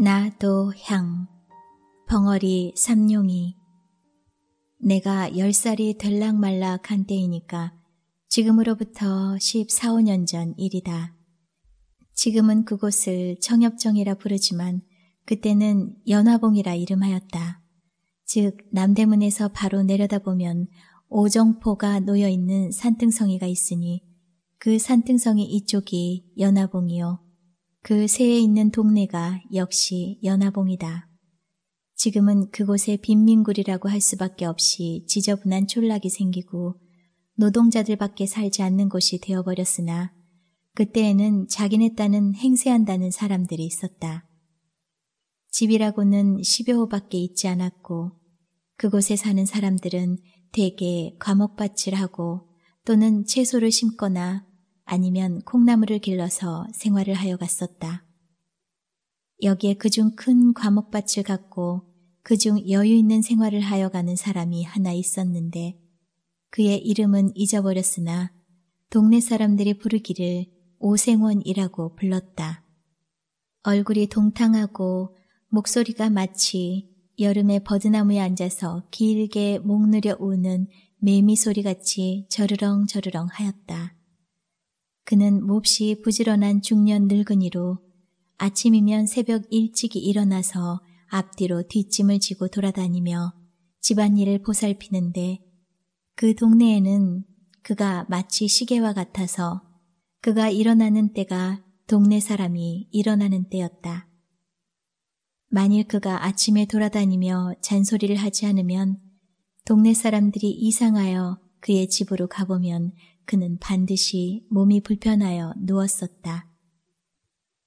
나도 향 벙어리 삼룡이 내가 열살이 들락말락한 때이니까 지금으로부터 14, 5년 전 일이다. 지금은 그곳을 청엽정이라 부르지만 그때는 연화봉이라 이름하였다. 즉 남대문에서 바로 내려다보면 오정포가 놓여있는 산등성이가 있으니 그 산등성이 이쪽이 연화봉이요. 그 새에 있는 동네가 역시 연화봉이다. 지금은 그곳에 빈민굴이라고 할 수밖에 없이 지저분한 촌락이 생기고 노동자들밖에 살지 않는 곳이 되어버렸으나 그때에는 자기네 딸은 행세한다는 사람들이 있었다. 집이라고는 10여 호밖에 있지 않았고 그곳에 사는 사람들은 대개 과목밭을 하고 또는 채소를 심거나 아니면 콩나물을 길러서 생활을 하여 갔었다. 여기에 그중 큰 과목밭을 갖고 그중 여유 있는 생활을 하여 가는 사람이 하나 있었는데 그의 이름은 잊어버렸으나 동네 사람들이 부르기를 오생원이라고 불렀다. 얼굴이 동탕하고 목소리가 마치 여름에 버드나무에 앉아서 길게 목 누려 우는 매미 소리같이 저르렁저르렁 하였다. 그는 몹시 부지런한 중년 늙은이로 아침이면 새벽 일찍이 일어나서 앞뒤로 뒷짐을 지고 돌아다니며 집안일을 보살피는데 그 동네에는 그가 마치 시계와 같아서 그가 일어나는 때가 동네 사람이 일어나는 때였다. 만일 그가 아침에 돌아다니며 잔소리를 하지 않으면 동네 사람들이 이상하여 그의 집으로 가보면 그는 반드시 몸이 불편하여 누웠었다.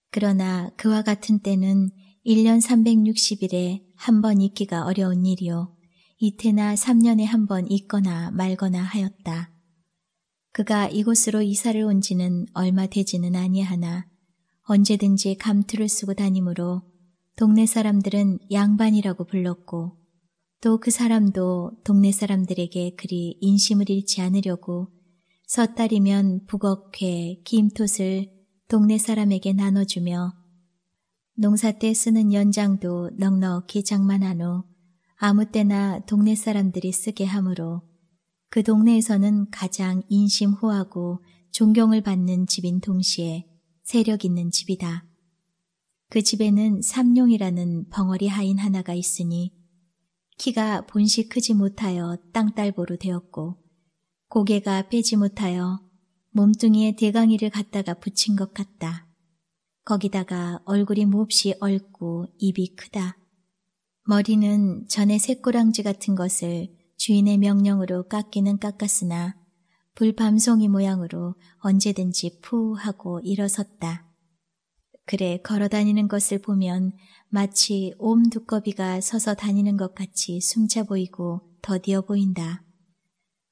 그러나 그와 같은 때는 1년 360일에 한 번 있기가 어려운 일이요. 이태나 3년에 한 번 있거나 말거나 하였다. 그가 이곳으로 이사를 온 지는 얼마 되지는 아니하나 언제든지 감투를 쓰고 다니므로 동네 사람들은 양반이라고 불렀고 또 그 사람도 동네 사람들에게 그리 인심을 잃지 않으려고 섣달이면 북어회, 김톳을 동네 사람에게 나눠주며 농사 때 쓰는 연장도 넉넉히 장만한 후 아무 때나 동네 사람들이 쓰게 하므로 그 동네에서는 가장 인심호하고 존경을 받는 집인 동시에 세력 있는 집이다. 그 집에는 삼룡이라는 벙어리 하인 하나가 있으니 키가 본시 크지 못하여 땅딸보로 되었고 고개가 빼지 못하여 몸뚱이에 대강이를 갖다가 붙인 것 같다. 거기다가 얼굴이 몹시 얽고 입이 크다. 머리는 전에 새꼬랑지 같은 것을 주인의 명령으로 깎기는 깎았으나 불밤송이 모양으로 언제든지 푸 하고 일어섰다. 그래 걸어다니는 것을 보면 마치 옴 두꺼비가 서서 다니는 것 같이 숨차 보이고 더디어 보인다.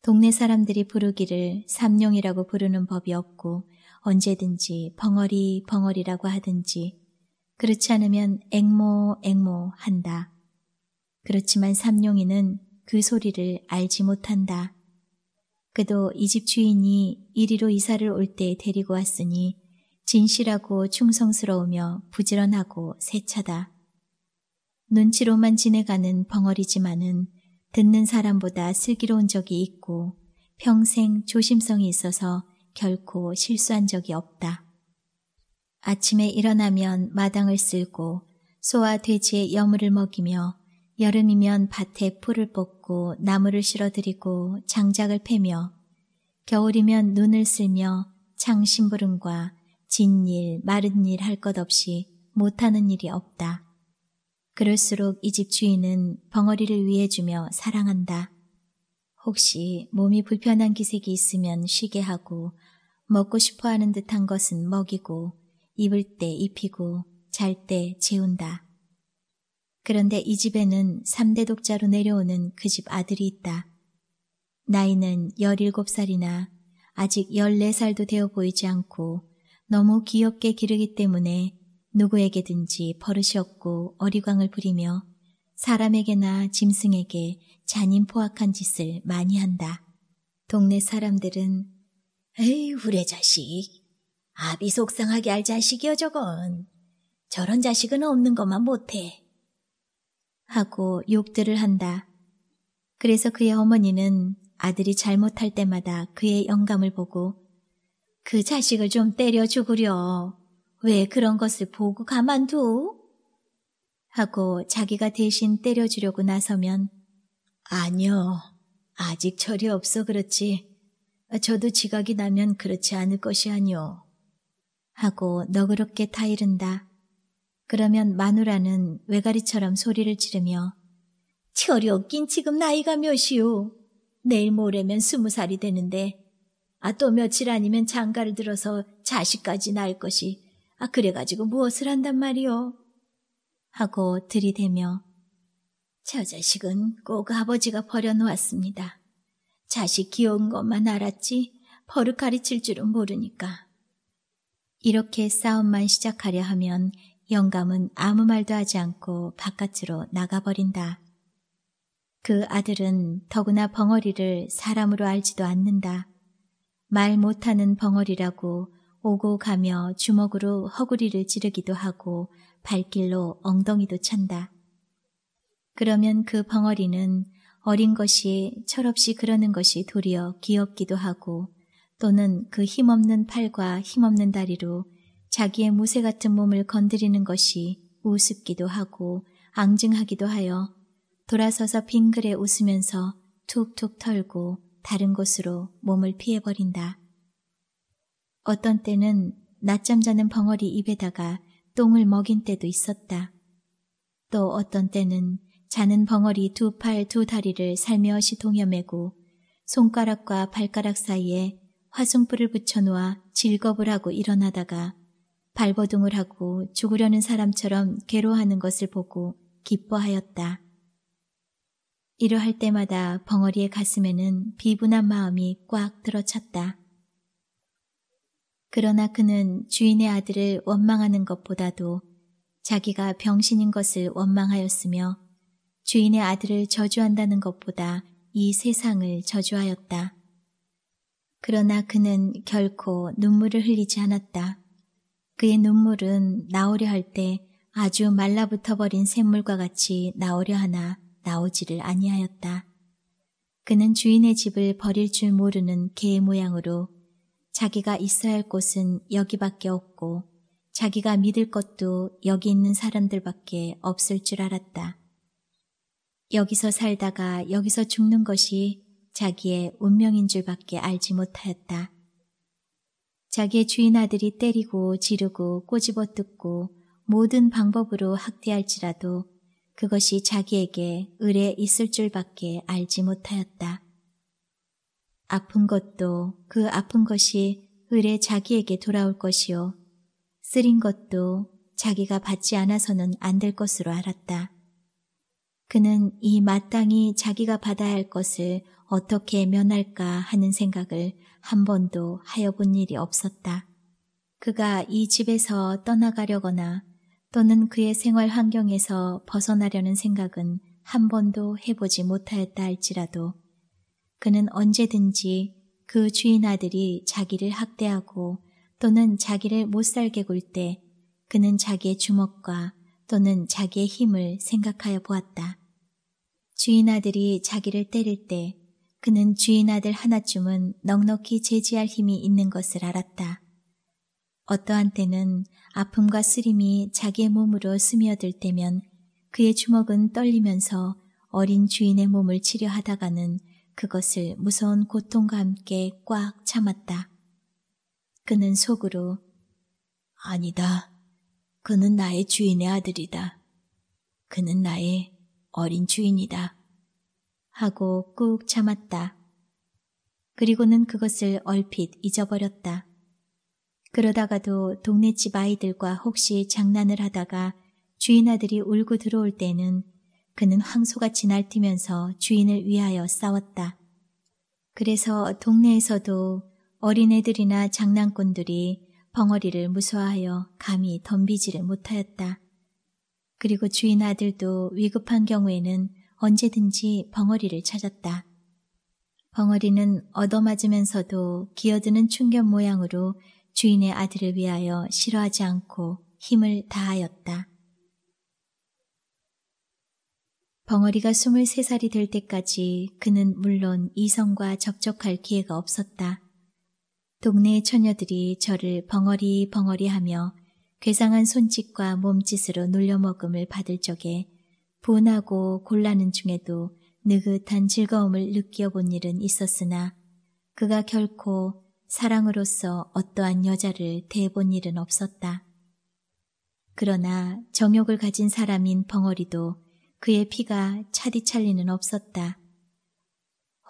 동네 사람들이 부르기를 삼룡이라고 부르는 법이 없고 언제든지 벙어리 벙어리라고 하든지 그렇지 않으면 앵모 앵모 한다. 그렇지만 삼룡이는 그 소리를 알지 못한다. 그도 이 집 주인이 이리로 이사를 올 때 데리고 왔으니 진실하고 충성스러우며 부지런하고 세차다. 눈치로만 지내가는 벙어리지만은 듣는 사람보다 슬기로운 적이 있고 평생 조심성이 있어서 결코 실수한 적이 없다. 아침에 일어나면 마당을 쓸고 소와 돼지의 여물을 먹이며 여름이면 밭에 풀을 뽑고 나무를 실어드리고 장작을 패며 겨울이면 눈을 쓸며 창심부름과 진일, 마른 일 할 것 없이 못하는 일이 없다. 그럴수록 이 집 주인은 벙어리를 위해 주며 사랑한다. 혹시 몸이 불편한 기색이 있으면 쉬게 하고 먹고 싶어 하는 듯한 것은 먹이고 입을 때 입히고 잘 때 재운다. 그런데 이 집에는 3대 독자로 내려오는 그 집 아들이 있다. 나이는 17살이나 아직 14살도 되어 보이지 않고 너무 귀엽게 기르기 때문에 누구에게든지 버릇이 없고 어리광을 부리며 사람에게나 짐승에게 잔인 포악한 짓을 많이 한다. 동네 사람들은 에이 우레 자식 아비 속상하게 할 자식이여 저건 저런 자식은 없는 것만 못해 하고 욕들을 한다. 그래서 그의 어머니는 아들이 잘못할 때마다 그의 영감을 보고 그 자식을 좀 때려 죽으려 왜 그런 것을 보고 가만둬? 하고 자기가 대신 때려주려고 나서면 아니요. 아직 철이 없어 그렇지. 저도 지각이 나면 그렇지 않을 것이 아니오. 하고 너그럽게 타이른다. 그러면 마누라는 외가리처럼 소리를 지르며 철이 없긴 지금 나이가 몇이오. 내일 모레면 스무 살이 되는데 아 또 며칠 아니면 장가를 들어서 자식까지 낳을 것이 아, 그래가지고 무엇을 한단 말이오? 하고 들이대며 저 자식은 꼭 아버지가 버려놓았습니다. 자식 귀여운 것만 알았지 버릇 가르칠 줄은 모르니까. 이렇게 싸움만 시작하려 하면 영감은 아무 말도 하지 않고 바깥으로 나가버린다. 그 아들은 더구나 벙어리를 사람으로 알지도 않는다. 말 못하는 벙어리라고 오고 가며 주먹으로 허구리를 찌르기도 하고 발길로 엉덩이도 찬다. 그러면 그 벙어리는 어린 것이 철없이 그러는 것이 도리어 귀엽기도 하고 또는 그 힘없는 팔과 힘없는 다리로 자기의 무쇠 같은 몸을 건드리는 것이 우습기도 하고 앙증하기도 하여 돌아서서 빙그레 웃으면서 툭툭 털고 다른 곳으로 몸을 피해버린다. 어떤 때는 낮잠 자는 벙어리 입에다가 똥을 먹인 때도 있었다. 또 어떤 때는 자는 벙어리 두 팔 두 다리를 살며시 동여매고 손가락과 발가락 사이에 화숭불을 붙여놓아 질겁을 하고 일어나다가 발버둥을 하고 죽으려는 사람처럼 괴로워하는 것을 보고 기뻐하였다. 이러할 때마다 벙어리의 가슴에는 비분한 마음이 꽉 들어찼다. 그러나 그는 주인의 아들을 원망하는 것보다도 자기가 병신인 것을 원망하였으며 주인의 아들을 저주한다는 것보다 이 세상을 저주하였다. 그러나 그는 결코 눈물을 흘리지 않았다. 그의 눈물은 나오려 할 때 아주 말라붙어 버린 샘물과 같이 나오려 하나 나오지를 아니하였다. 그는 주인의 집을 버릴 줄 모르는 개의 모양으로 자기가 있어야 할 곳은 여기밖에 없고 자기가 믿을 것도 여기 있는 사람들밖에 없을 줄 알았다. 여기서 살다가 여기서 죽는 것이 자기의 운명인 줄밖에 알지 못하였다. 자기의 주인 아들이 때리고 지르고 꼬집어 뜯고 모든 방법으로 학대할지라도 그것이 자기에게 의뢰 있을 줄밖에 알지 못하였다. 아픈 것도 그 아픈 것이 을의 자기에게 돌아올 것이요. 쓰린 것도 자기가 받지 않아서는 안 될 것으로 알았다. 그는 이 마땅히 자기가 받아야 할 것을 어떻게 면할까 하는 생각을 한 번도 하여본 일이 없었다. 그가 이 집에서 떠나가려거나 또는 그의 생활 환경에서 벗어나려는 생각은 한 번도 해보지 못하였다 할지라도 그는 언제든지 그 주인 아들이 자기를 학대하고 또는 자기를 못 살게 굴 때 그는 자기의 주먹과 또는 자기의 힘을 생각하여 보았다. 주인 아들이 자기를 때릴 때 그는 주인 아들 하나쯤은 넉넉히 제지할 힘이 있는 것을 알았다. 어떠한 때는 아픔과 쓰림이 자기의 몸으로 스며들 때면 그의 주먹은 떨리면서 어린 주인의 몸을 치료 하다가는 그것을 무서운 고통과 함께 꽉 참았다. 그는 속으로 아니다. 그는 나의 주인의 아들이다. 그는 나의 어린 주인이다. 하고 꾹 참았다. 그리고는 그것을 얼핏 잊어버렸다. 그러다가도 동네 집 아이들과 혹시 장난을 하다가 주인 아들이 울고 들어올 때는 그는 황소같이 날뛰면서 주인을 위하여 싸웠다. 그래서 동네에서도 어린애들이나 장난꾼들이 벙어리를 무서워하여 감히 덤비지를 못하였다. 그리고 주인 아들도 위급한 경우에는 언제든지 벙어리를 찾았다. 벙어리는 얻어맞으면서도 기어드는 충격 모양으로 주인의 아들을 위하여 싫어하지 않고 힘을 다하였다. 벙어리가 23살이 될 때까지 그는 물론 이성과 접촉할 기회가 없었다. 동네 처녀들이 저를 벙어리 벙어리 하며 괴상한 손짓과 몸짓으로 놀려먹음을 받을 적에 분하고 곤란은 중에도 느긋한 즐거움을 느껴본 일은 있었으나 그가 결코 사랑으로서 어떠한 여자를 대본 일은 없었다. 그러나 정욕을 가진 사람인 벙어리도 그의 피가 차디찰 리는 없었다.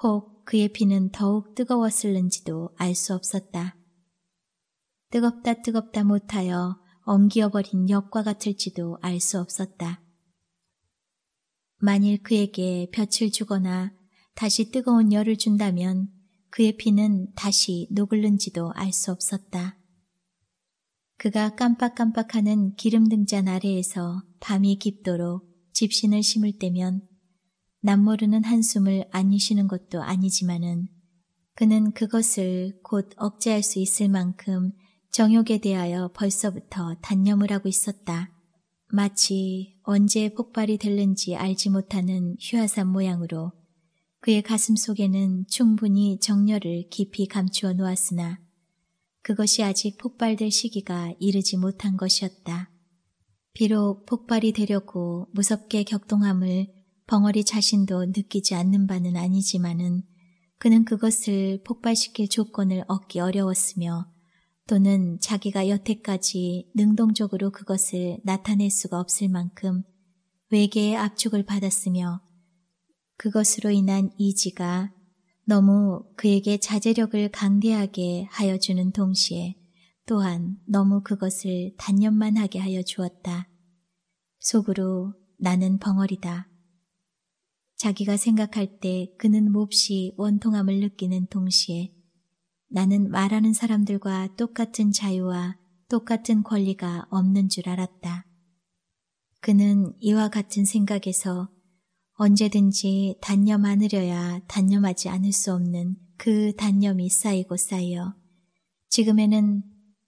혹 그의 피는 더욱 뜨거웠을는지도 알 수 없었다. 뜨겁다 뜨겁다 못하여 엉기어버린 역과 같을지도 알 수 없었다. 만일 그에게 볕을 주거나 다시 뜨거운 열을 준다면 그의 피는 다시 녹을는지도 알 수 없었다. 그가 깜빡깜빡하는 기름 등잔 아래에서 밤이 깊도록 집신을 심을 때면 남모르는 한숨을 안시는 것도 아니지만은 그는 그것을 곧 억제할 수 있을 만큼 정욕에 대하여 벌써부터 단념을 하고 있었다. 마치 언제 폭발이 될는지 알지 못하는 휴화산 모양으로 그의 가슴 속에는 충분히 정열을 깊이 감추어 놓았으나 그것이 아직 폭발될 시기가 이르지 못한 것이었다. 비록 폭발이 되려고 무섭게 격동함을 벙어리 자신도 느끼지 않는 바는 아니지만은 그는 그것을 폭발시킬 조건을 얻기 어려웠으며 또는 자기가 여태까지 능동적으로 그것을 나타낼 수가 없을 만큼 외계의 압축을 받았으며 그것으로 인한 이지가 너무 그에게 자제력을 강대하게 하여 주는 동시에 또한 너무 그것을 단념만 하게 하여 주었다. 속으로 나는 벙어리다. 자기가 생각할 때 그는 몹시 원통함을 느끼는 동시에 나는 말하는 사람들과 똑같은 자유와 똑같은 권리가 없는 줄 알았다. 그는 이와 같은 생각에서 언제든지 단념 안으려야 단념하지 않을 수 없는 그 단념이 쌓이고 쌓여 지금에는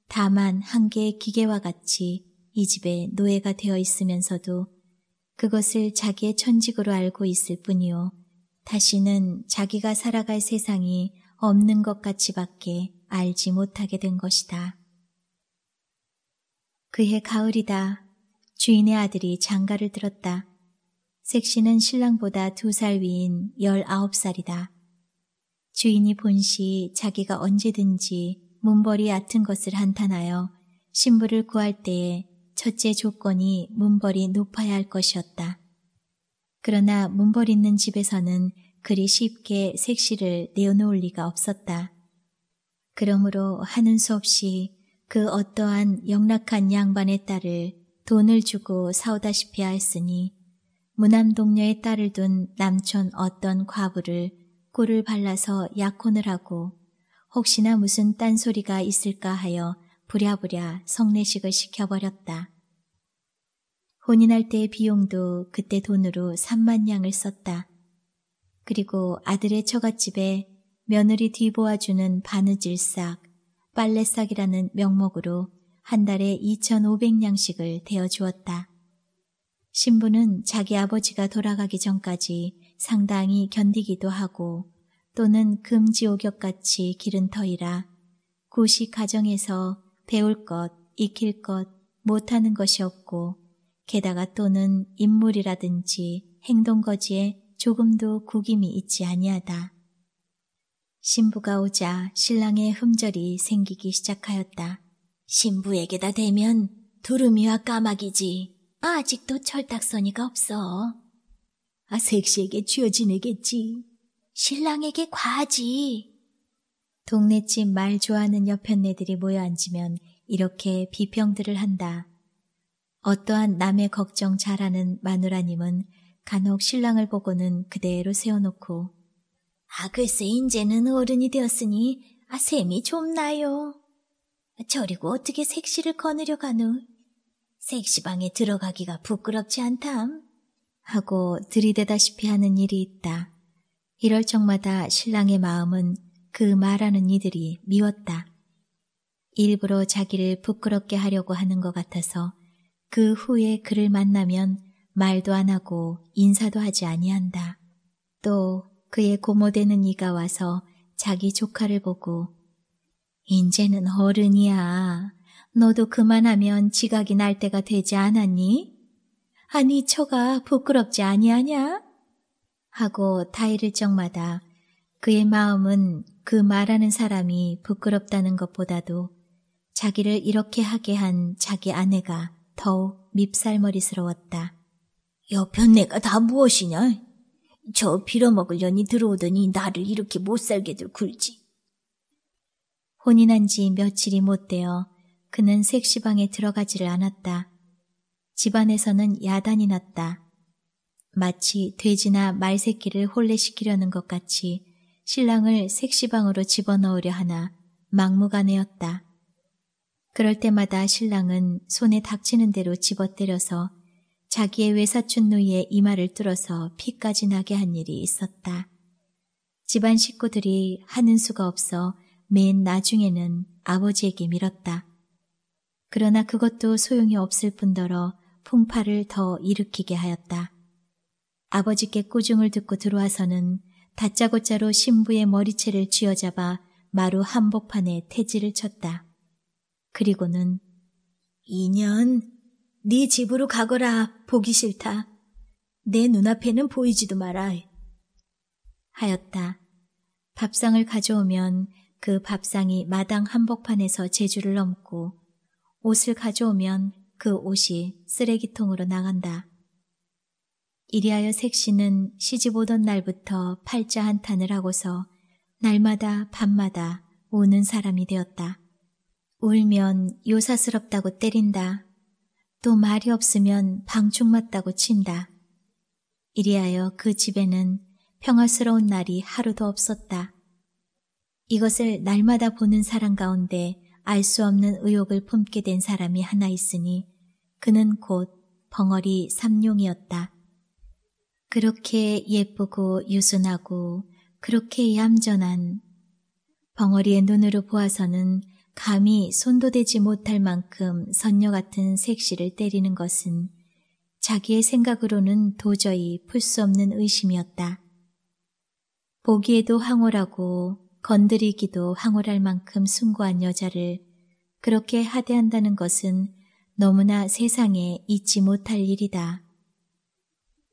다만 한 개의 기계와 같이 이 집에 노예가 되어 있으면서도 그것을 자기의 천직으로 알고 있을 뿐이요. 다시는 자기가 살아갈 세상이 없는 것 같이밖에 알지 못하게 된 것이다. 그해 가을이다. 주인의 아들이 장가를 들었다. 색시는 신랑보다 두 살 위인 19살이다. 주인이 본 시 자기가 언제든지 몸벌이 얕은 것을 한탄하여 신부를 구할 때에 첫째 조건이 문벌이 높아야 할 것이었다. 그러나 문벌 있는 집에서는 그리 쉽게 색시를 내어놓을 리가 없었다. 그러므로 하는 수 없이 그 어떠한 영락한 양반의 딸을 돈을 주고 사오다시피 하였으니 무남동녀의 딸을 둔 남촌 어떤 과부를 꿀을 발라서 약혼을 하고 혹시나 무슨 딴소리가 있을까 하여 부랴부랴 성례식을 시켜버렸다. 혼인할 때의 비용도 그때 돈으로 3만 냥을 썼다. 그리고 아들의 처갓집에 며느리 뒤보아주는 바느질싹, 빨래싹이라는 명목으로 한 달에 2,500냥씩을 대어주었다. 신부는 자기 아버지가 돌아가기 전까지 상당히 견디기도 하고 또는 금지옥역같이 기른 터이라 구식 가정에서 배울 것, 익힐 것, 못하는 것이 없고 게다가 또는 인물이라든지 행동거지에 조금도 구김이 있지 아니하다. 신부가 오자 신랑의 흠절이 생기기 시작하였다. 신부에게다 대면 두루미와 까마귀지. 아직도 철딱서니가 없어. 아, 색시에게 쥐어지내겠지. 신랑에게 과하지. 동네집 말 좋아하는 옆편네들이 모여 앉으면 이렇게 비평들을 한다. 어떠한 남의 걱정 잘하는 마누라님은 간혹 신랑을 보고는 그대로 세워놓고 아 글쎄 이제는 어른이 되었으니 아 셈이 좀 나요. 저리고 어떻게 색시를 거느려가누. 색시방에 들어가기가 부끄럽지 않담. 하고 들이대다시피 하는 일이 있다. 이럴 적마다 신랑의 마음은 그 말하는 이들이 미웠다. 일부러 자기를 부끄럽게 하려고 하는 것 같아서 그 후에 그를 만나면 말도 안 하고 인사도 하지 아니한다. 또 그의 고모되는 이가 와서 자기 조카를 보고 인제는 어른이야. 너도 그만하면 지각이 날 때가 되지 않았니? 아니 처가 부끄럽지 아니하냐? 하고 다이를 적마다 그의 마음은 그 말하는 사람이 부끄럽다는 것보다도 자기를 이렇게 하게 한 자기 아내가 더욱 밉살머리스러웠다. 여편네가 다 무엇이냐? 저 빌어먹으려니 들어오더니 나를 이렇게 못살게들 굴지. 혼인한 지 며칠이 못 되어 그는 색시방에 들어가지를 않았다. 집안에서는 야단이 났다. 마치 돼지나 말새끼를 혼례시키려는 것 같이 신랑을 색시방으로 집어넣으려 하나 막무가내였다. 그럴 때마다 신랑은 손에 닥치는 대로 집어때려서 자기의 외사촌 누이의 이마를 뚫어서 피까지 나게 한 일이 있었다. 집안 식구들이 하는 수가 없어 맨 나중에는 아버지에게 밀었다. 그러나 그것도 소용이 없을 뿐더러 풍파를 더 일으키게 하였다. 아버지께 꾸중을 듣고 들어와서는 다짜고짜로 신부의 머리채를 쥐어잡아 마루 한복판에 태지를 쳤다. 그리고는 이년 네 집으로 가거라 보기 싫다. 내 눈앞에는 보이지도 마라. 하였다. 밥상을 가져오면 그 밥상이 마당 한복판에서 제주를 넘고 옷을 가져오면 그 옷이 쓰레기통으로 나간다. 이리하여 색시는 시집 오던 날부터 팔자 한탄을 하고서 날마다 밤마다 우는 사람이 되었다. 울면 요사스럽다고 때린다. 또 말이 없으면 방충 맞다고 친다. 이리하여 그 집에는 평화스러운 날이 하루도 없었다. 이것을 날마다 보는 사람 가운데 알 수 없는 의욕을 품게 된 사람이 하나 있으니 그는 곧 벙어리 삼룡이었다. 그렇게 예쁘고 유순하고 그렇게 얌전한 벙어리의 눈으로 보아서는 감히 손도 대지 못할 만큼 선녀 같은 색시를 때리는 것은 자기의 생각으로는 도저히 풀 수 없는 의심이었다. 보기에도 황홀하고 건드리기도 황홀할 만큼 숭고한 여자를 그렇게 하대한다는 것은 너무나 세상에 잊지 못할 일이다.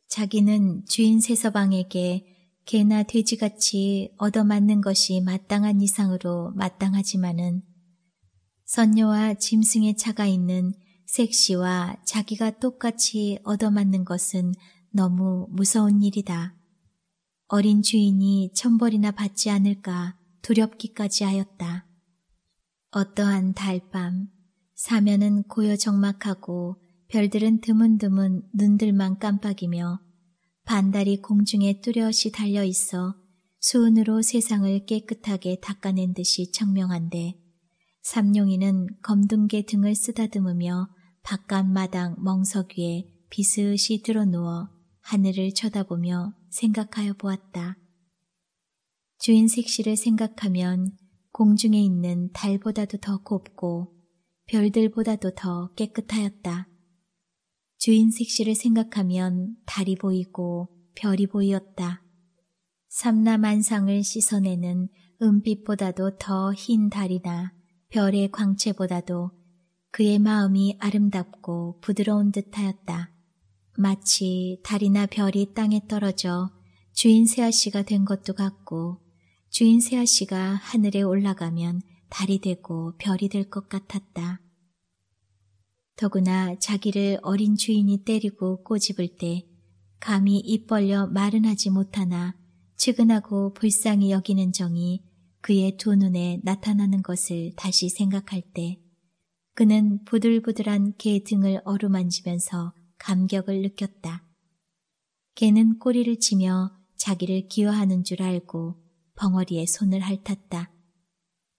자기는 주인 세서방에게 개나 돼지같이 얻어맞는 것이 마땅한 이상으로 마땅하지만은 선녀와 짐승의 차가 있는 색시와 자기가 똑같이 얻어맞는 것은 너무 무서운 일이다. 어린 주인이 천벌이나 받지 않을까 두렵기까지 하였다. 어떠한 달밤, 사면은 고여적막하고 별들은 드문드문 눈들만 깜빡이며 반달이 공중에 뚜렷이 달려 있어 수은으로 세상을 깨끗하게 닦아낸 듯이 청명한데 삼룡이는 검둥개 등을 쓰다듬으며 바깥 마당 멍석 위에 비스시 드러누워 하늘을 쳐다보며 생각하여 보았다. 주인 색시를 생각하면 공중에 있는 달보다도 더 곱고 별들보다도 더 깨끗하였다. 주인 색시를 생각하면 달이 보이고 별이 보이었다. 삼라만상을 씻어내는 은빛보다도 더 흰 달이나 별의 광채보다도 그의 마음이 아름답고 부드러운 듯하였다. 마치 달이나 별이 땅에 떨어져 주인 새아씨가 된 것도 같고 주인 새아씨가 하늘에 올라가면 달이 되고 별이 될 것 같았다. 더구나 자기를 어린 주인이 때리고 꼬집을 때 감히 입 벌려 말은 하지 못하나 측은하고 불쌍히 여기는 정이 그의 두 눈에 나타나는 것을 다시 생각할 때 그는 부들부들한 개 등을 어루만지면서 감격을 느꼈다. 개는 꼬리를 치며 자기를 기어하는 줄 알고 벙어리에 손을 핥았다.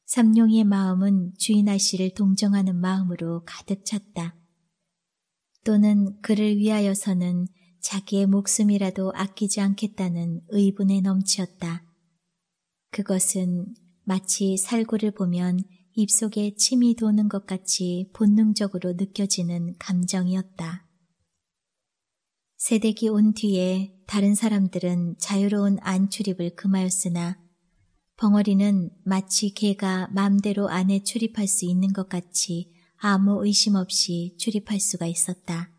삼룡이의 마음은 주인 아씨를 동정하는 마음으로 가득 찼다. 또는 그를 위하여서는 자기의 목숨이라도 아끼지 않겠다는 의분에 넘치었다. 그것은 마치 살구를 보면 입속에 침이 도는 것 같이 본능적으로 느껴지는 감정이었다. 세댁이 온 뒤에 다른 사람들은 자유로운 안출입을 금하였으나 벙어리는 마치 개가 맘대로 안에 출입할 수 있는 것 같이 아무 의심 없이 출입할 수가 있었다.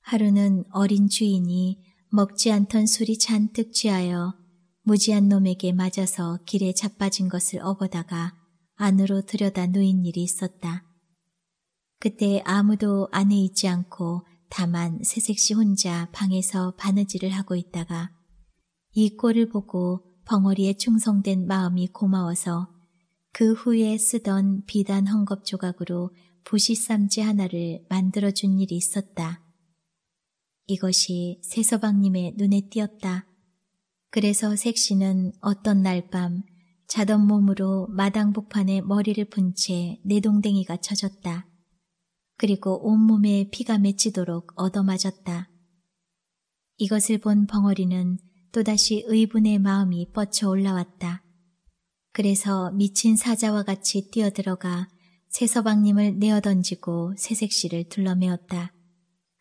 하루는 어린 주인이 먹지 않던 술이 잔뜩 취하여 무지한 놈에게 맞아서 길에 자빠진 것을 업어다가 안으로 들여다 놓인 일이 있었다. 그때 아무도 안에 있지 않고 다만 새색시 혼자 방에서 바느질을 하고 있다가 이 꼴을 보고 벙어리에 충성된 마음이 고마워서 그 후에 쓰던 비단 헝겊 조각으로 부시쌈지 하나를 만들어준 일이 있었다. 이것이 세서방님의 눈에 띄었다. 그래서 색시는 어떤 날 밤 자던 몸으로 마당 복판에 머리를 분채 내동댕이가 쳐졌다. 그리고 온몸에 피가 맺히도록 얻어맞았다. 이것을 본 벙어리는 또다시 의분의 마음이 뻗쳐 올라왔다. 그래서 미친 사자와 같이 뛰어들어가 새서방님을 내어던지고 새색시를 둘러메었다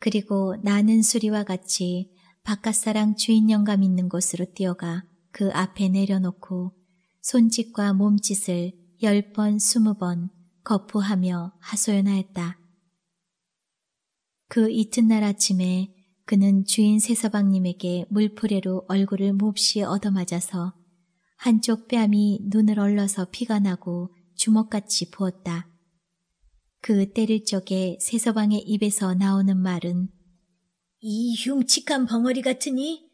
그리고 나는 수리와 같이 바깥사랑 주인 영감 있는 곳으로 뛰어가 그 앞에 내려놓고 손짓과 몸짓을 열 번, 스무 번 거푸하며 하소연하였다. 그 이튿날 아침에 그는 주인 세서방님에게 물푸레로 얼굴을 몹시 얻어맞아서 한쪽 뺨이 눈을 얼러서 피가 나고 주먹같이 부었다. 그 때릴 적에 세서방의 입에서 나오는 말은 이 흉측한 벙어리 같으니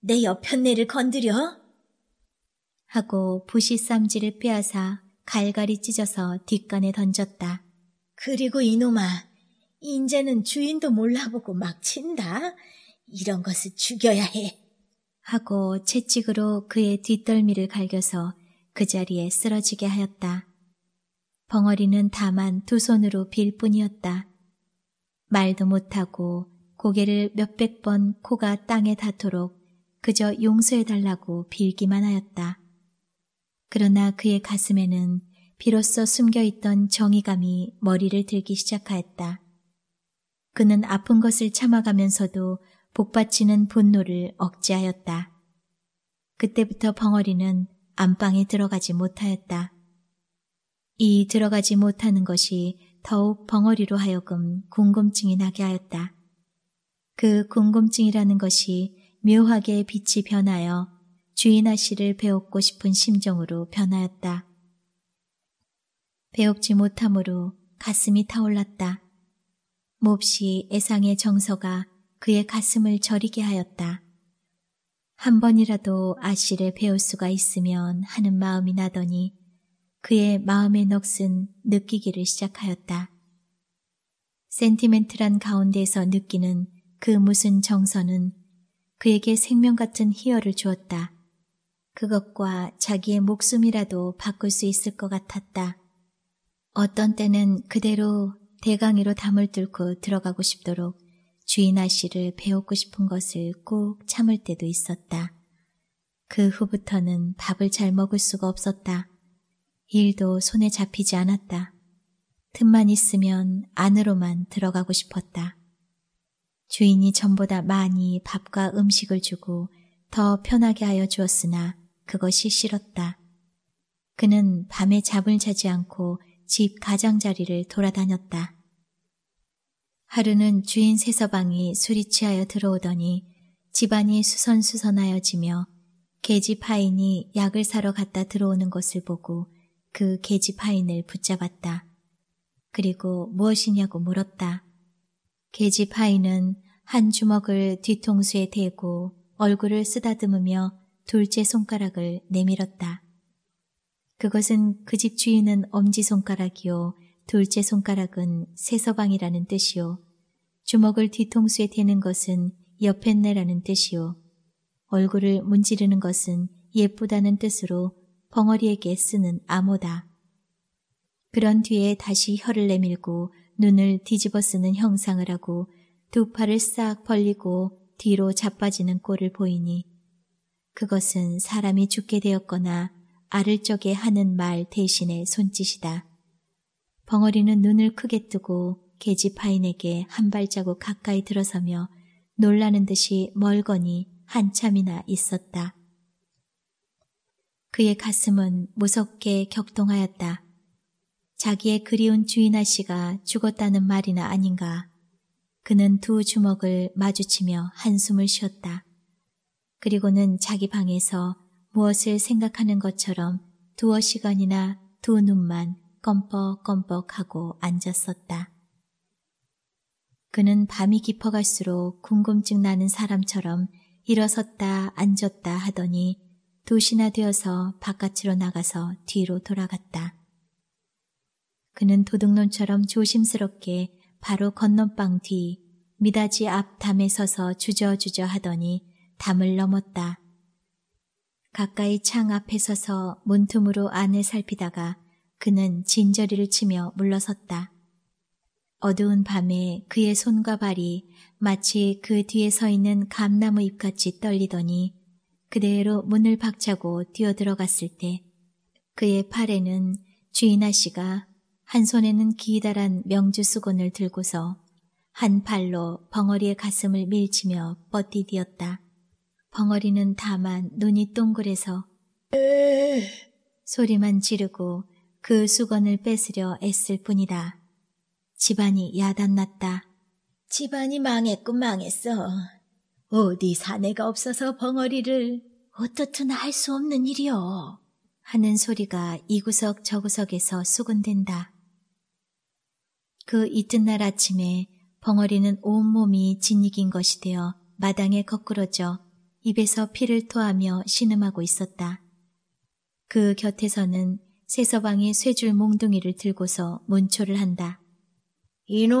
내 옆편내를 건드려? 하고 부시 쌈지를 빼앗아 갈갈이 찢어서 뒷간에 던졌다. 그리고 이놈아, 인제는 주인도 몰라보고 막 친다. 이런 것을 죽여야 해. 하고 채찍으로 그의 뒷덜미를 갈겨서 그 자리에 쓰러지게 하였다. 벙어리는 다만 두 손으로 빌 뿐이었다. 말도 못하고 고개를 몇백 번 코가 땅에 닿도록 그저 용서해달라고 빌기만 하였다. 그러나 그의 가슴에는 비로소 숨겨있던 정의감이 머리를 들기 시작하였다. 그는 아픈 것을 참아가면서도 복받치는 분노를 억제하였다. 그때부터 벙어리는 안방에 들어가지 못하였다. 이 들어가지 못하는 것이 더욱 벙어리로 하여금 궁금증이 나게 하였다. 그 궁금증이라는 것이 묘하게 빛이 변하여 주인아 씨를 배웠고 싶은 심정으로 변하였다. 배웠지 못함으로 가슴이 타올랐다. 몹시 애상의 정서가 그의 가슴을 저리게 하였다. 한 번이라도 아씨를 배울 수가 있으면 하는 마음이 나더니 그의 마음의 넋은 느끼기를 시작하였다. 센티멘트란 가운데에서 느끼는 그 무슨 정서는 그에게 생명 같은 희열을 주었다. 그것과 자기의 목숨이라도 바꿀 수 있을 것 같았다. 어떤 때는 그대로 대강이로 담을 뚫고 들어가고 싶도록 주인 아씨를 배우고 싶은 것을 꼭 참을 때도 있었다. 그 후부터는 밥을 잘 먹을 수가 없었다. 일도 손에 잡히지 않았다. 틈만 있으면 안으로만 들어가고 싶었다. 주인이 전보다 많이 밥과 음식을 주고 더 편하게 하여 주었으나 그것이 싫었다. 그는 밤에 잠을 자지 않고 집 가장자리를 돌아다녔다. 하루는 주인 세서방이 술이 취하여 들어오더니 집안이 수선수선하여지며 계집 하인이 약을 사러 갔다 들어오는 것을 보고 그 계집 하인을 붙잡았다. 그리고 무엇이냐고 물었다. 계집 하인은 한 주먹을 뒤통수에 대고 얼굴을 쓰다듬으며 둘째 손가락을 내밀었다. 그것은 그 집 주인은 엄지손가락이요, 둘째 손가락은 세서방이라는 뜻이요, 주먹을 뒤통수에 대는 것은 옆했네라는 뜻이요. 얼굴을 문지르는 것은 예쁘다는 뜻으로 벙어리에게 쓰는 암호다. 그런 뒤에 다시 혀를 내밀고 눈을 뒤집어 쓰는 형상을 하고 두 팔을 싹 벌리고 뒤로 자빠지는 꼴을 보이니 그것은 사람이 죽게 되었거나 알을 적에 하는 말 대신의 손짓이다. 벙어리는 눈을 크게 뜨고 계집파인에게한 발자국 가까이 들어서며 놀라는 듯이 멀거니 한참이나 있었다. 그의 가슴은 무섭게 격동하였다. 자기의 그리운 주인 아씨가 죽었다는 말이나 아닌가. 그는 두 주먹을 마주치며 한숨을 쉬었다. 그리고는 자기 방에서 무엇을 생각하는 것처럼 두어 시간이나 두 눈만 껌뻑껌뻑하고 앉았었다. 그는 밤이 깊어갈수록 궁금증 나는 사람처럼 일어섰다 앉았다 하더니 도시나 되어서 바깥으로 나가서 뒤로 돌아갔다. 그는 도둑놈처럼 조심스럽게 바로 건넌방 뒤미닫이앞 담에 서서 주저주저 하더니 담을 넘었다. 가까이 창 앞에 서서 문틈으로 안을 살피다가 그는 진저리를 치며 물러섰다. 어두운 밤에 그의 손과 발이 마치 그 뒤에 서 있는 감나무 잎같이 떨리더니 그대로 문을 박차고 뛰어들어갔을 때 그의 팔에는 주인아 씨가 한 손에는 기다란 명주 수건을 들고서 한 팔로 벙어리의 가슴을 밀치며 뻗디디었다. 벙어리는 다만 눈이 동그래서 에이. 소리만 지르고 그 수건을 뺏으려 애쓸 뿐이다. 집안이 야단났다. 집안이 망했군 망했어. 어디 사내가 없어서 벙어리를 어떻든 할 수 없는 일이여. 하는 소리가 이구석 저구석에서 수군댄다. 그 이튿날 아침에 벙어리는 온몸이 진익인 것이 되어 마당에 거꾸러져 입에서 피를 토하며 신음하고 있었다. 그 곁에서는 세서방이 쇠줄 몽둥이를 들고서 문초를 한다. 이놈!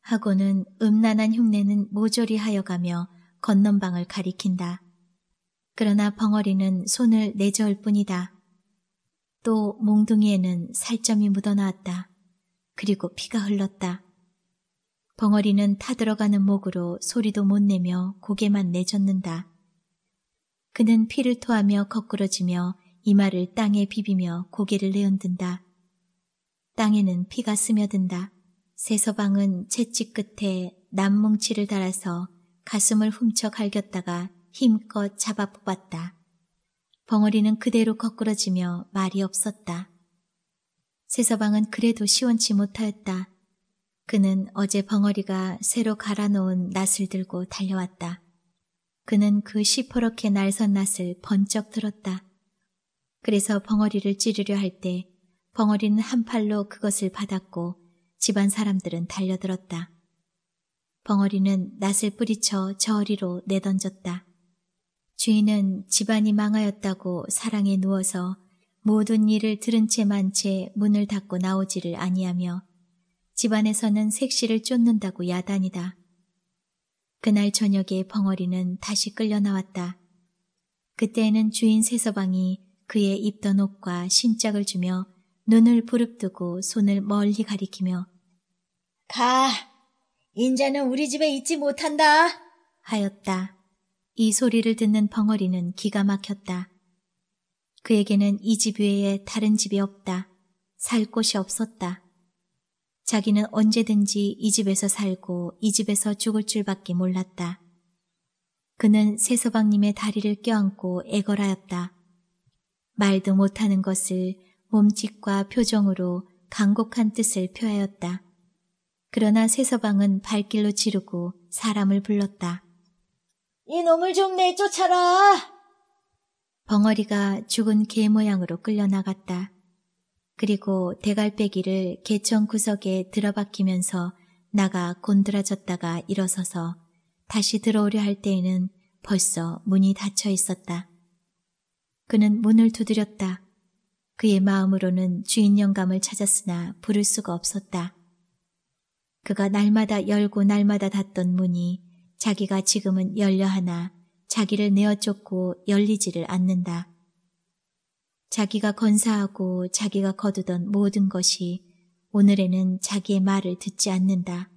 하고는 음란한 흉내는 모조리 하여가며 건넌방을 가리킨다. 그러나 벙어리는 손을 내저을 뿐이다. 또 몽둥이에는 살점이 묻어나왔다. 그리고 피가 흘렀다. 벙어리는 타들어가는 목으로 소리도 못 내며 고개만 내젓는다. 그는 피를 토하며 거꾸러지며 이마를 땅에 비비며 고개를 내흔든다. 땅에는 피가 스며든다. 세서방은 채찍 끝에 남뭉치를 달아서 가슴을 훔쳐 갈겼다가 힘껏 잡아 뽑았다. 벙어리는 그대로 거꾸러지며 말이 없었다. 세서방은 그래도 시원치 못하였다. 그는 어제 벙어리가 새로 갈아놓은 낫을 들고 달려왔다. 그는 그 시퍼렇게 날선 낫을 번쩍 들었다. 그래서 벙어리를 찌르려 할때 벙어리는 한 팔로 그것을 받았고 집안 사람들은 달려들었다. 벙어리는 낫을 뿌리쳐 저리로 내던졌다. 주인은 집안이 망하였다고 사랑에 누워서 모든 일을 들은 채만 채 문을 닫고 나오지를 아니하며 집안에서는 색시를 쫓는다고 야단이다. 그날 저녁에 벙어리는 다시 끌려 나왔다. 그때에는 주인 세서방이 그의 입던 옷과 신짝을 주며 눈을 부릅뜨고 손을 멀리 가리키며 가! 인자는 우리 집에 있지 못한다! 하였다. 이 소리를 듣는 벙어리는 기가 막혔다. 그에게는 이 집 외에 다른 집이 없다. 살 곳이 없었다. 자기는 언제든지 이 집에서 살고 이 집에서 죽을 줄밖에 몰랐다. 그는 세서방님의 다리를 껴안고 애걸하였다. 말도 못하는 것을 몸짓과 표정으로 강곡한 뜻을 표하였다. 그러나 세서방은 발길로 지르고 사람을 불렀다. 이놈을 좀 내쫓아라! 벙어리가 죽은 개 모양으로 끌려나갔다. 그리고 대갈빼기를 개천 구석에 들어박히면서 나가 곤드라졌다가 일어서서 다시 들어오려 할 때에는 벌써 문이 닫혀 있었다. 그는 문을 두드렸다. 그의 마음으로는 주인 영감을 찾았으나 부를 수가 없었다. 그가 날마다 열고 날마다 닫던 문이 자기가 지금은 열려 하나 자기를 내어 쫓고 열리지를 않는다. 자기가 건사하고 자기가 거두던 모든 것이 오늘에는 자기의 말을 듣지 않는다.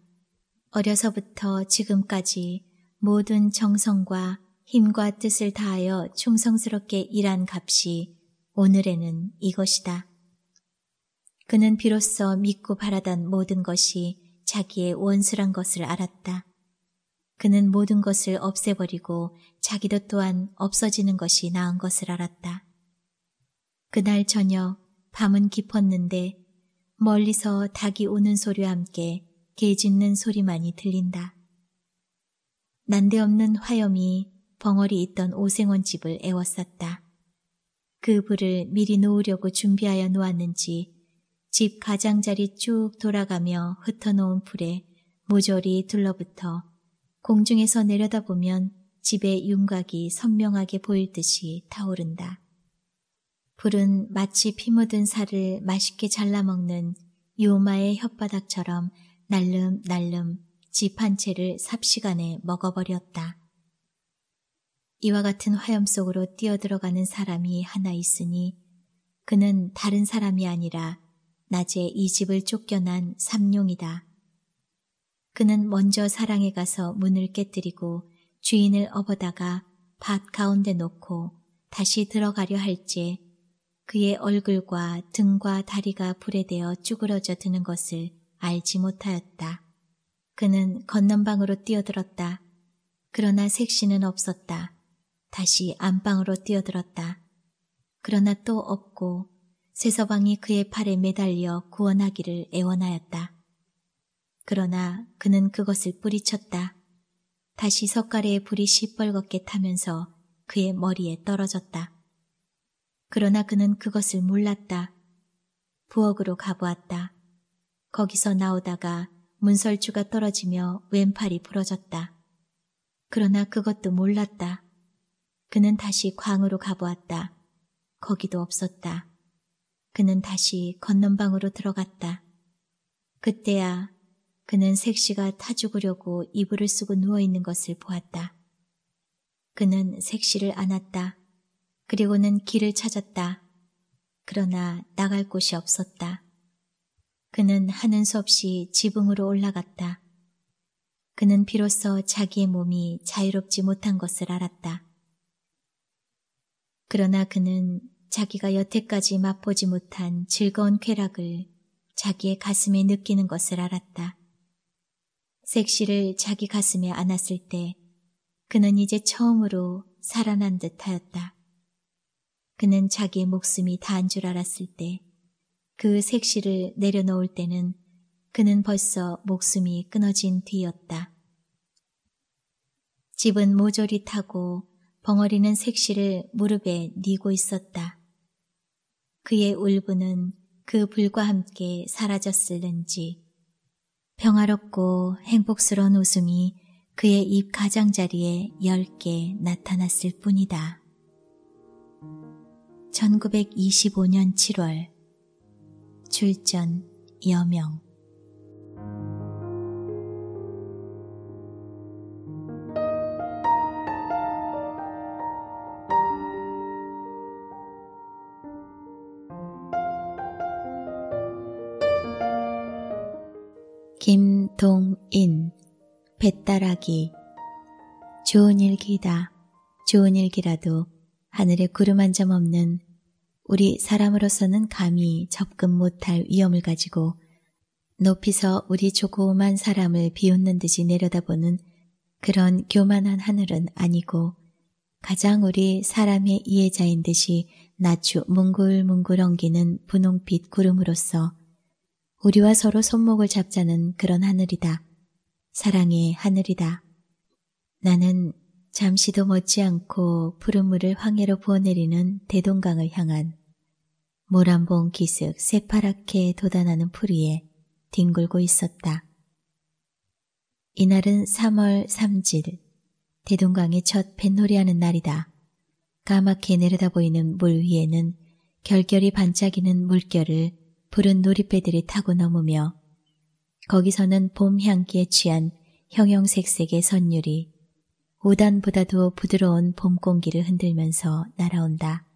어려서부터 지금까지 모든 정성과 힘과 뜻을 다하여 충성스럽게 일한 값이 오늘에는 이것이다. 그는 비로소 믿고 바라던 모든 것이 자기의 원수란 것을 알았다. 그는 모든 것을 없애버리고 자기도 또한 없어지는 것이 나은 것을 알았다. 그날 저녁 밤은 깊었는데 멀리서 닭이 우는 소리와 함께 개 짖는 소리만이 들린다. 난데없는 화염이 벙어리 있던 오생원 집을 애워쌌다. 그 불을 미리 놓으려고 준비하여 놓았는지 집 가장자리 쭉 돌아가며 흩어놓은 불에 모조리 둘러붙어 공중에서 내려다보면 집의 윤곽이 선명하게 보일 듯이 타오른다. 불은 마치 피 묻은 살을 맛있게 잘라먹는 요마의 혓바닥처럼 날름날름 집 한 채를 삽시간에 먹어버렸다. 이와 같은 화염 속으로 뛰어들어가는 사람이 하나 있으니 그는 다른 사람이 아니라 낮에 이 집을 쫓겨난 삼룡이다. 그는 먼저 사랑에 가서 문을 깨뜨리고 주인을 업어다가 밭 가운데 놓고 다시 들어가려 할지 그의 얼굴과 등과 다리가 불에 대어 쭈그러져 드는 것을 알지 못하였다. 그는 건넌방으로 뛰어들었다. 그러나 색시는 없었다. 다시 안방으로 뛰어들었다. 그러나 또 없고 세서방이 그의 팔에 매달려 구원하기를 애원하였다. 그러나 그는 그것을 뿌리쳤다. 다시 석가래의 불이 시뻘겋게 타면서 그의 머리에 떨어졌다. 그러나 그는 그것을 몰랐다. 부엌으로 가보았다. 거기서 나오다가 문설주가 떨어지며 왼팔이 부러졌다. 그러나 그것도 몰랐다. 그는 다시 광으로 가보았다. 거기도 없었다. 그는 다시 건넌방으로 들어갔다. 그때야 그는 색시가 타 죽으려고 이불을 쓰고 누워있는 것을 보았다. 그는 색시를 안았다. 그리고는 길을 찾았다. 그러나 나갈 곳이 없었다. 그는 하는 수 없이 지붕으로 올라갔다. 그는 비로소 자기의 몸이 자유롭지 못한 것을 알았다. 그러나 그는 자기가 여태까지 맛보지 못한 즐거운 쾌락을 자기의 가슴에 느끼는 것을 알았다. 색시를 자기 가슴에 안았을 때 그는 이제 처음으로 살아난 듯 하였다. 그는 자기의 목숨이 다한 줄 알았을 때 그 색시를 내려놓을 때는 그는 벌써 목숨이 끊어진 뒤였다. 집은 모조리 타고 벙어리는 색시를 무릎에 니고 있었다. 그의 울분은 그 불과 함께 사라졌을는지 평화롭고 행복스러운 웃음이 그의 입 가장자리에 열개 나타났을 뿐이다. 1925년 7월 출전 여명 동인 뱃따라기 좋은 일기다. 좋은 일기라도 하늘에 구름 한 점 없는 우리 사람으로서는 감히 접근 못할 위험을 가지고 높이서 우리 조그만 사람을 비웃는 듯이 내려다보는 그런 교만한 하늘은 아니고 가장 우리 사람의 이해자인 듯이 낮추 뭉글뭉글 엉기는 분홍빛 구름으로서 우리와 서로 손목을 잡자는 그런 하늘이다. 사랑의 하늘이다. 나는 잠시도 멎지않고 푸른 물을 황해로 부어내리는 대동강을 향한 모란봉 기슭 새파랗게 돋아나는 풀위에 뒹굴고 있었다. 이날은 3월 3일 대동강의 첫 뱃놀이하는 날이다. 까맣게 내려다보이는 물 위에는 결결이 반짝이는 물결을 푸른 놀이배들이 타고 넘으며 거기서는 봄 향기에 취한 형형색색의 선율이 우단보다도 부드러운 봄 공기를 흔들면서 날아온다.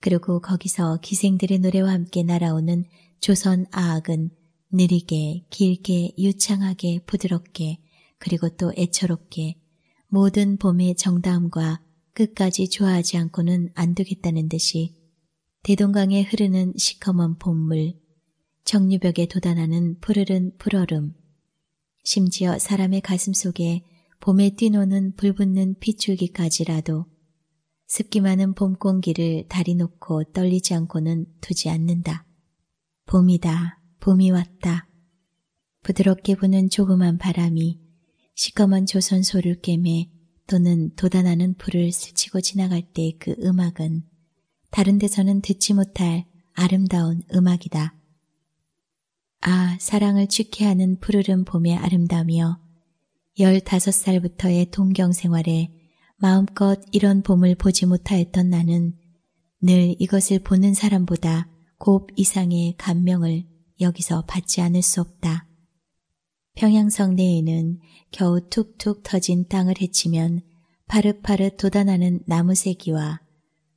그리고 거기서 기생들의 노래와 함께 날아오는 조선 아악은 느리게, 길게, 유창하게, 부드럽게, 그리고 또 애처롭게 모든 봄의 정다음과 끝까지 좋아하지 않고는 안 되겠다는 듯이 대동강에 흐르는 시커먼 봄물, 정류벽에 돋아나는 푸르른 풀얼음, 심지어 사람의 가슴 속에 봄에 뛰노는 불붙는 핏줄기까지라도 습기 많은 봄 공기를 다리 놓고 떨리지 않고는 두지 않는다. 봄이다. 봄이 왔다. 부드럽게 부는 조그만 바람이 시커먼 조선소를 꿰매 또는 돋아나는 풀을 스치고 지나갈 때 그 음악은 다른 데서는 듣지 못할 아름다운 음악이다. 아, 사랑을 축해하는 푸르른 봄의 아름다움이여. 15살부터의 동경 생활에 마음껏 이런 봄을 보지 못하였던 나는 늘 이것을 보는 사람보다 곱 이상의 감명을 여기서 받지 않을 수 없다. 평양성 내에는 겨우 툭툭 터진 땅을 헤치면 파릇파릇 돋아나는 나무새기와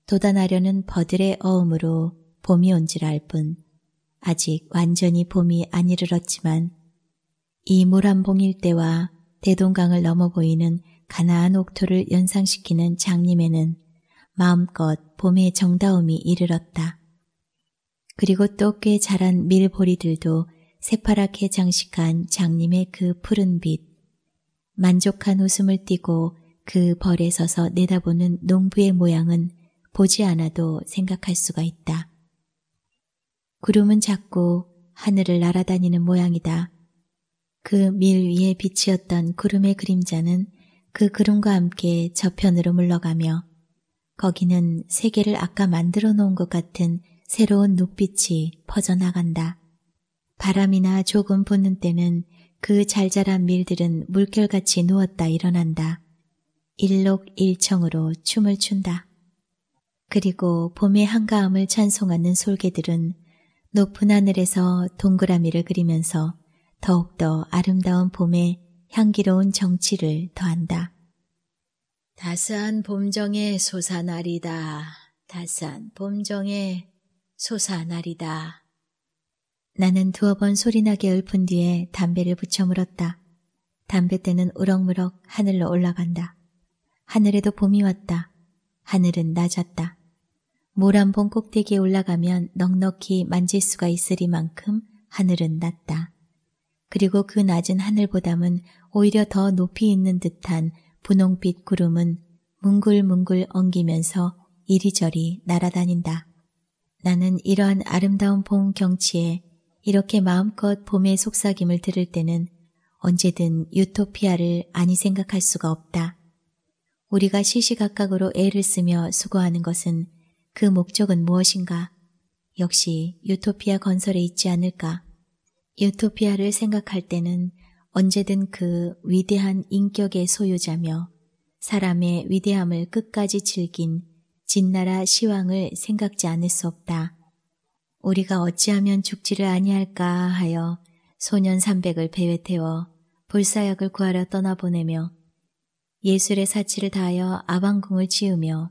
도단하려는 버들의 어음으로 봄이 온줄알뿐 아직 완전히 봄이 안 이르렀지만 이 모란봉 일때와 대동강을 넘어 보이는 가나안 옥토를 연상시키는 장님에는 마음껏 봄의 정다움이 이르렀다. 그리고 또 꽤 자란 밀보리들도 새파랗게 장식한 장님의 그 푸른 빛, 만족한 웃음을 띠고 그 벌에 서서 내다보는 농부의 모양은 보지 않아도 생각할 수가 있다. 구름은 자꾸 하늘을 날아다니는 모양이다. 그 밀 위에 비치었던 구름의 그림자는 그 구름과 함께 저편으로 물러가며 거기는 세계를 아까 만들어 놓은 것 같은 새로운 눈빛이 퍼져나간다. 바람이나 조금 붓는 때는 그 잘 자란 밀들은 물결같이 누웠다 일어난다. 일록일청으로 춤을 춘다. 그리고 봄의 한가함을 찬송하는 솔개들은 높은 하늘에서 동그라미를 그리면서 더욱더 아름다운 봄의 향기로운 정취를 더한다. 다산 봄정의 소사날이다 다산 봄정의 소사날이다 나는 두어 번 소리나게 읊은 뒤에 담배를 붙여 물었다. 담배때는 우럭무럭 하늘로 올라간다. 하늘에도 봄이 왔다. 하늘은 낮았다. 모란봉 꼭대기에 올라가면 넉넉히 만질 수가 있으리만큼 하늘은 낮다. 그리고 그 낮은 하늘보담은 오히려 더 높이 있는 듯한 분홍빛 구름은 뭉글뭉글 엉기면서 이리저리 날아다닌다. 나는 이러한 아름다운 봄 경치에 이렇게 마음껏 봄의 속삭임을 들을 때는 언제든 유토피아를 아니 생각할 수가 없다. 우리가 시시각각으로 애를 쓰며 수고하는 것은 그 목적은 무엇인가? 역시 유토피아 건설에 있지 않을까? 유토피아를 생각할 때는 언제든 그 위대한 인격의 소유자며 사람의 위대함을 끝까지 즐긴 진나라 시황을 생각지 않을 수 없다. 우리가 어찌하면 죽지를 아니할까 하여 소년 300을 배회 태워 불사약을 구하러 떠나보내며 예술의 사치를 다하여 아방궁을 지으며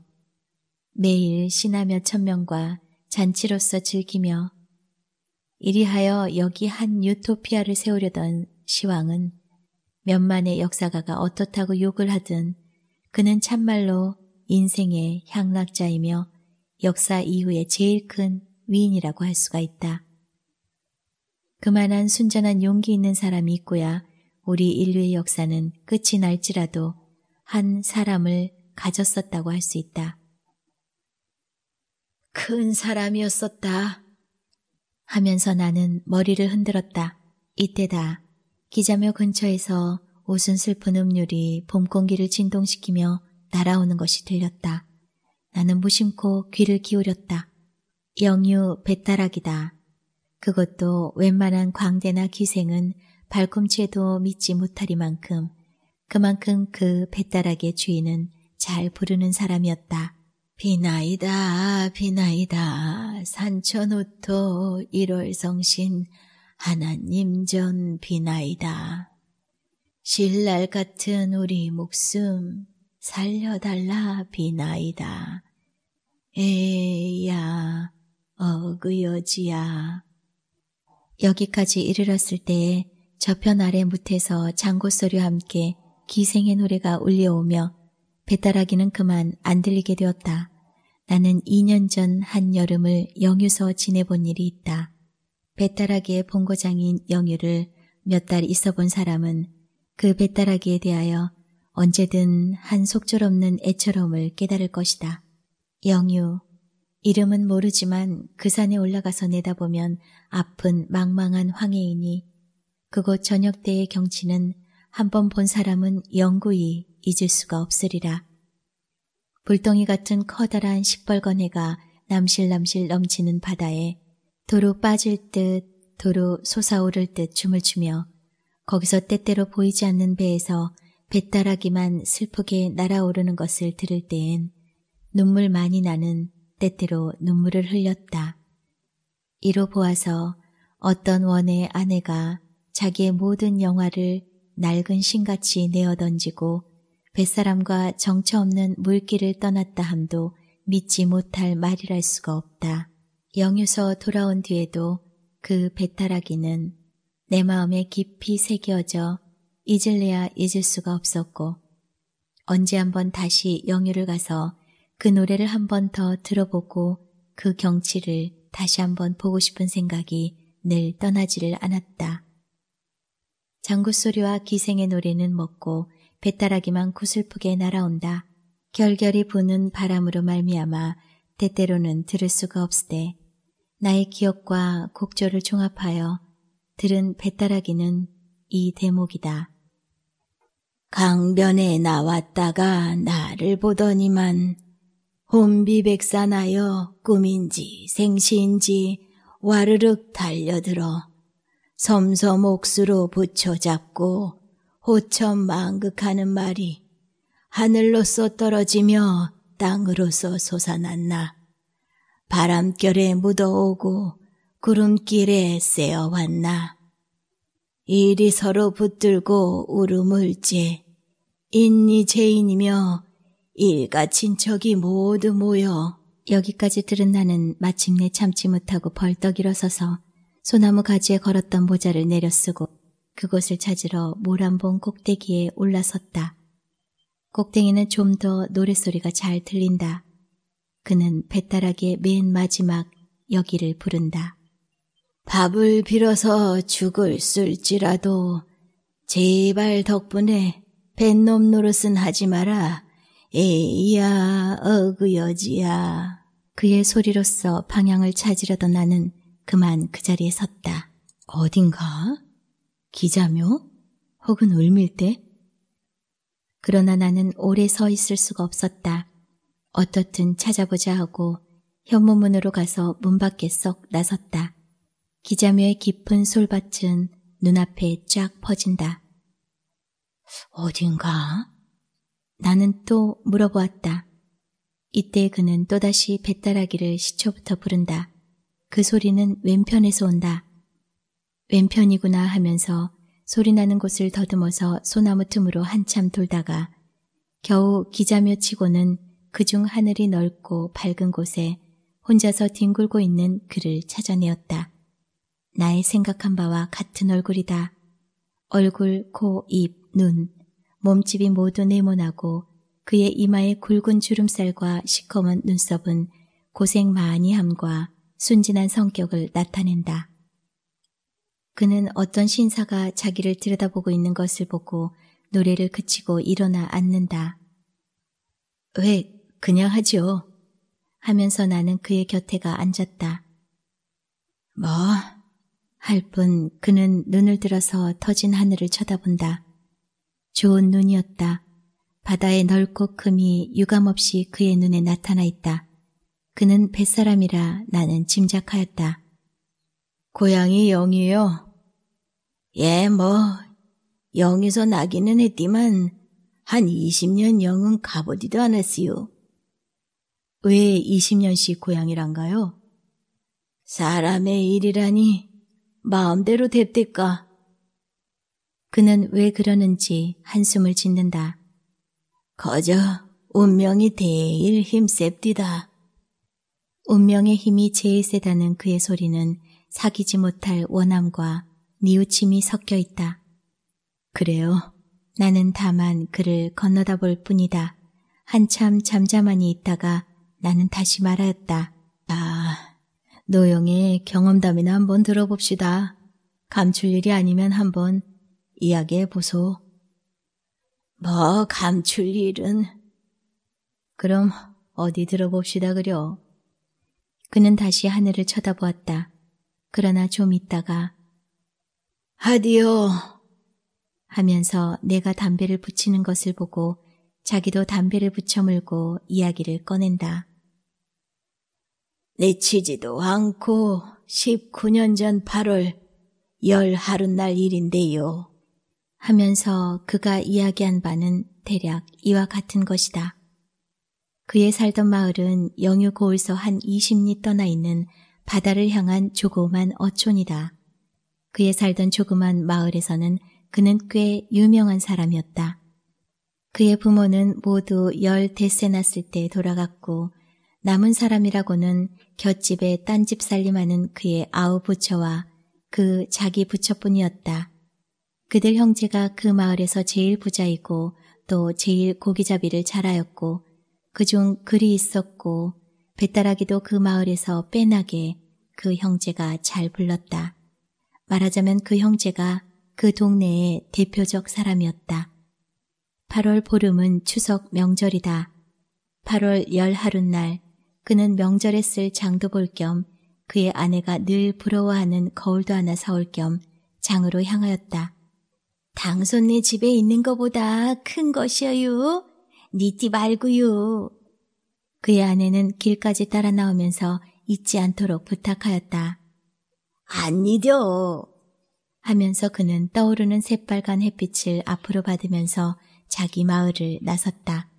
매일 신하 며천 명과 잔치로서 즐기며 이리하여 여기 한 유토피아를 세우려던 시왕은 몇만의 역사가가 어떻다고 욕을 하든 그는 참말로 인생의 향락자이며 역사 이후에 제일 큰 위인이라고 할 수가 있다. 그만한 순전한 용기 있는 사람이 있고야 우리 인류의 역사는 끝이 날지라도 한 사람을 가졌었다고 할 수 있다. 큰 사람이었었다. 하면서 나는 머리를 흔들었다. 이때다. 기자묘 근처에서 웃은 슬픈 음률이 봄 공기를 진동시키며 날아오는 것이 들렸다. 나는 무심코 귀를 기울였다. 영유 배따락이다. 그것도 웬만한 광대나 기생은 발꿈치에도 믿지 못하리만큼 그만큼 그 배따락의 주인은 잘 부르는 사람이었다. 비나이다 비나이다 산천후토 1월 성신 하나님 전 비나이다 신날 같은 우리 목숨 살려달라 비나이다 에야 어그여지야 여기까지 이르렀을 때에 저편 아래 못해서 장고 소리와 함께 기생의 노래가 울려오며 배달하기는 그만 안 들리게 되었다. 나는 2년 전 한여름을 영유서 지내본 일이 있다. 배따라기의 본고장인 영유를 몇 달 있어 본 사람은 그 배따라기에 대하여 언제든 한 속절없는 애처럼을 깨달을 것이다. 영유, 이름은 모르지만 그 산에 올라가서 내다보면 아픈 망망한 황해이니 그곳 저녁때의 경치는 한 번 본 사람은 영구히 잊을 수가 없으리라. 불덩이 같은 커다란 시뻘건 해가 남실남실 넘치는 바다에 도로 빠질 듯 도로 솟아오를 듯 춤을 추며 거기서 때때로 보이지 않는 배에서 배따라기만 슬프게 날아오르는 것을 들을 때엔 눈물 많이 나는 때때로 눈물을 흘렸다. 이로 보아서 어떤 원의 아내가 자기의 모든 영화를 낡은 신같이 내어던지고 뱃사람과 정처 없는 물길을 떠났다 함도 믿지 못할 말이랄 수가 없다. 영유서 돌아온 뒤에도 그배탈하기는내 마음에 깊이 새겨져 잊을래야 잊을 수가 없었고 언제 한번 다시 영유를 가서 그 노래를 한번 더 들어보고 그 경치를 다시 한번 보고 싶은 생각이 늘 떠나지를 않았다. 장구 소리와 기생의 노래는 먹고 배따라기만 고슬프게 날아온다. 결결이 부는 바람으로 말미암아 때때로는 들을 수가 없으되 나의 기억과 곡조를 종합하여 들은 배따라기는 이 대목이다. 강변에 나왔다가 나를 보더니만 혼비백산하여 꿈인지 생시인지 와르륵 달려들어 섬섬 옥수로 붙여잡고 호천망극하는 말이 하늘로서 떨어지며 땅으로서 솟아났나. 바람결에 묻어오고 구름길에 쐬어왔나일이 서로 붙들고 울음을지 인니 죄인이며 일가 친척이 모두 모여 여기까지 들은 나는 마침내 참지 못하고 벌떡 일어서서 소나무 가지에 걸었던 모자를 내려쓰고 그곳을 찾으러 모란봉 꼭대기에 올라섰다. 꼭대기는 좀 더 노랫소리가 잘 들린다. 그는 배따락의 맨 마지막 여기를 부른다. 밥을 빌어서 죽을 쓸지라도 제발 덕분에 뱃놈 노릇은 하지 마라. 에이야 어그여지야. 그의 소리로서 방향을 찾으려던 나는 그만 그 자리에 섰다. 어딘가? 기자묘 혹은 울밀대 그러나 나는 오래 서 있을 수가 없었다. 어떻든 찾아보자 하고 현무문으로 가서 문 밖에 썩 나섰다. 기자묘의 깊은 솔밭은 눈앞에 쫙 퍼진다. 어딘가? 나는 또 물어보았다. 이때 그는 또다시 뱃따라기를 시초부터 부른다. 그 소리는 왼편에서 온다. 왼편이구나 하면서 소리나는 곳을 더듬어서 소나무 틈으로 한참 돌다가 겨우 기자묘 치고는 그중 하늘이 넓고 밝은 곳에 혼자서 뒹굴고 있는 그를 찾아내었다. 나의 생각한 바와 같은 얼굴이다. 얼굴, 코, 입, 눈, 몸집이 모두 네모나고 그의 이마의 굵은 주름살과 시커먼 눈썹은 고생 많이 함과 순진한 성격을 나타낸다. 그는 어떤 신사가 자기를 들여다보고 있는 것을 보고 노래를 그치고 일어나 앉는다. 왜 그냥 하지요? 하면서 나는 그의 곁에가 앉았다. 뭐? 할 뿐 그는 눈을 들어서 터진 하늘을 쳐다본다. 좋은 눈이었다. 바다의 넓고 금이 유감없이 그의 눈에 나타나 있다. 그는 뱃사람이라 나는 짐작하였다. 고양이 영이요? 예, 뭐, 영에서 나기는 했디만, 한 20년 영은 가보지도 않았어요. 왜 20년씩 고양이란가요 사람의 일이라니, 마음대로 됩대까. 그는 왜 그러는지 한숨을 짓는다. 거저 운명이 대일 힘셉디다. 운명의 힘이 제일 세다는 그의 소리는 사귀지 못할 원함과 니우침이 섞여 있다. 그래요. 나는 다만 그를 건너다 볼 뿐이다. 한참 잠잠하니 있다가 나는 다시 말하였다. 아, 노영의 경험담이나 한번 들어봅시다. 감출 일이 아니면 한번 이야기해 보소. 뭐 감출 일은? 그럼 어디 들어봅시다 그려. 그는 다시 하늘을 쳐다보았다. 그러나 좀 있다가 하디오 하면서 내가 담배를 붙이는 것을 보고 자기도 담배를 붙여 물고 이야기를 꺼낸다. 내치지도 않고 19년 전 8월 열하루날 일인데요. 하면서 그가 이야기한 바는 대략 이와 같은 것이다. 그의 살던 마을은 영유 고을서 한 20리 떠나 있는 바다를 향한 조그만 어촌이다. 그의 살던 조그만 마을에서는 그는 꽤 유명한 사람이었다. 그의 부모는 모두 열 대세 났을 때 돌아갔고 남은 사람이라고는 곁집에 딴집 살림하는 그의 아우 부처와 그 자기 부처뿐이었다. 그들 형제가 그 마을에서 제일 부자이고 또 제일 고기잡이를 잘하였고 그중 글이 있었고 배따라기도 그 마을에서 빼나게 그 형제가 잘 불렀다. 말하자면 그 형제가 그 동네의 대표적 사람이었다. 8월 보름은 추석 명절이다. 8월 열 하룻날 그는 명절에 쓸 장도 볼 겸 그의 아내가 늘 부러워하는 거울도 하나 사올 겸 장으로 향하였다. 당손네 집에 있는 것보다큰것이여유 니띠 네 말구유 그의 아내는 길까지 따라 나오면서 잊지 않도록 부탁하였다. 안니뎌 하면서 그는 떠오르는 새빨간 햇빛을 앞으로 받으면서 자기 마을을 나섰다.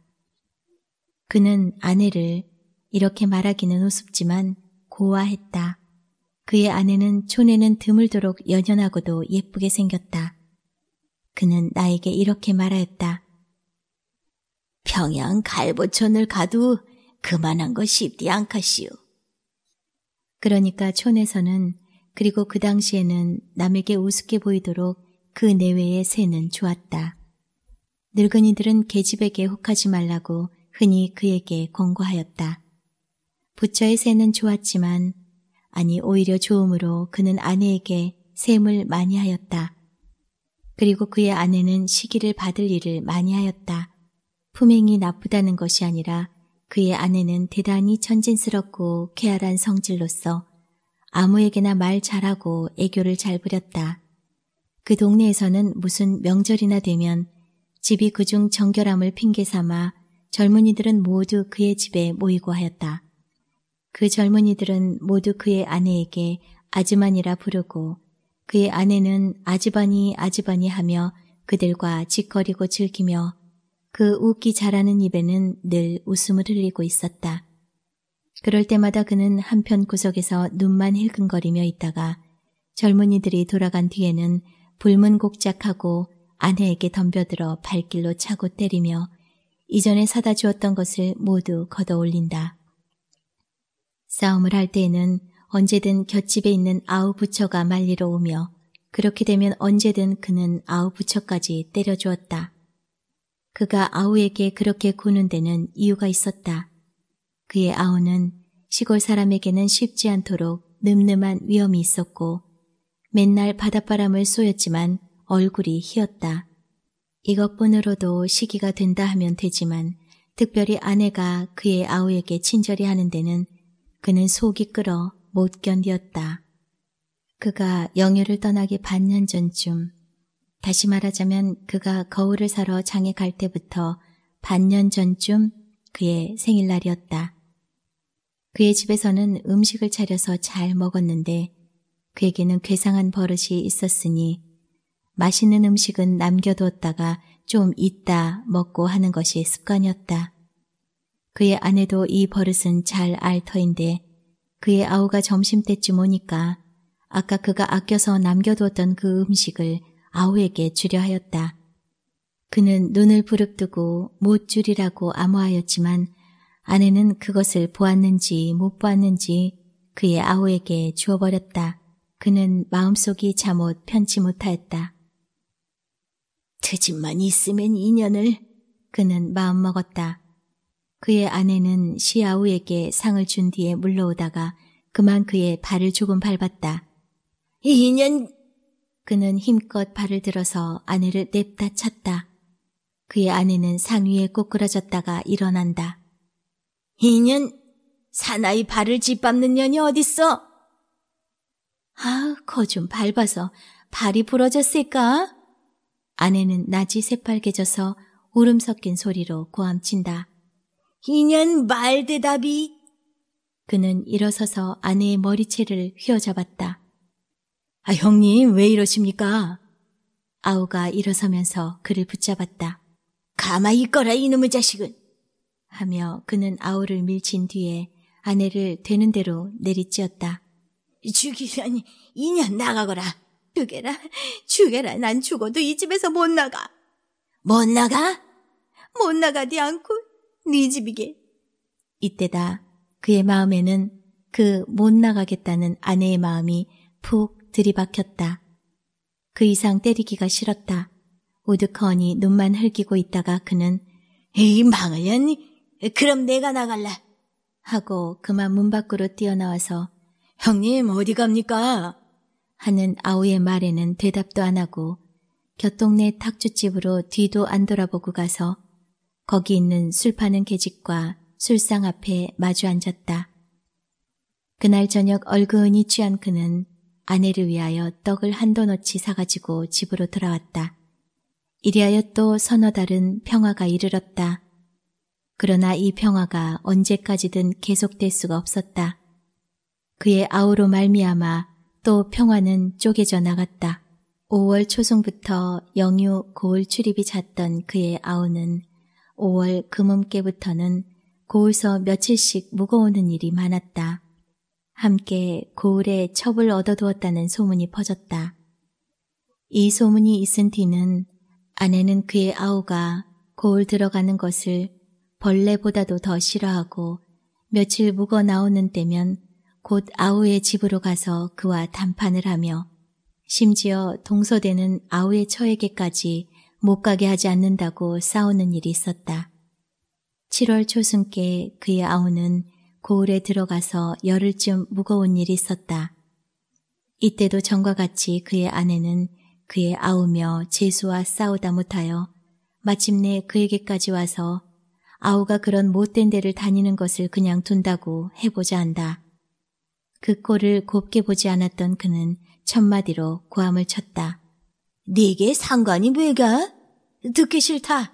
그는 아내를 이렇게 말하기는 우습지만 고아했다. 그의 아내는 촌에는 드물도록 연연하고도 예쁘게 생겼다. 그는 나에게 이렇게 말하였다. 평양 갈보촌을 가도 그만한 것이 있디 않카시오. 그러니까 촌에서는 그리고 그 당시에는 남에게 우습게 보이도록 그 내외의 새는 좋았다. 늙은이들은 계집에게 혹하지 말라고 흔히 그에게 권고하였다. 부처의 새는 좋았지만 아니 오히려 좋음으로 그는 아내에게 샘을 많이 하였다. 그리고 그의 아내는 시기를 받을 일을 많이 하였다. 품행이 나쁘다는 것이 아니라 그의 아내는 대단히 천진스럽고 쾌활한 성질로서 아무에게나 말 잘하고 애교를 잘 부렸다. 그 동네에서는 무슨 명절이나 되면 집이 그중 정결함을 핑계 삼아 젊은이들은 모두 그의 집에 모이고 하였다. 그 젊은이들은 모두 그의 아내에게 아즈만이라 부르고 그의 아내는 아즈바니 아즈바니 하며 그들과 짓거리고 즐기며 그 웃기 잘하는 입에는 늘 웃음을 흘리고 있었다. 그럴 때마다 그는 한편 구석에서 눈만 힐끔거리며 있다가 젊은이들이 돌아간 뒤에는 불문곡작하고 아내에게 덤벼들어 발길로 차고 때리며 이전에 사다 주었던 것을 모두 걷어올린다. 싸움을 할 때에는 언제든 곁집에 있는 아우 부처가 말리러 오며 그렇게 되면 언제든 그는 아우 부처까지 때려주었다. 그가 아우에게 그렇게 구는 데는 이유가 있었다. 그의 아우는 시골 사람에게는 쉽지 않도록 늠름한 위험이 있었고 맨날 바닷바람을 쏘였지만 얼굴이 희었다. 이것뿐으로도 시기가 된다 하면 되지만 특별히 아내가 그의 아우에게 친절히 하는 데는 그는 속이 끓어 못 견디었다. 그가 영유를 떠나기 반년 전쯤 다시 말하자면 그가 거울을 사러 장에 갈 때부터 반년 전쯤 그의 생일날이었다. 그의 집에서는 음식을 차려서 잘 먹었는데 그에게는 괴상한 버릇이 있었으니 맛있는 음식은 남겨두었다가 좀 있다 먹고 하는 것이 습관이었다. 그의 아내도 이 버릇은 잘 알 터인데 그의 아우가 점심때쯤 오니까 아까 그가 아껴서 남겨두었던 그 음식을 아우에게 주려 하였다. 그는 눈을 부릅뜨고 못 주리라고 암호하였지만 아내는 그것을 보았는지 못 보았는지 그의 아우에게 주어버렸다. 그는 마음속이 잠옷 편치 못하였다. 트집만 있으면 인연을 그는 마음먹었다. 그의 아내는 시아우에게 상을 준 뒤에 물러오다가 그만 그의 발을 조금 밟았다. 인연 그는 힘껏 발을 들어서 아내를 냅다 쳤다. 그의 아내는 상위에 꼬꾸라졌다가 일어난다. 이년 사나이 발을 짓밟는 년이 어딨어? 아, 우거 좀 밟아서 발이 부러졌을까? 아내는 낮이 새빨개 져서 울음 섞인 소리로 고함친다. 이년 말 대답이! 그는 일어서서 아내의 머리채를 휘어잡았다. 아, 형님, 왜 이러십니까? 아우가 일어서면서 그를 붙잡았다. 가만히 있거라, 이놈의 자식은! 하며 그는 아우를 밀친 뒤에 아내를 되는 대로 내리찌었다. 죽이려니, 이년 나가거라! 죽여라, 죽여라, 난 죽어도 이 집에서 못 나가! 못 나가? 못 나가디 않고, 네 집이게. 이때다 그의 마음에는 그 못 나가겠다는 아내의 마음이 푹 들이박혔다. 그 이상 때리기가 싫었다. 우드커니 눈만 흘기고 있다가 그는 이망할니 그럼 내가 나갈래 하고 그만 문 밖으로 뛰어나와서 형님 어디 갑니까? 하는 아우의 말에는 대답도 안 하고 곁동네 탁주집으로 뒤도 안 돌아보고 가서 거기 있는 술 파는 계집과 술상 앞에 마주 앉았다. 그날 저녁 얼그은이 취한 그는 아내를 위하여 떡을 한 도너치 사가지고 집으로 돌아왔다. 이리하여 또 서너 달은 평화가 이르렀다. 그러나 이 평화가 언제까지든 계속될 수가 없었다. 그의 아우로 말미암아 또 평화는 쪼개져 나갔다. 5월 초송부터 영유 고을 출입이 잦던 그의 아우는 5월 금음께부터는 고을서 며칠씩 무거우는 일이 많았다. 함께 고을에 첩을 얻어두었다는 소문이 퍼졌다. 이 소문이 있은 뒤는 아내는 그의 아우가 고을 들어가는 것을 벌레보다도 더 싫어하고 며칠 묵어 나오는 때면 곧 아우의 집으로 가서 그와 담판을 하며 심지어 동서대는 아우의 처에게까지 못 가게 하지 않는다고 싸우는 일이 있었다. 7월 초순께 그의 아우는 고을에 들어가서 열흘쯤 무거운 일이 있었다. 이때도 전과 같이 그의 아내는 그의 아우며 재수와 싸우다 못하여 마침내 그에게까지 와서 아우가 그런 못된 데를 다니는 것을 그냥 둔다고 해보자 한다. 그 꼴을 곱게 보지 않았던 그는 첫마디로 고함을 쳤다. 네게 상관이 왜 가? 듣기 싫다.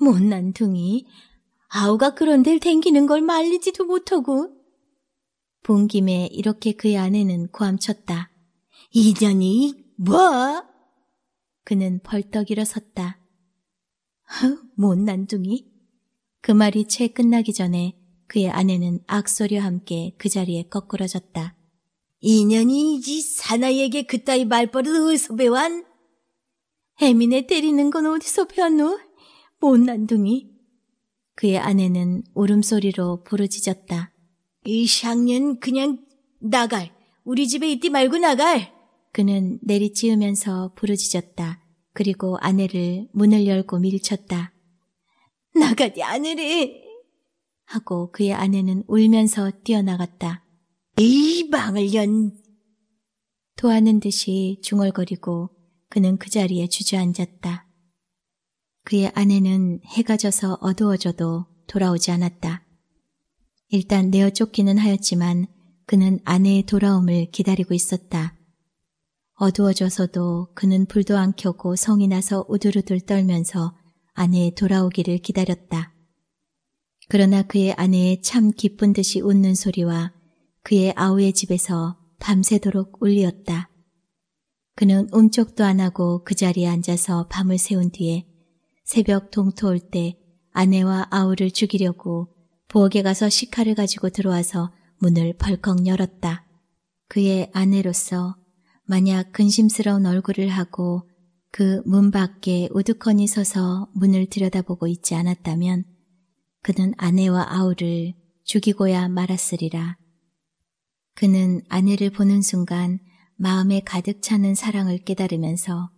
못난 둥이 아우가 그런 데를 댕기는 걸 말리지도 못하고. 본 김에 이렇게 그의 아내는 고함쳤다. 이년이 뭐? 그는 벌떡 일어섰다. 못난 둥이. 그 말이 채 끝나기 전에 그의 아내는 악소리와 함께 그 자리에 거꾸러졌다. 이년이 이지 사나이에게 그따위 말벌을 어디서 배완? 해민의 때리는 건 어디서 배웠노? 못난 둥이. 그의 아내는 울음소리로 부르짖었다. 이향년 그냥 나갈. 우리 집에 있디 말고 나갈. 그는 내리치으면서 부르짖었다. 그리고 아내를 문을 열고 밀쳤다. 나가디 아내리! 하고 그의 아내는 울면서 뛰어나갔다. 이방을 연! 도하는 듯이 중얼거리고 그는 그 자리에 주저앉았다. 그의 아내는 해가 져서 어두워져도 돌아오지 않았다. 일단 내어 쫓기는 하였지만 그는 아내의 돌아옴을 기다리고 있었다. 어두워져서도 그는 불도 안 켜고 성이 나서 우두르들 떨면서 아내의 돌아오기를 기다렸다. 그러나 그의 아내의 참 기쁜 듯이 웃는 소리와 그의 아우의 집에서 밤새도록 울리었다. 그는 움쩍도 안 하고 그 자리에 앉아서 밤을 새운 뒤에 새벽 동토 올 때 아내와 아우를 죽이려고 부엌에 가서 식칼을 가지고 들어와서 문을 벌컥 열었다. 그의 아내로서 만약 근심스러운 얼굴을 하고 그 문 밖에 우두커니 서서 문을 들여다보고 있지 않았다면 그는 아내와 아우를 죽이고야 말았으리라. 그는 아내를 보는 순간 마음에 가득 차는 사랑을 깨달으면서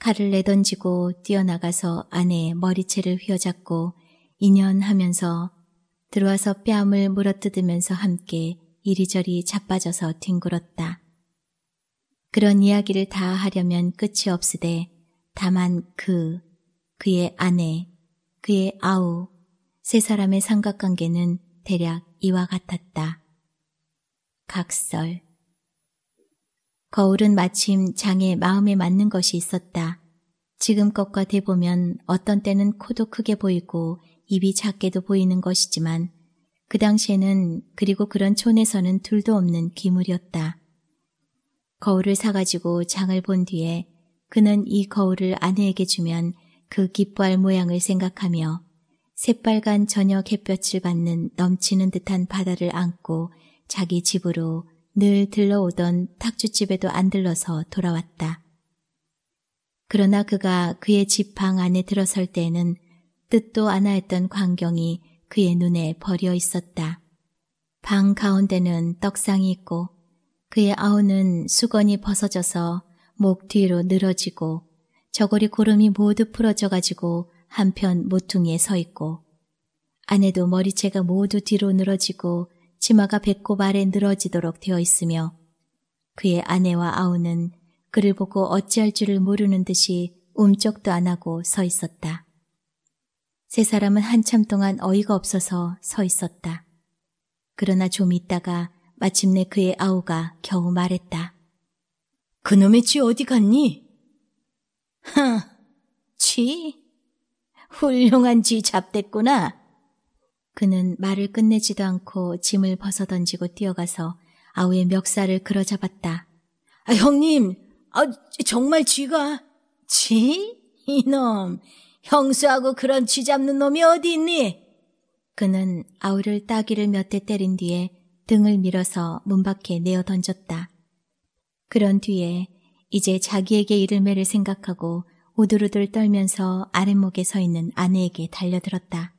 칼을 내던지고 뛰어나가서 아내의 머리채를 휘어잡고 인연하면서 들어와서 뺨을 물어뜯으면서 함께 이리저리 자빠져서 뒹굴었다. 그런 이야기를 다 하려면 끝이 없으되 다만 그, 그의 아내, 그의 아우, 세 사람의 삼각관계는 대략 이와 같았다. 각설 거울은 마침 장의 마음에 맞는 것이 있었다. 지금것과 대보면 어떤 때는 코도 크게 보이고 입이 작게도 보이는 것이지만 그 당시에는 그리고 그런 촌에서는 둘도 없는 귀물이었다 거울을 사가지고 장을 본 뒤에 그는 이 거울을 아내에게 주면 그 기뻐할 모양을 생각하며 새빨간 저녁 햇볕을 받는 넘치는 듯한 바다를 안고 자기 집으로 늘 들러오던 탁주집에도 안 들러서 돌아왔다. 그러나 그가 그의 집 방 안에 들어설 때에는 뜻도 안하였던 광경이 그의 눈에 버려 있었다. 방 가운데는 떡상이 있고 그의 아우는 수건이 벗어져서 목 뒤로 늘어지고 저고리 고름이 모두 풀어져 가지고 한편 모퉁이에 서 있고 아내도 머리채가 모두 뒤로 늘어지고 치마가 배꼽 아래 늘어지도록 되어 있으며 그의 아내와 아우는 그를 보고 어찌할 줄을 모르는 듯이 움쩍도 안 하고 서 있었다. 세 사람은 한참 동안 어이가 없어서 서 있었다. 그러나 좀 있다가 마침내 그의 아우가 겨우 말했다. 그놈의 쥐 어디 갔니? 흥, 쥐? 훌륭한 쥐 잡댔구나. 그는 말을 끝내지도 않고 짐을 벗어던지고 뛰어가서 아우의 멱살을 그러잡았다. 아, 형님, 아, 정말 쥐가... 쥐? 이놈, 형수하고 그런 쥐 잡는 놈이 어디 있니? 그는 아우를 따귀를 몇 대 때린 뒤에 등을 밀어서 문 밖에 내어 던졌다. 그런 뒤에 이제 자기에게 이를 매를 생각하고 우두르들 떨면서 아랫목에 서 있는 아내에게 달려들었다.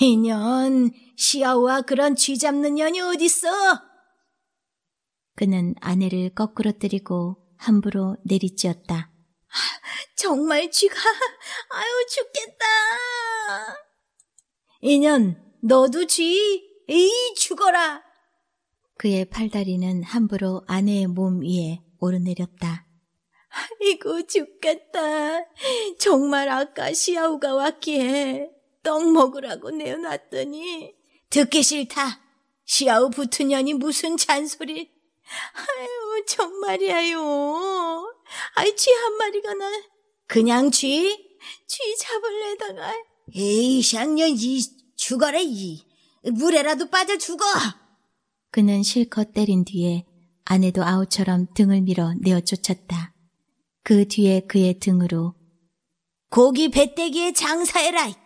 이년 시아우와 그런 쥐 잡는 년이 어딨어? 그는 아내를 거꾸로 뜨리고 함부로 내리치었다. 정말 쥐가 아유 죽겠다. 이년 너도 쥐? 에이 죽어라. 그의 팔다리는 함부로 아내의 몸 위에 오르내렸다. 아이고 죽겠다. 정말 아까 시아우가 왔기에 떡 먹으라고 내어놨더니 듣기 싫다. 시아우 부투냐니 무슨 잔소리. 아유 정말이야요. 아이 쥐 한 마리가 나 그냥 쥐? 쥐 잡을래다가 에이 샹년 이 죽어라 이 물에라도 빠져 죽어. 그는 실컷 때린 뒤에 아내도 아우처럼 등을 밀어 내어 쫓았다. 그 뒤에 그의 등으로 고기 배때기에 장사해라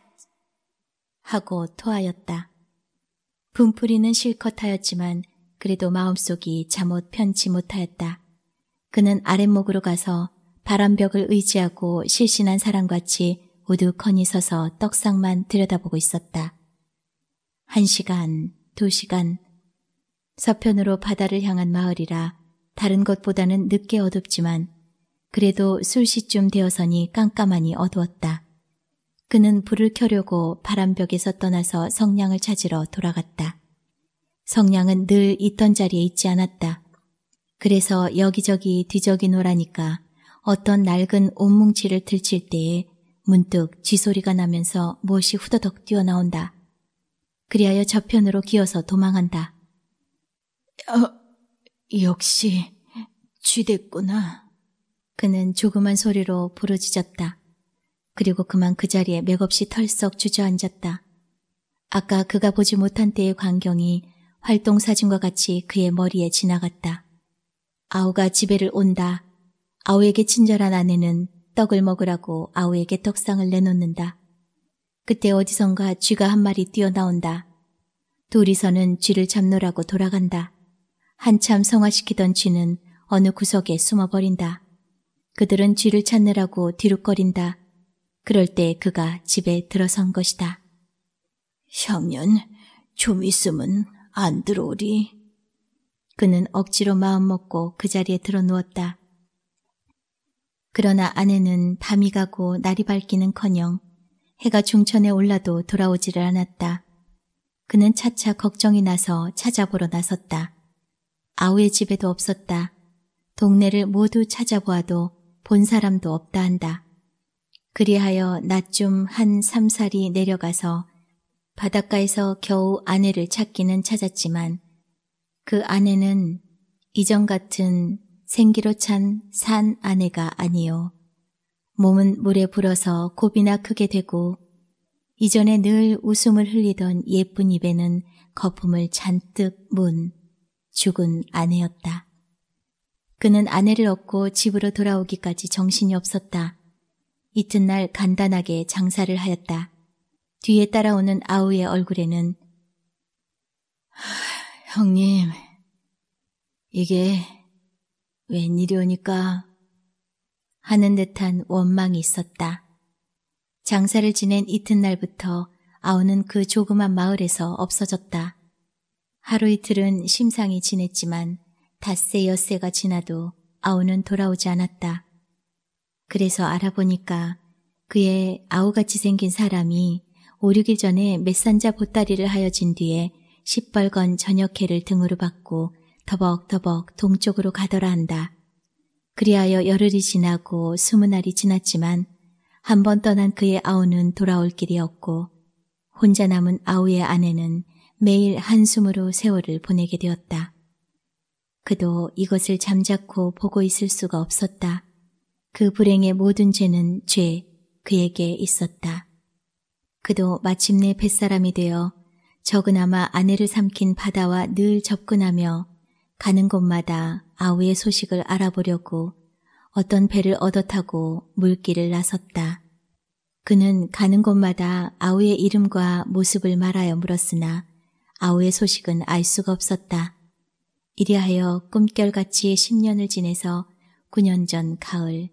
하고 토하였다. 분풀이는 실컷 하였지만 그래도 마음속이 잠못 편치 못하였다. 그는 아랫목으로 가서 바람벽을 의지하고 실신한 사람같이 우두커니 서서 떡상만 들여다보고 있었다. 한 시간, 두 시간. 서편으로 바다를 향한 마을이라 다른 것보다는 늦게 어둡지만 그래도 술시쯤 되어서니 깜깜하니 어두웠다. 그는 불을 켜려고 바람벽에서 떠나서 성냥을 찾으러 돌아갔다. 성냥은 늘 있던 자리에 있지 않았다. 그래서 여기저기 뒤적이노라니까 어떤 낡은 옷뭉치를 들칠 때에 문득 쥐소리가 나면서 무엇이 후더덕 뛰어나온다. 그리하여 저편으로 기어서 도망한다. 어, 역시 쥐 됐구나. 그는 조그만 소리로 부르짖었다. 그리고 그만 그 자리에 맥없이 털썩 주저앉았다. 아까 그가 보지 못한 때의 광경이 활동사진과 같이 그의 머리에 지나갔다. 아우가 집에를 온다. 아우에게 친절한 아내는 떡을 먹으라고 아우에게 떡상을 내놓는다. 그때 어디선가 쥐가 한 마리 뛰어나온다. 둘이서는 쥐를 잡노라고 돌아간다. 한참 성화시키던 쥐는 어느 구석에 숨어버린다. 그들은 쥐를 찾느라고 뒤룩거린다. 그럴 때 그가 집에 들어선 것이다. 형년, 좀 있으면 안 들어오리. 그는 억지로 마음먹고 그 자리에 들어 누웠다. 그러나 아내는 밤이 가고 날이 밝기는커녕 해가 중천에 올라도 돌아오지를 않았다. 그는 차차 걱정이 나서 찾아보러 나섰다. 아우의 집에도 없었다. 동네를 모두 찾아보아도 본 사람도 없다 한다. 그리하여 낮쯤한 삼살이 내려가서 바닷가에서 겨우 아내를 찾기는 찾았지만 그 아내는 이전 같은 생기로 찬 산 아내가 아니요. 몸은 물에 불어서 곱이나 크게 되고 이전에 늘 웃음을 흘리던 예쁜 입에는 거품을 잔뜩 문 죽은 아내였다. 그는 아내를 얻고 집으로 돌아오기까지 정신이 없었다. 이튿날 간단하게 장사를 하였다. 뒤에 따라오는 아우의 얼굴에는 형님, 이게 웬일이오니까 하는 듯한 원망이 있었다. 장사를 지낸 이튿날부터 아우는 그 조그만 마을에서 없어졌다. 하루 이틀은 심상히 지냈지만 닷새 엿새가 지나도 아우는 돌아오지 않았다. 그래서 알아보니까 그의 아우같이 생긴 사람이 5, 6일 전에 메산자 보따리를 하여진 뒤에 시뻘건 저녁회를 등으로 받고 더벅더벅 동쪽으로 가더라 한다. 그리하여 열흘이 지나고 스무 날이 지났지만 한 번 떠난 그의 아우는 돌아올 길이 없고 혼자 남은 아우의 아내는 매일 한숨으로 세월을 보내게 되었다. 그도 이것을 잠자코 보고 있을 수가 없었다. 그 불행의 모든 죄는 죄, 그에게 있었다. 그도 마침내 뱃사람이 되어 적은아마 아내를 삼킨 바다와 늘 접근하며 가는 곳마다 아우의 소식을 알아보려고 어떤 배를 얻어 타고 물길을 나섰다. 그는 가는 곳마다 아우의 이름과 모습을 말하여 물었으나 아우의 소식은 알 수가 없었다. 이리하여 꿈결같이 10년을 지내서 9년 전 가을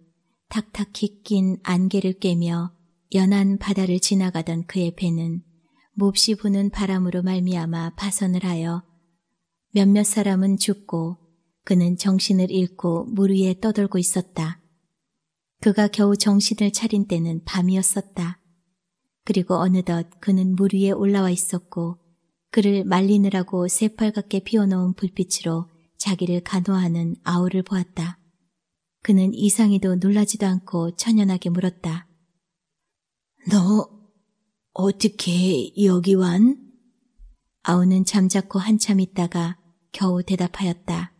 탁탁히 낀 안개를 깨며 연한 바다를 지나가던 그의 배는 몹시 부는 바람으로 말미암아 파선을 하여 몇몇 사람은 죽고 그는 정신을 잃고 물 위에 떠돌고 있었다. 그가 겨우 정신을 차린 때는 밤이었었다. 그리고 어느덧 그는 물 위에 올라와 있었고 그를 말리느라고 새빨갛게 피워놓은 불빛으로 자기를 간호하는 아우를 보았다. 그는 이상히도 놀라지도 않고 천연하게 물었다. 너 어떻게 여기 완? 아우는 잠자코 한참 있다가 겨우 대답하였다.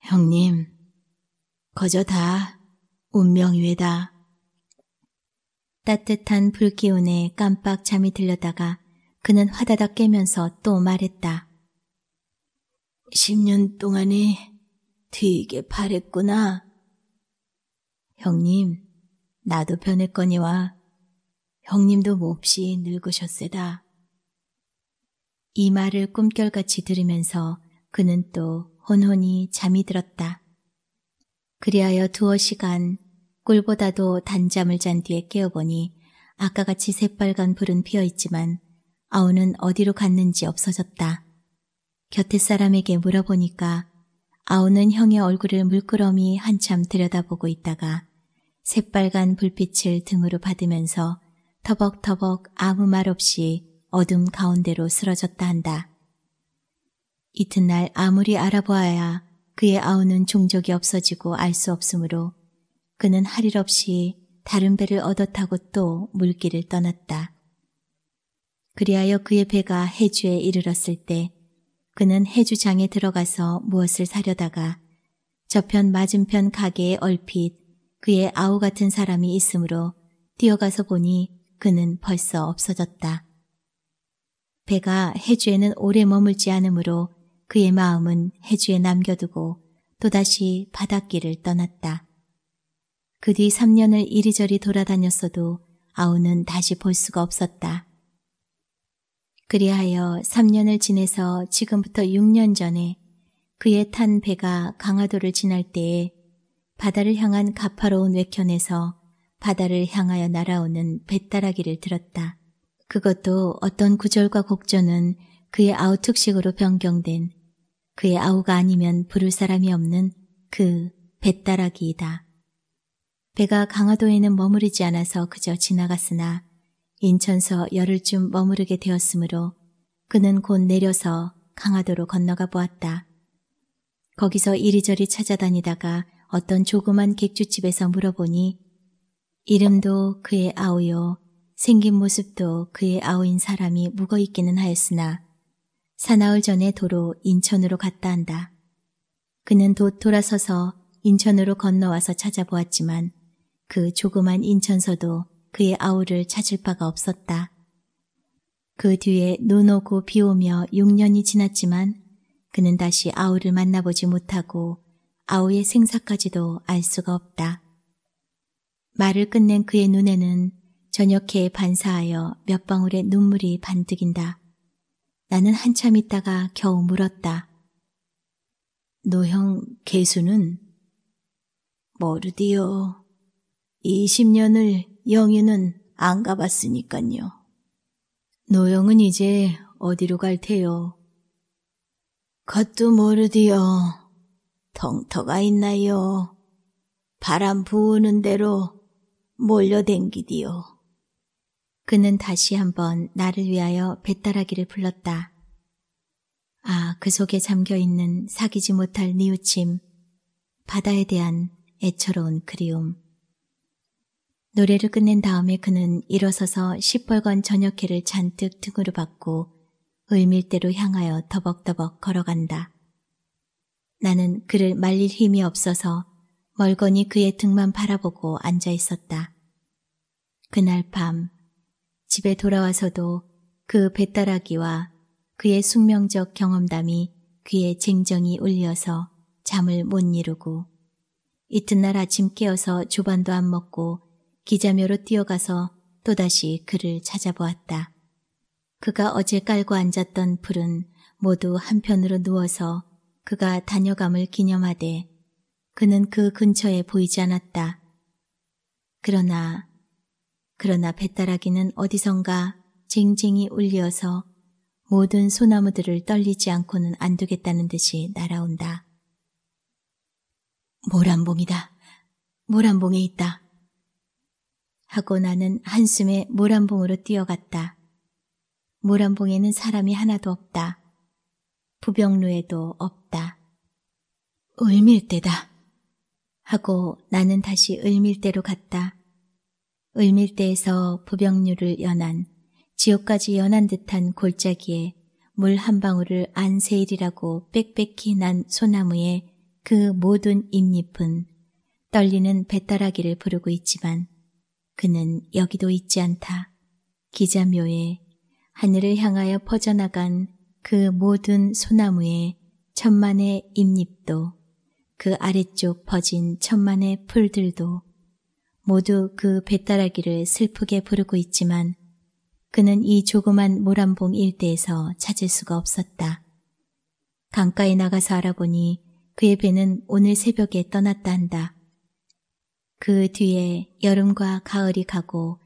형님, 거저 다 운명이외다. 따뜻한 불기운에 깜빡 잠이 들려다가 그는 화다닥 깨면서 또 말했다. 10년 동안에 되게 바랬구나. 형님, 나도 변했거니와 형님도 몹시 늙으셨세다. 이 말을 꿈결같이 들으면서 그는 또 혼혼히 잠이 들었다. 그리하여 두어 시간 꿀보다도 단잠을 잔 뒤에 깨어보니 아까같이 새빨간 불은 피어있지만 아우는 어디로 갔는지 없어졌다. 곁에 사람에게 물어보니까 아우는 형의 얼굴을 물끄러미 한참 들여다보고 있다가 새빨간 불빛을 등으로 받으면서 터벅터벅 아무 말 없이 어둠 가운데로 쓰러졌다 한다. 이튿날 아무리 알아보아야 그의 아우는 종적이 없어지고 알 수 없으므로 그는 할 일 없이 다른 배를 얻어 타고 또 물길을 떠났다. 그리하여 그의 배가 해주에 이르렀을 때 그는 해주장에 들어가서 무엇을 사려다가 저편 맞은편 가게에 얼핏 그의 아우 같은 사람이 있으므로 뛰어가서 보니 그는 벌써 없어졌다. 배가 해주에는 오래 머물지 않으므로 그의 마음은 해주에 남겨두고 또다시 바닷길을 떠났다. 그 뒤 3년을 이리저리 돌아다녔어도 아우는 다시 볼 수가 없었다. 그리하여 3년을 지내서 지금부터 6년 전에 그의 탄 배가 강화도를 지날 때에 바다를 향한 가파로운 외편에서 바다를 향하여 날아오는 배따라기를 들었다. 그것도 어떤 구절과 곡조는 그의 아우특식으로 변경된 그의 아우가 아니면 부를 사람이 없는 그 배따라기이다. 배가 강화도에는 머무르지 않아서 그저 지나갔으나 인천서 열흘쯤 머무르게 되었으므로 그는 곧 내려서 강화도로 건너가 보았다. 거기서 이리저리 찾아다니다가 어떤 조그만 객주집에서 물어보니 이름도 그의 아우요 생긴 모습도 그의 아우인 사람이 묵어있기는 하였으나 사나흘 전에 도로 인천으로 갔다 한다. 그는 도 돌아서서 인천으로 건너와서 찾아보았지만 그 조그만 인천서도 그의 아우를 찾을 바가 없었다. 그 뒤에 눈 오고 비 오며 6년이 지났지만 그는 다시 아우를 만나보지 못하고 아우의 생사까지도 알 수가 없다. 말을 끝낸 그의 눈에는 저녁해에 반사하여 몇 방울의 눈물이 반득인다. 나는 한참 있다가 겨우 물었다. 노형 개수는 모르디요. 20년을 영희는 안 가봤으니깐요. 노영은 이제 어디로 갈 테요? 것도 모르디요. 텅터가 있나요? 바람 부는 으 대로 몰려댕기디요. 그는 다시 한번 나를 위하여 배따라기를 불렀다. 아, 그 속에 잠겨있는 사귀지 못할 니우침, 네 바다에 대한 애처로운 그리움. 노래를 끝낸 다음에 그는 일어서서 시뻘건 저녁해를 잔뜩 등으로 받고 을밀대로 향하여 더벅더벅 걸어간다. 나는 그를 말릴 힘이 없어서 멀거니 그의 등만 바라보고 앉아 있었다. 그날 밤 집에 돌아와서도 그 배따라기와 그의 숙명적 경험담이 귀에 쟁정이 울려서 잠을 못 이루고 이튿날 아침 깨어서 조반도 안 먹고 기자묘로 뛰어가서 또다시 그를 찾아보았다. 그가 어제 깔고 앉았던 풀은 모두 한편으로 누워서 그가 다녀감을 기념하되 그는 그 근처에 보이지 않았다. 그러나 그러나 배따라기는 어디선가 쟁쟁이 울려서 모든 소나무들을 떨리지 않고는 안 되겠다는 듯이 날아온다. 모란봉이다. 모란봉에 있다. 하고 나는 한숨에 모란봉으로 뛰어갔다. 모란봉에는 사람이 하나도 없다. 부병로에도 없다. 을밀대다. 하고 나는 다시 을밀대로 갔다. 을밀대에서 부병류를 연한 지옥까지 연한 듯한 골짜기에 물 한 방울을 안세일이라고 빽빽히 난소나무에그 모든 잎잎은 떨리는 배따라기를 부르고 있지만 그는 여기도 있지 않다. 기자묘에 하늘을 향하여 퍼져나간 그 모든 소나무의 천만의 잎잎도 그 아래쪽 퍼진 천만의 풀들도 모두 그뱃따라기를 슬프게 부르고 있지만 그는 이 조그만 모란봉 일대에서 찾을 수가 없었다. 강가에 나가서 알아보니 그의 배는 오늘 새벽에 떠났다 한다. 그 뒤에 여름과 가을이 가고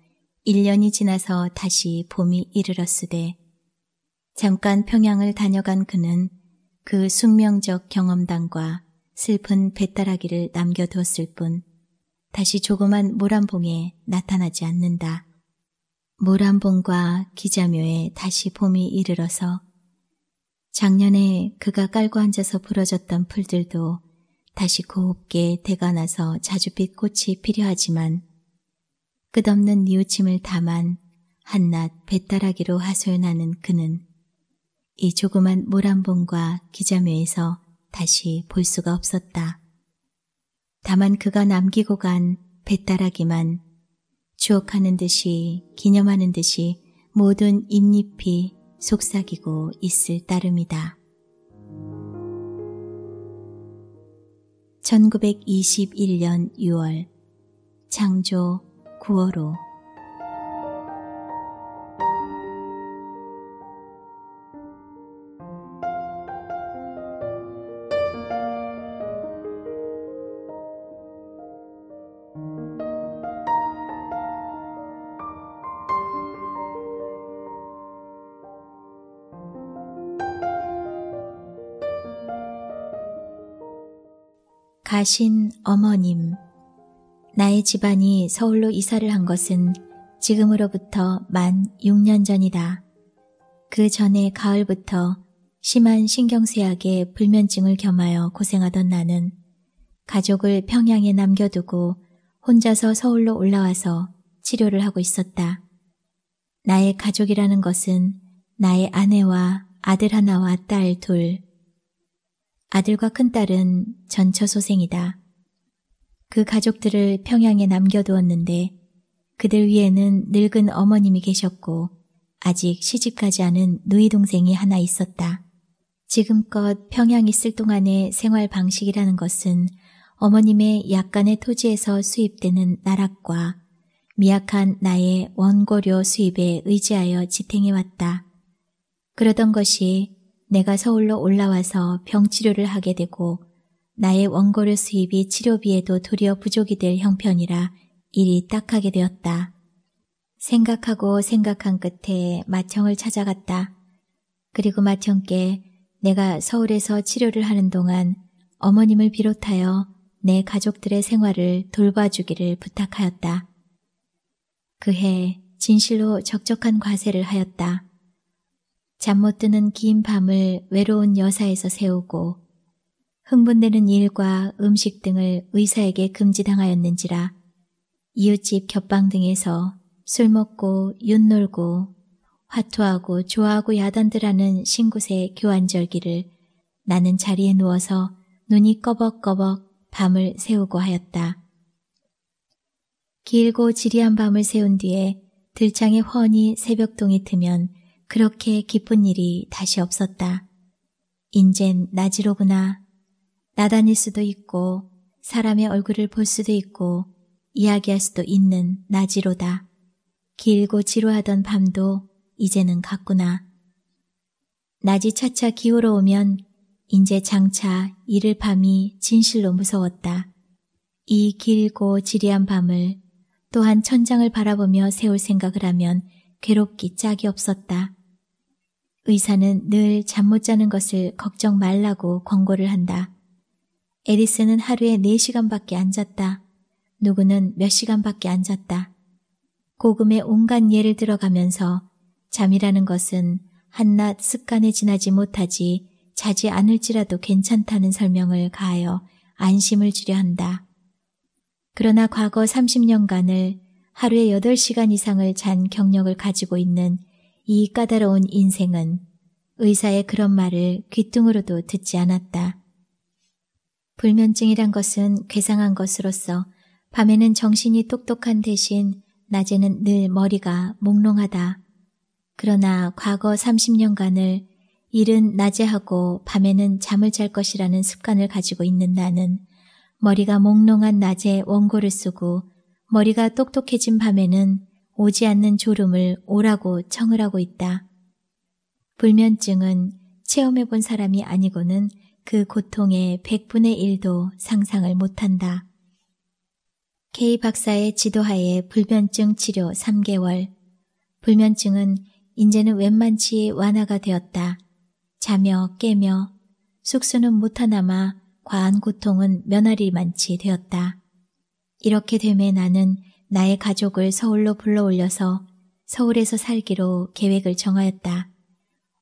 1년이 지나서 다시 봄이 이르렀으되 잠깐 평양을 다녀간 그는 그 숙명적 경험담과 슬픈 배따라기를 남겨두었을 뿐 다시 조그만 모란봉에 나타나지 않는다. 모란봉과 기자묘에 다시 봄이 이르러서 작년에 그가 깔고 앉아서 부러졌던 풀들도 다시 곱게 대가 나서 자주빛 꽃이 필요하지만 끝없는 뉘우침을 담한 한낱 배따라기로 하소연하는 그는 이 조그만 모란봉과 기자묘에서 다시 볼 수가 없었다. 다만 그가 남기고 간 배따라기만 추억하는 듯이 기념하는 듯이 모든 잎잎이 속삭이고 있을 따름이다. 1921년 6월 창조 9월호 가신 어머님. 나의 집안이 서울로 이사를 한 것은 지금으로부터 만 6년 전이다. 그 전에 가을부터 심한 신경쇠약에 불면증을 겸하여 고생하던 나는 가족을 평양에 남겨두고 혼자서 서울로 올라와서 치료를 하고 있었다. 나의 가족이라는 것은 나의 아내와 아들 하나와 딸 둘, 아들과 큰딸은 전처소생이다. 그 가족들을 평양에 남겨두었는데 그들 위에는 늙은 어머님이 계셨고 아직 시집가지 않은 누이 동생이 하나 있었다. 지금껏 평양 있을 동안의 생활 방식이라는 것은 어머님의 약간의 토지에서 수입되는 나락과 미약한 나의 원고료 수입에 의지하여 지탱해왔다. 그러던 것이 내가 서울로 올라와서 병치료를 하게 되고 나의 원고료 수입이 치료비에도 도리어 부족이 될 형편이라 일이 딱하게 되었다. 생각하고 생각한 끝에 마청을 찾아갔다. 그리고 마청께 내가 서울에서 치료를 하는 동안 어머님을 비롯하여 내 가족들의 생활을 돌봐주기를 부탁하였다. 그해 진실로 적적한 과세를 하였다. 잠못 드는 긴 밤을 외로운 여사에서 세우고 흥분되는 일과 음식 등을 의사에게 금지당하였는지라 이웃집 겹방 등에서 술 먹고 윷놀고 화투하고 좋아하고 야단들하는 신구세 교환절기를 나는 자리에 누워서 눈이 꺼벅꺼벅 밤을 세우고 하였다. 길고 지리한 밤을 세운 뒤에 들창에 훤히 새벽동이 트면 그렇게 기쁜 일이 다시 없었다. 인젠 낮이로구나. 나다닐 수도 있고 사람의 얼굴을 볼 수도 있고 이야기할 수도 있는 낮이로다. 길고 지루하던 밤도 이제는 갔구나. 낮이 차차 기울어오면 이제 장차 이를 밤이 진실로 무서웠다. 이 길고 지리한 밤을 또한 천장을 바라보며 세울 생각을 하면 괴롭기 짝이 없었다. 의사는 늘 잠 못 자는 것을 걱정 말라고 권고를 한다. 에리스는 하루에 4시간밖에 안 잤다. 누구는 몇 시간밖에 안 잤다. 고금의 온갖 예를 들어가면서 잠이라는 것은 한낱 습관에 지나지 못하지 자지 않을지라도 괜찮다는 설명을 가하여 안심을 주려 한다. 그러나 과거 30년간을 하루에 8시간 이상을 잔 경력을 가지고 있는 이 까다로운 인생은 의사의 그런 말을 귀뚱으로도 듣지 않았다. 불면증이란 것은 괴상한 것으로서 밤에는 정신이 똑똑한 대신 낮에는 늘 머리가 몽롱하다. 그러나 과거 30년간을 일은 낮에 하고 밤에는 잠을 잘 것이라는 습관을 가지고 있는 나는 머리가 몽롱한 낮에 원고를 쓰고 머리가 똑똑해진 밤에는 오지 않는 졸음을 오라고 청을 하고 있다. 불면증은 체험해 본 사람이 아니고는 그 고통의 100분의 1도 상상을 못한다. K 박사의 지도하에 불면증 치료 3개월. 불면증은 이제는 웬만치 완화가 되었다. 자며 깨며 숙수는 못하나마 과한 고통은 면할이 만치 되었다. 이렇게 되매 나는 나의 가족을 서울로 불러올려서 서울에서 살기로 계획을 정하였다.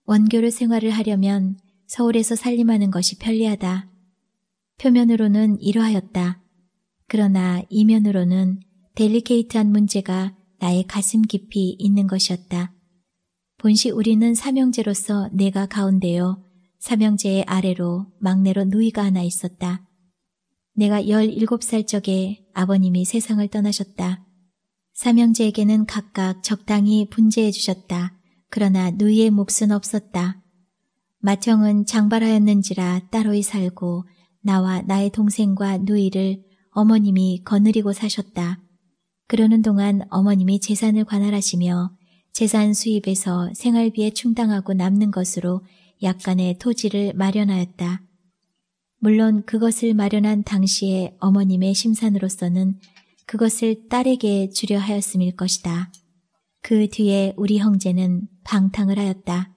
원교를 생활을 하려면 서울에서 살림하는 것이 편리하다. 표면으로는 이러하였다. 그러나 이면으로는 델리케이트한 문제가 나의 가슴 깊이 있는 것이었다. 본시 우리는 사명제로서 내가 가운데요. 사명제의 아래로 막내로 누이가 하나 있었다. 내가 17살 적에 아버님이 세상을 떠나셨다. 삼형제에게는 각각 적당히 분재해 주셨다. 그러나 누이의 몫은 없었다. 마청은 장발하였는지라 따로이 살고 나와 나의 동생과 누이를 어머님이 거느리고 사셨다. 그러는 동안 어머님이 재산을 관할하시며 재산 수입에서 생활비에 충당하고 남는 것으로 약간의 토지를 마련하였다. 물론 그것을 마련한 당시의 어머님의 심산으로서는 그것을 딸에게 주려 하였음일 것이다. 그 뒤에 우리 형제는 방탕을 하였다.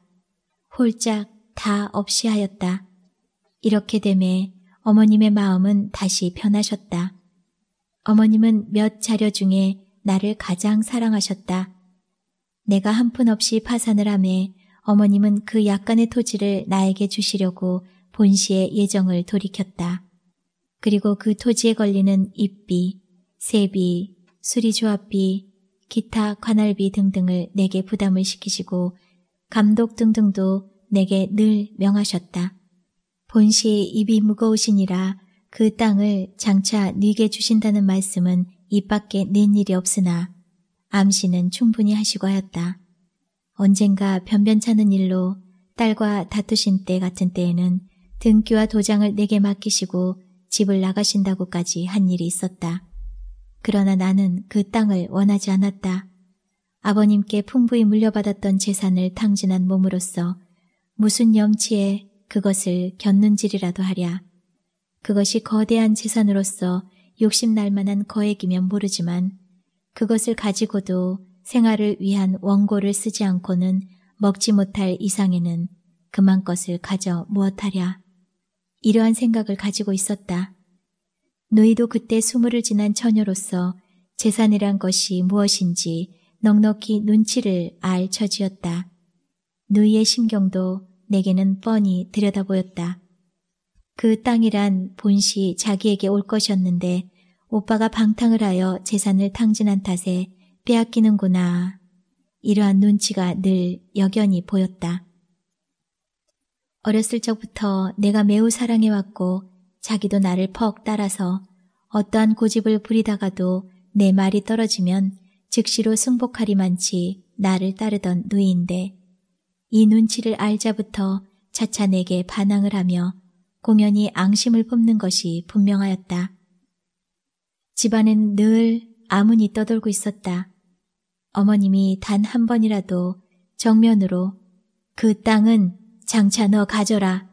홀짝 다 없이 하였다. 이렇게 됨에 어머님의 마음은 다시 변하셨다. 어머님은 몇자료 중에 나를 가장 사랑하셨다. 내가 한 푼 없이 파산을 함에 어머님은 그 약간의 토지를 나에게 주시려고 본시의 예정을 돌이켰다. 그리고 그 토지에 걸리는 입비, 세비, 수리조합비, 기타 관할비 등등을 내게 부담을 시키시고 감독 등등도 내게 늘 명하셨다. 본시의 입이 무거우시니라 그 땅을 장차 네게 주신다는 말씀은 입 밖에 낸 일이 없으나 암시는 충분히 하시고 하였다. 언젠가 변변찮은 일로 딸과 다투신 때 같은 때에는 등기와 도장을 내게 맡기시고 집을 나가신다고까지 한 일이 있었다. 그러나 나는 그 땅을 원하지 않았다. 아버님께 풍부히 물려받았던 재산을 탕진한 몸으로서 무슨 염치에 그것을 겪는지이라도 하랴. 그것이 거대한 재산으로서 욕심날 만한 거액이면 모르지만 그것을 가지고도 생활을 위한 원고를 쓰지 않고는 먹지 못할 이상에는 그만 것을 가져 무엇하랴. 이러한 생각을 가지고 있었다. 노이도 그때 스물을 지난 처녀로서 재산이란 것이 무엇인지 넉넉히 눈치를 알 처지였다. 누이의 심경도 내게는 뻔히 들여다보였다. 그 땅이란 본시 자기에게 올 것이었는데 오빠가 방탕을 하여 재산을 탕진한 탓에 빼앗기는구나. 이러한 눈치가 늘 여견히 보였다. 어렸을 적부터 내가 매우 사랑해왔고 자기도 나를 퍽 따라서 어떠한 고집을 부리다가도 내 말이 떨어지면 즉시로 승복하리만치 나를 따르던 누이인데 이 눈치를 알자부터 차차 내게 반항을 하며 공연히 앙심을 뽑는 것이 분명하였다. 집안은늘 아문이 떠돌고 있었다. 어머님이 단 한 번이라도 정면으로 그 땅은 장차 너 가져라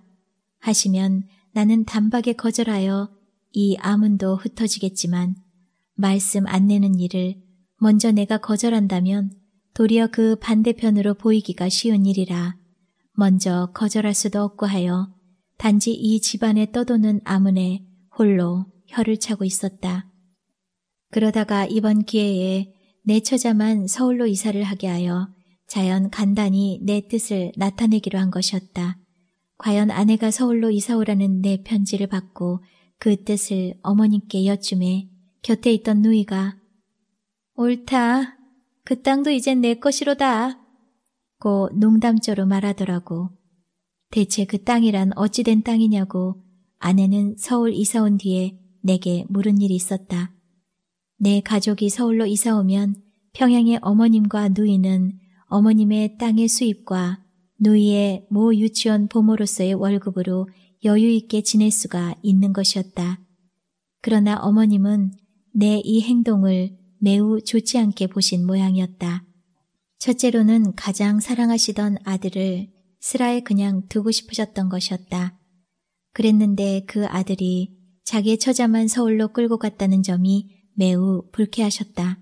하시면 나는 단박에 거절하여 이 아문도 흩어지겠지만 말씀 안 내는 일을 먼저 내가 거절한다면 도리어 그 반대편으로 보이기가 쉬운 일이라 먼저 거절할 수도 없고 하여 단지 이 집안에 떠도는 아문에 홀로 혀를 차고 있었다. 그러다가 이번 기회에 내 처자만 서울로 이사를 하게 하여 자연 간단히 내 뜻을 나타내기로 한 것이었다. 과연 아내가 서울로 이사오라는 내 편지를 받고 그 뜻을 어머님께 여쯤에 곁에 있던 누이가 옳다. 그 땅도 이젠 내 것이로다. 고 농담조로 말하더라고. 대체 그 땅이란 어찌된 땅이냐고 아내는 서울 이사온 뒤에 내게 물은 일이 있었다. 내 가족이 서울로 이사오면 평양의 어머님과 누이는 어머님의 땅의 수입과 노이의 모 유치원 보모로서의 월급으로 여유 있게 지낼 수가 있는 것이었다. 그러나 어머님은 내 이 행동을 매우 좋지 않게 보신 모양이었다. 첫째로는 가장 사랑하시던 아들을 슬하에 그냥 두고 싶으셨던 것이었다. 그랬는데 그 아들이 자기의 처자만 서울로 끌고 갔다는 점이 매우 불쾌하셨다.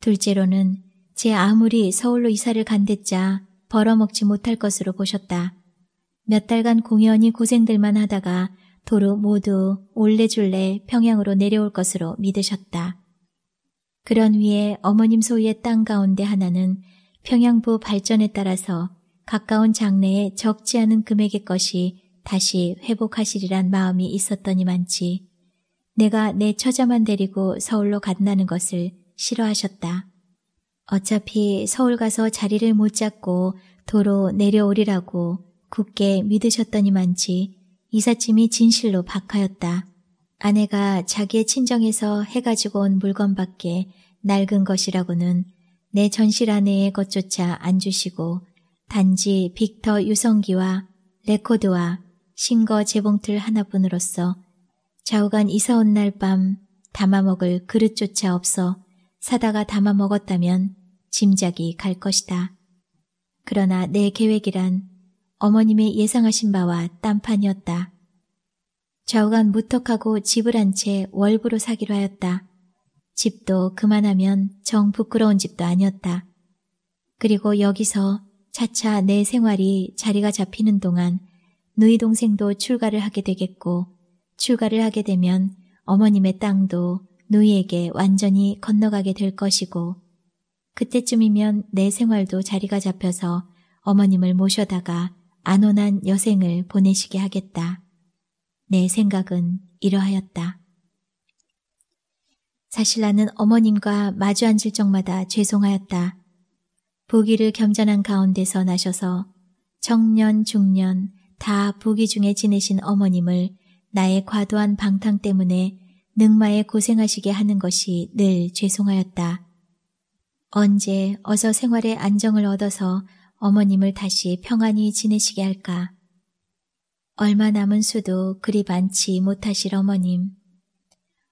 둘째로는 제 아무리 서울로 이사를 간댔자 벌어먹지 못할 것으로 보셨다. 몇 달간 공연이 고생들만 하다가 도로 모두 올레줄레 평양으로 내려올 것으로 믿으셨다. 그런 위에 어머님 소유의 땅 가운데 하나는 평양부 발전에 따라서 가까운 장래에 적지 않은 금액의 것이 다시 회복하시리란 마음이 있었더니만치 내가 내 처자만 데리고 서울로 간다는 것을 싫어하셨다. 어차피 서울 가서 자리를 못 잡고 도로 내려오리라고 굳게 믿으셨더니만지 이삿짐이 진실로 박하였다. 아내가 자기의 친정에서 해가지고 온 물건밖에 낡은 것이라고는 내 전실 아내의 것조차 안 주시고 단지 빅터 유성기와 레코드와 신거 재봉틀 하나뿐으로써 좌우간 이사 온 날 밤 담아먹을 그릇조차 없어 사다가 담아 먹었다면 짐작이 갈 것이다. 그러나 내 계획이란 어머님의 예상하신 바와 딴판이었다. 좌우간 무턱하고 집을 한 채 월부로 사기로 하였다. 집도 그만하면 정 부끄러운 집도 아니었다. 그리고 여기서 차차 내 생활이 자리가 잡히는 동안 누이 동생도 출가를 하게 되겠고 출가를 하게 되면 어머님의 땅도 누이에게 완전히 건너가게 될 것이고 그때쯤이면 내 생활도 자리가 잡혀서 어머님을 모셔다가 안온한 여생을 보내시게 하겠다. 내 생각은 이러하였다. 사실 나는 어머님과 마주 앉을 적마다 죄송하였다. 부귀를 겸전한 가운데서 나셔서 청년, 중년 다 부귀 중에 지내신 어머님을 나의 과도한 방탕 때문에 능마에 고생하시게 하는 것이 늘 죄송하였다. 언제 어서 생활의 안정을 얻어서 어머님을 다시 평안히 지내시게 할까. 얼마 남은 수도 그리 많지 못하실 어머님.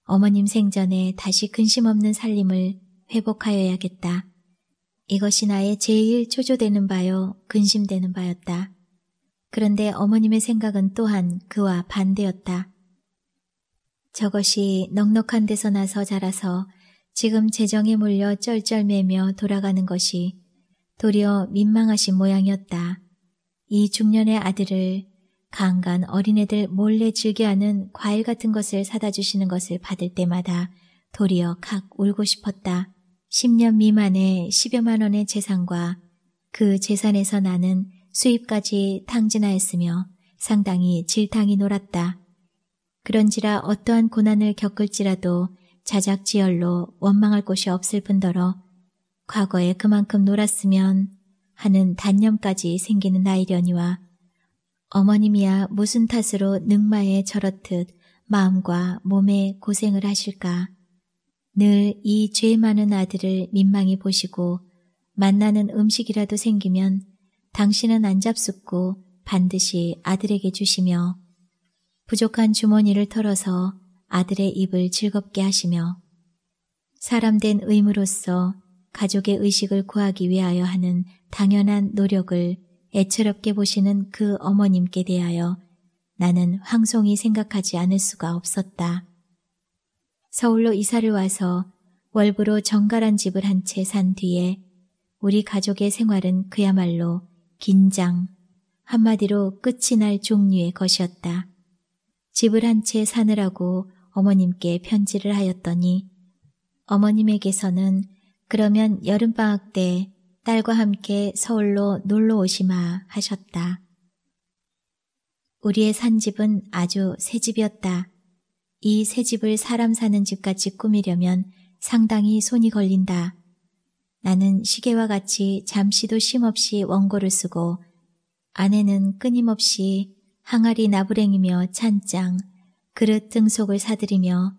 어머님 생전에 다시 근심 없는 살림을 회복하여야겠다. 이것이 나의 제일 초조되는 바요, 근심되는 바였다. 그런데 어머님의 생각은 또한 그와 반대였다. 저것이 넉넉한 데서 나서 자라서 지금 재정에 몰려 쩔쩔매며 돌아가는 것이 도리어 민망하신 모양이었다. 이 중년의 아들을 강간 어린애들 몰래 즐겨하는 과일 같은 것을 사다 주시는 것을 받을 때마다 도리어 각 울고 싶었다. 10년 미만의 10여만 원의 재산과 그 재산에서 나는 수입까지 탕진하였으며 상당히 질탕이 놀았다. 그런지라 어떠한 고난을 겪을지라도 자작지열로 원망할 곳이 없을 뿐더러 과거에 그만큼 놀았으면 하는 단념까지 생기는 나이려니와 어머님이야 무슨 탓으로 능마에 저렇듯 마음과 몸에 고생을 하실까. 늘 이 죄 많은 아들을 민망히 보시고 만나는 음식이라도 생기면 당신은 안 잡숫고 반드시 아들에게 주시며 부족한 주머니를 털어서 아들의 입을 즐겁게 하시며 사람된 의무로서 가족의 의식을 구하기 위하여 하는 당연한 노력을 애처롭게 보시는 그 어머님께 대하여 나는 황송히 생각하지 않을 수가 없었다. 서울로 이사를 와서 월부로 정갈한 집을 한 채 산 뒤에 우리 가족의 생활은 그야말로 긴장, 한마디로 끝이 날 종류의 것이었다. 집을 한 채 사느라고 어머님께 편지를 하였더니 어머님에게서는 그러면 여름방학 때 딸과 함께 서울로 놀러 오시마 하셨다. 우리의 산 집은 아주 새 집이었다. 이새 집을 사람 사는 집같이 꾸미려면 상당히 손이 걸린다. 나는 시계와 같이 잠시도 쉼없이 원고를 쓰고 아내는 끊임없이 항아리 나부랭이며 찬장, 그릇 등속을 사들이며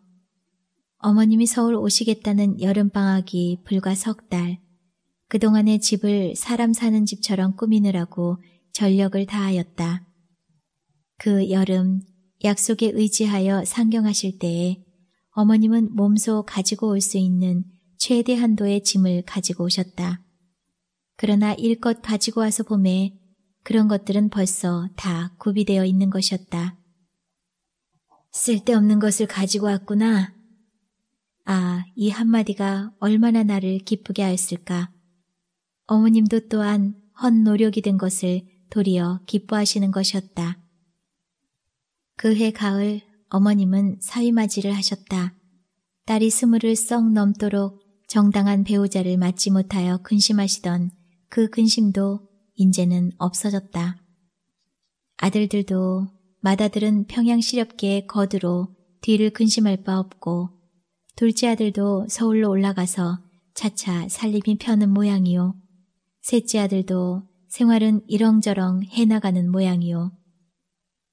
어머님이 서울 오시겠다는 여름방학이 불과 석 달, 그동안의 집을 사람 사는 집처럼 꾸미느라고 전력을 다하였다. 그 여름 약속에 의지하여 상경하실 때에 어머님은 몸소 가지고 올 수 있는 최대 한도의 짐을 가지고 오셨다. 그러나 일껏 가지고 와서 봄에 그런 것들은 벌써 다 구비되어 있는 것이었다. 쓸데없는 것을 가지고 왔구나. 아, 이 한마디가 얼마나 나를 기쁘게 하였을까. 어머님도 또한 헛 노력이 된 것을 도리어 기뻐하시는 것이었다. 그 해 가을 어머님은 사위맞이를 하셨다. 딸이 스물을 썩 넘도록 정당한 배우자를 맞지 못하여 근심하시던 그 근심도 인제는 없어졌다. 아들들도 맏아들은 평양 시렵게 거두로 뒤를 근심할 바 없고 둘째 아들도 서울로 올라가서 차차 살림이 펴는 모양이요. 셋째 아들도 생활은 이렁저렁 해나가는 모양이요.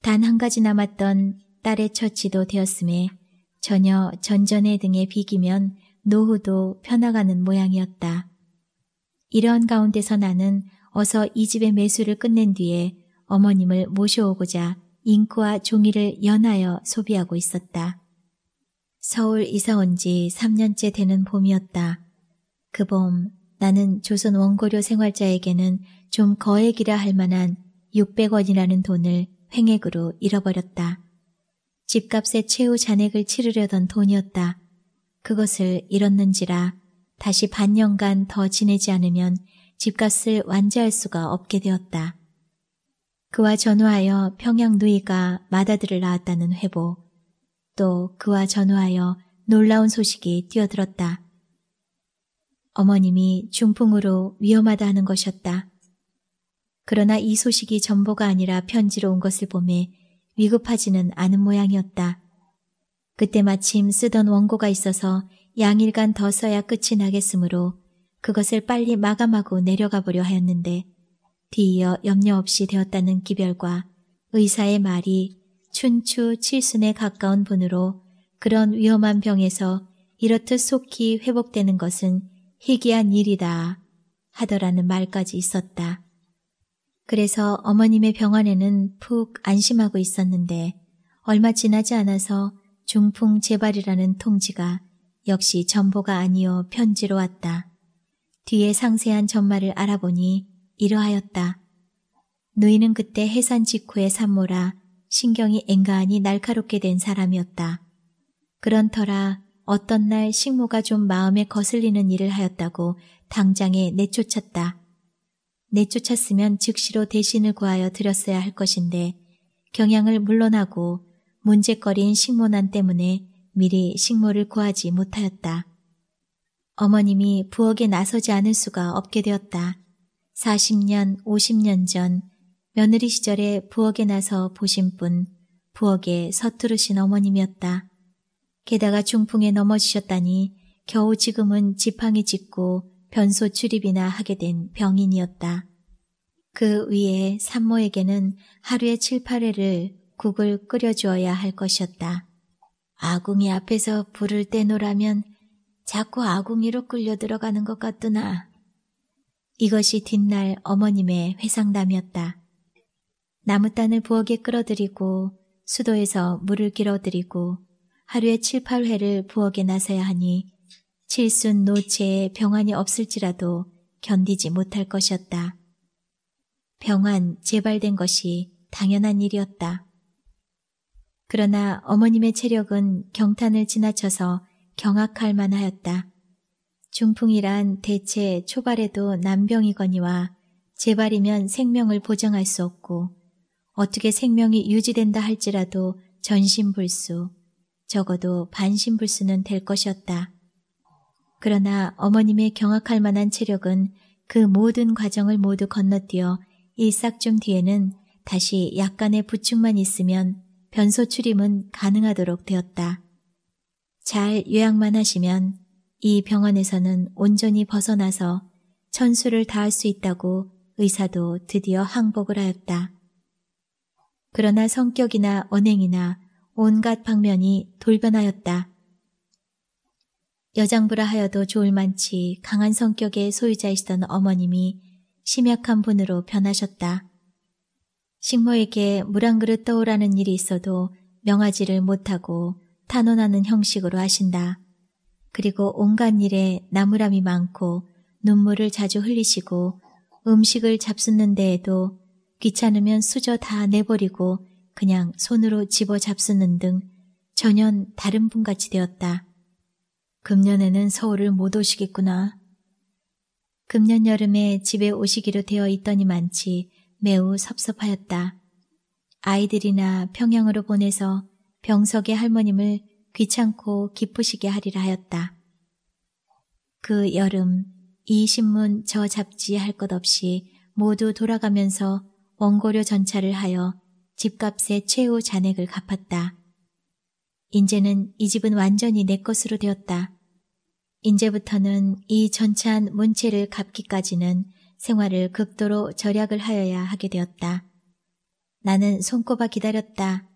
단 한 가지 남았던 딸의 처치도 되었음에 전혀 전전의 등에 비기면 노후도 펴나가는 모양이었다. 이런 가운데서 나는 어서 이 집의 매수를 끝낸 뒤에 어머님을 모셔오고자 잉크와 종이를 연하여 소비하고 있었다. 서울 이사 온 지 3년째 되는 봄이었다. 그 봄 나는 조선 원고료 생활자에게는 좀 거액이라 할 만한 600원이라는 돈을 횡액으로 잃어버렸다. 집값의 최후 잔액을 치르려던 돈이었다. 그것을 잃었는지라 다시 반년간 더 지내지 않으면 집값을 완제할 수가 없게 되었다. 그와 전후하여 평양 누이가 마다들을 낳았다는 회보, 또 그와 전후하여 놀라운 소식이 뛰어들었다. 어머님이 중풍으로 위험하다 하는 것이었다. 그러나 이 소식이 전보가 아니라 편지로 온 것을 보매 위급하지는 않은 모양이었다. 그때 마침 쓰던 원고가 있어서 양일간 더 써야 끝이 나겠으므로 그것을 빨리 마감하고 내려가 보려 하였는데 뒤이어 염려 없이 되었다는 기별과 의사의 말이 춘추 칠순에 가까운 분으로 그런 위험한 병에서 이렇듯 속히 회복되는 것은 희귀한 일이다 하더라는 말까지 있었다. 그래서 어머님의 병원에는 푹 안심하고 있었는데 얼마 지나지 않아서 중풍 재발이라는 통지가 역시 전보가 아니어 편지로 왔다. 뒤에 상세한 전말을 알아보니 이러하였다. 누이는 그때 해산 직후의 산모라 신경이 앵간히 날카롭게 된 사람이었다. 그런 터라 어떤 날 식모가 좀 마음에 거슬리는 일을 하였다고 당장에 내쫓았다. 내쫓았으면 즉시로 대신을 구하여 드렸어야 할 것인데 경향을 물러나고 문제거리인 식모난 때문에 미리 식모를 구하지 못하였다. 어머님이 부엌에 나서지 않을 수가 없게 되었다. 40년, 50년 전 며느리 시절에 부엌에 나서 보신 분, 부엌에 서투르신 어머님이었다. 게다가 중풍에 넘어지셨다니 겨우 지금은 지팡이 짚고 변소 출입이나 하게 된 병인이었다. 그 위에 산모에게는 하루에 7, 8회를 국을 끓여주어야 할 것이었다. 아궁이 앞에서 불을 떼놓으라면 자꾸 아궁이로 끌려 들어가는 것 같더나. 이것이 뒷날 어머님의 회상담이었다. 나무단을 부엌에 끌어들이고 수도에서 물을 길어들이고 하루에 7, 8회를 부엌에 나서야 하니 칠순 노체에 병환이 없을지라도 견디지 못할 것이었다. 병환 재발된 것이 당연한 일이었다. 그러나 어머님의 체력은 경탄을 지나쳐서 경악할 만하였다. 중풍이란 대체 초발에도 난병이거니와 재발이면 생명을 보장할 수 없고 어떻게 생명이 유지된다 할지라도 전신불수, 적어도 반신불수는 될 것이었다. 그러나 어머님의 경악할 만한 체력은 그 모든 과정을 모두 건너뛰어 일삭쯤 뒤에는 다시 약간의 부축만 있으면 변소 출임은 가능하도록 되었다. 잘요약만 하시면 이 병원에서는 온전히 벗어나서 천수를 다할 수 있다고 의사도 드디어 항복을 하였다. 그러나 성격이나 언행이나 온갖 방면이 돌변하였다. 여장부라 하여도 좋을 만치 강한 성격의 소유자이시던 어머님이 심약한 분으로 변하셨다. 식모에게 물 한 그릇 떠오라는 일이 있어도 명하지를 못하고 탄원하는 형식으로 하신다. 그리고 온갖 일에 나무람이 많고 눈물을 자주 흘리시고 음식을 잡수는 데에도 귀찮으면 수저 다 내버리고 그냥 손으로 집어 잡수는 등 전혀 다른 분같이 되었다. 금년에는 서울을 못 오시겠구나. 금년 여름에 집에 오시기로 되어 있더니만치 매우 섭섭하였다. 아이들이나 평양으로 보내서 병석의 할머님을 귀찮고 기쁘시게 하리라 하였다. 그 여름 이 신문 저 잡지 할 것 없이 모두 돌아가면서 원고료 전차를 하여 집값의 최후 잔액을 갚았다. 이제는 이 집은 완전히 내 것으로 되었다. 이제부터는 이 전찬 문체를 갚기까지는 생활을 극도로 절약을 하여야 하게 되었다. 나는 손꼽아 기다렸다.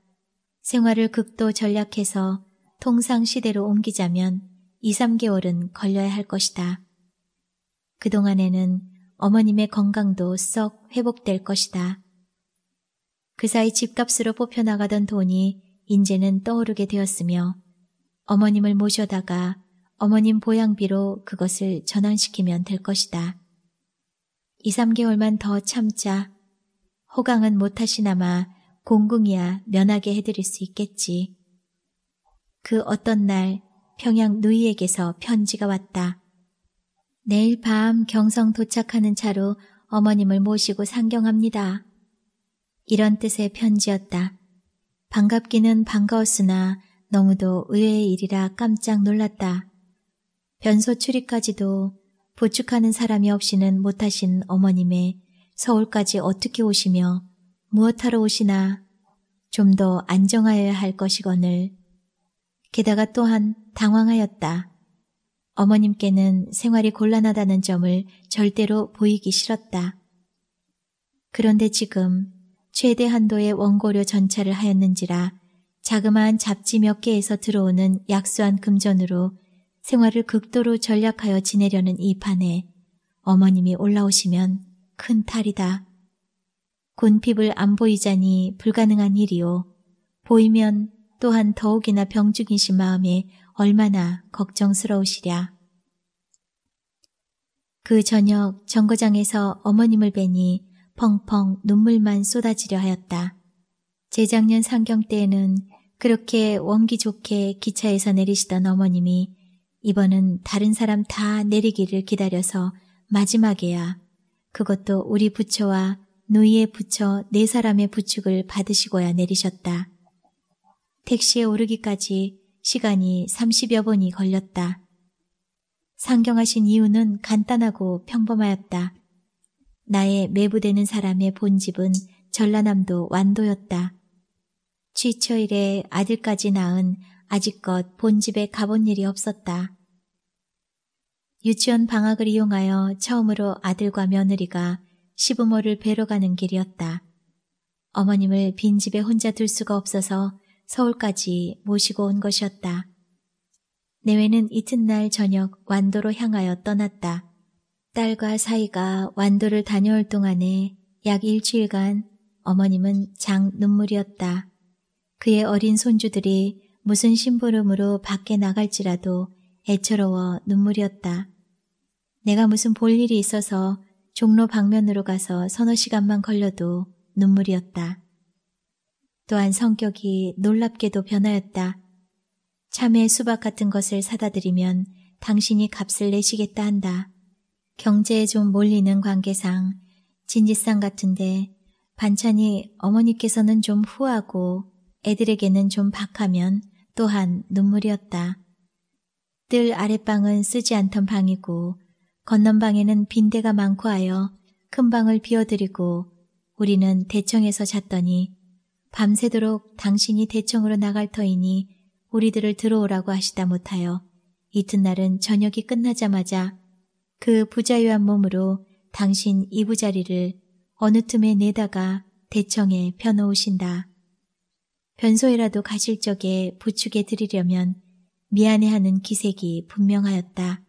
생활을 극도 전략해서 통상시대로 옮기자면 2, 3개월은 걸려야 할 것이다. 그동안에는 어머님의 건강도 썩 회복될 것이다. 그 사이 집값으로 뽑혀나가던 돈이 인제는 떠오르게 되었으며 어머님을 모셔다가 어머님 보양비로 그것을 전환시키면 될 것이다. 2, 3개월만 더 참자. 호강은 못하시나마 공공이야 면하게 해드릴 수 있겠지. 그 어떤 날 평양 누이에게서 편지가 왔다. 내일 밤 경성 도착하는 차로 어머님을 모시고 상경합니다. 이런 뜻의 편지였다. 반갑기는 반가웠으나 너무도 의외의 일이라 깜짝 놀랐다. 변소 출입까지도 보축하는 사람이 없이는 못하신 어머님의 서울까지 어떻게 오시며 무엇하러 오시나 좀 더 안정하여야 할 것이거늘. 게다가 또한 당황하였다. 어머님께는 생활이 곤란하다는 점을 절대로 보이기 싫었다. 그런데 지금 최대 한도의 원고료 전차를 하였는지라 자그마한 잡지 몇 개에서 들어오는 약수한 금전으로 생활을 극도로 전략하여 지내려는 이 판에 어머님이 올라오시면 큰 탈이다. 곤핍을 안 보이자니 불가능한 일이요. 보이면 또한 더욱이나 병죽이신 마음에 얼마나 걱정스러우시랴. 그 저녁 정거장에서 어머님을 뵈니 펑펑 눈물만 쏟아지려 하였다. 재작년 상경 때에는 그렇게 원기 좋게 기차에서 내리시던 어머님이 이번은 다른 사람 다 내리기를 기다려서 마지막에야 그것도 우리 부처와 노이에 붙여 네 사람의 부축을 받으시고야 내리셨다. 택시에 오르기까지 시간이 30여 번이 걸렸다. 상경하신 이유는 간단하고 평범하였다. 나의 매부되는 사람의 본집은 전라남도 완도였다. 취처일에 아들까지 낳은 아직껏 본집에 가본 일이 없었다. 유치원 방학을 이용하여 처음으로 아들과 며느리가 시부모를 뵈러 가는 길이었다. 어머님을 빈집에 혼자 둘 수가 없어서 서울까지 모시고 온 것이었다. 내외는 이튿날 저녁 완도로 향하여 떠났다. 딸과 사이가 완도를 다녀올 동안에 약 일주일간 어머님은 장 눈물이었다. 그의 어린 손주들이 무슨 심부름으로 밖에 나갈지라도 애처로워 눈물이었다. 내가 무슨 볼 일이 있어서 종로 방면으로 가서 서너 시간만 걸려도 눈물이었다. 또한 성격이 놀랍게도 변하였다. 참외 수박 같은 것을 사다 드리면 당신이 값을 내시겠다 한다. 경제에 좀 몰리는 관계상 진지상 같은데 반찬이 어머니께서는 좀 후하고 애들에게는 좀 박하면 또한 눈물이었다. 늘 아랫방은 쓰지 않던 방이고 건넌방에는 빈대가 많고 하여 큰 방을 비워드리고 우리는 대청에서 잤더니 밤새도록 당신이 대청으로 나갈 터이니 우리들을 들어오라고 하시다 못하여 이튿날은 저녁이 끝나자마자 그 부자유한 몸으로 당신 이부자리를 어느 틈에 내다가 대청에 펴놓으신다. 변소에라도 가실 적에 부축해 드리려면 미안해하는 기색이 분명하였다.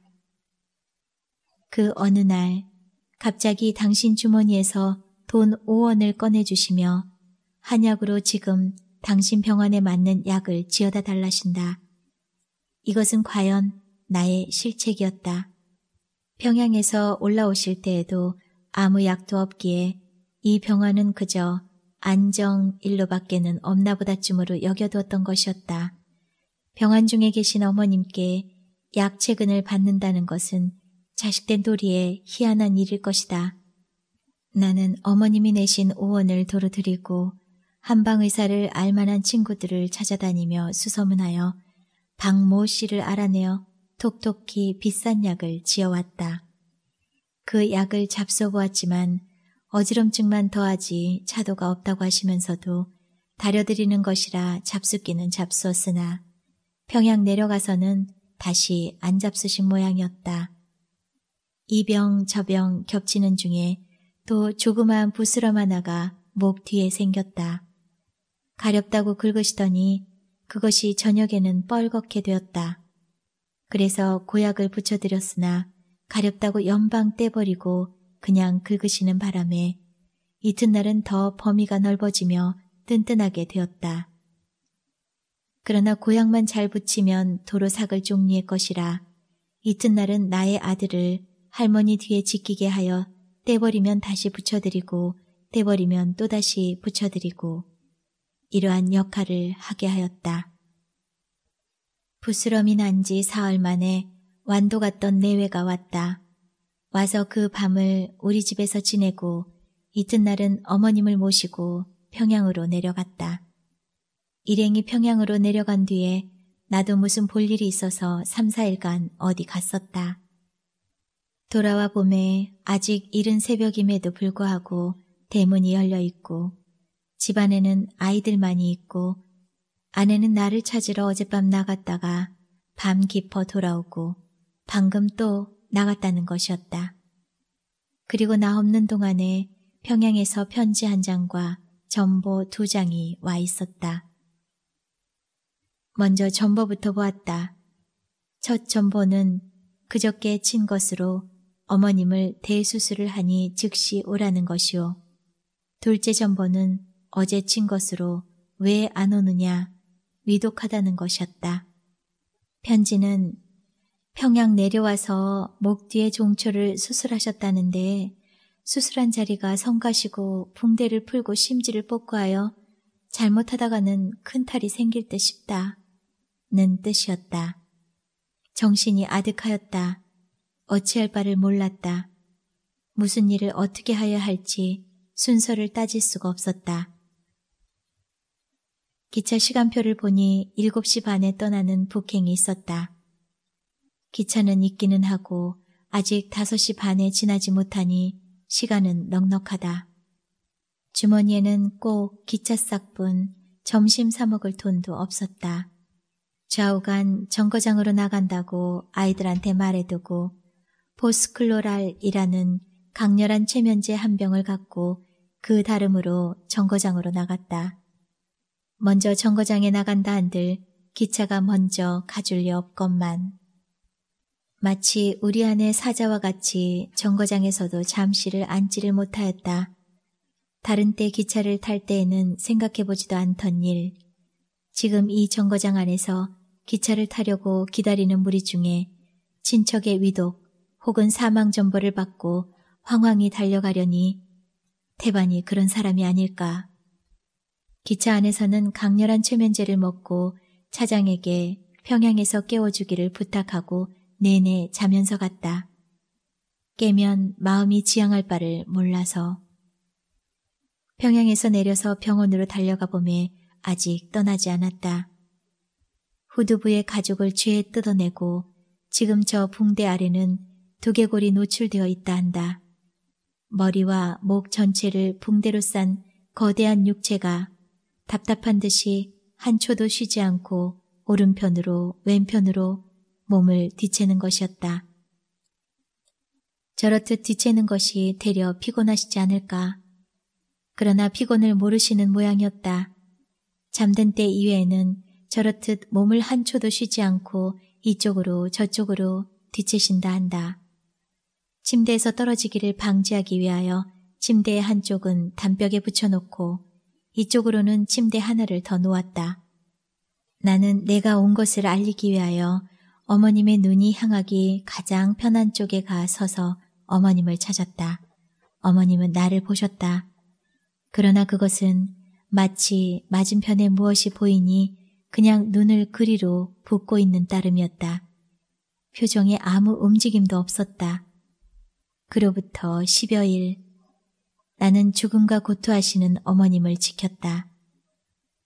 그 어느 날 갑자기 당신 주머니에서 돈 5원을 꺼내주시며 한약으로 지금 당신 병원에 맞는 약을 지어다 달라신다. 이것은 과연 나의 실책이었다. 평양에서 올라오실 때에도 아무 약도 없기에 이 병원은 그저 안정 일로밖에는 없나 보다쯤으로 여겨두었던 것이었다. 병원 중에 계신 어머님께 약최근을 받는다는 것은 자식된 도리에 희한한 일일 것이다. 나는 어머님이 내신 우원을 도로 드리고 한방의사를 알만한 친구들을 찾아다니며 수소문하여 박모 씨를 알아내어 톡톡히 비싼 약을 지어왔다. 그 약을 잡숴보았지만 어지럼증만 더하지 차도가 없다고 하시면서도 다려드리는 것이라 잡숫기는 잡수었으나 평양 내려가서는 다시 안 잡수신 모양이었다. 이병 저병 겹치는 중에 또 조그만 부스럼 하나가 목 뒤에 생겼다. 가렵다고 긁으시더니 그것이 저녁에는 뻘겋게 되었다. 그래서 고약을 붙여드렸으나 가렵다고 연방 떼버리고 그냥 긁으시는 바람에 이튿날은 더 범위가 넓어지며 튼튼하게 되었다. 그러나 고약만 잘 붙이면 도로 삭을 종리의 것이라 이튿날은 나의 아들을 할머니 뒤에 지키게 하여 떼버리면 다시 붙여드리고 떼버리면 또다시 붙여드리고 이러한 역할을 하게 하였다. 부스럼이 난 지 사흘 만에 완도 갔던 내외가 왔다. 와서 그 밤을 우리 집에서 지내고 이튿날은 어머님을 모시고 평양으로 내려갔다. 일행이 평양으로 내려간 뒤에 나도 무슨 볼 일이 있어서 3, 4일간 어디 갔었다. 돌아와 봄에 아직 이른 새벽임에도 불구하고 대문이 열려 있고 집안에는 아이들만이 있고 아내는 나를 찾으러 어젯밤 나갔다가 밤 깊어 돌아오고 방금 또 나갔다는 것이었다. 그리고 나 없는 동안에 평양에서 편지 한 장과 전보 두 장이 와 있었다. 먼저 전보부터 보았다. 첫 전보는 그저께 친 것으로 어머님을 대수술을 하니 즉시 오라는 것이요. 둘째 전보는 어제 친 것으로 왜 안 오느냐 위독하다는 것이었다. 편지는 평양 내려와서 목 뒤에 종초를 수술하셨다는데 수술한 자리가 성가시고 붕대를 풀고 심지를 뽑고하여 잘못하다가는 큰 탈이 생길 듯 싶다. 는 뜻이었다. 정신이 아득하였다. 어찌할 바를 몰랐다. 무슨 일을 어떻게 하여야 할지 순서를 따질 수가 없었다. 기차 시간표를 보니 7시 반에 떠나는 북행이 있었다. 기차는 있기는 하고 아직 5시 반에 지나지 못하니 시간은 넉넉하다. 주머니에는 꼭 기차 싹 뿐 점심 사 먹을 돈도 없었다. 좌우간 정거장으로 나간다고 아이들한테 말해두고 포스클로랄이라는 강렬한 최면제 한 병을 갖고 그 다름으로 정거장으로 나갔다. 먼저 정거장에 나간다 한들 기차가 먼저 가줄 리 없건만. 마치 우리 안의 사자와 같이 정거장에서도 잠시를 앉지를 못하였다. 다른 때 기차를 탈 때에는 생각해보지도 않던 일. 지금 이 정거장 안에서 기차를 타려고 기다리는 무리 중에 친척의 위독, 혹은 사망 전보를 받고 황황히 달려가려니 태반이 그런 사람이 아닐까. 기차 안에서는 강렬한 최면제를 먹고 차장에게 평양에서 깨워주기를 부탁하고 내내 자면서 갔다. 깨면 마음이 지양할 바를 몰라서. 평양에서 내려서 병원으로 달려가 봄에 아직 떠나지 않았다. 후두부의 가죽을 죄에 뜯어내고 지금 저 붕대 아래는 두개골이 노출되어 있다 한다. 머리와 목 전체를 붕대로 싼 거대한 육체가 답답한 듯이 한 초도 쉬지 않고 오른편으로 왼편으로 몸을 뒤채는 것이었다. 저렇듯 뒤채는 것이 되려 피곤하시지 않을까. 그러나 피곤을 모르시는 모양이었다. 잠든 때 이외에는 저렇듯 몸을 한 초도 쉬지 않고 이쪽으로 저쪽으로 뒤채신다 한다. 침대에서 떨어지기를 방지하기 위하여 침대의 한쪽은 담벽에 붙여놓고 이쪽으로는 침대 하나를 더 놓았다. 나는 내가 온 것을 알리기 위하여 어머님의 눈이 향하기 가장 편한 쪽에 가 서서 어머님을 찾았다. 어머님은 나를 보셨다. 그러나 그것은 마치 맞은편에 무엇이 보이니 그냥 눈을 그리로 붓고 있는 따름이었다. 표정에 아무 움직임도 없었다. 그로부터 10여일 나는 죽음과 고투하시는 어머님을 지켰다.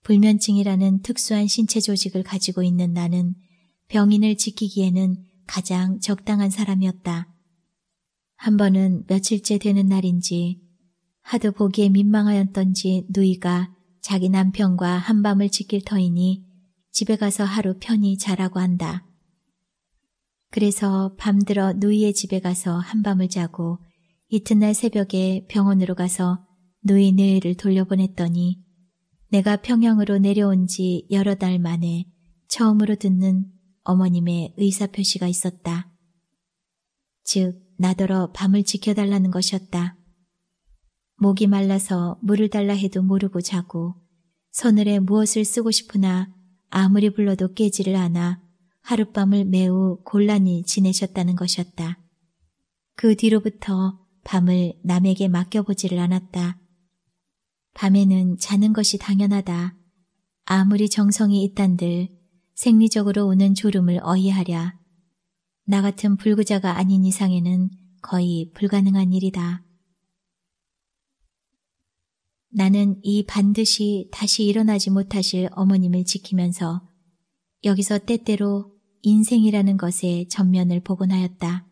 불면증이라는 특수한 신체 조직을 가지고 있는 나는 병인을 지키기에는 가장 적당한 사람이었다. 한 번은 며칠째 되는 날인지 하도 보기에 민망하였던지 누이가 자기 남편과 한밤을 지킬 터이니 집에 가서 하루 편히 자라고 한다. 그래서 밤들어 누이의 집에 가서 한밤을 자고 이튿날 새벽에 병원으로 가서 누이 느이를 돌려보냈더니 내가 평양으로 내려온 지 여러 달 만에 처음으로 듣는 어머님의 의사표시가 있었다. 즉, 나더러 밤을 지켜달라는 것이었다. 목이 말라서 물을 달라 해도 모르고 자고 서늘에 무엇을 쓰고 싶으나 아무리 불러도 깨지를 않아 하룻밤을 매우 곤란히 지내셨다는 것이었다. 그 뒤로부터 밤을 남에게 맡겨보지를 않았다. 밤에는 자는 것이 당연하다. 아무리 정성이 있단들 생리적으로 오는 졸음을 어이하랴. 나 같은 불구자가 아닌 이상에는 거의 불가능한 일이다. 나는 이 반드시 다시 일어나지 못하실 어머님을 지키면서 여기서 때때로 인생이라는 것의 전면을 복원 하였다.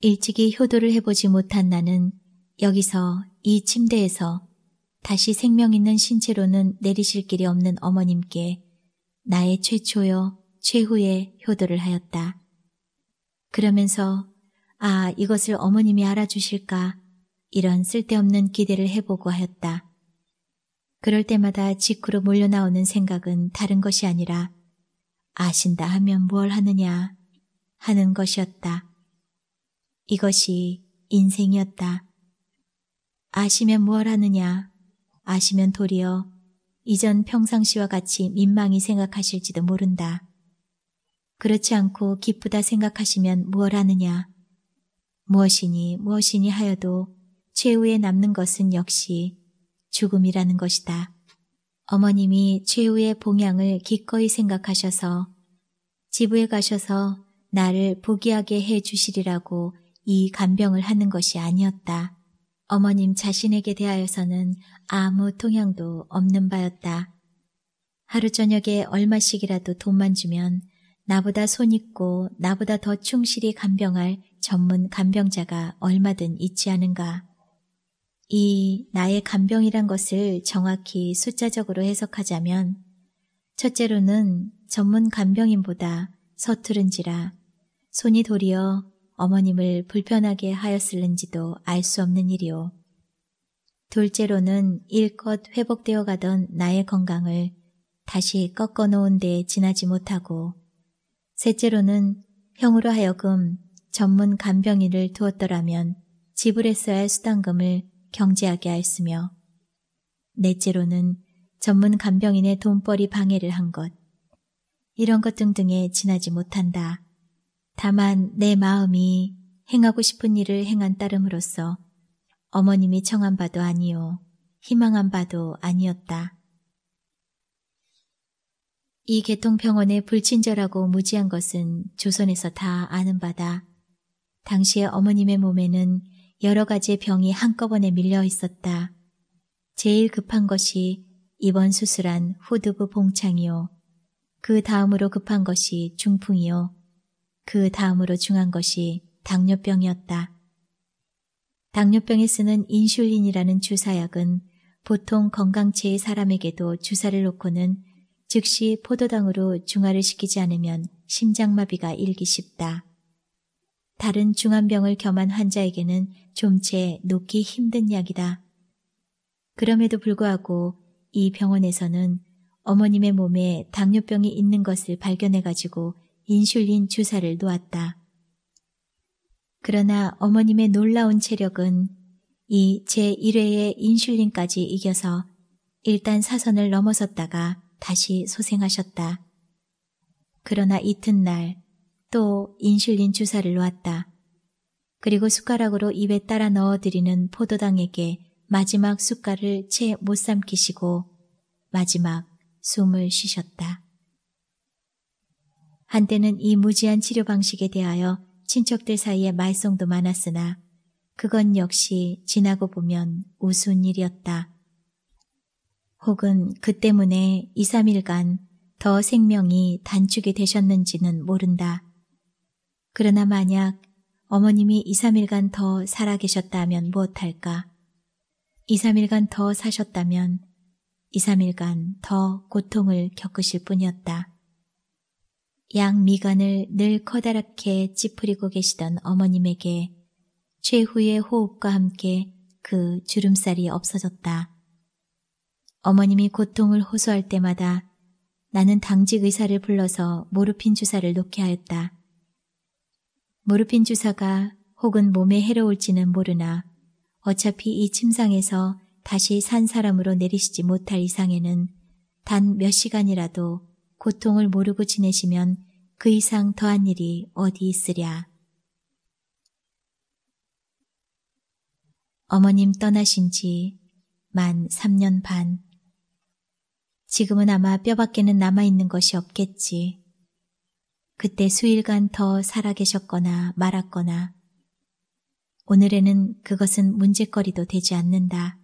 일찍이 효도를 해보지 못한 나는 여기서 이 침대에서 다시 생명 있는 신체로는 내리실 길이 없는 어머님께 나의 최초여 최후의 효도를 하였다. 그러면서 아 이것을 어머님이 알아주실까 이런 쓸데없는 기대를 해보고 하였다. 그럴 때마다 직후로 몰려나오는 생각은 다른 것이 아니라 아신다 하면 뭘 하느냐 하는 것이었다. 이것이 인생이었다. 아시면 뭘 하느냐 아시면 도리어 이전 평상시와 같이 민망히 생각하실지도 모른다. 그렇지 않고 기쁘다 생각하시면 뭘 하느냐. 무엇이니 무엇이니 하여도 최후에 남는 것은 역시 죽음이라는 것이다. 어머님이 최후의 봉양을 기꺼이 생각하셔서 지부에 가셔서 나를 포기하게 해 주시리라고 이 간병을 하는 것이 아니었다. 어머님 자신에게 대하여서는 아무 통향도 없는 바였다. 하루 저녁에 얼마씩이라도 돈만 주면 나보다 손있고 나보다 더 충실히 간병할 전문 간병자가 얼마든 있지 않은가. 이 나의 간병이란 것을 정확히 숫자적으로 해석하자면 첫째로는 전문 간병인보다 서투른지라 손이 도리어 어머님을 불편하게 하였을는지도 알 수 없는 일이오. 둘째로는 일껏 회복되어 가던 나의 건강을 다시 꺾어 놓은 데 지나지 못하고 셋째로는 형으로 하여금 전문 간병인을 두었더라면 지불했어야 할 수당금을 경제하게 하였으며 넷째로는 전문 간병인의 돈벌이 방해를 한 것, 이런 것 등등에 지나지 못한다. 다만 내 마음이 행하고 싶은 일을 행한 따름으로써 어머님이 청한 바도 아니요, 희망한 바도 아니었다. 이 개통병원의 불친절하고 무지한 것은 조선에서 다 아는 바다. 당시에 어머님의 몸에는 여러 가지의 병이 한꺼번에 밀려 있었다. 제일 급한 것이 이번 수술한 후두부 봉창이요. 그 다음으로 급한 것이 중풍이요. 그 다음으로 중한 것이 당뇨병이었다. 당뇨병에 쓰는 인슐린이라는 주사약은 보통 건강체의 사람에게도 주사를 놓고는 즉시 포도당으로 중화를 시키지 않으면 심장마비가 일기 쉽다. 다른 중한병을 겸한 환자에게는 좀채 놓기 힘든 약이다. 그럼에도 불구하고 이 병원에서는 어머님의 몸에 당뇨병이 있는 것을 발견해가지고 인슐린 주사를 놓았다. 그러나 어머님의 놀라운 체력은 이 제1회의 인슐린까지 이겨서 일단 사선을 넘어섰다가 다시 소생하셨다. 그러나 이튿날 또 인슐린 주사를 놓았다. 그리고 숟가락으로 입에 따라 넣어드리는 포도당에게 마지막 숟가락을 채 못 삼키시고 마지막 숨을 쉬셨다. 한때는 이 무지한 치료 방식에 대하여 친척들 사이에 말썽도 많았으나 그건 역시 지나고 보면 우스운 일이었다. 혹은 그 때문에 2, 3일간 더 생명이 단축이 되셨는지는 모른다. 그러나 만약 어머님이 2, 3일간 더 살아계셨다면 무엇할까? 2, 3일간 더 사셨다면 2, 3일간 더 고통을 겪으실 뿐이었다. 양 미간을 늘 커다랗게 찌푸리고 계시던 어머님에게 최후의 호흡과 함께 그 주름살이 없어졌다. 어머님이 고통을 호소할 때마다 나는 당직 의사를 불러서 모르핀 주사를 놓게 하였다. 무릎핀 주사가 혹은 몸에 해로울지는 모르나 어차피 이 침상에서 다시 산 사람으로 내리시지 못할 이상에는 단 몇 시간이라도 고통을 모르고 지내시면 그 이상 더한 일이 어디 있으랴. 어머님 떠나신 지 만 3년 반. 지금은 아마 뼈밖에는 남아있는 것이 없겠지. 그때 수일간 더 살아계셨거나 말았거나 오늘에는 그것은 문제거리도 되지 않는다.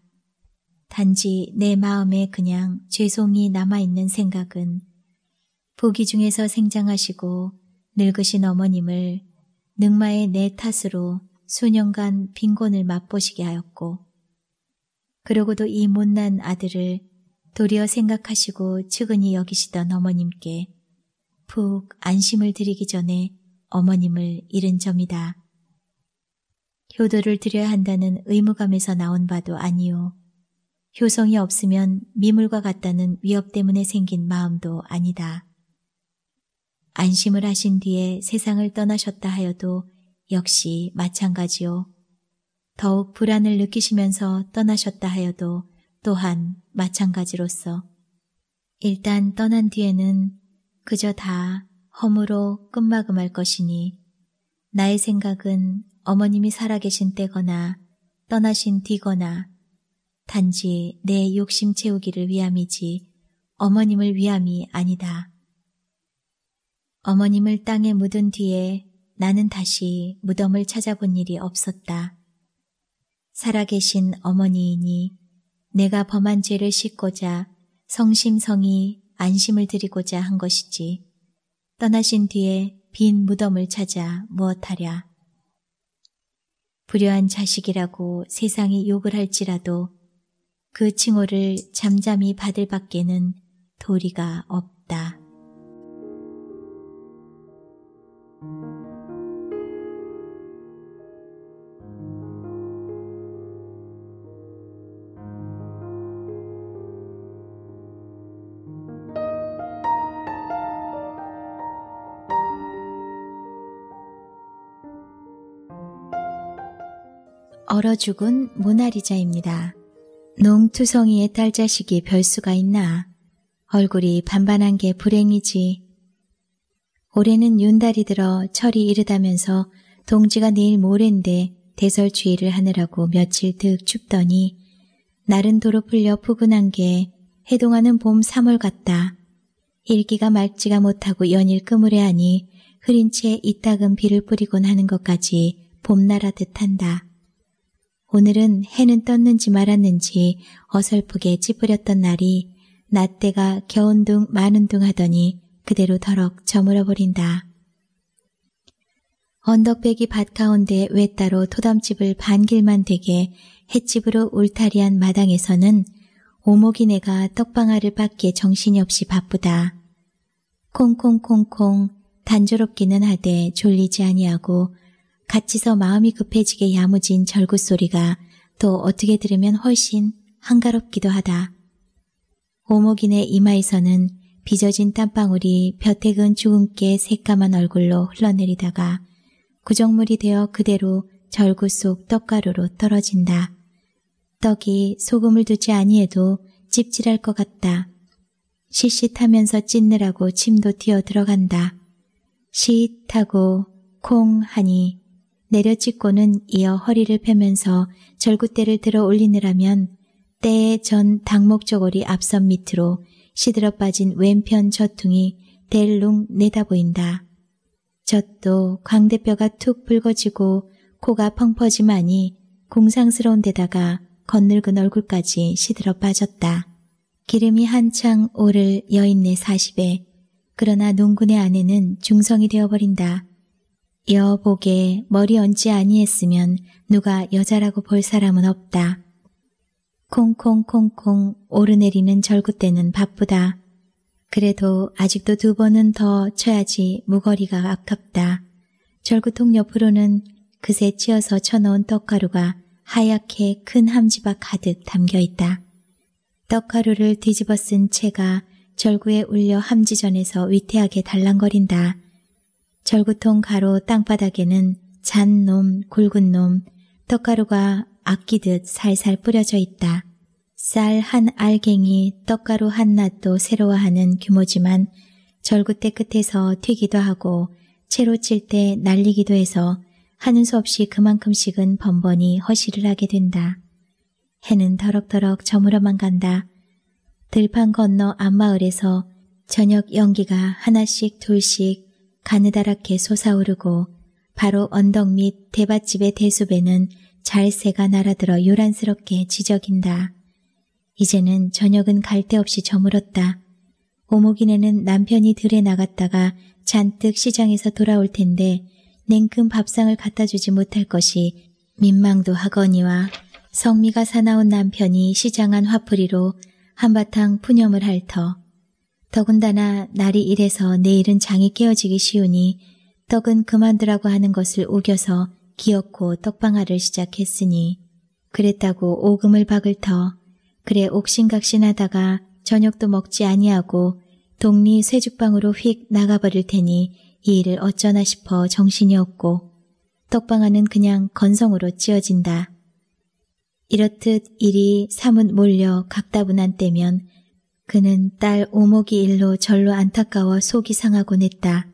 단지 내 마음에 그냥 죄송이 남아있는 생각은 보기 중에서 생장하시고 늙으신 어머님을 능마의 내 탓으로 수년간 빈곤을 맛보시게 하였고 그러고도 이 못난 아들을 도리어 생각하시고 측은히 여기시던 어머님께 푹 안심을 드리기 전에 어머님을 잃은 점이다. 효도를 드려야 한다는 의무감에서 나온 바도 아니요. 효성이 없으면 미물과 같다는 위협 때문에 생긴 마음도 아니다. 안심을 하신 뒤에 세상을 떠나셨다 하여도 역시 마찬가지요. 더욱 불안을 느끼시면서 떠나셨다 하여도 또한 마찬가지로서 일단 떠난 뒤에는 그저 다 허무로 끝마금할 것이니 나의 생각은 어머님이 살아계신 때거나 떠나신 뒤거나 단지 내 욕심 채우기를 위함이지 어머님을 위함이 아니다. 어머님을 땅에 묻은 뒤에 나는 다시 무덤을 찾아본 일이 없었다. 살아계신 어머니이니 내가 범한 죄를 씻고자 성심성이 안심을 드리고자 한 것이지 떠나신 뒤에 빈 무덤을 찾아 무엇하랴. 불효한 자식이라고 세상이 욕을 할지라도 그 칭호를 잠잠히 받을 밖에는 도리가 없다. 얼어 죽은 모나리자입니다. 농투성이의 딸 자식이 별수가 있나. 얼굴이 반반한 게 불행이지. 올해는 윤달이 들어 철이 이르다면서 동지가 내일 모레인데 대설주의를 하느라고 며칠 득 춥더니 날은 도로 풀려 푸근한 게 해동하는 봄 3월 같다. 일기가 맑지가 못하고 연일 끄물해하니 흐린 채 이따금 비를 뿌리곤 하는 것까지 봄나라 듯한다. 오늘은 해는 떴는지 말았는지 어설프게 찌푸렸던 날이 낮때가 겨운둥 마는둥 하더니 그대로 더럭 저물어 버린다. 언덕배기 밭 가운데 외 따로 토담집을 반길만 되게 햇집으로 울타리한 마당에서는 오목이네가 떡방아를 받기에 정신이 없이 바쁘다. 콩콩콩콩 단조롭기는 하되 졸리지 아니하고 같이서 마음이 급해지게 야무진 절구 소리가 또 어떻게 들으면 훨씬 한가롭기도 하다. 오목인의 이마에서는 빚어진 땀방울이 벼택은 주근깨 새까만 얼굴로 흘러내리다가 구정물이 되어 그대로 절구 속 떡가루로 떨어진다. 떡이 소금을 두지 아니해도 찝찝할 것 같다. 시시하면서 찢느라고 침도 튀어 들어간다. 시하고 콩하니 내려찍고는 이어 허리를 펴면서 절구대를 들어 올리느라면 때에 전 당목저고리 앞선 밑으로 시들어 빠진 왼편 저퉁이 델룽 내다 보인다. 젖도 광대뼈가 툭 붉어지고 코가 펑퍼지만이 공상스러운 데다가 건늙은 얼굴까지 시들어 빠졌다. 기름이 한창 오를 여인네 40에 그러나 농군의 아내는 중성이 되어버린다. 여보게 머리 얹지 아니했으면 누가 여자라고 볼 사람은 없다. 콩콩콩콩 오르내리는 절구대는 바쁘다. 그래도 아직도 두 번은 더 쳐야지 무거리가 아깝다. 절구통 옆으로는 그새 찧어서 쳐놓은 떡가루가 하얗게 큰 함지박 가득 담겨있다. 떡가루를 뒤집어 쓴 채가 절구에 울려 함지전에서 위태하게 달랑거린다. 절구통 가로 땅바닥에는 잔 놈, 굵은 놈, 떡가루가 아끼듯 살살 뿌려져 있다. 쌀 한 알갱이, 떡가루 한 낫도 새로워하는 규모지만 절구대 끝에서 튀기도 하고 채로 칠 때 날리기도 해서 하는 수 없이 그만큼씩은 번번이 허실을 하게 된다. 해는 더럭더럭 저물어만 간다. 들판 건너 앞마을에서 저녁 연기가 하나씩 둘씩 가느다랗게 솟아오르고 바로 언덕 및 대밭집의 대숲에는잘 새가 날아들어 요란스럽게 지적인다. 이제는 저녁은 갈데 없이 저물었다. 오목이네는 남편이 들에 나갔다가 잔뜩 시장에서 돌아올 텐데 냉큼 밥상을 갖다 주지 못할 것이 민망도 하거니와 성미가 사나운 남편이 시장한 화풀이로 한바탕 푸념을 할터 더군다나 날이 이래서 내일은 장이 깨어지기 쉬우니 떡은 그만두라고 하는 것을 우겨서 기어코 떡방아를 시작했으니 그랬다고 오금을 박을 터 그래 옥신각신하다가 저녁도 먹지 아니하고 동리 쇠죽방으로 휙 나가버릴 테니 이 일을 어쩌나 싶어 정신이 없고 떡방아는 그냥 건성으로 찌어진다. 이렇듯 일이 사뭇 몰려 각다분한 때면 그는 딸 오목이 일로 절로 안타까워 속이 상하곤 했다.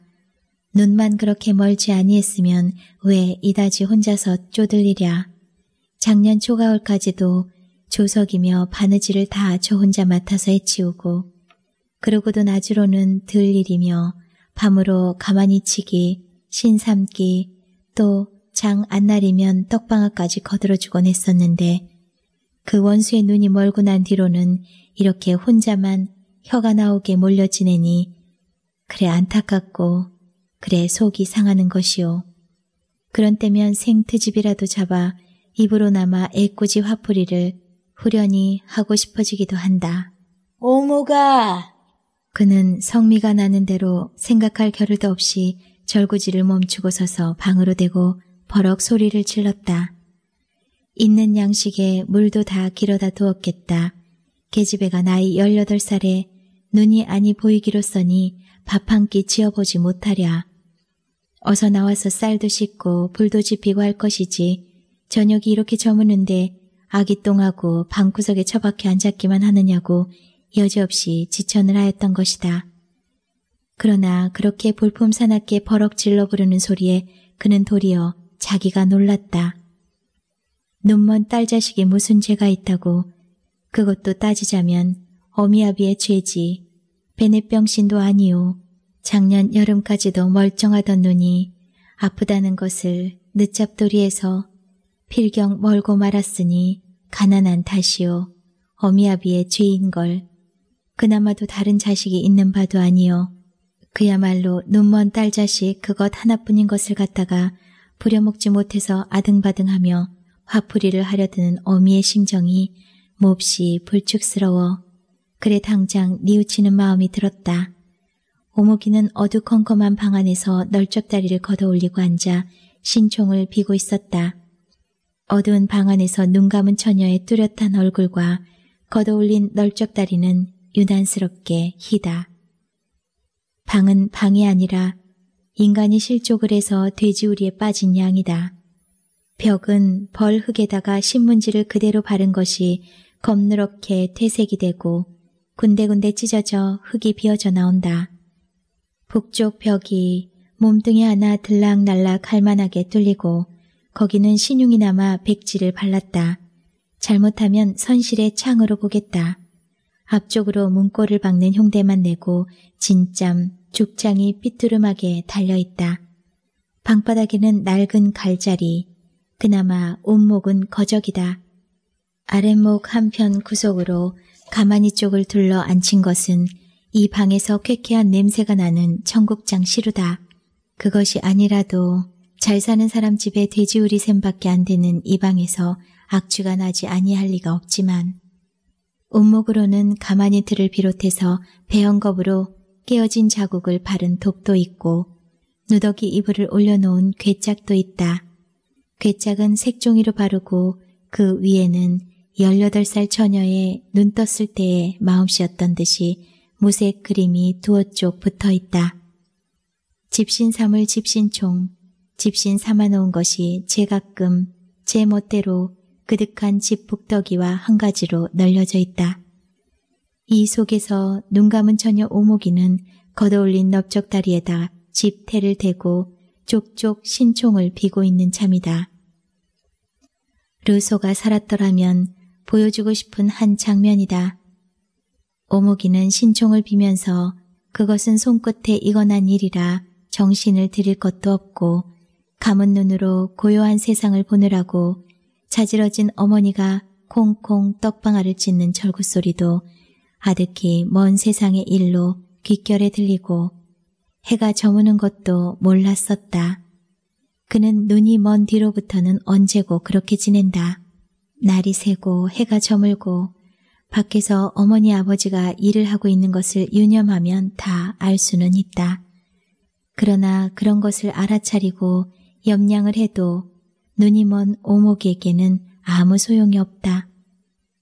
눈만 그렇게 멀지 아니했으면 왜 이다지 혼자서 쪼들리랴. 작년 초가을까지도 조석이며 바느질을 다 저 혼자 맡아서 해치우고 그러고도 낮으로는 들일이며 밤으로 가만히 치기, 신삼기, 또 장 안날이면 떡방아까지 거들어주곤 했었는데 그 원수의 눈이 멀고 난 뒤로는 이렇게 혼자만 혀가 나오게 몰려 지내니 그래 안타깝고 그래 속이 상하는 것이오. 그런 때면 생트집이라도 잡아 입으로나마 애꿎지 화풀이를 후련히 하고 싶어지기도 한다. 오모가! 그는 성미가 나는 대로 생각할 겨를도 없이 절구지를 멈추고 서서 방으로 대고 버럭 소리를 질렀다. 있는 양식에 물도 다 길어다 두었겠다. 계집애가 나이 18살에 눈이 아니 보이기로 써니 밥 한 끼 지어보지 못하랴. 어서 나와서 쌀도 씻고 불도 지피고 할 것이지 저녁이 이렇게 저무는데 아기 똥하고 방구석에 처박혀 앉았기만 하느냐고 여지없이 지천을 하였던 것이다. 그러나 그렇게 볼품 사납게 버럭 질러 부르는 소리에 그는 도리어 자기가 놀랐다. 눈먼 딸 자식이 무슨 죄가 있다고 그것도 따지자면 어미아비의 죄지 베네병신도 아니오 작년 여름까지도 멀쩡하던 눈이 아프다는 것을 늦잡돌이에서 필경 멀고 말았으니 가난한 탓이오 어미아비의 죄인걸 그나마도 다른 자식이 있는 바도 아니오 그야말로 눈먼 딸 자식 그것 하나뿐인 것을 갖다가 부려먹지 못해서 아등바등하며 화풀이를 하려 드는 어미의 심정이 몹시 불축스러워 그래 당장 뉘우치는 마음이 들었다. 오목이는 어두컴컴한 방 안에서 널쩍다리를 걷어올리고 앉아 신총을 비고 있었다. 어두운 방 안에서 눈 감은 처녀의 뚜렷한 얼굴과 걷어올린 널쩍다리는 유난스럽게 희다. 방은 방이 아니라 인간이 실족을 해서 돼지우리에 빠진 양이다. 벽은 벌 흙에다가 신문지를 그대로 바른 것이 검누렇게 퇴색이 되고 군데군데 찢어져 흙이 비어져 나온다. 북쪽 벽이 몸뚱이 하나 들락날락 할만하게 뚫리고 거기는 신용이 남아 백지를 발랐다. 잘못하면 선실의 창으로 보겠다. 앞쪽으로 문고를 박는 형대만 내고 진짬, 죽창이 삐뚤음하게 달려있다. 방바닥에는 낡은 갈자리, 그나마 온목은 거적이다. 아랫목 한편 구석으로 가만히 쪽을 둘러 앉힌 것은 이 방에서 쾌쾌한 냄새가 나는 청국장 시루다. 그것이 아니라도 잘 사는 사람 집에 돼지우리 샘밖에 안 되는 이 방에서 악취가 나지 아니할 리가 없지만 온목으로는 가만히 들을 비롯해서 배영겁으로 깨어진 자국을 바른 독도 있고 누더기 이불을 올려놓은 괴짝도 있다. 괴짝은 색종이로 바르고 그 위에는 18살 처녀의 눈 떴을 때의 마음씨였던 듯이 무색 그림이 두어 쪽 붙어 있다. 집신삼을 집신총, 집신 삼아놓은 것이 제 가끔 제 멋대로 그득한 집 북더기와 한 가지로 널려져 있다. 이 속에서 눈 감은 처녀 오목이는 걷어올린 넓적다리에다 집 태를 대고 쪽쪽 신총을 비고 있는 참이다. 루소가 살았더라면 보여주고 싶은 한 장면이다. 오목이는 신총을 비면서 그것은 손끝에 익어난 일이라 정신을 들일 것도 없고 감은 눈으로 고요한 세상을 보느라고 자지러진 어머니가 콩콩 떡방아를 찢는 절구 소리도 아득히 먼 세상의 일로 귓결에 들리고 해가 저무는 것도 몰랐었다. 그는 눈이 먼 뒤로부터는 언제고 그렇게 지낸다. 날이 새고 해가 저물고 밖에서 어머니 아버지가 일을 하고 있는 것을 유념하면 다 알 수는 있다. 그러나 그런 것을 알아차리고 염량을 해도 눈이 먼 오목에게는 아무 소용이 없다.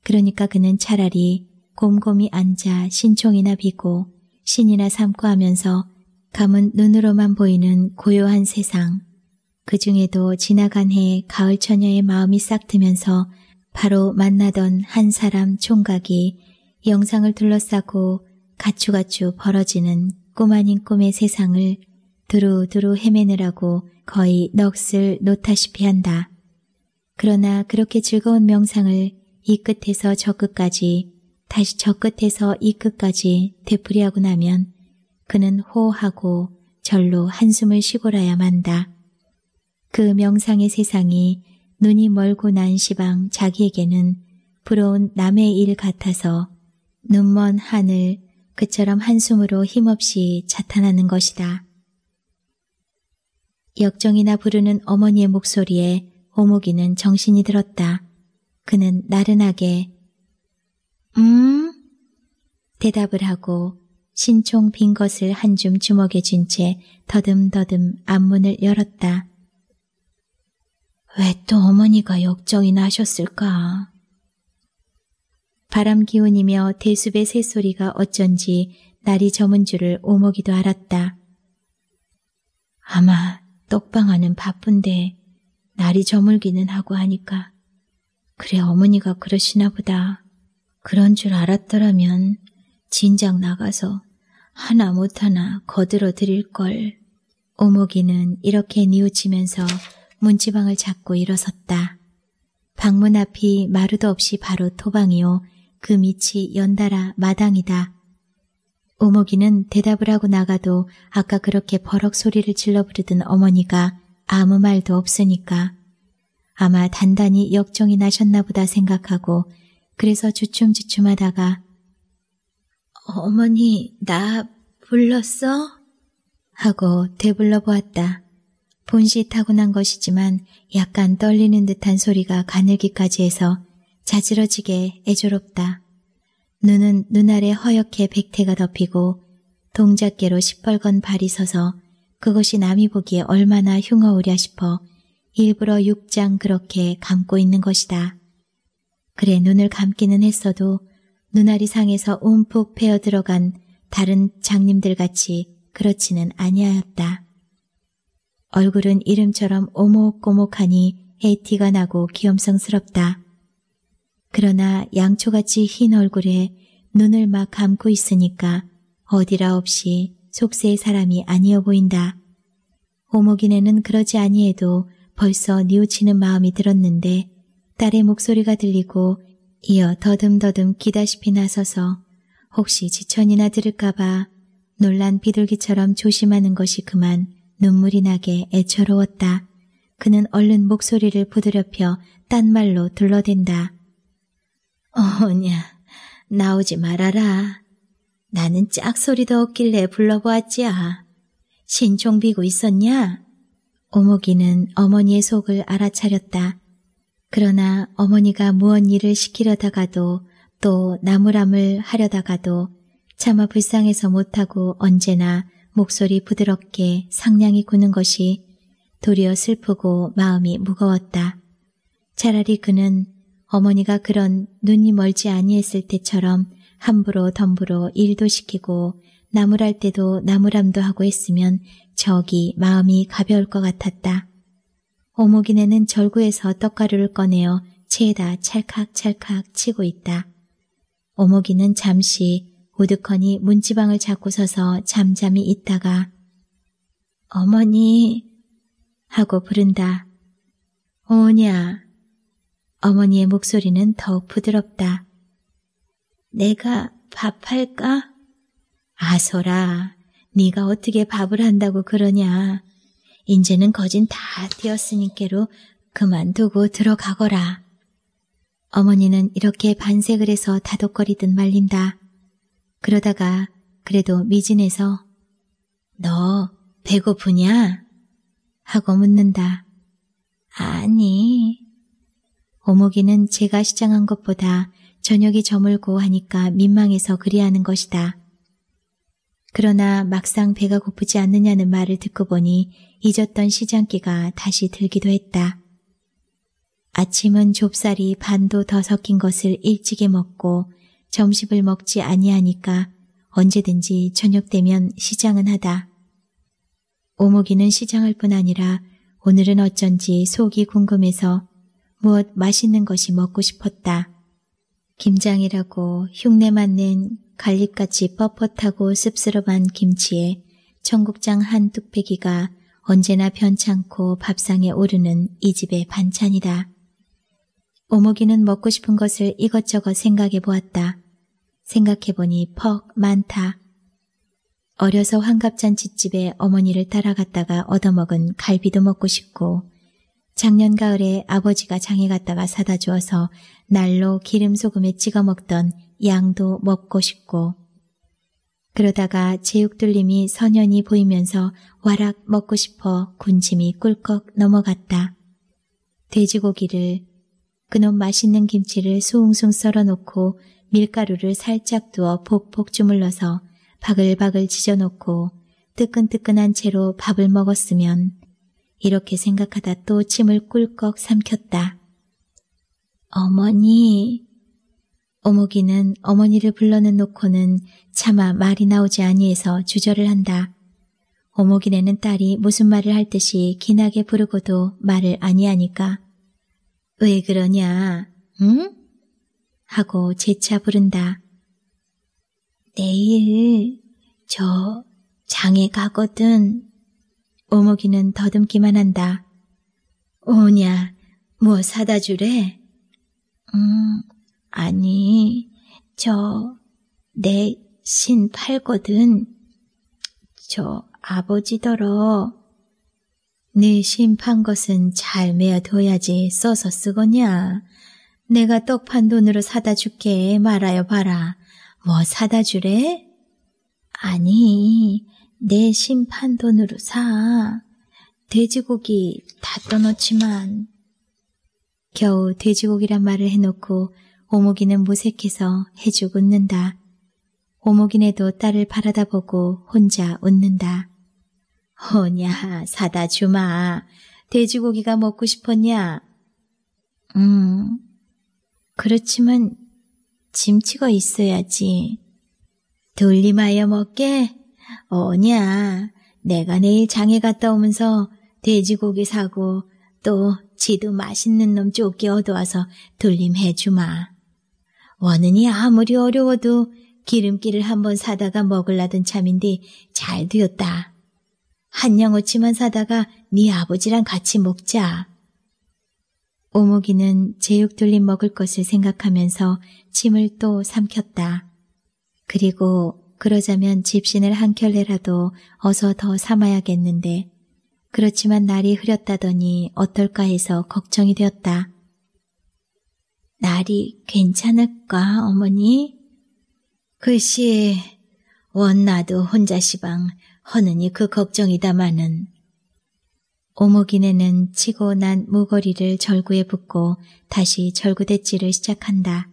그러니까 그는 차라리 곰곰이 앉아 신총이나 비고 신이나 삼고 하면서 감은 눈으로만 보이는 고요한 세상. 그 중에도 지나간 해 가을 처녀의 마음이 싹 트면서 바로 만나던 한 사람 총각이 영상을 둘러싸고 가추가추 벌어지는 꿈 아닌 꿈의 세상을 두루두루 헤매느라고 거의 넋을 놓다시피 한다. 그러나 그렇게 즐거운 명상을 이 끝에서 저 끝까지 다시 저 끝에서 이 끝까지 되풀이하고 나면 그는 호하고 호 절로 한숨을 쉬고라야 만다. 그 명상의 세상이 눈이 멀고 난 시방 자기에게는 부러운 남의 일 같아서 눈먼 하늘 그처럼 한숨으로 힘없이 자탄하는 것이다. 역정이나 부르는 어머니의 목소리에 오목이는 정신이 들었다. 그는 나른하게 음? 대답을 하고 신총 빈 것을 한 줌 주먹에 쥔 채 더듬더듬 앞문을 열었다. 왜또 어머니가 역정이나 하셨을까? 바람 기운이며 대숲의 새소리가 어쩐지 날이 저문 줄을 오목이도 알았다. 아마 떡방아는 바쁜데 날이 저물기는 하고 하니까 그래 어머니가 그러시나 보다. 그런 줄 알았더라면 진작 나가서 하나 못하나 거들어 드릴 걸. 오목이는 이렇게 뉘우치면서 문지방을 잡고 일어섰다. 방문 앞이 마루도 없이 바로 토방이요. 그 밑이 연달아 마당이다. 오목이는 대답을 하고 나가도 아까 그렇게 버럭 소리를 질러 부르던 어머니가 아무 말도 없으니까 아마 단단히 역정이 나셨나 보다 생각하고 그래서 주춤주춤하다가 어머니 나 불렀어? 하고 되불러 보았다. 본시 타고난 것이지만 약간 떨리는 듯한 소리가 가늘기까지 해서 자지러지게 애조롭다. 눈은 눈알에 허옇게 백태가 덮이고 동작계로 시뻘건 발이 서서 그것이 남이 보기에 얼마나 흉어오랴 싶어 일부러 육장 그렇게 감고 있는 것이다. 그래 눈을 감기는 했어도 눈알이 상해서 움푹 패어들어간 다른 장님들 같이 그렇지는 아니하였다. 얼굴은 이름처럼 오목고목하니 해티가 나고 귀염성스럽다. 그러나 양초같이 흰 얼굴에 눈을 막 감고 있으니까 어디라 없이 속세의 사람이 아니어 보인다. 오목이네는 그러지 아니해도 벌써 뉘우치는 마음이 들었는데 딸의 목소리가 들리고 이어 더듬더듬 기다시피 나서서 혹시 지천이나 들을까봐 놀란 비둘기처럼 조심하는 것이 그만 눈물이 나게 애처로웠다. 그는 얼른 목소리를 부드럽혀 딴 말로 둘러댄다. 어냐, 나오지 말아라. 나는 짝소리도 없길래 불러보았지야. 신종 비고 있었냐? 오목이는 어머니의 속을 알아차렸다. 그러나 어머니가 무언 일을 시키려다가도 또 나무람을 하려다가도 차마 불쌍해서 못하고 언제나 목소리 부드럽게 상냥히 구는 것이 도리어 슬프고 마음이 무거웠다. 차라리 그는 어머니가 그런 눈이 멀지 아니했을 때처럼 함부로 덤부로 일도 시키고 나무랄 때도 나무람도 하고 했으면 저기 마음이 가벼울 것 같았다. 오목이네는 절구에서 떡가루를 꺼내어 채에다 찰칵찰칵 치고 있다. 오목이는 잠시 우드커니 문지방을 잡고 서서 잠잠히 있다가 어머니 하고 부른다. 오냐. 어머니의 목소리는 더욱 부드럽다. 내가 밥할까? 아소라, 네가 어떻게 밥을 한다고 그러냐. 이제는 거진 다 되었으니께로 그만두고 들어가거라. 어머니는 이렇게 반색을 해서 다독거리듯 말린다. 그러다가 그래도 미진해서 너 배고프냐? 하고 묻는다. 아니. 오목이는 제가 시장한 것보다 저녁이 저물고 하니까 민망해서 그리하는 것이다. 그러나 막상 배가 고프지 않느냐는 말을 듣고 보니 잊었던 시장기가 다시 들기도 했다. 아침은 좁쌀이 반도 더 섞인 것을 일찍이 먹고 점심을 먹지 아니하니까 언제든지 저녁 되면 시장은 하다. 오목이는 시장할 뿐 아니라 오늘은 어쩐지 속이 궁금해서 무엇 맛있는 것이 먹고 싶었다. 김장이라고 흉내 맞는 갈잎같이 뻣뻣하고 씁쓸한 김치에 청국장 한 뚝배기가 언제나 변찮고 밥상에 오르는 이 집의 반찬이다. 오목이는 먹고 싶은 것을 이것저것 생각해 보았다. 생각해보니 퍽 많다. 어려서 환갑잔치집에 어머니를 따라갔다가 얻어먹은 갈비도 먹고 싶고 작년 가을에 아버지가 장에 갔다가 사다 주어서 날로 기름 소금에 찍어 먹던 양도 먹고 싶고 그러다가 제육돌림이 선연히 보이면서 와락 먹고 싶어 군침이 꿀꺽 넘어갔다. 돼지고기를 그놈 맛있는 김치를 숭숭 썰어놓고 밀가루를 살짝 두어 폭폭 주물러서 바글바글 지져놓고 뜨끈뜨끈한 채로 밥을 먹었으면 이렇게 생각하다 또 침을 꿀꺽 삼켰다. 어머니. 오목이는 어머니를 불러는 놓고는 차마 말이 나오지 아니해서 주절을 한다. 오목이네는 딸이 무슨 말을 할 듯이 기나게 부르고도 말을 아니하니까. 왜 그러냐? 응? 하고 재차 부른다. 내일 저 장에 가거든. 오목이는 더듬기만 한다. 오냐, 뭐 사다 주래? 음, 아니, 저 내 신 팔거든. 저 아버지더러 네신판 것은 잘메어둬야지 써서 쓰거냐. 내가 떡 판 돈으로 사다 줄게 말아요 봐라. 뭐 사다 주래? 아니, 내 심판 돈으로 사. 돼지고기 다떠놓지만 겨우 돼지고기란 말을 해놓고 오목이는 무색해서 해죽 웃는다. 오목이네도 딸을 바라다 보고 혼자 웃는다. 오냐, 사다 주마. 돼지고기가 먹고 싶었냐? 음, 그렇지만 짐치고 있어야지. 돌림하여 먹게? 어냐. 내가 내일 장에 갔다 오면서 돼지고기 사고 또 지도 맛있는 놈 쫓기 얻어와서 돌림해 주마. 원은이 아무리 어려워도 기름기를 한번 사다가 먹을라던 참인데 잘 되었다. 한양 오치만 사다가 네 아버지랑 같이 먹자. 오목이는 제육 둘림 먹을 것을 생각하면서 침을 또 삼켰다. 그리고 그러자면 집신을 한 켤레라도 어서 더 삼아야겠는데 그렇지만 날이 흐렸다더니 어떨까 해서 걱정이 되었다. 날이 괜찮을까 어머니? 글씨 원나도 혼자 시방 허느니 그 걱정이다마는 오목이네는 치고 난무거리를 절구에 붓고 다시 절구대질를 시작한다.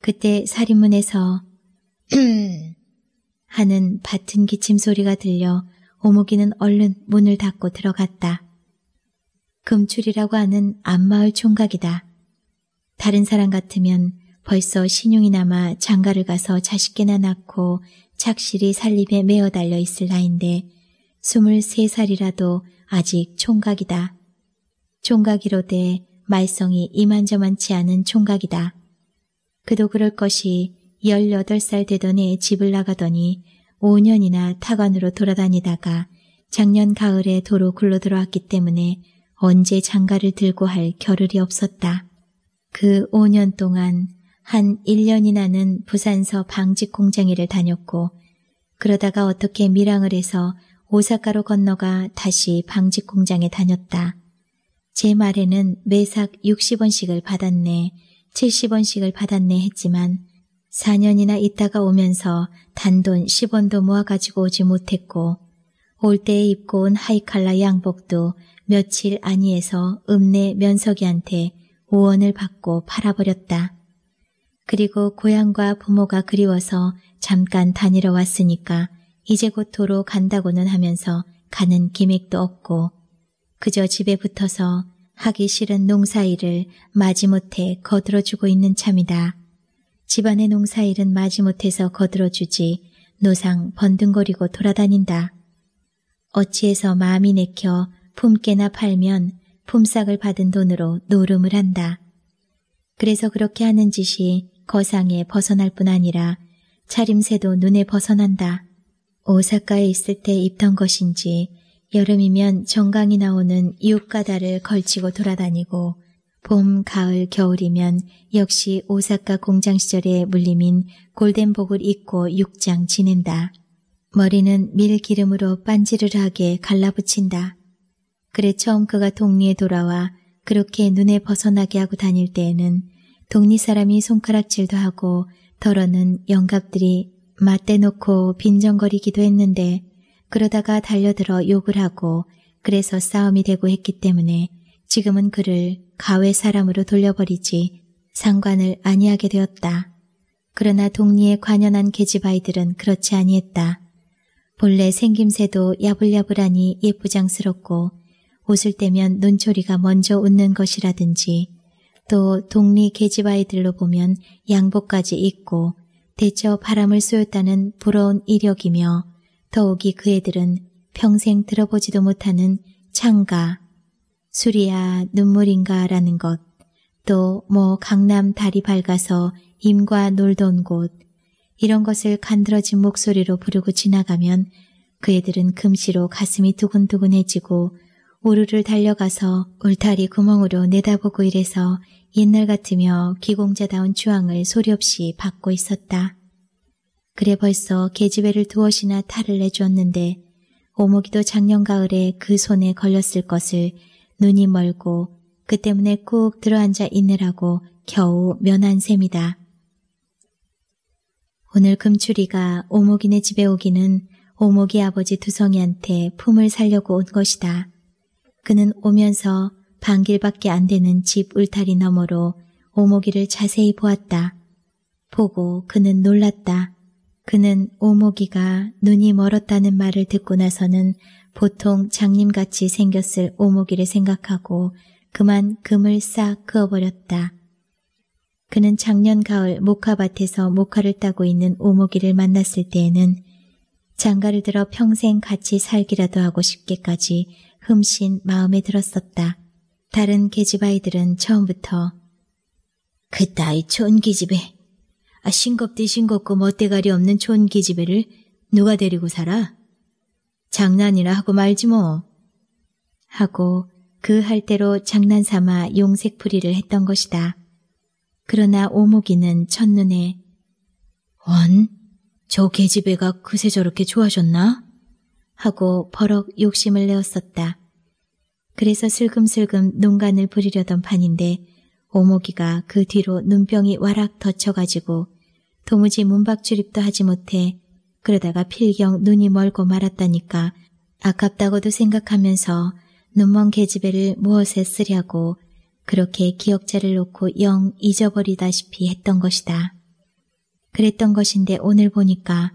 그때 사리문에서 하는 밭은 기침 소리가 들려 오목이는 얼른 문을 닫고 들어갔다. 금출이라고 하는 앞마을 총각이다. 다른 사람 같으면 벌써 신용이 남아 장가를 가서 자식께나 낳고 착실히 살림에 매어 달려 있을 나인데 23살이라도 아직 총각이다. 총각이로되 말썽이 이만저만치 않은 총각이다. 그도 그럴 것이 18살 되던 해에 집을 나가더니 5년이나 타관으로 돌아다니다가 작년 가을에 도로 굴러 들어왔기 때문에 언제 장가를 들고 할 겨를이 없었다. 그 5년 동안 한 1년이나는 부산서 방직 공장에를 다녔고 그러다가 어떻게 밀항을 해서 오사카로 건너가 다시 방직 공장에 다녔다. 제 말에는 매삭 60원씩을 받았네, 70원씩을 받았네 했지만 4년이나 있다가 오면서 단돈 10원도 모아가지고 오지 못했고 올 때에 입고 온 하이칼라 양복도 며칠 안이에서 읍내 면석이한테 5원을 받고 팔아버렸다. 그리고 고향과 부모가 그리워서 잠깐 다니러 왔으니까 이제 곧 도로 간다고는 하면서 가는 기맥도 없고 그저 집에 붙어서 하기 싫은 농사일을 마지못해 거들어주고 있는 참이다. 집안의 농사일은 마지못해서 거들어주지 노상 번등거리고 돌아다닌다. 어찌해서 마음이 내켜 품깨나 팔면 품삯을 받은 돈으로 노름을 한다. 그래서 그렇게 하는 짓이 거상에 벗어날 뿐 아니라 차림새도 눈에 벗어난다. 오사카에 있을 때 입던 것인지 여름이면 정강이 나오는 이웃가다를 걸치고 돌아다니고 봄, 가을, 겨울이면 역시 오사카 공장 시절에 물림인 골덴복을 입고 육장 지낸다. 머리는 밀기름으로 빤지르르하게 갈라붙인다. 그래 처음 그가 동리에 돌아와 그렇게 눈에 벗어나게 하고 다닐 때에는 동리 사람이 손가락질도 하고 더러는 영갑들이 맞대놓고 빈정거리기도 했는데 그러다가 달려들어 욕을 하고 그래서 싸움이 되고 했기 때문에 지금은 그를 가외 사람으로 돌려버리지 상관을 아니하게 되었다. 그러나 동리에 관연한 계집아이들은 그렇지 아니했다. 본래 생김새도 야불야불하니 예쁘장스럽고 웃을 때면 눈초리가 먼저 웃는 것이라든지 또 동리 계집아이들로 보면 양복까지 입고 대처 바람을 쏘였다는 부러운 이력이며 더욱이 그 애들은 평생 들어보지도 못하는 창가, 술이야 눈물인가 라는 것, 또 뭐 강남 다리 밝아서 임과 놀던 곳, 이런 것을 간드러진 목소리로 부르고 지나가면 그 애들은 금시로 가슴이 두근두근해지고 우르르 달려가서 울타리 구멍으로 내다보고 이래서 옛날 같으며 기공자다운 주황을 소리 없이 받고 있었다. 그래 벌써 계집애를 두엇이나 탈을 내주었는데 오목이도 작년 가을에 그 손에 걸렸을 것을 눈이 멀고 그 때문에 꾹 들어앉아 있느라고 겨우 면한 셈이다. 오늘 금추리가 오목이네 집에 오기는 오목이 아버지 두성이한테 품을 살려고 온 것이다. 그는 오면서 반길밖에 안 되는 집 울타리 너머로 오목이를 자세히 보았다. 보고 그는 놀랐다. 그는 오목이가 눈이 멀었다는 말을 듣고 나서는 보통 장님같이 생겼을 오목이를 생각하고 그만 금을 싹 그어버렸다. 그는 작년 가을 모카밭에서 모카를 따고 있는 오목이를 만났을 때에는 장가를 들어 평생 같이 살기라도 하고 싶게까지 흠씬 마음에 들었었다. 다른 계집아이들은 처음부터 그 따위 촌기집애 아, 싱겁디 싱겁고 멋대가리 없는 촌기집애를 누가 데리고 살아? 장난이나 하고 말지 뭐. 하고 그 할대로 장난삼아 용색풀이를 했던 것이다. 그러나 오목이는 첫눈에 원? 저 계집애가 그새 저렇게 좋아졌나? 하고 버럭 욕심을 내었었다. 그래서 슬금슬금 농간을 부리려던 판인데 오목이가 그 뒤로 눈병이 와락 덧쳐가지고 도무지 문박 출입도 하지 못해 그러다가 필경 눈이 멀고 말았다니까 아깝다고도 생각하면서 눈먼 계집애를 무엇에 쓰려고 그렇게 기억자를 놓고 영 잊어버리다시피 했던 것이다. 그랬던 것인데 오늘 보니까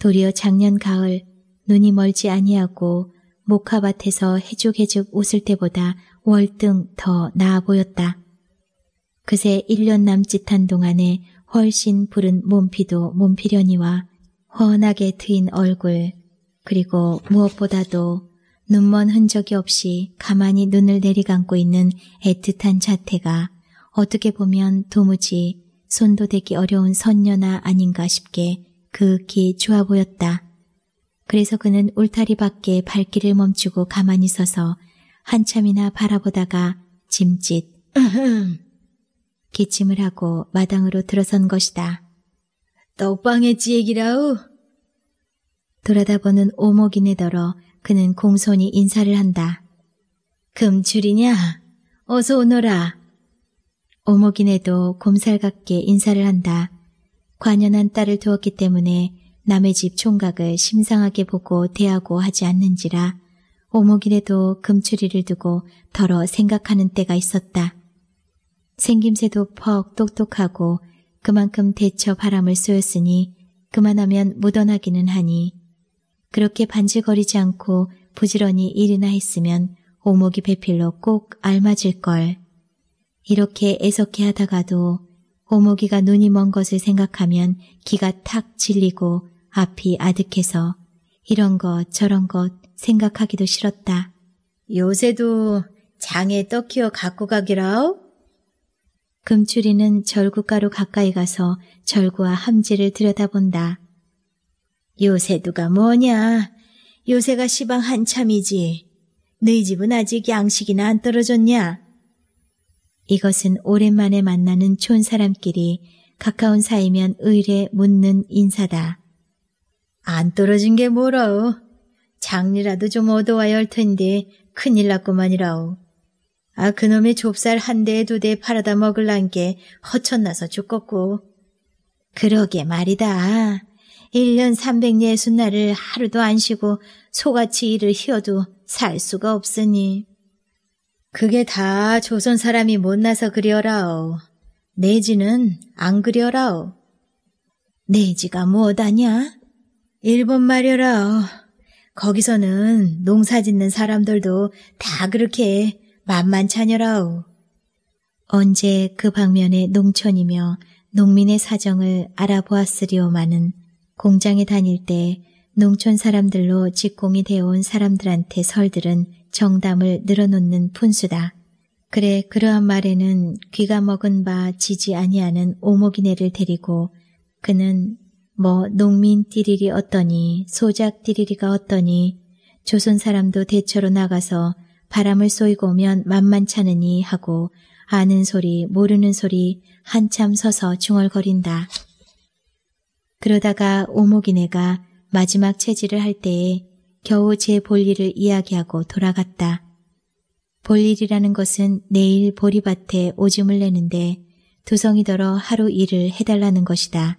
도리어 작년 가을 눈이 멀지 아니하고 모카밭에서 해죽해죽 웃을 때보다 월등 더 나아 보였다. 그새 1년 남짓한 동안에 훨씬 부른 몸피도 몸피려니와 훤하게 트인 얼굴 그리고 무엇보다도 눈먼 흔적이 없이 가만히 눈을 내리감고 있는 애틋한 자태가 어떻게 보면 도무지 손도 대기 어려운 선녀나 아닌가 싶게 극히 좋아 보였다. 그래서 그는 울타리 밖에 발길을 멈추고 가만히 서서 한참이나 바라보다가 짐짓 기침을 하고 마당으로 들어선 것이다. 떡방의 지액이라우! 돌아다보는 오목이네더러 그는 공손히 인사를 한다. 금출이냐? 어서 오너라. 오목이네도 곰살같게 인사를 한다. 관연한 딸을 두었기 때문에 남의 집 총각을 심상하게 보고 대하고 하지 않는지라 오목이래도 금추리를 두고 더러 생각하는 때가 있었다. 생김새도 퍽 똑똑하고 그만큼 대처 바람을 쏘였으니 그만하면 묻어나기는 하니 그렇게 반질거리지 않고 부지런히 일이나 했으면 오목이 배필로 꼭 알맞을 걸. 이렇게 애석해 하다가도 오목이가 눈이 먼 것을 생각하면 기가 탁 질리고 앞이 아득해서 이런 것 저런 것 생각하기도 싫었다. 요새도 장에 떡키어 갖고 가기라오? 금추리는 절구가로 가까이 가서 절구와 함지를 들여다본다. 요새 누가 뭐냐? 요새가 시방 한참이지. 너희 집은 아직 양식이나 안 떨어졌냐? 이것은 오랜만에 만나는 촌 사람끼리 가까운 사이면 의례 묻는 인사다. 안 떨어진 게 뭐라오. 장리라도 좀 얻어와야 할 텐데 큰일 났구만이라오. 아 그놈의 좁쌀 한 대에 두 대 팔아다 먹을란 게 허천나서 죽겠고. 그러게 말이다. 1년 360날을 하루도 안 쉬고 소같이 일을 희어도 살 수가 없으니. 그게 다 조선 사람이 못나서 그려라오. 내지는 안 그려라오. 내지가 뭐다냐? 일본 말여라. 거기서는 농사 짓는 사람들도 다 그렇게 만만찮여라오. 언제 그 방면의 농촌이며 농민의 사정을 알아보았으리오마는 공장에 다닐 때 농촌 사람들로 직공이 되어온 사람들한테 설들은 정담을 늘어놓는 푼수다. 그래 그러한 말에는 귀가 먹은 바 지지 아니하는 오목이네를 데리고 그는 뭐 농민 띠리리 어떠니 소작 띠리리가 어떠니 조선 사람도 대처로 나가서 바람을 쏘이고 오면 만만찮으니 하고 아는 소리 모르는 소리 한참 서서 중얼거린다. 그러다가 오목이네가 마지막 체질을 할 때에 겨우 제 볼일을 이야기하고 돌아갔다. 볼일이라는 것은 내일 보리밭에 오줌을 내는데 두성이더러 하루 일을 해달라는 것이다.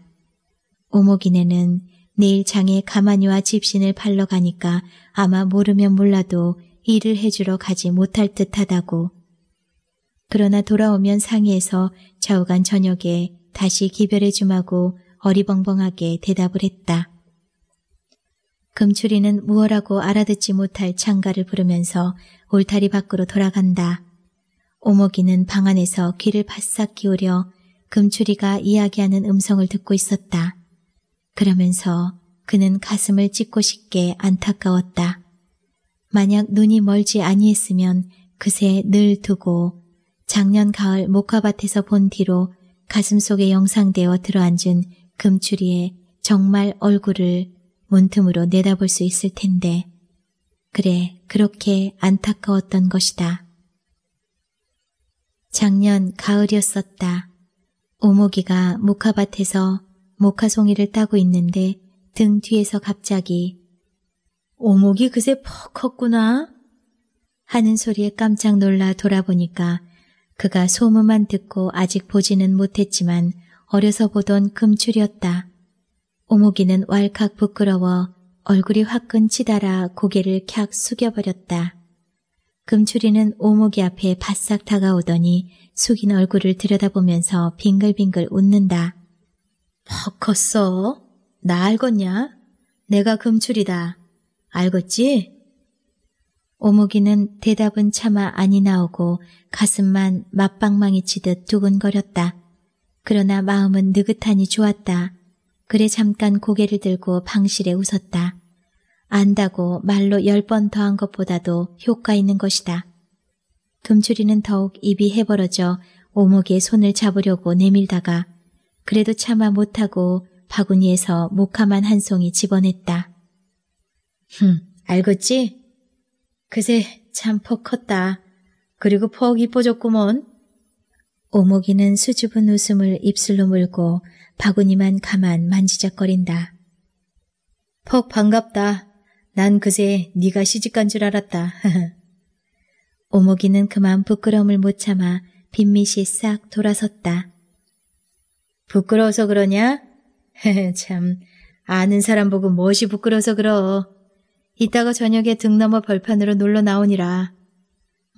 오목이네는 내일 장에 가마니와 집신을 팔러 가니까 아마 모르면 몰라도 일을 해주러 가지 못할 듯하다고. 그러나 돌아오면 상의해서 좌우간 저녁에 다시 기별해 주마고 어리벙벙하게 대답을 했다. 금추리는 무어라고 알아듣지 못할 창가를 부르면서 울타리 밖으로 돌아간다. 오목이는 방 안에서 귀를 바싹 기울여 금추리가 이야기하는 음성을 듣고 있었다. 그러면서 그는 가슴을 찢고 싶게 안타까웠다. 만약 눈이 멀지 아니했으면 그새 늘 두고 작년 가을 목화밭에서 본 뒤로 가슴속에 영상되어 들어앉은 금추리의 정말 얼굴을 문틈으로 내다볼 수 있을 텐데 그래 그렇게 안타까웠던 것이다. 작년 가을이었었다. 오목이가 목화밭에서 모카송이를 따고 있는데 등 뒤에서 갑자기 오목이 그새 퍽 컸구나 하는 소리에 깜짝 놀라 돌아보니까 그가 소문만 듣고 아직 보지는 못했지만 어려서 보던 금출이었다. 오목이는 왈칵 부끄러워 얼굴이 화끈 치달아 고개를 캬 숙여버렸다. 금추리는 오목이 앞에 바싹 다가오더니 숙인 얼굴을 들여다보면서 빙글빙글 웃는다. 퍽 컸어. 나 알겄냐? 내가 금출이다. 알겄지 오목이는 대답은 차마 아니 나오고 가슴만 맞방망이 치듯 두근거렸다. 그러나 마음은 느긋하니 좋았다. 그래 잠깐 고개를 들고 방실에 웃었다. 안다고 말로 열 번 더한 것보다도 효과 있는 것이다. 금추리는 더욱 입이 해버려져 오목의 손을 잡으려고 내밀다가 그래도 참아 못하고 바구니에서 모카만 한 송이 집어냈다. 흠, 알겠지? 그새 참 퍽 컸다. 그리고 폭 이뻐졌구먼. 오목이는 수줍은 웃음을 입술로 물고 바구니만 가만 만지작거린다. 퍽 반갑다. 난 그새 네가 시집간 줄 알았다. 오목이는 그만 부끄러움을 못 참아 빈밋이싹 돌아섰다. 부끄러워서 그러냐? 참, 아는 사람 보고 무엇이 부끄러워서 그러. 이따가 저녁에 등 넘어 벌판으로 놀러 나오니라.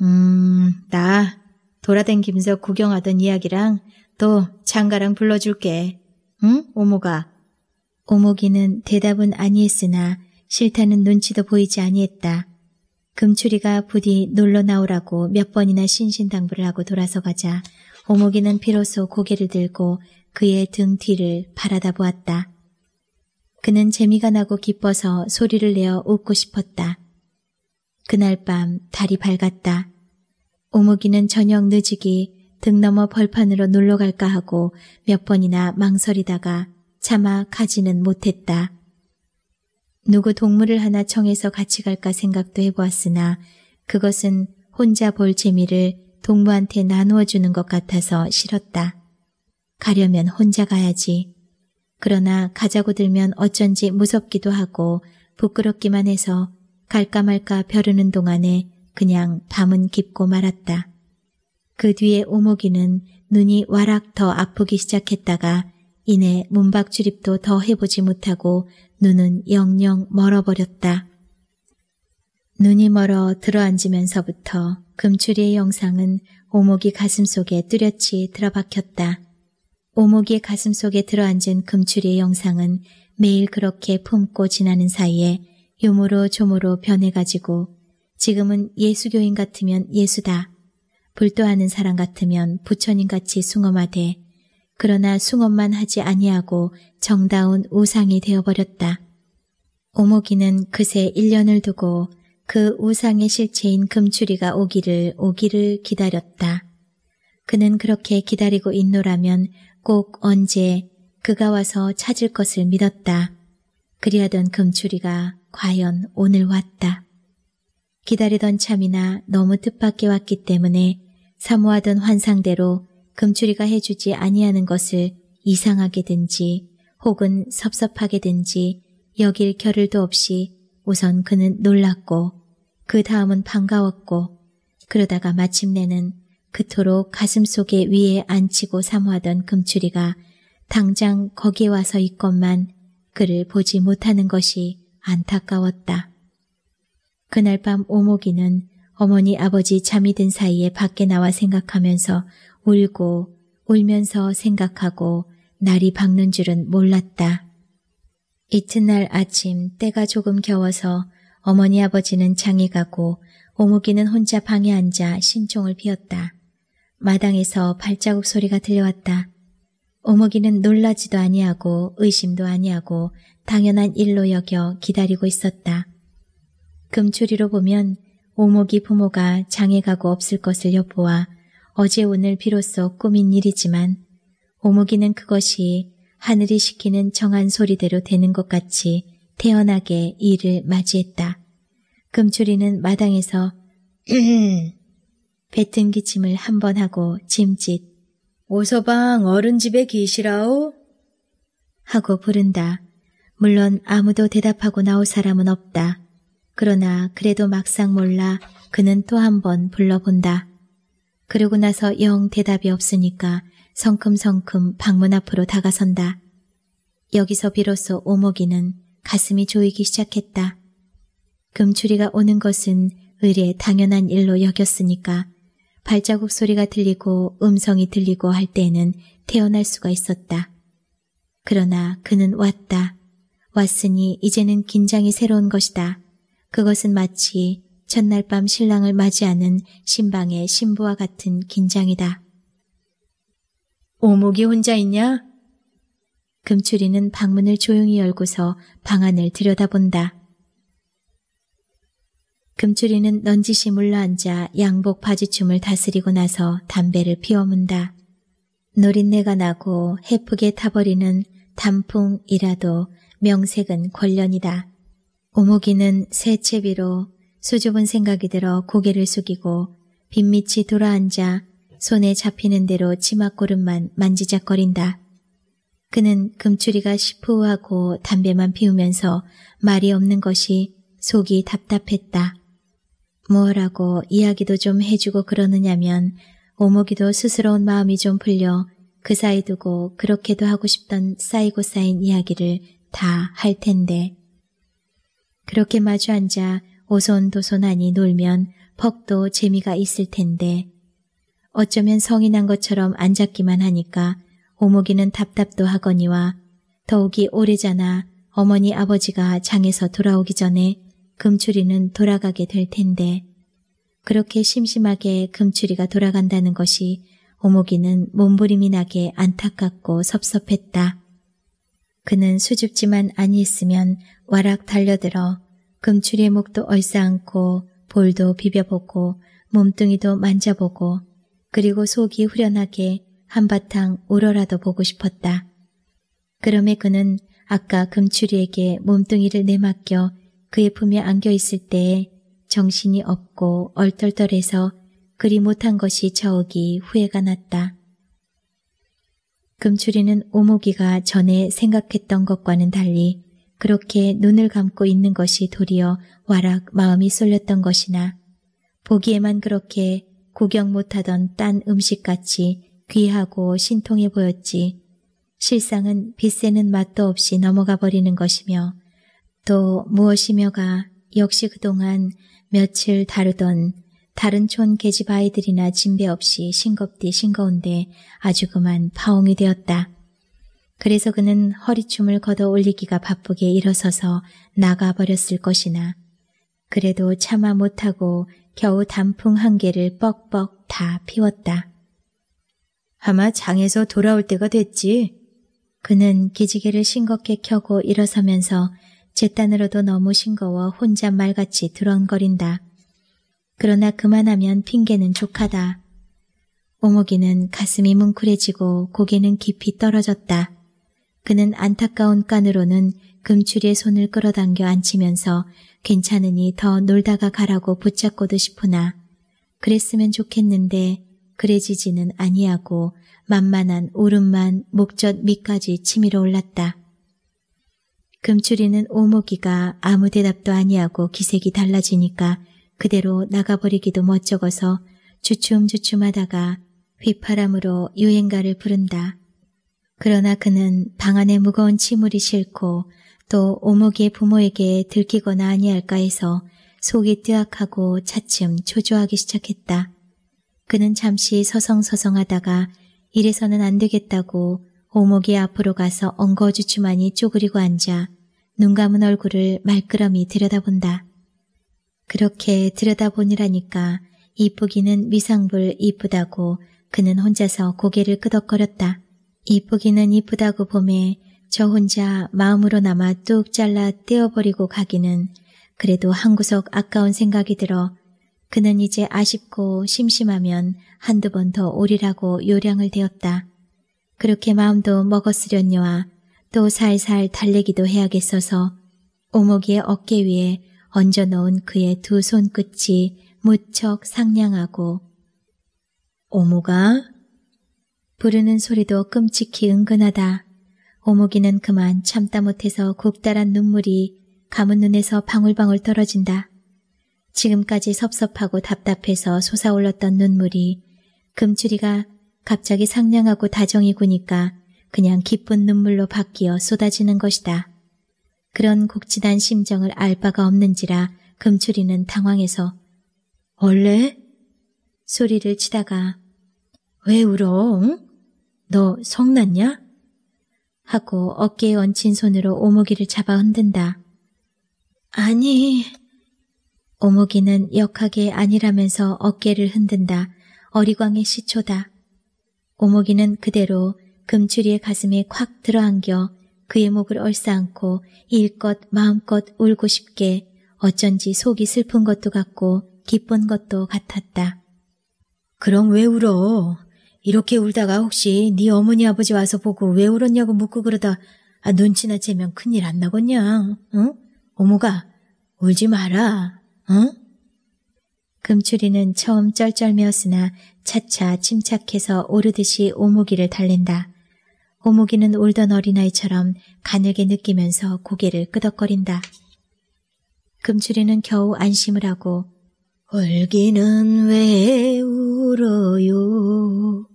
음, 나 돌아댕기면서 구경하던 이야기랑 또 장가랑 불러줄게. 응, 오모가? 오목이는 대답은 아니했으나 싫다는 눈치도 보이지 아니했다. 금추리가 부디 놀러 나오라고 몇 번이나 신신당부를 하고 돌아서 가자 오목이는 비로소 고개를 들고 그의 등 뒤를 바라다 보았다. 그는 재미가 나고 기뻐서 소리를 내어 웃고 싶었다. 그날 밤 달이 밝았다. 오목이는 저녁 늦으기 등 넘어 벌판으로 놀러 갈까 하고 몇 번이나 망설이다가 차마 가지는 못했다. 누구 동물을 하나 청해서 같이 갈까 생각도 해보았으나 그것은 혼자 볼 재미를 동무한테 나누어 주는 것 같아서 싫었다. 가려면 혼자 가야지. 그러나 가자고 들면 어쩐지 무섭기도 하고 부끄럽기만 해서 갈까 말까 벼르는 동안에 그냥 밤은 깊고 말았다. 그 뒤에 오목이는 눈이 와락 더 아프기 시작했다가 이내 문박 출입도 더 해보지 못하고 눈은 영영 멀어버렸다. 눈이 멀어 들어앉으면서부터 금추리의 영상은 오목이 가슴속에 뚜렷이 들어박혔다. 오목이 가슴 속에 들어앉은 금추리의 영상은 매일 그렇게 품고 지나는 사이에 요모로 조모로 변해가지고 지금은 예수교인 같으면 예수다. 불도하는 사람 같으면 부처님같이 숭엄하되 그러나 숭엄만 하지 아니하고 정다운 우상이 되어버렸다. 오목이는 그새 1년을 두고 그 우상의 실체인 금추리가 오기를 오기를 기다렸다. 그는 그렇게 기다리고 있노라면 꼭 언제 그가 와서 찾을 것을 믿었다. 그리하던 금추리가 과연 오늘 왔다. 기다리던 참이나 너무 뜻밖에 왔기 때문에 사모하던 환상대로 금추리가 해주지 아니하는 것을 이상하게든지 혹은 섭섭하게든지 여길 겨를도 없이 우선 그는 놀랐고 그 다음은 반가웠고 그러다가 마침내는 그토록 가슴속에 위에 앉히고 사모하던 금추리가 당장 거기에 와서 있건만 그를 보지 못하는 것이 안타까웠다. 그날 밤 오목이는 어머니 아버지 잠이 든 사이에 밖에 나와 생각하면서 울고 울면서 생각하고 날이 밝는 줄은 몰랐다. 이튿날 아침 때가 조금 겨워서 어머니 아버지는 장에 가고 오목이는 혼자 방에 앉아 신총을 피웠다. 마당에서 발자국 소리가 들려왔다. 오목이는 놀라지도 아니하고 의심도 아니하고 당연한 일로 여겨 기다리고 있었다. 금추리로 보면 오목이 부모가 장에가고 없을 것을 엿보아 어제 오늘 비로소 꾸민 일이지만 오목이는 그것이 하늘이 시키는 정한 소리대로 되는 것 같이 태연하게 일을 맞이했다. 금추리는 마당에서 음 뱉은 기침을 한 번 하고 짐짓 오서방 어른 집에 계시라오? 하고 부른다. 물론 아무도 대답하고 나올 사람은 없다. 그러나 그래도 막상 몰라 그는 또 한 번 불러본다. 그러고 나서 영 대답이 없으니까 성큼성큼 방문 앞으로 다가선다. 여기서 비로소 오목이는 가슴이 조이기 시작했다. 금추리가 오는 것은 의례 당연한 일로 여겼으니까 발자국 소리가 들리고 음성이 들리고 할 때에는 태어날 수가 있었다. 그러나 그는 왔다. 왔으니 이제는 긴장이 새로운 것이다. 그것은 마치 첫날 밤 신랑을 맞이하는 신방의 신부와 같은 긴장이다. 오목이 혼자 있냐? 금추리는 방문을 조용히 열고서 방 안을 들여다본다. 금추리는 넌지시 물러앉아 양복 바지춤을 다스리고 나서 담배를 피워문다. 노린내가 나고 해프게 타버리는 단풍이라도 명색은 권련이다. 오목이는 새 채비로 수줍은 생각이 들어 고개를 숙이고 빈밑이 돌아앉아 손에 잡히는 대로 치맛고름만 만지작거린다. 그는 금추리가 시푸하고 담배만 피우면서 말이 없는 것이 속이 답답했다. 뭐라고 이야기도 좀 해주고 그러느냐면 오목이도 스스로운 마음이 좀 풀려 그 사이 두고 그렇게도 하고 싶던 쌓이고 쌓인 이야기를 다 할 텐데. 그렇게 마주 앉아 오손도손하니 놀면 퍽도 재미가 있을 텐데. 어쩌면 성이난 것처럼 앉았기만 하니까 오목이는 답답도 하거니와 더욱이 오래잖아 어머니 아버지가 장에서 돌아오기 전에 금추리는 돌아가게 될 텐데 그렇게 심심하게 금추리가 돌아간다는 것이 오목이는 몸부림이 나게 안타깝고 섭섭했다. 그는 수줍지만 아니했으면 와락 달려들어 금추리의 목도 얼싸안고 볼도 비벼보고 몸뚱이도 만져보고 그리고 속이 후련하게 한바탕 울어라도 보고 싶었다. 그럼에 그는 아까 금추리에게 몸뚱이를 내맡겨 그의 품에 안겨 있을 때에 정신이 없고 얼떨떨해서 그리 못한 것이 저옥이 후회가 났다. 금추리는 오목이가 전에 생각했던 것과는 달리 그렇게 눈을 감고 있는 것이 도리어 와락 마음이 쏠렸던 것이나 보기에만 그렇게 구경 못하던 딴 음식같이 귀하고 신통해 보였지 실상은 빛새는 맛도 없이 넘어가 버리는 것이며 또 무엇이며가 역시 그동안 며칠 다루던 다른 촌 계집 아이들이나 진배 없이 싱겁디 싱거운데 아주 그만 파옹이 되었다. 그래서 그는 허리춤을 걷어 올리기가 바쁘게 일어서서 나가버렸을 것이나 그래도 참아 못하고 겨우 단풍 한 개를 뻑뻑 다 피웠다. 아마 장에서 돌아올 때가 됐지. 그는 기지개를 싱겁게 켜고 일어서면서 재 딴으로도 너무 싱거워 혼잣말같이 드렁거린다. 그러나 그만하면 핑계는 족하다. 오목이는 가슴이 뭉클해지고 고개는 깊이 떨어졌다. 그는 안타까운 깐으로는 금출리의 손을 끌어당겨 앉히면서 괜찮으니 더 놀다가 가라고 붙잡고도 싶으나 그랬으면 좋겠는데 그래지지는 아니하고 만만한 울음만 목젖 밑까지 치밀어 올랐다. 금추리는 오목이가 아무 대답도 아니하고 기색이 달라지니까 그대로 나가버리기도 멋쩍어서 주춤주춤하다가 휘파람으로 유행가를 부른다. 그러나 그는 방 안에 무거운 침울이 싫고 또 오목이의 부모에게 들키거나 아니할까 해서 속이 뜨악하고 차츰 초조하기 시작했다. 그는 잠시 서성서성하다가 이래서는 안 되겠다고 오목이 앞으로 가서 엉거주춤하니 쪼그리고 앉아 눈 감은 얼굴을 말끄러미 들여다본다. 그렇게 들여다보니라니까 이쁘기는 위상불 이쁘다고 그는 혼자서 고개를 끄덕거렸다. 이쁘기는 이쁘다고 봄에 저 혼자 마음으로 남아 뚝 잘라 떼어버리고 가기는 그래도 한 구석 아까운 생각이 들어 그는 이제 아쉽고 심심하면 한두 번 더 오리라고 요량을 되었다 그렇게 마음도 먹었으련요와또 살살 달래기도 해야겠어서 오목이의 어깨 위에 얹어 놓은 그의 두 손끝이 무척 상냥하고 오목아 부르는 소리도 끔찍히 은근하다. 오목이는 그만 참다 못해서 곱다란 눈물이 가문 눈에서 방울방울 떨어진다. 지금까지 섭섭하고 답답해서 솟아올랐던 눈물이 금추리가 갑자기 상냥하고 다정이 구니까 그냥 기쁜 눈물로 바뀌어 쏟아지는 것이다. 그런 곡진한 심정을 알 바가 없는지라 금추리는 당황해서 원래? 소리를 치다가 왜 울어? 응? 너 성났냐? 하고 어깨에 얹힌 손으로 오목이를 잡아 흔든다. 아니. 오목이는 역하게 아니라면서 어깨를 흔든다. 어리광의 시초다. 오목이는 그대로 금추리의 가슴에 콱 들어안겨 그의 목을 얼싸안고 일껏 마음껏 울고 싶게 어쩐지 속이 슬픈 것도 같고 기쁜 것도 같았다. 그럼 왜 울어? 이렇게 울다가 혹시 네 어머니 아버지 와서 보고 왜 울었냐고 묻고 그러다 아, 눈치나 채면 큰일 안 나겠냐? 응? 어머가 울지 마라. 응? 금추리는 처음 쩔쩔매었으나 차차 침착해서 오르듯이 오목이를 달랜다. 오목이는 울던 어린아이처럼 가늘게 느끼면서 고개를 끄덕거린다. 금추리는 겨우 안심을 하고 울기는 왜 울어요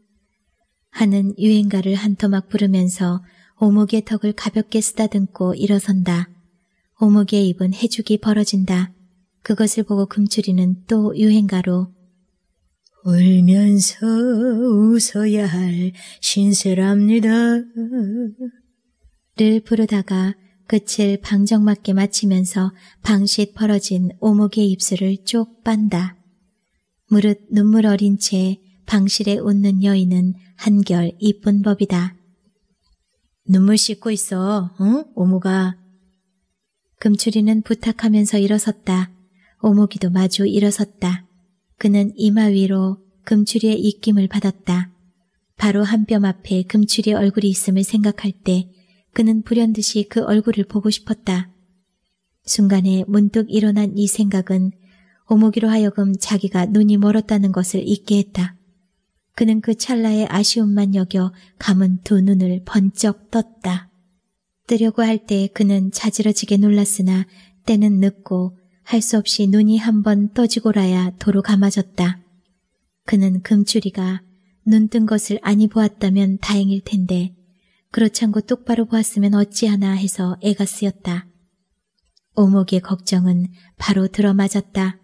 하는 유행가를 한토막 부르면서 오목의 턱을 가볍게 쓰다듬고 일어선다. 오목의 입은 해죽이 벌어진다. 그것을 보고 금추리는 또 유행가로 울면서 웃어야 할 신세랍니다. 를 부르다가 끝을 방정맞게 마치면서 방식 벌어진 오목의 입술을 쪽 빤다. 무릇 눈물 어린 채 방실에 웃는 여인은 한결 이쁜 법이다. 눈물 씻고 있어, 응, 오모가 금추리는 부탁하면서 일어섰다. 오목이도 마주 일어섰다. 그는 이마 위로 금추리의 입김을 받았다. 바로 한 뼘 앞에 금추리의 얼굴이 있음을 생각할 때 그는 불현듯이 그 얼굴을 보고 싶었다. 순간에 문득 일어난 이 생각은 오목이로 하여금 자기가 눈이 멀었다는 것을 잊게 했다. 그는 그 찰나의 아쉬움만 여겨 감은 두 눈을 번쩍 떴다. 뜨려고 할 때 그는 자지러지게 놀랐으나 때는 늦고 할수 없이 눈이 한 번 떠지고라야 도로 감아졌다. 그는 금추리가 눈 뜬 것을 아니 보았다면 다행일 텐데 그렇지 않고 똑바로 보았으면 어찌하나 해서 애가 쓰였다. 오목의 걱정은 바로 들어맞았다.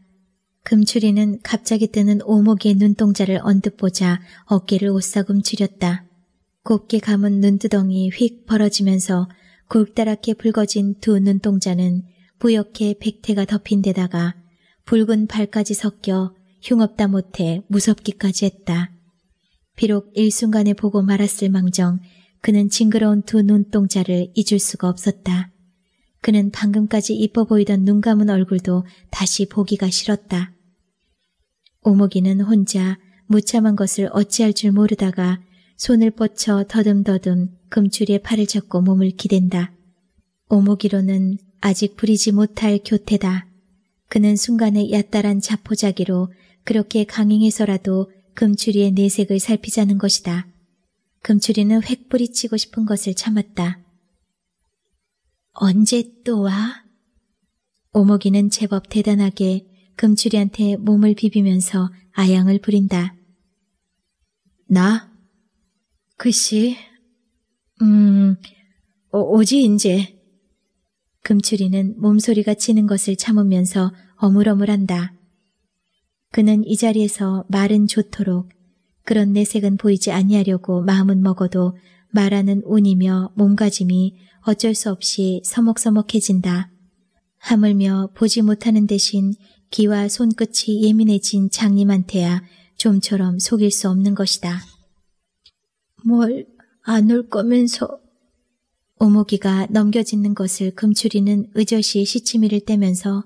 금추리는 갑자기 뜨는 오목의 눈동자를 언뜻 보자 어깨를 오싸금 추렸다. 곱게 감은 눈두덩이 휙 벌어지면서 골다랗게 붉어진 두 눈동자는 부옇게 백태가 덮인 데다가 붉은 발까지 섞여 흉없다 못해 무섭기까지 했다. 비록 일순간에 보고 말았을 망정 그는 징그러운 두 눈동자를 잊을 수가 없었다. 그는 방금까지 이뻐 보이던 눈 감은 얼굴도 다시 보기가 싫었다. 오목이는 혼자 무참한 것을 어찌할 줄 모르다가 손을 뻗쳐 더듬더듬 금추리의 팔을 잡고 몸을 기댄다. 오목이로는 아직 부리지 못할 교태다. 그는 순간의 얕다란 자포자기로 그렇게 강행해서라도 금추리의 내색을 살피자는 것이다. 금추리는 획뿌리치고 싶은 것을 참았다. 언제 또 와? 오목이는 제법 대단하게 금추리한테 몸을 비비면서 아양을 부린다. 나? 글씨, 음, 어, 오지 인제 금추리는 몸소리가 치는 것을 참으면서 어물어물한다. 그는 이 자리에서 말은 좋도록 그런 내색은 보이지 아니하려고 마음은 먹어도 말하는 운이며 몸가짐이 어쩔 수 없이 서먹서먹해진다. 하물며 보지 못하는 대신 귀와 손끝이 예민해진 장님한테야 좀처럼 속일 수 없는 것이다. 뭘 안 올 거면서 오목이가 넘겨짓는 것을 금추리는 의젓이의 시치미를 떼면서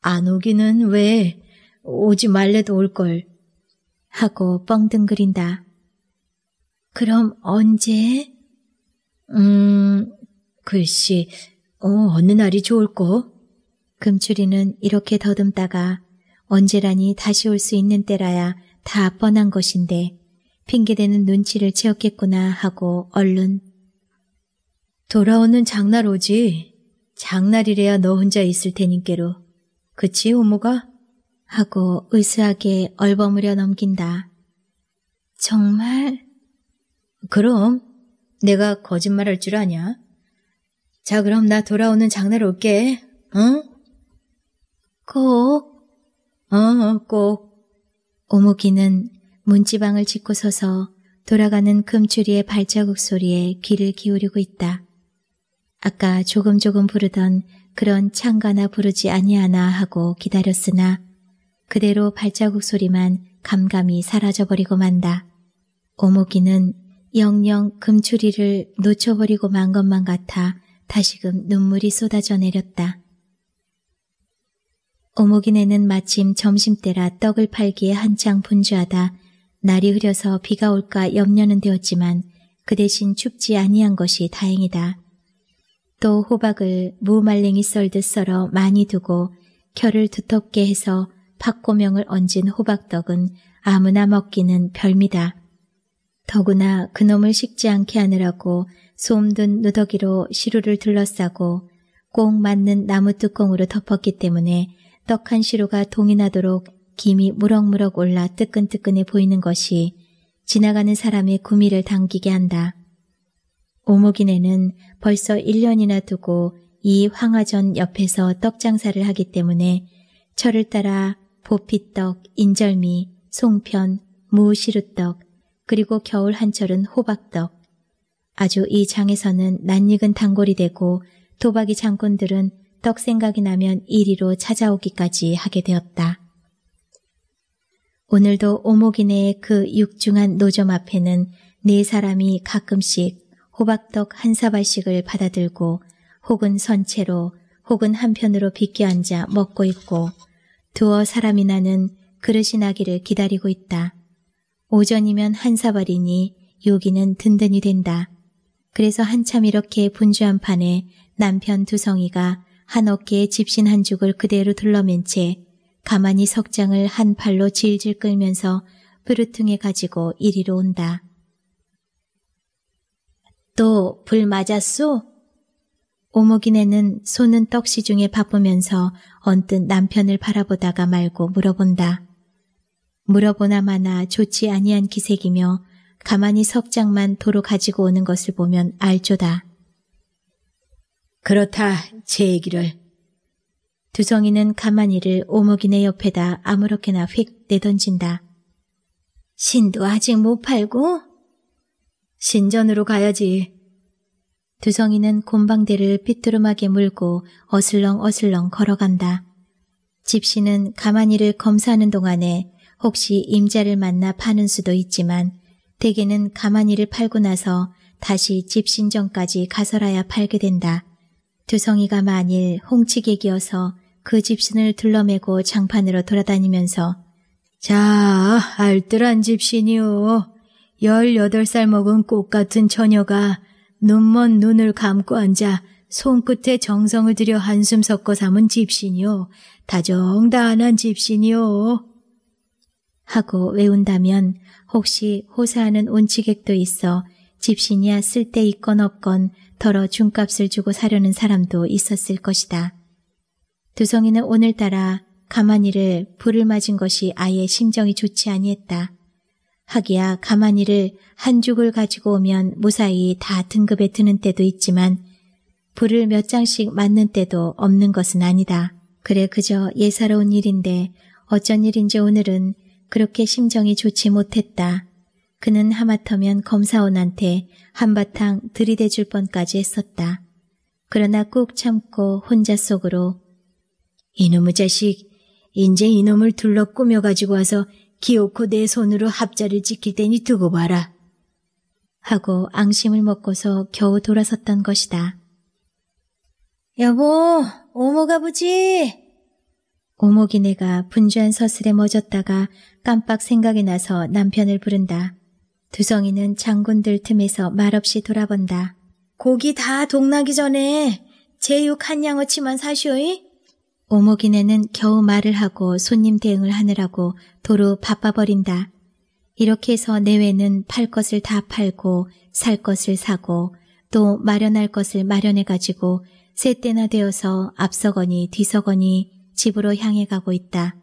안 오기는 왜 오지 말래도 올걸 하고 뻥등그린다. 그럼 언제? 음, 글씨, 어, 어느 날이 좋을꼬? 금추리는 이렇게 더듬다가 언제라니 다시 올 수 있는 때라야 다 뻔한 것인데 핑계대는 눈치를 채웠겠구나 하고 얼른 돌아오는 장날 오지. 장날이래야 너 혼자 있을 테니께로. 그치, 오모가? 하고 으스하게 얼버무려 넘긴다. 정말? 그럼 내가 거짓말할 줄 아냐? 자 그럼 나 돌아오는 장날 올게. 응? 꼭. 어, 꼭. 오모기는 문지방을 짓고 서서 돌아가는 금추리의 발자국 소리에 귀를 기울이고 있다. 아까 조금 조금 부르던 그런 창가나 부르지 아니하나 하고 기다렸으나 그대로 발자국 소리만 감감이 사라져버리고 만다. 오목이는 영영 금추리를 놓쳐버리고 만 것만 같아 다시금 눈물이 쏟아져 내렸다. 오목이네는 마침 점심때라 떡을 팔기에 한창 분주하다 날이 흐려서 비가 올까 염려는 되었지만 그 대신 춥지 아니한 것이 다행이다. 또 호박을 무말랭이 썰듯 썰어 많이 두고 결을 두텁게 해서 팥고명을 얹은 호박떡은 아무나 먹기는 별미다. 더구나 그놈을 식지 않게 하느라고 솜든 누더기로 시루를 둘러싸고 꼭 맞는 나무 뚜껑으로 덮었기 때문에 떡한 시루가 동이 나도록 김이 무럭무럭 올라 뜨끈뜨끈해 보이는 것이 지나가는 사람의 구미를 당기게 한다. 오목이네는 벌써 1년이나 두고 이 황화전 옆에서 떡 장사를 하기 때문에 철을 따라 보피떡, 인절미, 송편, 무시루떡, 그리고 겨울 한철은 호박떡. 아주 이 장에서는 낯익은 단골이 되고 도박이 장군들은 떡 생각이 나면 이리로 찾아오기까지 하게 되었다. 오늘도 오목이네의 그 육중한 노점 앞에는 네 사람이 가끔씩 호박떡 한 사발씩을 받아들고 혹은 선채로 혹은 한편으로 빗겨 앉아 먹고 있고 두어 사람이나는 그릇이 나기를 기다리고 있다. 오전이면 한 사발이니 요기는 든든히 된다. 그래서 한참 이렇게 분주한 판에 남편 두성이가 한 어깨에 집신 한 죽을 그대로 둘러맨 채 가만히 석장을 한 팔로 질질 끌면서 브르퉁에 가지고 이리로 온다. 또불 맞았소? 오목이네는 손은 떡시중에 바쁘면서 언뜻 남편을 바라보다가 말고 물어본다. 물어보나 마나 좋지 아니한 기색이며 가만히 석장만 도로 가지고 오는 것을 보면 알조다. 그렇다, 제 얘기를. 두성이는 가만히를 오목이네 옆에다 아무렇게나 휙 내던진다. 신도 아직 못 팔고? 신전으로 가야지. 두성이는 곰방대를 삐뚤음하게 물고 어슬렁어슬렁 걸어간다. 집시는 가만히를 검사하는 동안에 혹시 임자를 만나 파는 수도 있지만 대개는 가만히를 팔고 나서 다시 집신전까지 가서라야 팔게 된다. 두성이가 만일 홍치객이어서 그 집신을 둘러매고 장판으로 돌아다니면서 자, 알뜰한 집신이오 1 8살 먹은 꽃 같은 처녀가 눈먼 눈을 감고 앉아 손끝에 정성을 들여 한숨 섞어 삼은 집신이요. 다정다한한 집신이요. 하고 외운다면 혹시 호사하는 온치객도 있어 집신이야 쓸데 있건 없건 덜어 중값을 주고 사려는 사람도 있었을 것이다. 두성이는 오늘따라 가만히를 불을 맞은 것이 아예 심정이 좋지 아니했다. 하기야 가마니를 한 죽을 가지고 오면 무사히 다 등급에 드는 때도 있지만 불을 몇 장씩 맞는 때도 없는 것은 아니다. 그래 그저 예사로운 일인데 어쩐 일인지 오늘은 그렇게 심정이 좋지 못했다. 그는 하마터면 검사원한테 한바탕 들이대줄 뻔까지 했었다. 그러나 꾹 참고 혼자 속으로 이놈의 자식, 인제 이놈을 둘러 꾸며가지고 와서 기어코 내 손으로 합자를 지킬 테니 두고 봐라. 하고 앙심을 먹고서 겨우 돌아섰던 것이다. 여보, 오목 아버지! 오목이네가 분주한 서슬에 멎었다가 깜빡 생각이 나서 남편을 부른다. 두성이는 장군들 틈에서 말없이 돌아본다. 고기 다 동나기 전에 제육 한 양어치만 사시오이? 오목이네는 겨우 말을 하고 손님 대응을 하느라고 도로 바빠버린다. 이렇게 해서 내외는 팔 것을 다 팔고 살 것을 사고 또 마련할 것을 마련해가지고 세 때나 되어서 앞서거니 뒤서거니 집으로 향해 가고 있다.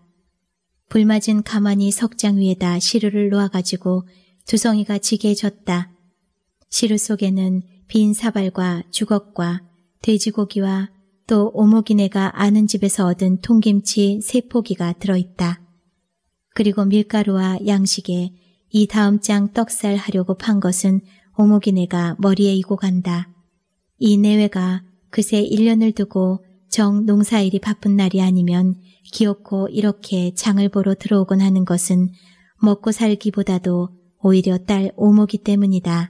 불맞은 가만히 석장 위에다 시루를 놓아가지고 두성이가 지게 졌다. 시루 속에는 빈 사발과 주걱과 돼지고기와 또 오목이네가 아는 집에서 얻은 통김치 세 포기가 들어있다. 그리고 밀가루와 양식에 이 다음 장 떡살 하려고 판 것은 오목이네가 머리에 이고 간다. 이 내외가 그새 1년을 두고 정 농사일이 바쁜 날이 아니면 기어코 이렇게 장을 보러 들어오곤 하는 것은 먹고 살기보다도 오히려 딸 오목이 때문이다.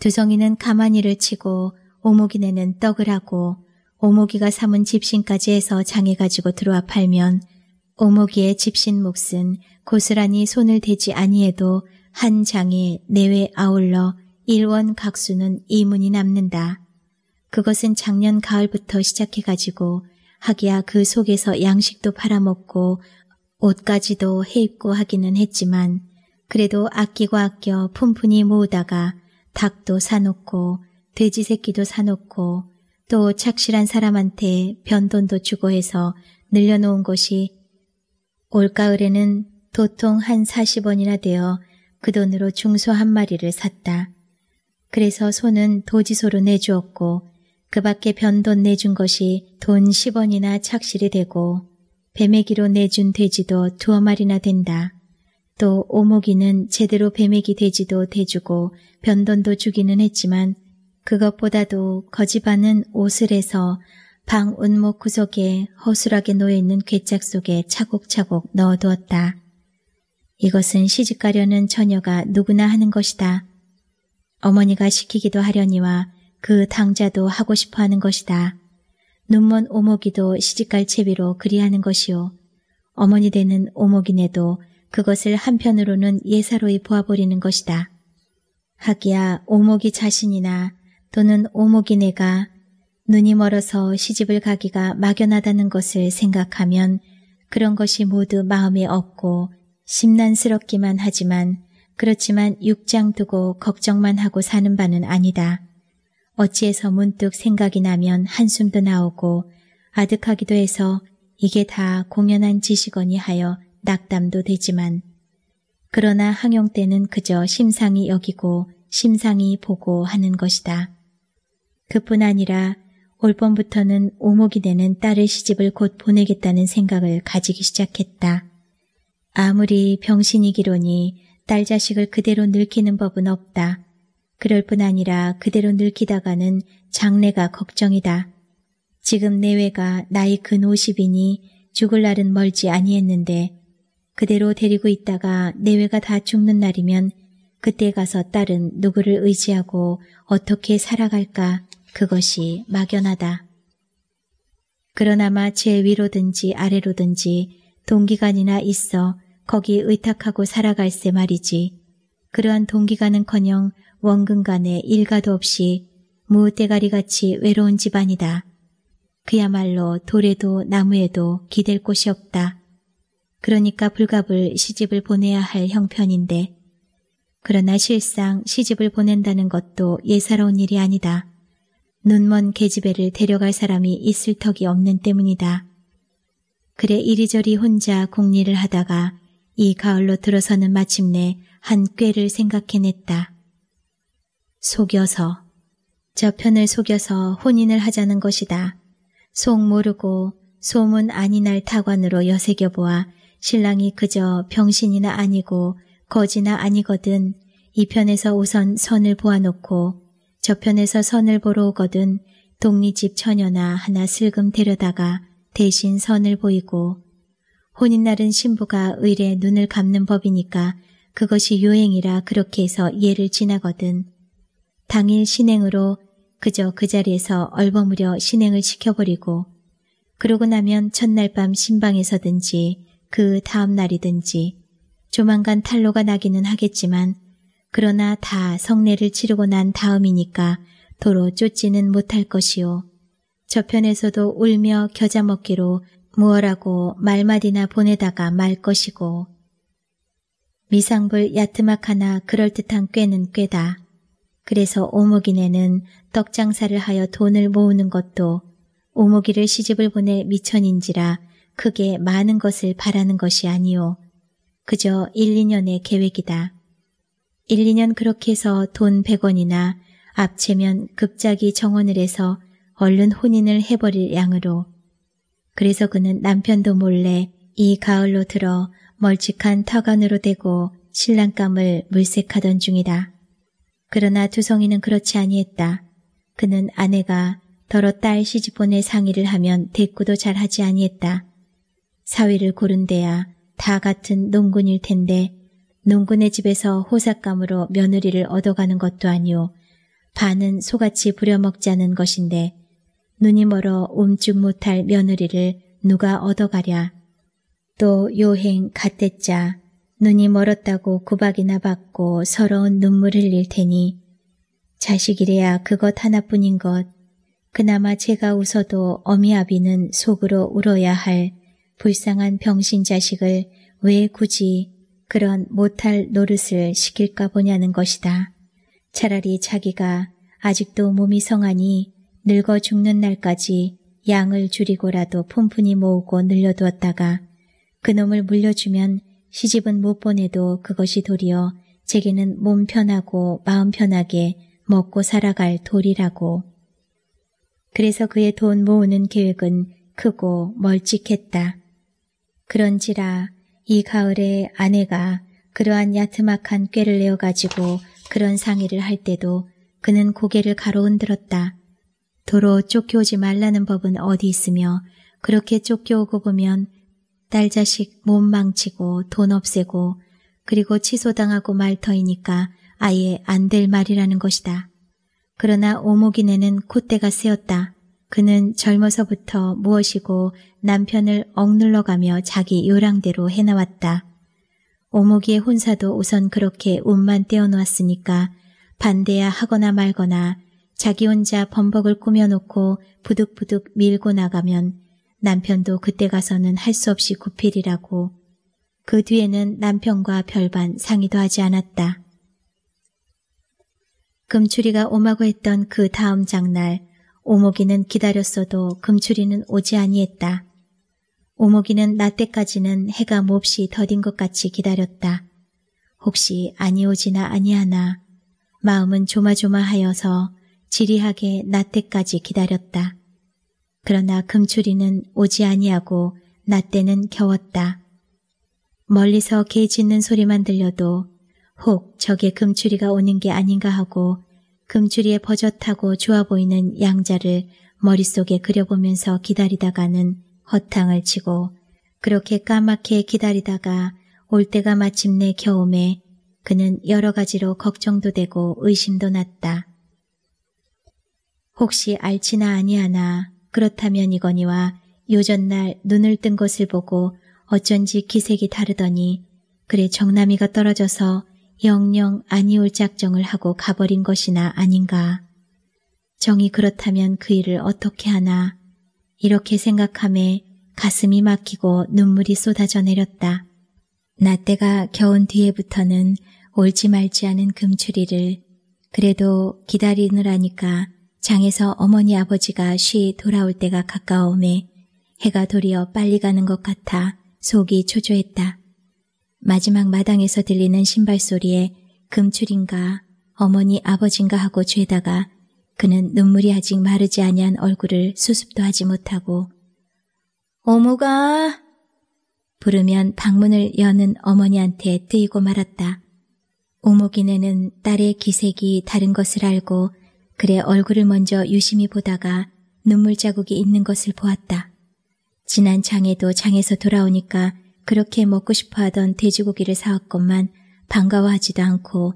두성이는 가만히를 치고 오목이네는 떡을 하고 오목이가 삼은 집신까지 해서 장에 가지고 들어와 팔면 오목이의 집신 몫은 고스란히 손을 대지 아니해도 한 장에 내외 아울러 일원 각수는 이문이 남는다. 그것은 작년 가을부터 시작해가지고 하기야 그 속에서 양식도 팔아먹고 옷까지도 해입고 하기는 했지만 그래도 아끼고 아껴 푼푼히 모으다가 닭도 사놓고 돼지 새끼도 사놓고 또 착실한 사람한테 변돈도 주고 해서 늘려놓은 것이 올가을에는 도통 한 40원이나 되어 그 돈으로 중소 한 마리를 샀다. 그래서 손은 도지소로 내주었고 그 밖에 변돈 내준 것이 돈 10원이나 착실이 되고 배매기로 내준 돼지도 두어 마리나 된다. 또 오목이는 제대로 배매기 돼지도 대주고 변돈도 주기는 했지만 그것보다도 거지반은 옷을 해서방 운목 구석에 허술하게 놓여있는 괴짝 속에 차곡차곡 넣어두었다. 이것은 시집가려는 처녀가 누구나 하는 것이다. 어머니가 시키기도 하려니와 그 당자도 하고 싶어 하는 것이다. 눈먼 오목이도 시집갈 채비로 그리하는 것이오 어머니 되는 오목이네도 그것을 한편으로는 예사로이 보아버리는 것이다. 하기야 오목이 자신이나 또는 오목이네가 눈이 멀어서 시집을 가기가 막연하다는 것을 생각하면 그런 것이 모두 마음에 없고 심란스럽기만 하지만 그렇지만 육장 두고 걱정만 하고 사는 바는 아니다. 어찌해서 문득 생각이 나면 한숨도 나오고 아득하기도 해서 이게 다 공연한 지식원이 하여 낙담도 되지만 그러나 항용 때는 그저 심상이 여기고 심상이 보고 하는 것이다. 그뿐 아니라 올 봄부터는 오목이 되는 딸을 시집을 곧 보내겠다는 생각을 가지기 시작했다. 아무리 병신이기로니 딸 자식을 그대로 늙히는 법은 없다. 그럴 뿐 아니라 그대로 늙히다가는 장래가 걱정이다. 지금 내외가 나이 근 50이니 죽을 날은 멀지 아니했는데 그대로 데리고 있다가 내외가 다 죽는 날이면 그때 가서 딸은 누구를 의지하고 어떻게 살아갈까 그것이 막연하다. 그러나마 제 위로든지 아래로든지 동기간이나 있어 거기 의탁하고 살아갈 세 말이지. 그러한 동기간은커녕 원근간에 일가도 없이 무대가리같이 외로운 집안이다. 그야말로 돌에도 나무에도 기댈 곳이 없다. 그러니까 불갑을 시집을 보내야 할 형편인데 그러나 실상 시집을 보낸다는 것도 예사로운 일이 아니다. 눈먼 계집애를 데려갈 사람이 있을 턱이 없는 때문이다. 그래 이리저리 혼자 공리를 하다가 이 가을로 들어서는 마침내 한 꾀를 생각해냈다. 속여서 저편을 속여서 혼인을 하자는 것이다. 속 모르고 소문 아니날 타관으로 여색여보아 신랑이 그저 병신이나 아니고 거지나 아니거든 이 편에서 우선 선을 보아놓고 저편에서 선을 보러 오거든 독립집 처녀나 하나 슬금 데려다가 대신 선을 보이고 혼인날은 신부가 의례 눈을 감는 법이니까 그것이 유행이라 그렇게 해서 예를 지나거든 당일 신행으로 그저 그 자리에서 얼버무려 신행을 시켜버리고 그러고 나면 첫날 밤 신방에서든지 그 다음 날이든지 조만간 탈로가 나기는 하겠지만 그러나 다 성례를 치르고 난 다음이니까 도로 쫓지는 못할 것이요. 저편에서도 울며 겨자 먹기로 무어라고 말마디나 보내다가 말 것이고 미상불 야트막하나 그럴듯한 꾀는 꾀다. 그래서 오목이네는 떡장사를 하여 돈을 모으는 것도 오목이를 시집을 보내 미천인지라 크게 많은 것을 바라는 것이 아니요. 그저 1, 2년의 계획이다. 1, 2년 그렇게 해서 돈 100원이나 앞채면 급작이 정원을 해서 얼른 혼인을 해버릴 양으로 그래서 그는 남편도 몰래 이 가을로 들어 멀찍한 터관으로 대고 신랑감을 물색하던 중이다. 그러나 두성이는 그렇지 아니했다. 그는 아내가 더러 딸 시집보내 상의를 하면 대꾸도 잘하지 아니했다. 사위를 고른 데야 다 같은 농군일 텐데 농군의 집에서 호삭감으로 며느리를 얻어가는 것도 아니오 반은 소같이 부려먹자는 것인데 눈이 멀어 움죽 못할 며느리를 누가 얻어가랴. 또 요행 갓댔자 눈이 멀었다고 구박이나 받고 서러운 눈물 흘릴 테니 자식이래야 그것 하나뿐인 것 그나마 제가 웃어도 어미 아비는 속으로 울어야 할 불쌍한 병신 자식을 왜 굳이 그런 못할 노릇을 시킬까 보냐는 것이다. 차라리 자기가 아직도 몸이 성하니 늙어 죽는 날까지 양을 줄이고라도 폼푼히 모으고 늘려두었다가 그놈을 물려주면 시집은 못 보내도 그것이 도리어 제게는 몸 편하고 마음 편하게 먹고 살아갈 도리라고. 그래서 그의 돈 모으는 계획은 크고 멀찍했다. 그런지라 이 가을에 아내가 그러한 야트막한 꾀를 내어가지고 그런 상의를 할 때도 그는 고개를 가로흔들었다. 도로 쫓겨오지 말라는 법은 어디 있으며 그렇게 쫓겨오고 보면 딸 자식 몸 망치고 돈 없애고 그리고 취소당하고 말 터이니까 아예 안 될 말이라는 것이다. 그러나 오목이네는 콧대가 세었다. 그는 젊어서부터 무엇이고 남편을 억눌러가며 자기 요랑대로 해나왔다. 오목이의 혼사도 우선 그렇게 운만 떼어놓았으니까 반대야 하거나 말거나 자기 혼자 범벅을 꾸며놓고 부득부득 밀고 나가면 남편도 그때 가서는 할 수 없이 구필이라고 그 뒤에는 남편과 별반 상의도 하지 않았다. 금추리가 오마고 했던 그 다음 장날 오목이는 기다렸어도 금추리는 오지 아니했다. 오목이는 나때까지는 해가 몹시 더딘 것 같이 기다렸다. 혹시 아니오지나 아니하나 마음은 조마조마하여서 지리하게 나때까지 기다렸다. 그러나 금추리는 오지 아니하고 나때는 겨웠다. 멀리서 개 짖는 소리만 들려도 혹 저게 금추리가 오는 게 아닌가 하고 금줄이에 버젓하고 좋아 보이는 양자를 머릿속에 그려보면서 기다리다가는 허탕을 치고 그렇게 까맣게 기다리다가 올 때가 마침내 겨움에 그는 여러 가지로 걱정도 되고 의심도 났다. 혹시 알지나 아니하나 그렇다면 이거니와 요전날 눈을 뜬 것을 보고 어쩐지 기색이 다르더니 그래 정남이가 떨어져서 영영 아니올 작정을 하고 가버린 것이나 아닌가. 정이 그렇다면 그 일을 어떻게 하나. 이렇게 생각함에 가슴이 막히고 눈물이 쏟아져 내렸다. 낮때가 겨운 뒤에부터는 옳지 말지 않은 금추리를 그래도 기다리느라니까 장에서 어머니 아버지가 쉬 돌아올 때가 가까움에 해가 도리어 빨리 가는 것 같아 속이 초조했다. 마지막 마당에서 들리는 신발 소리에 금출인가 어머니 아버지인가 하고 죄다가 그는 눈물이 아직 마르지 아니한 얼굴을 수습도 하지 못하고 어머가 부르면 방문을 여는 어머니한테 뜨이고 말았다. 오목이네는 딸의 기색이 다른 것을 알고 그래 얼굴을 먼저 유심히 보다가 눈물 자국이 있는 것을 보았다. 지난 장에도 장에서 돌아오니까 그렇게 먹고 싶어 하던 돼지고기를 사왔건만 반가워하지도 않고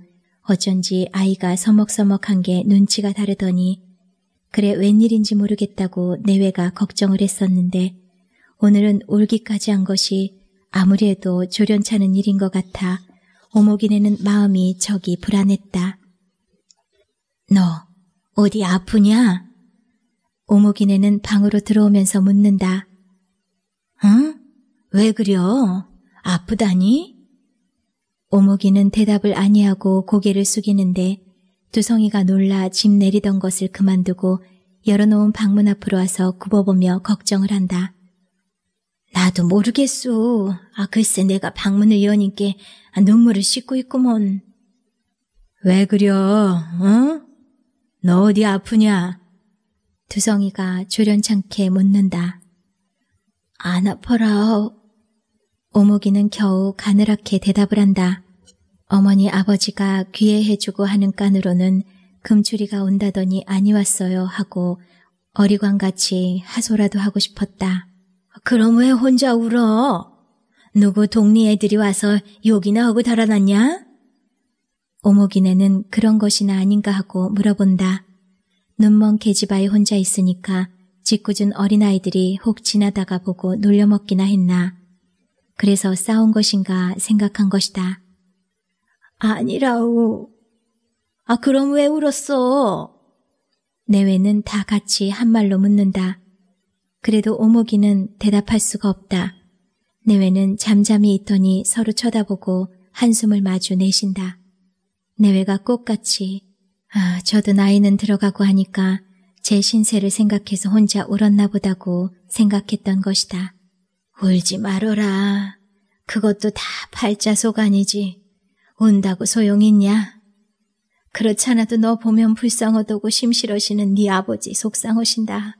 어쩐지 아이가 서먹서먹한 게 눈치가 다르더니 그래 웬일인지 모르겠다고 내외가 걱정을 했었는데 오늘은 울기까지 한 것이 아무래도 조련찮은 일인 것 같아 오목이네는 마음이 저기 불안했다. 너 어디 아프냐? 오목이네는 방으로 들어오면서 묻는다. 응? 왜 그려? 아프다니? 오목이는 대답을 아니하고 고개를 숙이는데 두성이가 놀라 짐 내리던 것을 그만두고 열어놓은 방문 앞으로 와서 굽어보며 걱정을 한다. 나도 모르겠소. 아 글쎄 내가 방문을 여니께 눈물을 씻고 있구먼. 왜 그려? 어? 너 어디 아프냐? 두성이가 조련찮게 묻는다. 안아퍼라 오목이는 겨우 가늘하게 대답을 한다. 어머니 아버지가 귀에 해주고 하는 깐으로는 금추리가 온다더니 아니 왔어요 하고 어리광같이 하소라도 하고 싶었다. 그럼 왜 혼자 울어? 누구 동네 애들이 와서 욕이나 하고 달아났냐? 오목이네는 그런 것이나 아닌가 하고 물어본다. 눈먼 계집아이 혼자 있으니까 짓궂은 어린아이들이 혹 지나다가 보고 놀려먹기나 했나. 그래서 싸운 것인가 생각한 것이다. 아니라우. 아, 그럼 왜 울었어? 내외는 다 같이 한 말로 묻는다. 그래도 오목이는 대답할 수가 없다. 내외는 잠잠히 있더니 서로 쳐다보고 한숨을 마주 내쉰다. 내외가 꽃같이 아, 저도 나이는 들어가고 하니까 제 신세를 생각해서 혼자 울었나 보다고 생각했던 것이다. 울지 말어라. 그것도 다발자속 아니지. 운다고 소용있냐? 그렇잖아도 너 보면 불쌍하다고 심실어시는 네 아버지 속상하신다.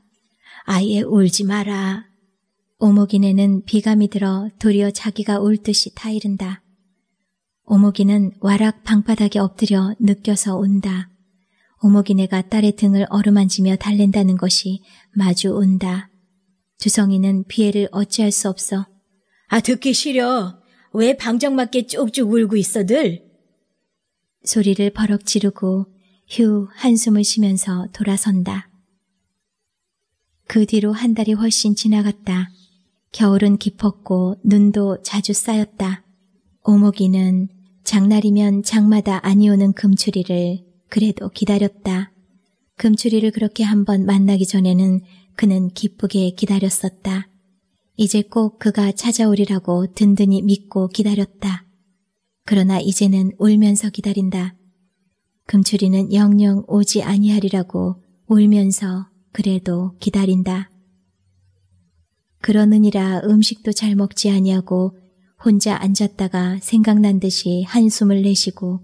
아예 울지 마라. 오목이네는 비감이 들어 도리어 자기가 울 듯이 타이른다. 오목이는 와락 방바닥에 엎드려 느껴서 운다 오목이네가 딸의 등을 어루만지며 달랜다는 것이 마주 온다. 주성이는 피해를 어찌할 수 없어. 아, 듣기 싫어. 왜 방정맞게 쭉쭉 울고 있어들? 소리를 버럭 지르고 휴 한숨을 쉬면서 돌아선다. 그 뒤로 한 달이 훨씬 지나갔다. 겨울은 깊었고 눈도 자주 쌓였다. 오목이는 장날이면 장마다 아니오는 금추리를 그래도 기다렸다. 금추리를 그렇게 한 번 만나기 전에는 그는 기쁘게 기다렸었다. 이제 꼭 그가 찾아오리라고 든든히 믿고 기다렸다. 그러나 이제는 울면서 기다린다. 금추리는 영영 오지 아니하리라고 울면서 그래도 기다린다. 그러느니라 음식도 잘 먹지 아니하고 혼자 앉았다가 생각난 듯이 한숨을 내쉬고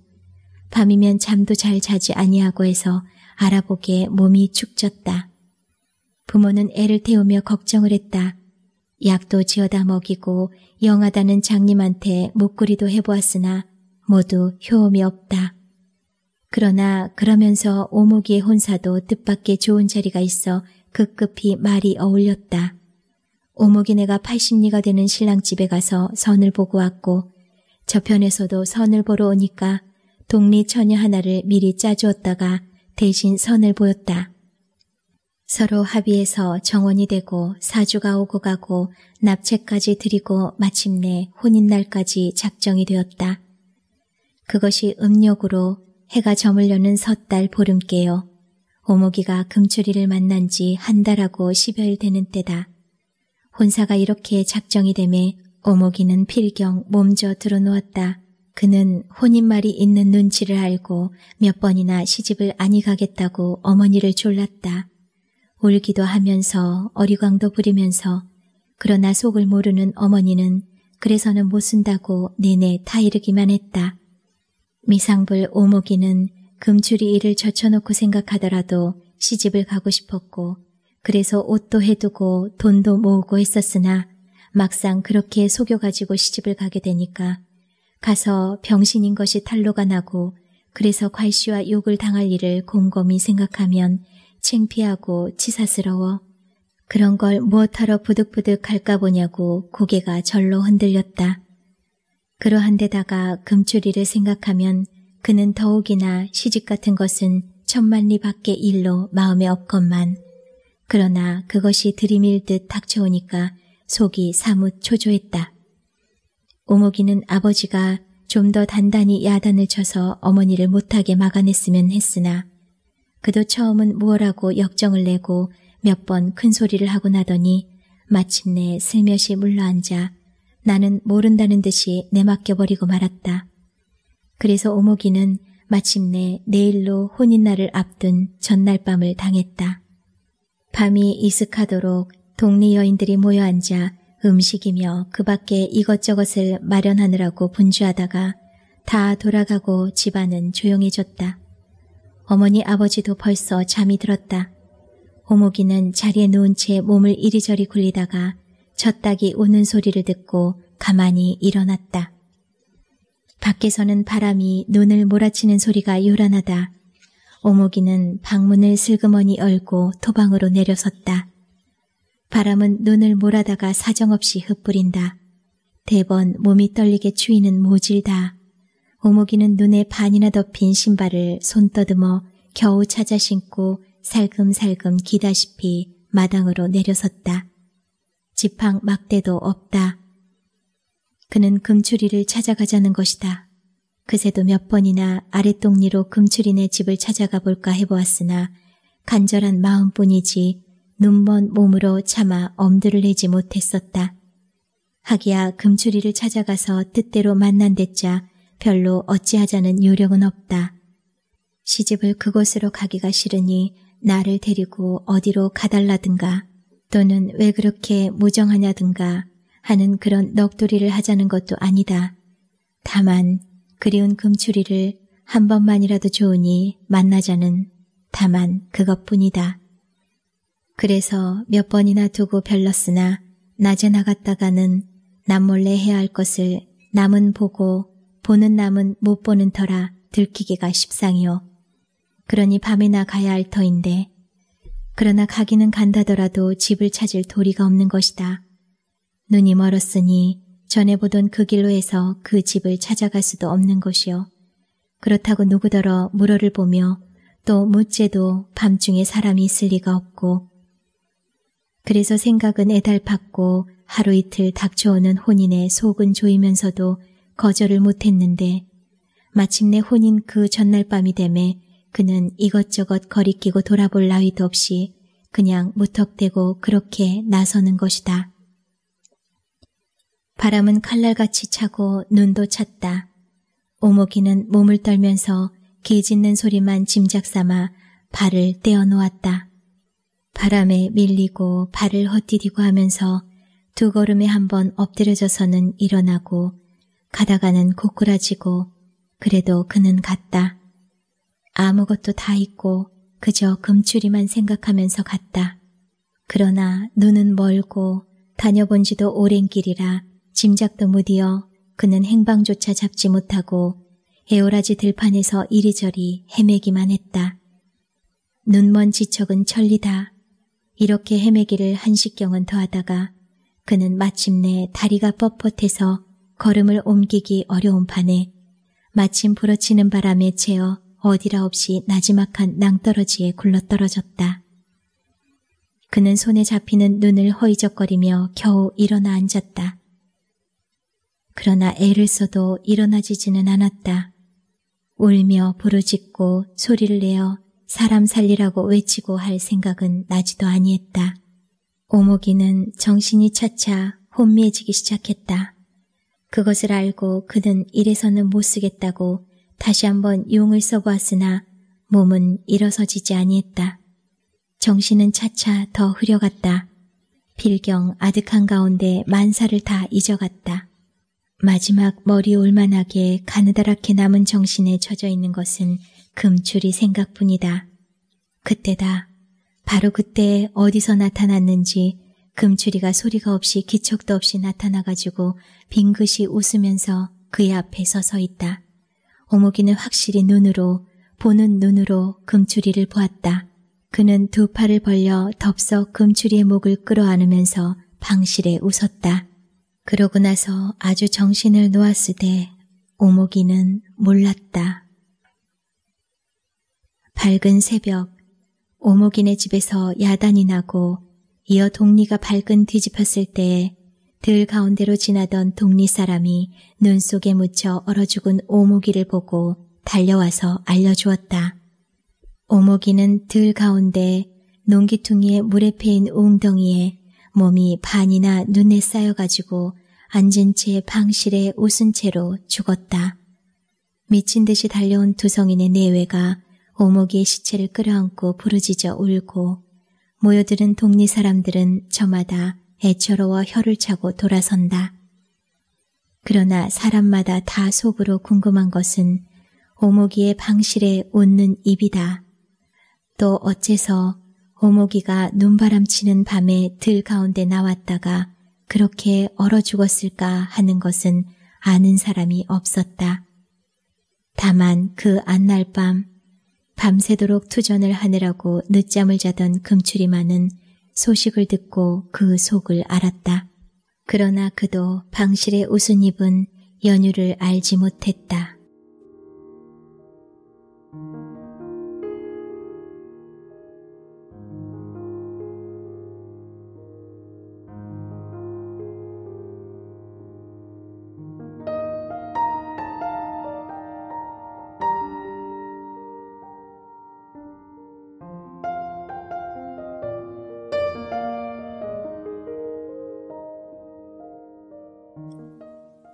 밤이면 잠도 잘 자지 아니하고 해서 알아보게 몸이 축졌다. 부모는 애를 태우며 걱정을 했다. 약도 지어다 먹이고 영하다는 장님한테 목구리도 해보았으나 모두 효험이 없다. 그러나 그러면서 오목이의 혼사도 뜻밖의 좋은 자리가 있어 급급히 말이 어울렸다. 오목이네가 80리가 되는 신랑 집에 가서 선을 보고 왔고 저편에서도 선을 보러 오니까 동리 처녀 하나를 미리 짜주었다가 대신 선을 보였다. 서로 합의해서 정원이 되고 사주가 오고 가고 납채까지 드리고 마침내 혼인날까지 작정이 되었다. 그것이 음력으로 해가 저물려는 섣달 보름께요. 오목이가 금추리를 만난 지 한 달하고 십여일 되는 때다. 혼사가 이렇게 작정이 되매 오목이는 필경 몸져 들어놓았다. 그는 혼인말이 있는 눈치를 알고 몇 번이나 시집을 아니 가겠다고 어머니를 졸랐다. 울기도 하면서 어리광도 부리면서 그러나 속을 모르는 어머니는 그래서는 못 쓴다고 내내 타이르기만 했다. 미상불 오목이는 금줄이 일을 젖혀놓고 생각하더라도 시집을 가고 싶었고 그래서 옷도 해두고 돈도 모으고 했었으나 막상 그렇게 속여가지고 시집을 가게 되니까 가서 병신인 것이 탈로가 나고 그래서 괄시와 욕을 당할 일을 곰곰이 생각하면 창피하고 치사스러워 그런 걸 무엇하러 부득부득 갈까 보냐고 고개가 절로 흔들렸다. 그러한 데다가 금추리를 생각하면 그는 더욱이나 시집 같은 것은 천만리 밖의 일로 마음에 없건만 그러나 그것이 들이밀 듯 닥쳐오니까 속이 사뭇 초조했다. 오목이는 아버지가 좀 더 단단히 야단을 쳐서 어머니를 못하게 막아냈으면 했으나 그도 처음은 무엇라고 역정을 내고 몇 번 큰 소리를 하고 나더니 마침내 슬며시 물러앉아 나는 모른다는 듯이 내맡겨버리고 말았다. 그래서 오목이는 마침내 내일로 혼인날을 앞둔 전날 밤을 당했다. 밤이 이슥하도록 동네 여인들이 모여 앉아 음식이며 그 밖에 이것저것을 마련하느라고 분주하다가 다 돌아가고 집안은 조용해졌다. 어머니 아버지도 벌써 잠이 들었다. 오목이는 자리에 누운 채 몸을 이리저리 굴리다가 젖딱이 우는 소리를 듣고 가만히 일어났다. 밖에서는 바람이 눈을 몰아치는 소리가 요란하다. 오목이는 방문을 슬그머니 열고 토방으로 내려섰다. 바람은 눈을 몰아다가 사정없이 흩뿌린다. 대번 몸이 떨리게 추이는 모질다. 오목이는 눈에 반이나 덮인 신발을 손 떠듬어 겨우 찾아 신고 살금살금 기다시피 마당으로 내려섰다. 지팡 막대도 없다. 그는 금추리를 찾아가자는 것이다. 그새도 몇 번이나 아랫동리로 금추리네 집을 찾아가 볼까 해보았으나 간절한 마음뿐이지 눈먼 몸으로 차마 엄두를 내지 못했었다. 하기야 금추리를 찾아가서 뜻대로 만난 댔자 별로 어찌하자는 요령은 없다. 시집을 그곳으로 가기가 싫으니 나를 데리고 어디로 가달라든가 또는 왜 그렇게 무정하냐든가 하는 그런 넋두리를 하자는 것도 아니다. 다만 그리운 금추리를 한 번만이라도 좋으니 만나자는 다만 그것뿐이다. 그래서 몇 번이나 두고 별렀으나 낮에 나갔다가는 남몰래 해야 할 것을 남은 보고 보는 남은 못 보는 터라 들키기가 십상이요. 그러니 밤에나 가야 할 터인데 그러나 가기는 간다더라도 집을 찾을 도리가 없는 것이다. 눈이 멀었으니 전에 보던 그 길로 해서 그 집을 찾아갈 수도 없는 것이요. 그렇다고 누구더러 물어를 보며 또못째도 밤중에 사람이 있을 리가 없고 그래서 생각은 애달팠고 하루 이틀 닥쳐오는 혼인에 속은 조이면서도 거절을 못했는데 마침내 혼인 그 전날 밤이 되매 그는 이것저것 거리끼고 돌아볼 나위도 없이 그냥 무턱대고 그렇게 나서는 것이다. 바람은 칼날같이 차고 눈도 찼다. 오목이는 몸을 떨면서 개 짖는 소리만 짐작 삼아 발을 떼어 놓았다. 바람에 밀리고 발을 헛디디고 하면서 두 걸음에 한 번 엎드려져서는 일어나고 가다가는 고꾸라지고 그래도 그는 갔다. 아무것도 다 잊고 그저 금추리만 생각하면서 갔다. 그러나 눈은 멀고 다녀본 지도 오랜 길이라 짐작도 무디어 그는 행방조차 잡지 못하고 에오라지 들판에서 이리저리 헤매기만 했다. 눈먼 지척은 천리다. 이렇게 헤매기를 한식경은 더하다가 그는 마침내 다리가 뻣뻣해서 걸음을 옮기기 어려운 판에 마침 불어치는 바람에 채어 어디라 없이 나지막한 낭떠러지에 굴러떨어졌다. 그는 손에 잡히는 눈을 허이적거리며 겨우 일어나 앉았다. 그러나 애를 써도 일어나지지는 않았다. 울며 부르짖고 소리를 내어 사람 살리라고 외치고 할 생각은 나지도 아니했다. 오목이는 정신이 차차 혼미해지기 시작했다. 그것을 알고 그는 이래서는 못 쓰겠다고 다시 한번 용을 써보았으나 몸은 일어서지지 아니했다. 정신은 차차 더 흐려갔다. 필경 아득한 가운데 만사를 다 잊어갔다. 마지막 머리 올만하게 가느다랗게 남은 정신에 젖어 있는 것은 금추이 생각뿐이다. 그때다. 바로 그때 어디서 나타났는지 금추리가 소리가 없이 기척도 없이 나타나가지고 빙긋이 웃으면서 그의 앞에 서서 있다. 오목이는 확실히 눈으로 보는 눈으로 금추리를 보았다. 그는 두 팔을 벌려 덥석 금추리의 목을 끌어안으면서 방실에 웃었다. 그러고 나서 아주 정신을 놓았을 때 오목이는 몰랐다. 밝은 새벽 오목이네 집에서 야단이 나고 이어 동리가 밝은 뒤집혔을 때에 들 가운데로 지나던 동리 사람이 눈 속에 묻혀 얼어 죽은 오목이를 보고 달려와서 알려주었다. 오목이는 들 가운데 농기퉁이에 물에 패인 웅덩이에 몸이 반이나 눈에 쌓여가지고 앉은 채 방실에 웃은 채로 죽었다. 미친 듯이 달려온 두 성인의 내외가 오목이의 시체를 끌어안고 부르짖어 울고 모여들은 동리 사람들은 저마다 애처로워 혀를 차고 돌아선다. 그러나 사람마다 다 속으로 궁금한 것은 오목이의 방실에 웃는 입이다. 또 어째서 오목이가 눈바람 치는 밤에 들 가운데 나왔다가 그렇게 얼어 죽었을까 하는 것은 아는 사람이 없었다. 다만 그 안날 밤 밤새도록 투전을 하느라고 늦잠을 자던 금추리만은 소식을 듣고 그 속을 알았다. 그러나 그도 방실의 웃은 입은 연유를 알지 못했다.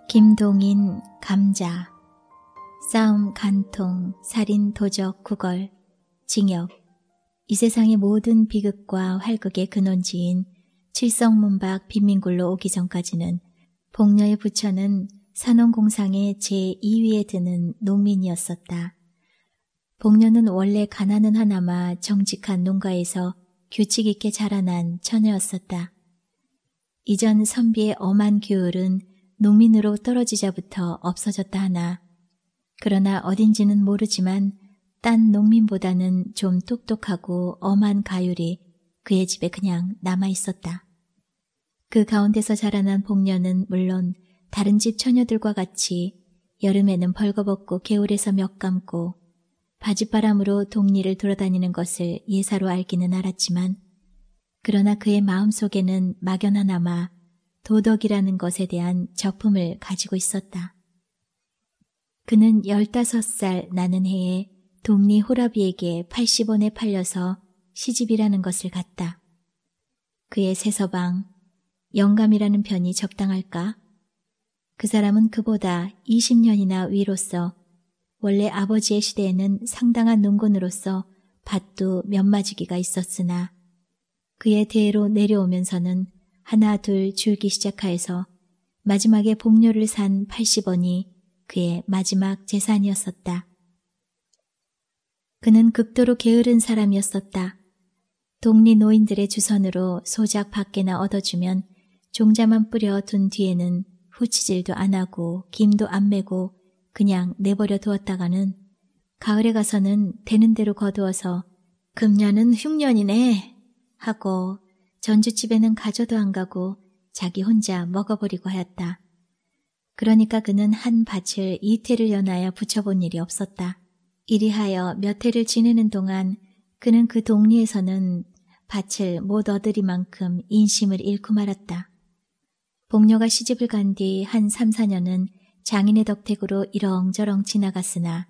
김동인 감자 싸움 간통 살인 도적 구걸 징역 이 세상의 모든 비극과 활극의 근원지인 칠성문박 빈민굴로 오기 전까지는 복녀의 부처는 산원공상의 제2위에 드는 농민이었었다. 복녀는 원래 가난은 하나마 정직한 농가에서 규칙 있게 자라난 처녀였었다. 이전 선비의 엄한 규율은 농민으로 떨어지자부터 없어졌다 하나. 그러나 어딘지는 모르지만 딴 농민보다는 좀 똑똑하고 엄한 가율이 그의 집에 그냥 남아 있었다. 그 가운데서 자라난 복녀는 물론 다른 집 처녀들과 같이 여름에는 벌거벗고 개울에서 몇 감고 바짓바람으로 동리를 돌아다니는 것을 예사로 알기는 알았지만 그러나 그의 마음속에는 막연하나마 도덕이라는 것에 대한 적품을 가지고 있었다. 그는 15살 나는 해에 동리 호라비에게 80원에 팔려서 시집이라는 것을 갔다. 그의 새 서방, 영감이라는 편이 적당할까? 그 사람은 그보다 20년이나 위로서 원래 아버지의 시대에는 상당한 농군으로서 밭도 몇 마지기가 있었으나 그의 대로 내려오면서는 하나 둘 줄기 시작하여서 마지막에 복료를 산 80원이 그의 마지막 재산이었었다. 그는 극도로 게으른 사람이었었다. 동리 노인들의 주선으로 소작 밖에나 얻어주면 종자만 뿌려 둔 뒤에는 후치질도 안 하고 김도 안메고 그냥 내버려 두었다가는 가을에 가서는 되는 대로 거두어서 금년은 흉년이네 하고 전주집에는 가져도 안 가고 자기 혼자 먹어버리고 하였다. 그러니까 그는 한 밭을 이태를 연하여 붙여본 일이 없었다. 이리하여 몇 해를 지내는 동안 그는 그 동리에서는 밭을 못 얻으리만큼 인심을 잃고 말았다. 복녀가 시집을 간 뒤 한 3, 4년은 장인의 덕택으로 이렁저렁 지나갔으나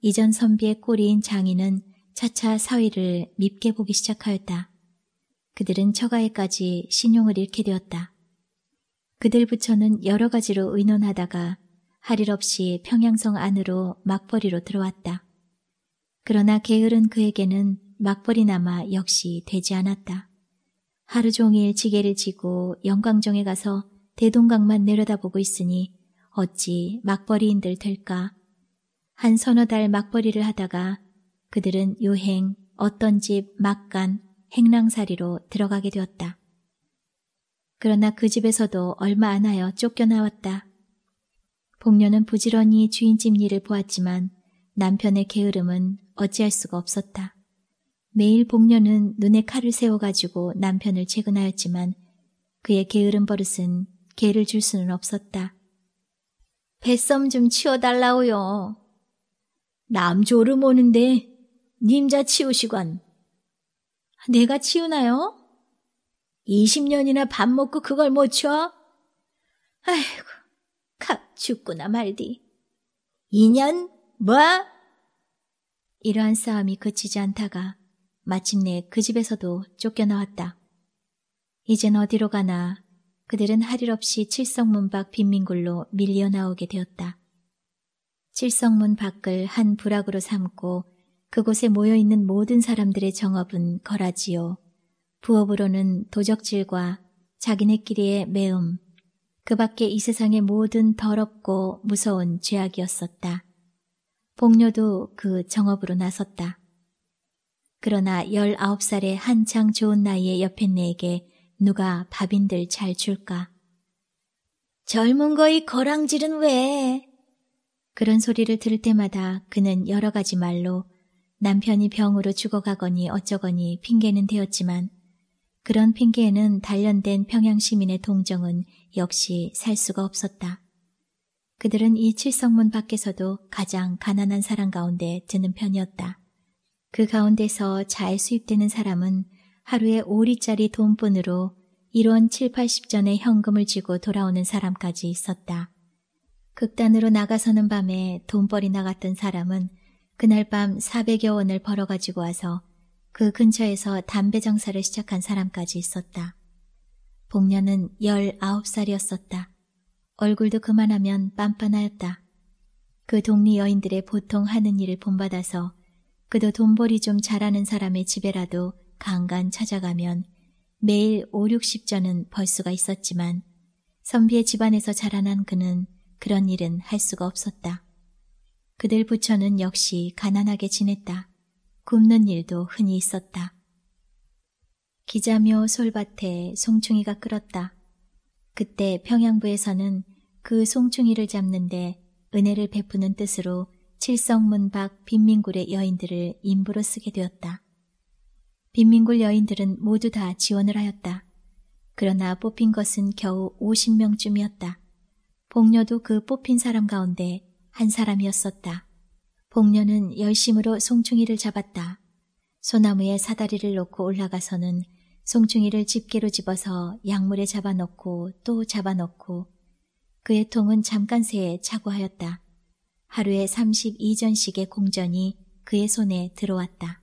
이전 선비의 꼬리인 장인은 차차 사위를 밉게 보기 시작하였다. 그들은 처가에까지 신용을 잃게 되었다. 그들 부처는 여러 가지로 의논하다가 할 일 없이 평양성 안으로 막벌이로 들어왔다. 그러나 게으른 그에게는 막벌이나마 역시 되지 않았다. 하루 종일 지게를 지고 영광정에 가서 대동강만 내려다보고 있으니 어찌 막벌이인들 될까. 한 서너 달 막벌이를 하다가 그들은 요행, 어떤 집 막간, 행랑사리로 들어가게 되었다. 그러나 그 집에서도 얼마 안 하여 쫓겨나왔다. 복녀는 부지런히 주인집 일을 보았지만 남편의 게으름은 어찌할 수가 없었다. 매일 복녀는 눈에 칼을 세워가지고 남편을 채근하였지만 그의 게으름 버릇은 개를 줄 수는 없었다. 뱃섬 좀 치워달라오요. 남 조름 오는데 님자 치우시관. 내가 치우나요? 20년이나 밥 먹고 그걸 못 쳐? 아이고, 갑 죽구나 말디. 2년? 뭐? 이러한 싸움이 그치지 않다가 마침내 그 집에서도 쫓겨나왔다. 이젠 어디로 가나 그들은 할일 없이 칠성문 밖 빈민굴로 밀려 나오게 되었다. 칠성문 밖을 한 부락으로 삼고 그곳에 모여 있는 모든 사람들의 정업은 거라지요. 부업으로는 도적질과 자기네끼리의 매음, 그 밖에 이 세상의 모든 더럽고 무서운 죄악이었었다. 복녀도그 정업으로 나섰다. 그러나 19살의 한창 좋은 나이에 옆에 내에게 누가 밥인들 잘 줄까? 젊은 거이 거랑질은 왜? 그런 소리를 들을 때마다 그는 여러 가지 말로 남편이 병으로 죽어가거니 어쩌거니 핑계는 되었지만 그런 핑계에는 단련된 평양 시민의 동정은 역시 살 수가 없었다. 그들은 이 칠성문 밖에서도 가장 가난한 사람 가운데 드는 편이었다. 그 가운데서 잘 수입되는 사람은 하루에 5리짜리 돈뿐으로 1원 7, 80전의 현금을 쥐고 돌아오는 사람까지 있었다. 극단으로 나가서는 밤에 돈벌이 나갔던 사람은 그날 밤 400여 원을 벌어가지고 와서 그 근처에서 담배 장사를 시작한 사람까지 있었다. 복년은 19살이었었다. 얼굴도 그만하면 빤빤하였다. 그 동리 여인들의 보통 하는 일을 본받아서 그도 돈벌이 좀 잘하는 사람의 집에라도 간간 찾아가면 매일 5, 60전은 벌 수가 있었지만 선비의 집안에서 자라난 그는 그런 일은 할 수가 없었다. 그들 부처는 역시 가난하게 지냈다. 굶는 일도 흔히 있었다. 기자묘 솔밭에 송충이가 끌었다. 그때 평양부에서는 그 송충이를 잡는데 은혜를 베푸는 뜻으로 칠성문 밖 빈민굴의 여인들을 임부로 쓰게 되었다. 빈민굴 여인들은 모두 다 지원을 하였다. 그러나 뽑힌 것은 겨우 50명쯤이었다. 복녀도 그 뽑힌 사람 가운데 한 사람이었었다. 복녀는 열심으로 송충이를 잡았다. 소나무에 사다리를 놓고 올라가서는 송충이를 집게로 집어서 약물에 잡아넣고 또 잡아넣고 그의 통은 잠깐 새에 차고하였다. 하루에 32전씩의 공전이 그의 손에 들어왔다.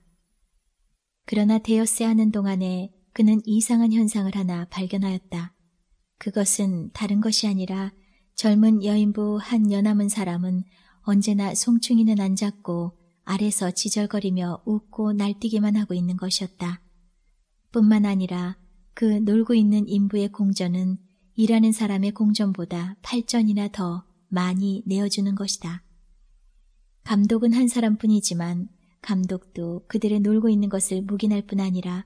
그러나 대여세 하는 동안에 그는 이상한 현상을 하나 발견하였다. 그것은 다른 것이 아니라 젊은 여인부 한 여남은 사람은 언제나 송충이는 앉았고 아래서 지절거리며 웃고 날뛰기만 하고 있는 것이었다. 뿐만 아니라 그 놀고 있는 인부의 공전은 일하는 사람의 공전보다 팔전이나더 많이 내어주는 것이다. 감독은 한 사람뿐이지만 감독도 그들의 놀고 있는 것을 묵인할 뿐 아니라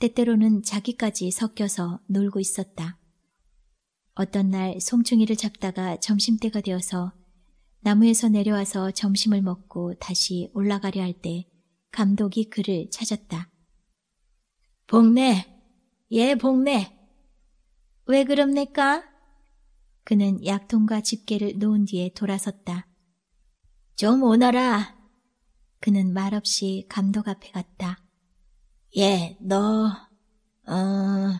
때때로는 자기까지 섞여서 놀고 있었다. 어떤 날 송충이를 잡다가 점심때가 되어서 나무에서 내려와서 점심을 먹고 다시 올라가려 할 때 감독이 그를 찾았다. 복내! 예, 복내! 왜 그럽니까? 그는 약통과 집게를 놓은 뒤에 돌아섰다. 좀 오너라! 그는 말없이 감독 앞에 갔다. 예, 너, 어,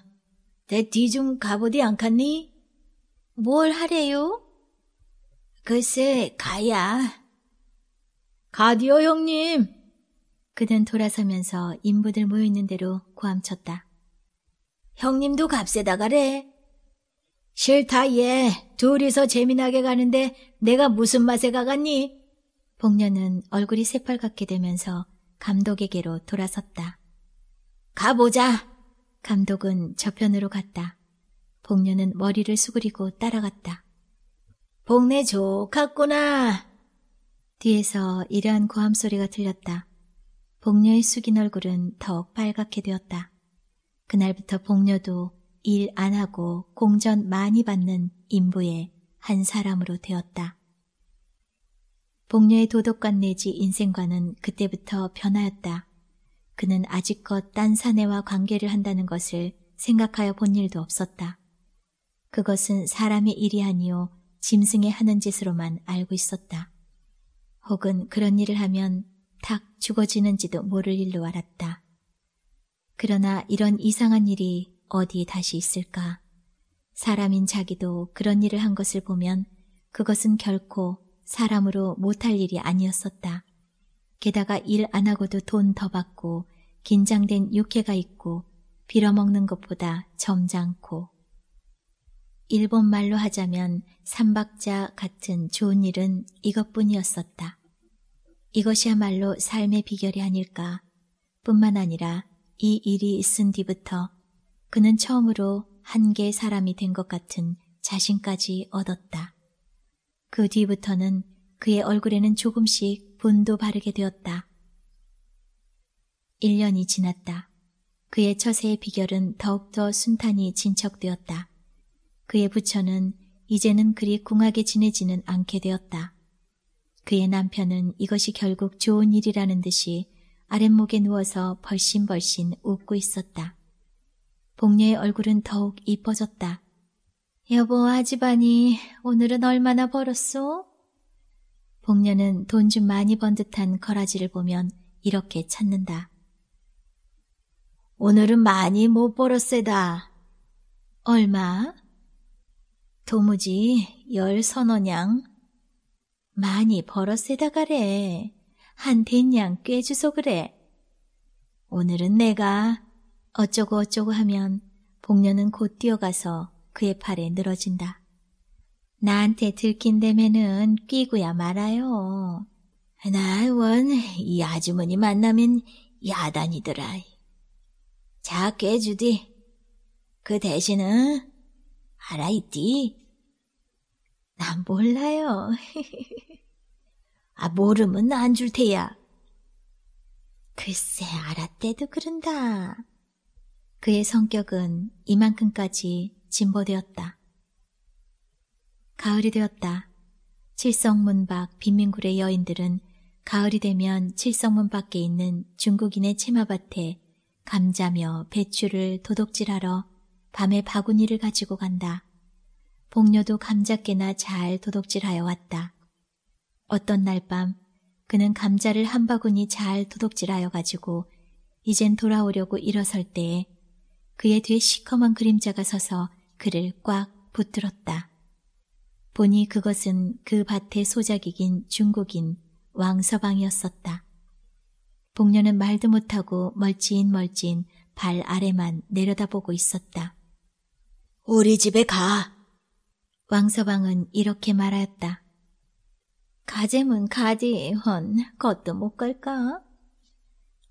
내 뒤 좀 가보디 않겠니? 뭘 하래요? 글쎄, 가야. 가디어 형님! 그는 돌아서면서 인부들 모여있는 대로 고함쳤다. 형님도 값에다 가래. 싫다, 얘. 둘이서 재미나게 가는데 내가 무슨 맛에 가갔니? 복녀는 얼굴이 새빨갛게 되면서 감독에게로 돌아섰다. 가보자! 감독은 저편으로 갔다. 복녀는 머리를 수그리고 따라갔다. 복내 좋았구나. 뒤에서 이러한 고함 소리가 들렸다. 복녀의 숙인 얼굴은 더욱 빨갛게 되었다. 그날부터 복녀도 일 안 하고 공전 많이 받는 인부의 한 사람으로 되었다. 복녀의 도덕관 내지 인생관은 그때부터 변하였다. 그는 아직껏 딴 사내와 관계를 한다는 것을 생각하여 본 일도 없었다. 그것은 사람의 일이 아니요 짐승의 하는 짓으로만 알고 있었다. 혹은 그런 일을 하면 탁 죽어지는지도 모를 일로 알았다. 그러나 이런 이상한 일이 어디 다시 있을까? 사람인 자기도 그런 일을 한 것을 보면 그것은 결코 사람으로 못할 일이 아니었었다. 게다가 일 안 하고도 돈 더 받고 긴장된 육해가 있고 빌어먹는 것보다 점잖고 일본말로 하자면 삼박자 같은 좋은 일은 이것뿐이었었다. 이것이야말로 삶의 비결이 아닐까. 뿐만 아니라 이 일이 있은 뒤부터 그는 처음으로 한 개의 사람이 된 것 같은 자신까지 얻었다. 그 뒤부터는 그의 얼굴에는 조금씩 분도 바르게 되었다. 1년이 지났다. 그의 처세의 비결은 더욱더 순탄히 진척되었다. 그의 부처는 이제는 그리 궁하게 지내지는 않게 되었다. 그의 남편은 이것이 결국 좋은 일이라는 듯이 아랫목에 누워서 벌신벌신 웃고 있었다. 복녀의 얼굴은 더욱 이뻐졌다. 여보, 아지바니, 오늘은 얼마나 벌었소? 복녀는 돈 좀 많이 번 듯한 거라지를 보면 이렇게 찾는다. 오늘은 많이 못 벌었세다. 얼마? 도무지 열선너냥 많이 벌어 쓰다 가래. 한 뱃냥 꿰주소 그래. 오늘은 내가 어쩌고 어쩌고 하면 복녀는 곧 뛰어가서 그의 팔에 늘어진다. 나한테 들킨 데면은 끼고야 말아요. 나 원 이 아주머니 만나면 야단이더라. 자, 깨주디. 그 대신은 알아있디? 난 몰라요. 아, 모르면 안 줄 테야. 글쎄, 알았대도 그런다. 그의 성격은 이만큼까지 진보되었다. 가을이 되었다. 칠성문 밖 빈민굴의 여인들은 가을이 되면 칠성문 밖에 있는 중국인의 치마밭에 감자며 배추를 도둑질하러 밤에 바구니를 가지고 간다. 복녀도 감자깨나 잘 도둑질하여 왔다. 어떤 날 밤 그는 감자를 한 바구니 잘 도둑질하여 가지고 이젠 돌아오려고 일어설 때에 그의 뒤에 시커먼 그림자가 서서 그를 꽉 붙들었다. 보니 그것은 그 밭의 소작이긴 중국인 왕서방이었었다. 복녀는 말도 못하고 멀찐멀찐 발 아래만 내려다보고 있었다. 우리 집에 가. 왕서방은 이렇게 말하였다. 가재문 가지, 헌, 것도못 갈까?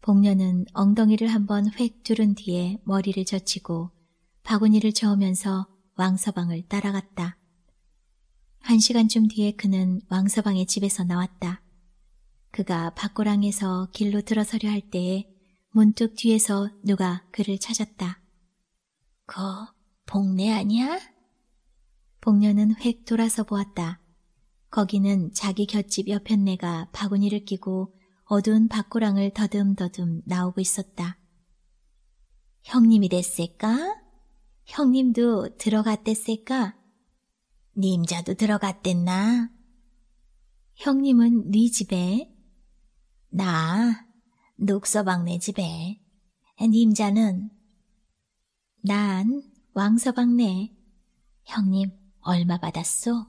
복녀는 엉덩이를 한번 획 두른 뒤에 머리를 젖히고 바구니를 저으면서 왕서방을 따라갔다. 한 시간쯤 뒤에 그는 왕서방의 집에서 나왔다. 그가 밖고랑에서 길로 들어서려 할 때에 문득 뒤에서 누가 그를 찾았다. 거, 복내 아니야? 복녀는 획 돌아서 보았다. 거기는 자기 곁집 옆편내가 바구니를 끼고 어두운 밭고랑을 더듬더듬 나오고 있었다. 형님이 됐을까? 형님도 들어갔댔을까? 님자도 네 들어갔댔나? 형님은 네 집에? 나, 녹서방네 집에. 님자는? 네 난 왕서방네, 형님 얼마 받았소?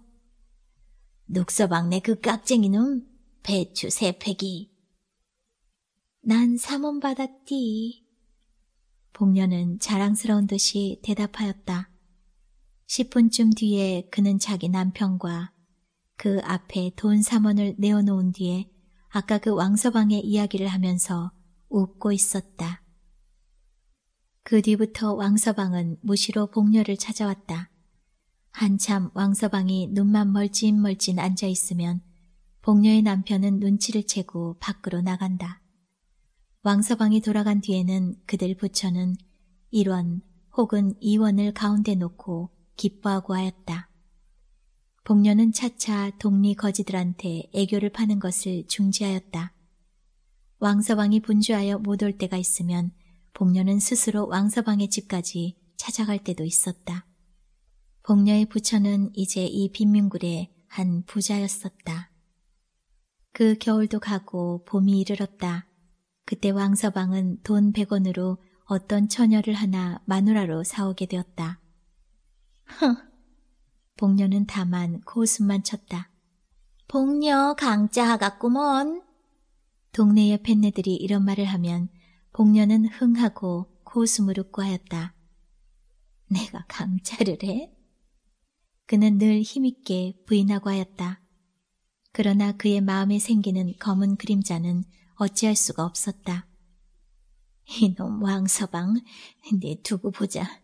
녹서방네 그 깍쟁이놈 배추 세 팩이. 난 삼원 받았디. 복녀는 자랑스러운 듯이 대답하였다. 10분쯤 뒤에 그는 자기 남편과 그 앞에 돈 3원을 내어놓은 뒤에 아까 그 왕서방의 이야기를 하면서 웃고 있었다. 그 뒤부터 왕서방은 무시로 복녀를 찾아왔다. 한참 왕서방이 눈만 멀찐멀찐 앉아있으면 복녀의 남편은 눈치를 채고 밖으로 나간다. 왕서방이 돌아간 뒤에는 그들 부처는 1원 혹은 2원을 가운데 놓고 기뻐하고 하였다. 복녀는 차차 동리 거지들한테 애교를 파는 것을 중지하였다. 왕서방이 분주하여 못 올 때가 있으면 복녀는 스스로 왕서방의 집까지 찾아갈 때도 있었다. 복녀의 부처는 이제 이 빈민굴의 한 부자였었다. 그 겨울도 가고 봄이 이르렀다. 그때 왕서방은 돈 100원으로 어떤 처녀를 하나 마누라로 사오게 되었다. 흥! 복녀는 다만 고웃음만 쳤다. 복녀 강자하갔구먼. 동네의 팬네들이 이런 말을 하면 공녀는 흥하고 고수무를 꽈였다. 내가 강자를 해? 그는 늘 힘있게 부인하고 하였다. 그러나 그의 마음에 생기는 검은 그림자는 어찌할 수가 없었다. 이놈 왕서방, 내 네 두고 보자.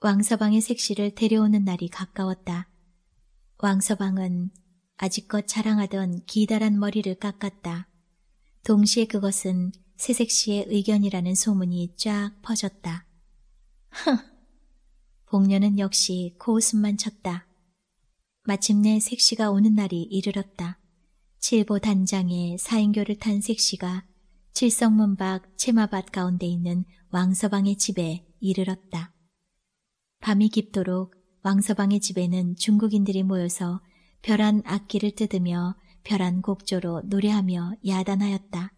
왕서방의 색시를 데려오는 날이 가까웠다. 왕서방은 아직껏 자랑하던 기다란 머리를 깎았다. 동시에 그것은 세색 씨의 의견이라는 소문이 쫙 퍼졌다. 흥! 복녀는 역시 고웃음만 쳤다. 마침내 색시가 오는 날이 이르렀다. 칠보 단장의 사인교를 탄 색시가 칠성문 밖 채마밭 가운데 있는 왕서방의 집에 이르렀다. 밤이 깊도록 왕서방의 집에는 중국인들이 모여서 별한 악기를 뜯으며 별한 곡조로 노래하며 야단하였다.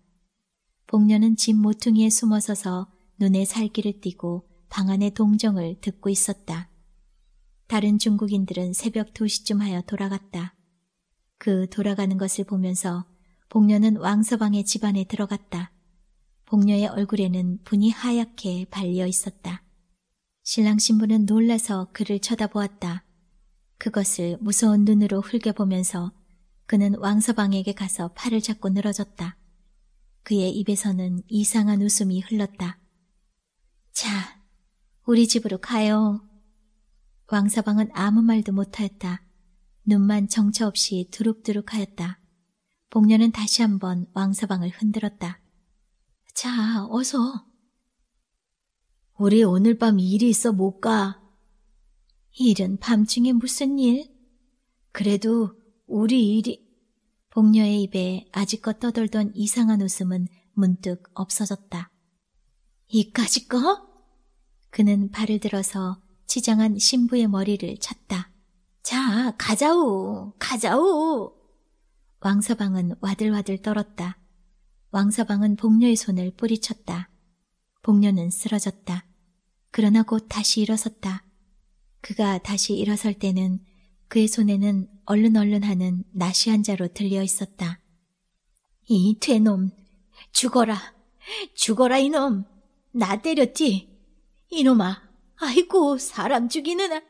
복녀는집 모퉁이에 숨어서서 눈에 살기를 띠고 방 안의 동정을 듣고 있었다. 다른 중국인들은 새벽 2시쯤 하여 돌아갔다. 그 돌아가는 것을 보면서 복녀는 왕서방의 집안에 들어갔다. 복녀의 얼굴에는 분이 하얗게 발려 있었다. 신랑 신부는 놀라서 그를 쳐다보았다. 그것을 무서운 눈으로 흘겨보면서 그는 왕서방에게 가서 팔을 잡고 늘어졌다. 그의 입에서는 이상한 웃음이 흘렀다. 자, 우리 집으로 가요. 왕사방은 아무 말도 못하였다. 눈만 정처없이 두룩두룩 하였다. 복녀는 다시 한번 왕사방을 흔들었다. 자, 어서. 우리 오늘 밤 일이 있어 못 가. 일은 밤중에 무슨 일? 그래도 우리 일이... 복녀의 입에 아직껏 떠돌던 이상한 웃음은 문득 없어졌다. 이까지 꺼? 그는 발을 들어서 치장한 신부의 머리를 쳤다 자, 가자우가자우 왕서방은 와들와들 떨었다. 왕서방은 복녀의 손을 뿌리쳤다. 복녀는 쓰러졌다. 그러나 곧 다시 일어섰다. 그가 다시 일어설 때는 그의 손에는 얼른 얼른 하는 나시 한 자로 들려 있었다. 이 퇴놈, 죽어라, 죽어라 이놈, 나 때렸지? 이놈아, 아이고 사람 죽이느나 아.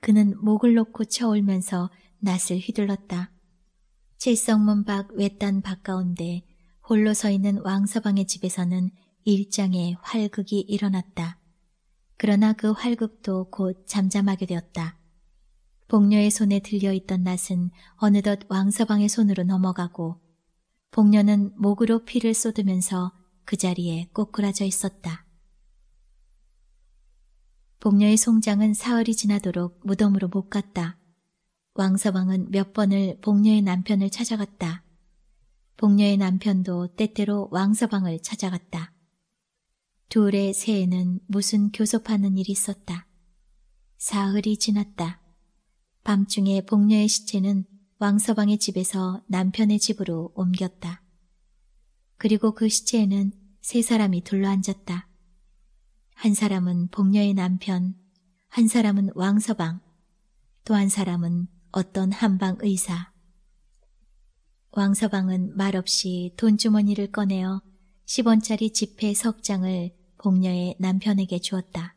그는 목을 놓고 쳐올면서 낯을 휘둘렀다. 칠성문 밖 외딴 바가운데 홀로 서 있는 왕서방의 집에서는 일장의 활극이 일어났다. 그러나 그 활극도 곧 잠잠하게 되었다. 복녀의 손에 들려있던 낫은 어느덧 왕서방의 손으로 넘어가고 복녀는 목으로 피를 쏟으면서 그 자리에 꼬꾸라져 있었다. 복녀의 송장은 사흘이 지나도록 무덤으로 못 갔다. 왕서방은 몇 번을 복녀의 남편을 찾아갔다. 복녀의 남편도 때때로 왕서방을 찾아갔다. 둘의 새에는 무슨 교섭하는 일이 있었다. 사흘이 지났다. 밤중에 복녀의 시체는 왕서방의 집에서 남편의 집으로 옮겼다. 그리고 그 시체에는 세 사람이 둘러앉았다. 한 사람은 복녀의 남편, 한 사람은 왕서방, 또 한 사람은 어떤 한방 의사. 왕서방은 말없이 돈주머니를 꺼내어 10원짜리 지폐 석장을 복녀의 남편에게 주었다.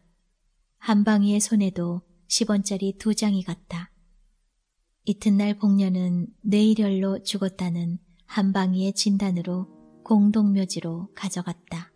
한방위의 손에도 10원짜리 두 장이 갔다. 이튿날 복녀는 뇌일열로 죽었다는 한방이의 진단으로 공동묘지로 가져갔다.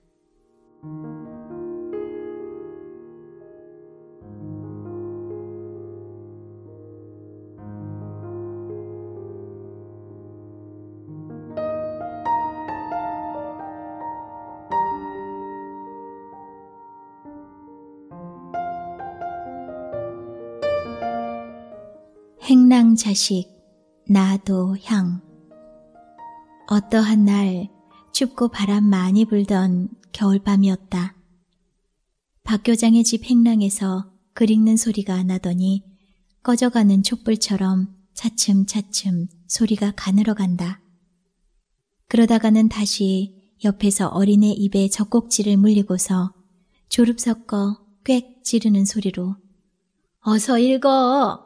신앙 자식 나도 향 어떠한 날 춥고 바람 많이 불던 겨울밤이었다. 박 교장의 집 행랑에서 글 읽는 소리가 나더니 꺼져가는 촛불처럼 차츰차츰 소리가 가늘어 간다. 그러다가는 다시 옆에서 어린애 입에 젖꼭지를 물리고서 졸업 섞어 꽥 지르는 소리로 어서 읽어!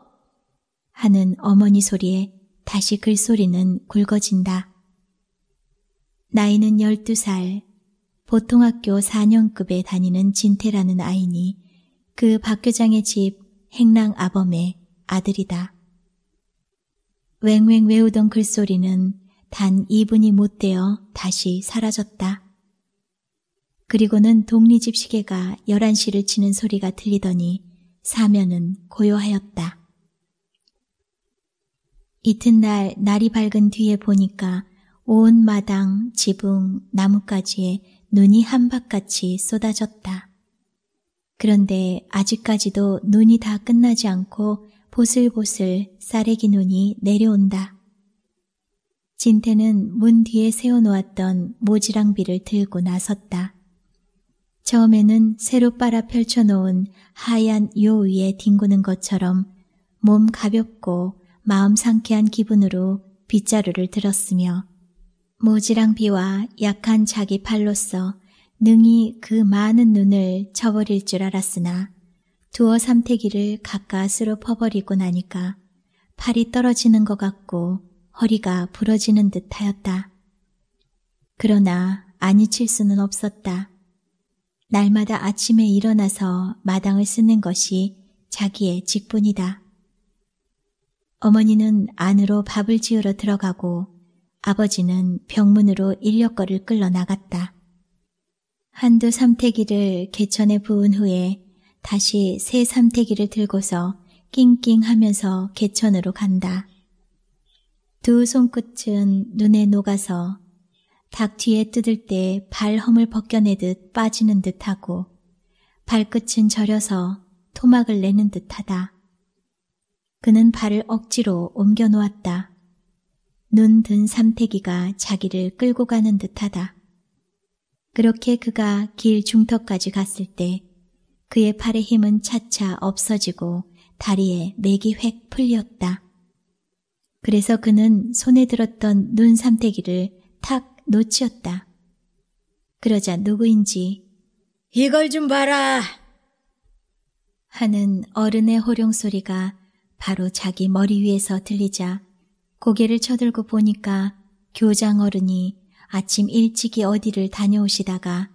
하는 어머니 소리에 다시 글소리는 굵어진다. 나이는 12살, 보통 학교 4년급에 다니는 진태라는 아이니 그 박교장의 집 행랑 아범의 아들이다. 웽웽 외우던 글소리는 단 2분이 못 되어 다시 사라졌다. 그리고는 독립집 시계가 11시를 치는 소리가 들리더니 사면은 고요하였다. 이튿날 날이 밝은 뒤에 보니까 온 마당, 지붕, 나뭇가지에 눈이 한바같이 쏟아졌다. 그런데 아직까지도 눈이 다 끝나지 않고 보슬보슬 쌀래기 눈이 내려온다. 진태는 문 뒤에 세워놓았던 모지랑비를 들고 나섰다. 처음에는 새로 빨아 펼쳐놓은 하얀 요 위에 뒹구는 것처럼 몸 가볍고 마음 상쾌한 기분으로 빗자루를 들었으며 모지랑 비와 약한 자기 팔로서 능히 그 많은 눈을 쳐버릴 줄 알았으나 두어 삼태기를 가까스로 퍼버리고 나니까 팔이 떨어지는 것 같고 허리가 부러지는 듯 하였다. 그러나 아니 칠 수는 없었다. 날마다 아침에 일어나서 마당을 쓰는 것이 자기의 직분이다. 어머니는 안으로 밥을 지으러 들어가고 아버지는 병문으로 인력거를 끌러 나갔다. 한두 삼태기를 개천에 부은 후에 다시 새 삼태기를 들고서 낑낑 하면서 개천으로 간다. 두 손끝은 눈에 녹아서 닭 뒤에 뜯을 때 발 험을 벗겨내듯 빠지는 듯하고 발끝은 저려서 토막을 내는 듯하다. 그는 발을 억지로 옮겨 놓았다. 눈 든 삼태기가 자기를 끌고 가는 듯하다. 그렇게 그가 길 중턱까지 갔을 때 그의 팔의 힘은 차차 없어지고 다리에 맥이 획 풀렸다. 그래서 그는 손에 들었던 눈 삼태기를 탁 놓치었다. 그러자 누구인지 이걸 좀 봐라! 하는 어른의 호령 소리가 바로 자기 머리 위에서 들리자 고개를 쳐들고 보니까 교장 어른이 아침 일찍이 어디를 다녀오시다가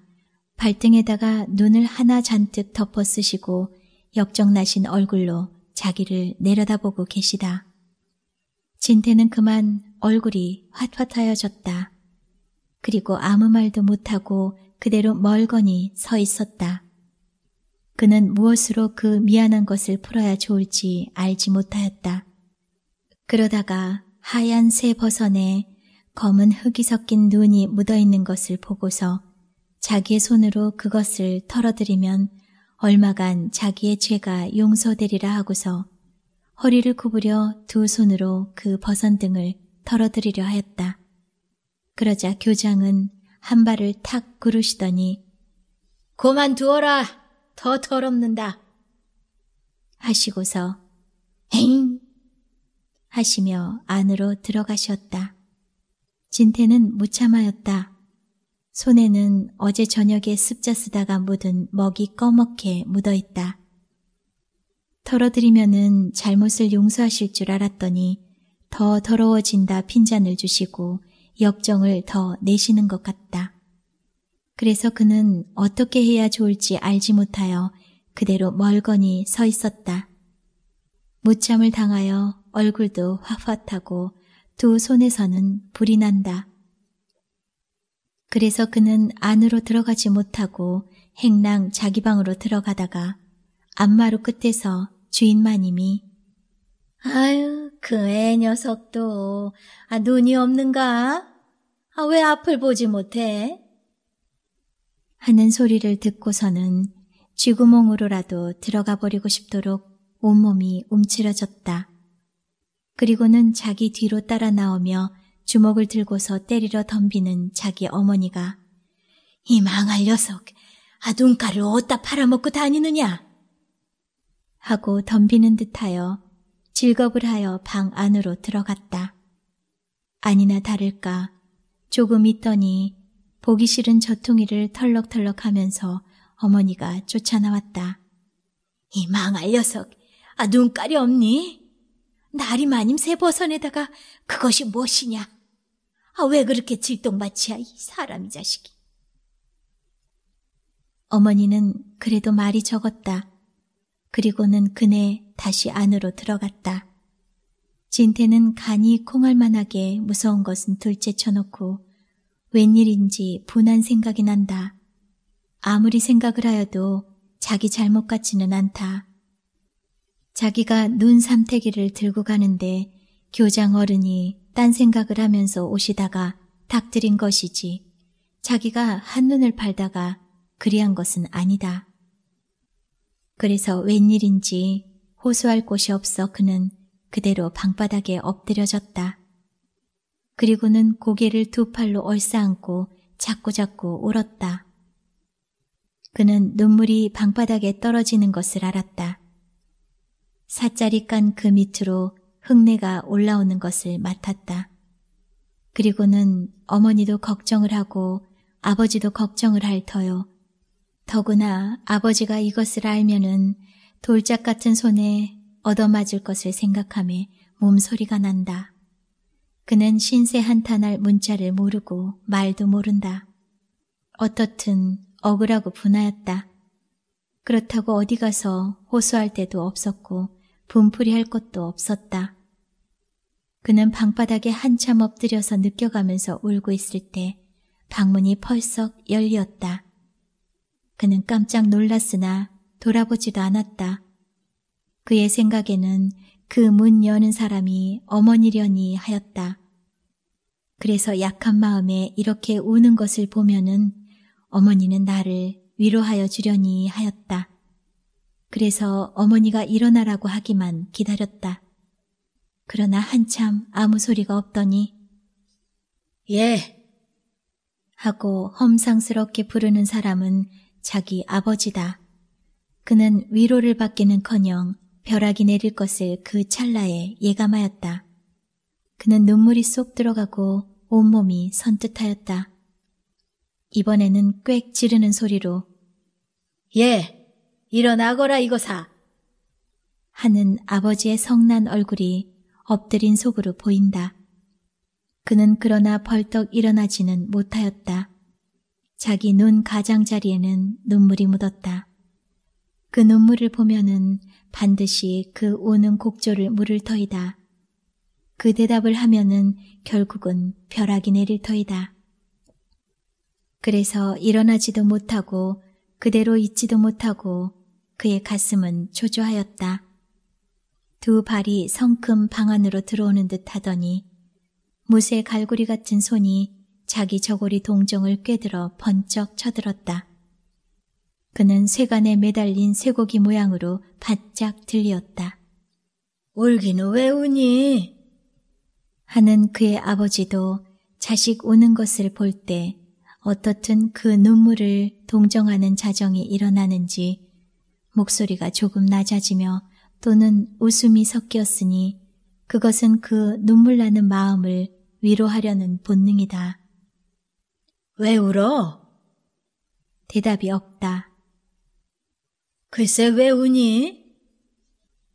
발등에다가 눈을 하나 잔뜩 덮어 쓰시고 역정나신 얼굴로 자기를 내려다보고 계시다. 진태는 그만 얼굴이 화화하여졌다 그리고 아무 말도 못하고 그대로 멀거니 서 있었다. 그는 무엇으로 그 미안한 것을 풀어야 좋을지 알지 못하였다. 그러다가 하얀 새 버선에 검은 흙이 섞인 눈이 묻어있는 것을 보고서 자기의 손으로 그것을 털어드리면 얼마간 자기의 죄가 용서되리라 하고서 허리를 구부려 두 손으로 그 버선 등을 털어드리려 하였다. 그러자 교장은 한 발을 탁 구르시더니 고만두어라! 더 더럽는다. 하시고서 에잉 하시며 안으로 들어가셨다. 진태는 무참하였다. 손에는 어제 저녁에 습자 쓰다가 묻은 먹이 꺼멓게 묻어있다. 털어드리면은 잘못을 용서하실 줄 알았더니 더 더러워진다 핀잔을 주시고 역정을 더 내시는 것 같다. 그래서 그는 어떻게 해야 좋을지 알지 못하여 그대로 멀거니 서 있었다. 무참을 당하여 얼굴도 화 f 하고두 손에서는 불이 난다. 그래서 그는 안으로 들어가지 못하고 행랑 자기 방으로 들어가다가 안마루 끝에서 주인 마님이 아유 그 애 녀석도 아, 눈이 없는가? 아, 왜 앞을 보지 못해? 하는 소리를 듣고서는 쥐구멍으로라도 들어가 버리고 싶도록 온몸이 움츠러졌다. 그리고는 자기 뒤로 따라 나오며 주먹을 들고서 때리러 덤비는 자기 어머니가 이 망할 녀석, 아둔가를 어디다 팔아먹고 다니느냐? 하고 덤비는 듯하여 질겁을 하여 방 안으로 들어갔다. 아니나 다를까 조금 있더니 보기 싫은 저통이를 털럭털럭 하면서 어머니가 쫓아나왔다. 이 망할 녀석, 아, 눈깔이 없니? 날이 마님 새 버선에다가 그것이 무엇이냐? 아, 왜 그렇게 질똥밭이야이 사람이 자식이. 어머니는 그래도 말이 적었다. 그리고는 그네 다시 안으로 들어갔다. 진태는 간이 콩알만하게 무서운 것은 둘째 쳐놓고 웬일인지 분한 생각이 난다. 아무리 생각을 하여도 자기 잘못 같지는 않다. 자기가 눈 삼태기를 들고 가는데 교장 어른이 딴 생각을 하면서 오시다가 닥들인 것이지 자기가 한눈을 팔다가 그리한 것은 아니다. 그래서 웬일인지 호소할 곳이 없어 그는 그대로 방바닥에 엎드려졌다. 그리고는 고개를 두 팔로 얼싸안고 자꾸자꾸 울었다. 그는 눈물이 방바닥에 떨어지는 것을 알았다. 사짜리 깐 그 밑으로 흙내가 올라오는 것을 맡았다. 그리고는 어머니도 걱정을 하고 아버지도 걱정을 할 터요. 더구나 아버지가 이것을 알면은 돌짝 같은 손에 얻어맞을 것을 생각하며 몸소리가 난다. 그는 신세 한탄할 문자를 모르고 말도 모른다. 어떻든 억울하고 분하였다. 그렇다고 어디 가서 호소할 데도 없었고 분풀이 할 것도 없었다. 그는 방바닥에 한참 엎드려서 느껴가면서 울고 있을 때 방문이 펄썩 열리었다. 그는 깜짝 놀랐으나 돌아보지도 않았다. 그의 생각에는 그문 여는 사람이 어머니려니 하였다. 그래서 약한 마음에 이렇게 우는 것을 보면은 어머니는 나를 위로하여 주려니 하였다. 그래서 어머니가 일어나라고 하기만 기다렸다. 그러나 한참 아무 소리가 없더니 예 하고 험상스럽게 부르는 사람은 자기 아버지다. 그는 위로를 받기는커녕 벼락이 내릴 것을 그 찰나에 예감하였다. 그는 눈물이 쏙 들어가고 온몸이 선뜻하였다. 이번에는 꽥 지르는 소리로 예, 일어나거라 이거사 하는 아버지의 성난 얼굴이 엎드린 속으로 보인다. 그는 그러나 벌떡 일어나지는 못하였다. 자기 눈 가장자리에는 눈물이 묻었다. 그 눈물을 보면은 반드시 그 오는 곡조를 물을 터이다. 그 대답을 하면은 결국은 벼락이 내릴 터이다. 그래서 일어나지도 못하고 그대로 있지도 못하고 그의 가슴은 조조하였다두 발이 성큼 방 안으로 들어오는 듯 하더니 무쇠 갈고리 같은 손이 자기 저고리 동정을 꿰들어 번쩍 쳐들었다. 그는 세간에 매달린 쇠고기 모양으로 바짝 들리었다. 울기는 왜 우니? 하는 그의 아버지도 자식 우는 것을 볼 때 어떻든 그 눈물을 동정하는 자정이 일어나는지 목소리가 조금 낮아지며 또는 웃음이 섞였으니 그것은 그 눈물 나는 마음을 위로하려는 본능이다. 왜 울어? 대답이 없다. 글쎄 왜 우니?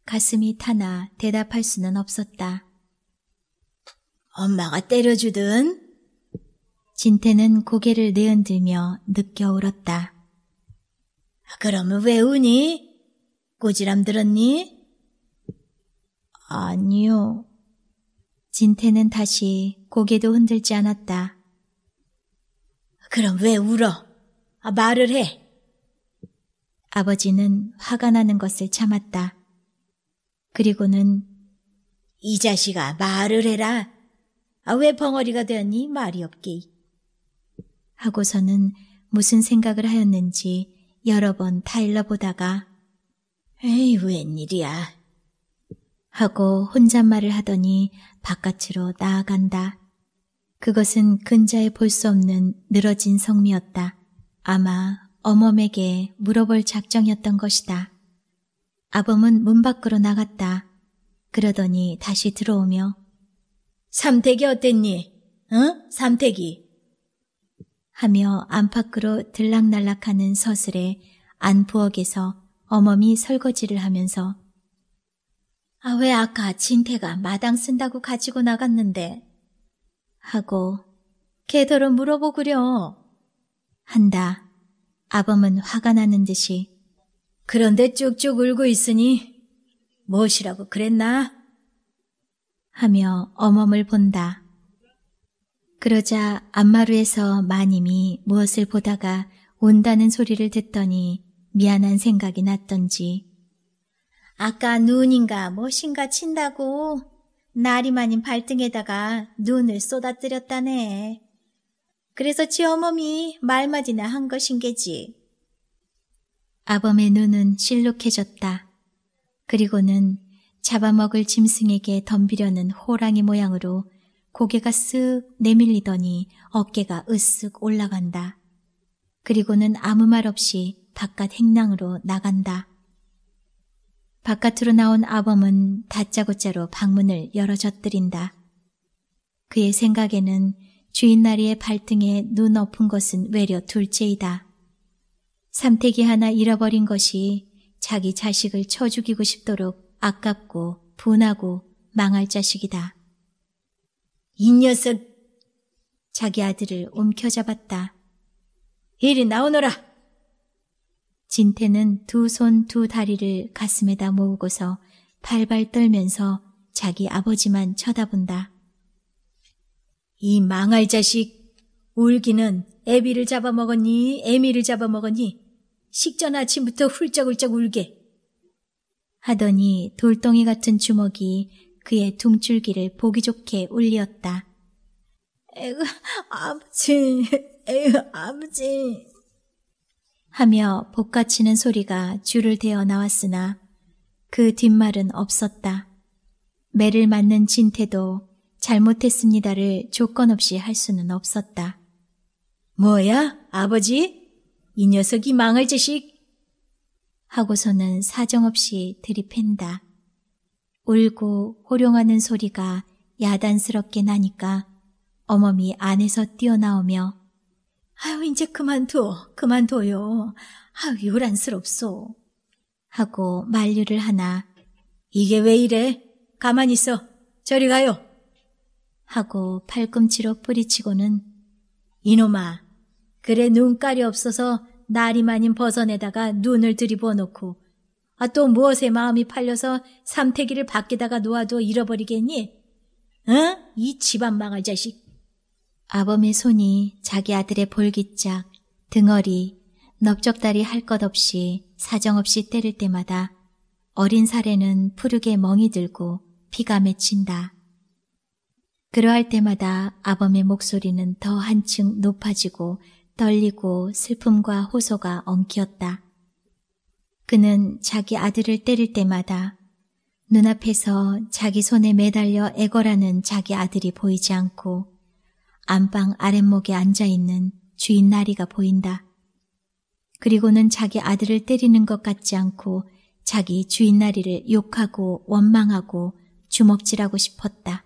가슴이 타나 대답할 수는 없었다. 엄마가 때려주든? 진태는 고개를 내흔들며 느껴 울었다. 아, 그러면 왜 우니? 꼬지람 들었니? 아니요. 진태는 다시 고개도 흔들지 않았다. 그럼 왜 울어? 아, 말을 해. 아버지는 화가 나는 것을 참았다. 그리고는 이 자식아 말을 해라. 아, 왜 벙어리가 되었니? 말이 없기 하고서는 무슨 생각을 하였는지 여러 번 타일러 보다가 에이 웬일이야 하고 혼잣말을 하더니 바깥으로 나아간다. 그것은 근자에 볼 수 없는 늘어진 성미였다. 아마 어멈에게 물어볼 작정이었던 것이다. 아범은 문 밖으로 나갔다. 그러더니 다시 들어오며 삼태기 어땠니? 응? 삼태기 하며 안팎으로 들락날락하는 서슬에 안부엌에서 어멈이 설거지를 하면서 아, 왜 아까 진태가 마당 쓴다고 가지고 나갔는데? 하고, 걔더러 물어보구려. 한다. 아범은 화가 나는 듯이 그런데 쭉쭉 울고 있으니 무엇이라고 그랬나? 하며 어멈을 본다. 그러자 앞마루에서 마님이 무엇을 보다가 온다는 소리를 듣더니 미안한 생각이 났던지 아까 눈인가 무엇인가 친다고 나리마님 발등에다가 눈을 쏟아뜨렸다네. 그래서 지 어머니 말마디나 한 것인게지. 아범의 눈은 실룩해졌다. 그리고는 잡아먹을 짐승에게 덤비려는 호랑이 모양으로 고개가 쓱 내밀리더니 어깨가 으쓱 올라간다. 그리고는 아무 말 없이 바깥 행랑으로 나간다. 바깥으로 나온 아범은 다짜고짜로 방문을 열어젖들인다. 그의 생각에는 주인나리의 발등에 눈 엎은 것은 외려 둘째이다. 삼태기 하나 잃어버린 것이 자기 자식을 쳐 죽이고 싶도록 아깝고 분하고 망할 자식이다. 이 녀석! 자기 아들을 움켜잡았다. 이리 나오너라! 진태는 두 손 두 다리를 가슴에다 모으고서 발발 떨면서 자기 아버지만 쳐다본다. 이 망할 자식, 울기는 애비를 잡아먹었니, 애미를 잡아먹었니, 식전 아침부터 훌쩍훌쩍 울게. 하더니 돌덩이 같은 주먹이 그의 둥줄기를 보기 좋게 울렸다. 에그, 아버지, 에그, 아버지. 하며 복가치는 소리가 줄을 대어 나왔으나 그 뒷말은 없었다. 매를 맞는 진태도 잘못했습니다를 조건 없이 할 수는 없었다. 뭐야, 아버지? 이 녀석이 망할 짓이 하고서는 사정없이 들이팬다. 울고 호령하는 소리가 야단스럽게 나니까 어머니 안에서 뛰어나오며 아유 이제 그만둬 그만둬요 아유 요란스럽소 하고 만류를 하나 이게 왜 이래 가만히 있어 저리 가요 하고 팔꿈치로 뿌리치고는 이놈아, 그래 눈깔이 없어서 날이 마닌 벗어내다가 눈을 들이부어 놓고 아, 또 무엇에 마음이 팔려서 삼태기를 밖에다가 놓아도 잃어버리겠니? 응? 어? 이 집안 망할 자식. 아범의 손이 자기 아들의 볼기짝, 등어리, 넓적다리 할 것 없이 사정없이 때릴 때마다 어린 살에는 푸르게 멍이 들고 피가 맺힌다. 그러할 때마다 아범의 목소리는 더 한층 높아지고 떨리고 슬픔과 호소가 엉키었다. 그는 자기 아들을 때릴 때마다 눈앞에서 자기 손에 매달려 애걸하는 자기 아들이 보이지 않고 안방 아랫목에 앉아있는 주인 나리가 보인다. 그리고는 자기 아들을 때리는 것 같지 않고 자기 주인 나리를 욕하고 원망하고 주먹질하고 싶었다.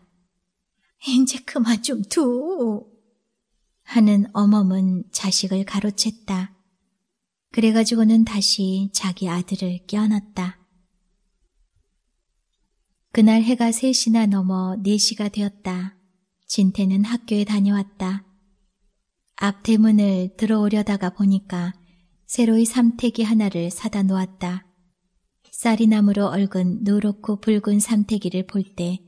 이제 그만 좀 둬. 하는 어멈은 자식을 가로챘다. 그래가지고는 다시 자기 아들을 껴안았다. 그날 해가 3시나 넘어 4시가 되었다. 진태는 학교에 다녀왔다. 앞 대문을 들어오려다가 보니까 새로이 삼태기 하나를 사다 놓았다. 쌀이나무로 얽은 노랗고 붉은 삼태기를 볼때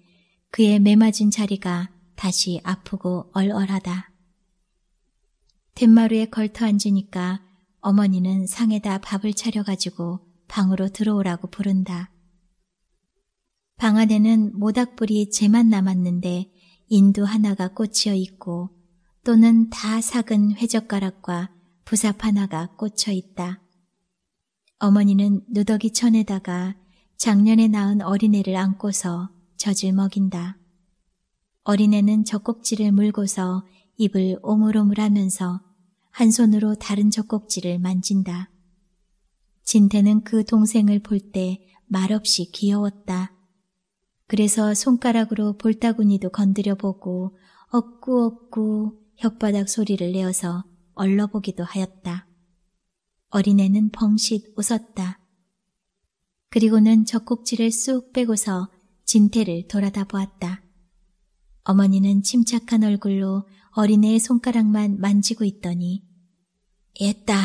그의 매맞은 자리가 다시 아프고 얼얼하다. 덴마루에 걸터 앉으니까 어머니는 상에다 밥을 차려가지고 방으로 들어오라고 부른다. 방 안에는 모닥불이 재만 남았는데 인두 하나가 꽂혀 있고 또는 다 삭은 회젓가락과 부삽 하나가 꽂혀 있다. 어머니는 누더기 천에다가 작년에 낳은 어린애를 안고서 젖을 먹인다. 어린애는 젖꼭지를 물고서 입을 오물오물하면서 한 손으로 다른 젖꼭지를 만진다. 진태는 그 동생을 볼 때 말없이 귀여웠다. 그래서 손가락으로 볼따구니도 건드려보고 억구억구 혓바닥 소리를 내어서 얼러보기도 하였다. 어린애는 벙싯 웃었다. 그리고는 젖꼭지를 쑥 빼고서 진태를 돌아다 보았다. 어머니는 침착한 얼굴로 어린애의 손가락만 만지고 있더니 옛다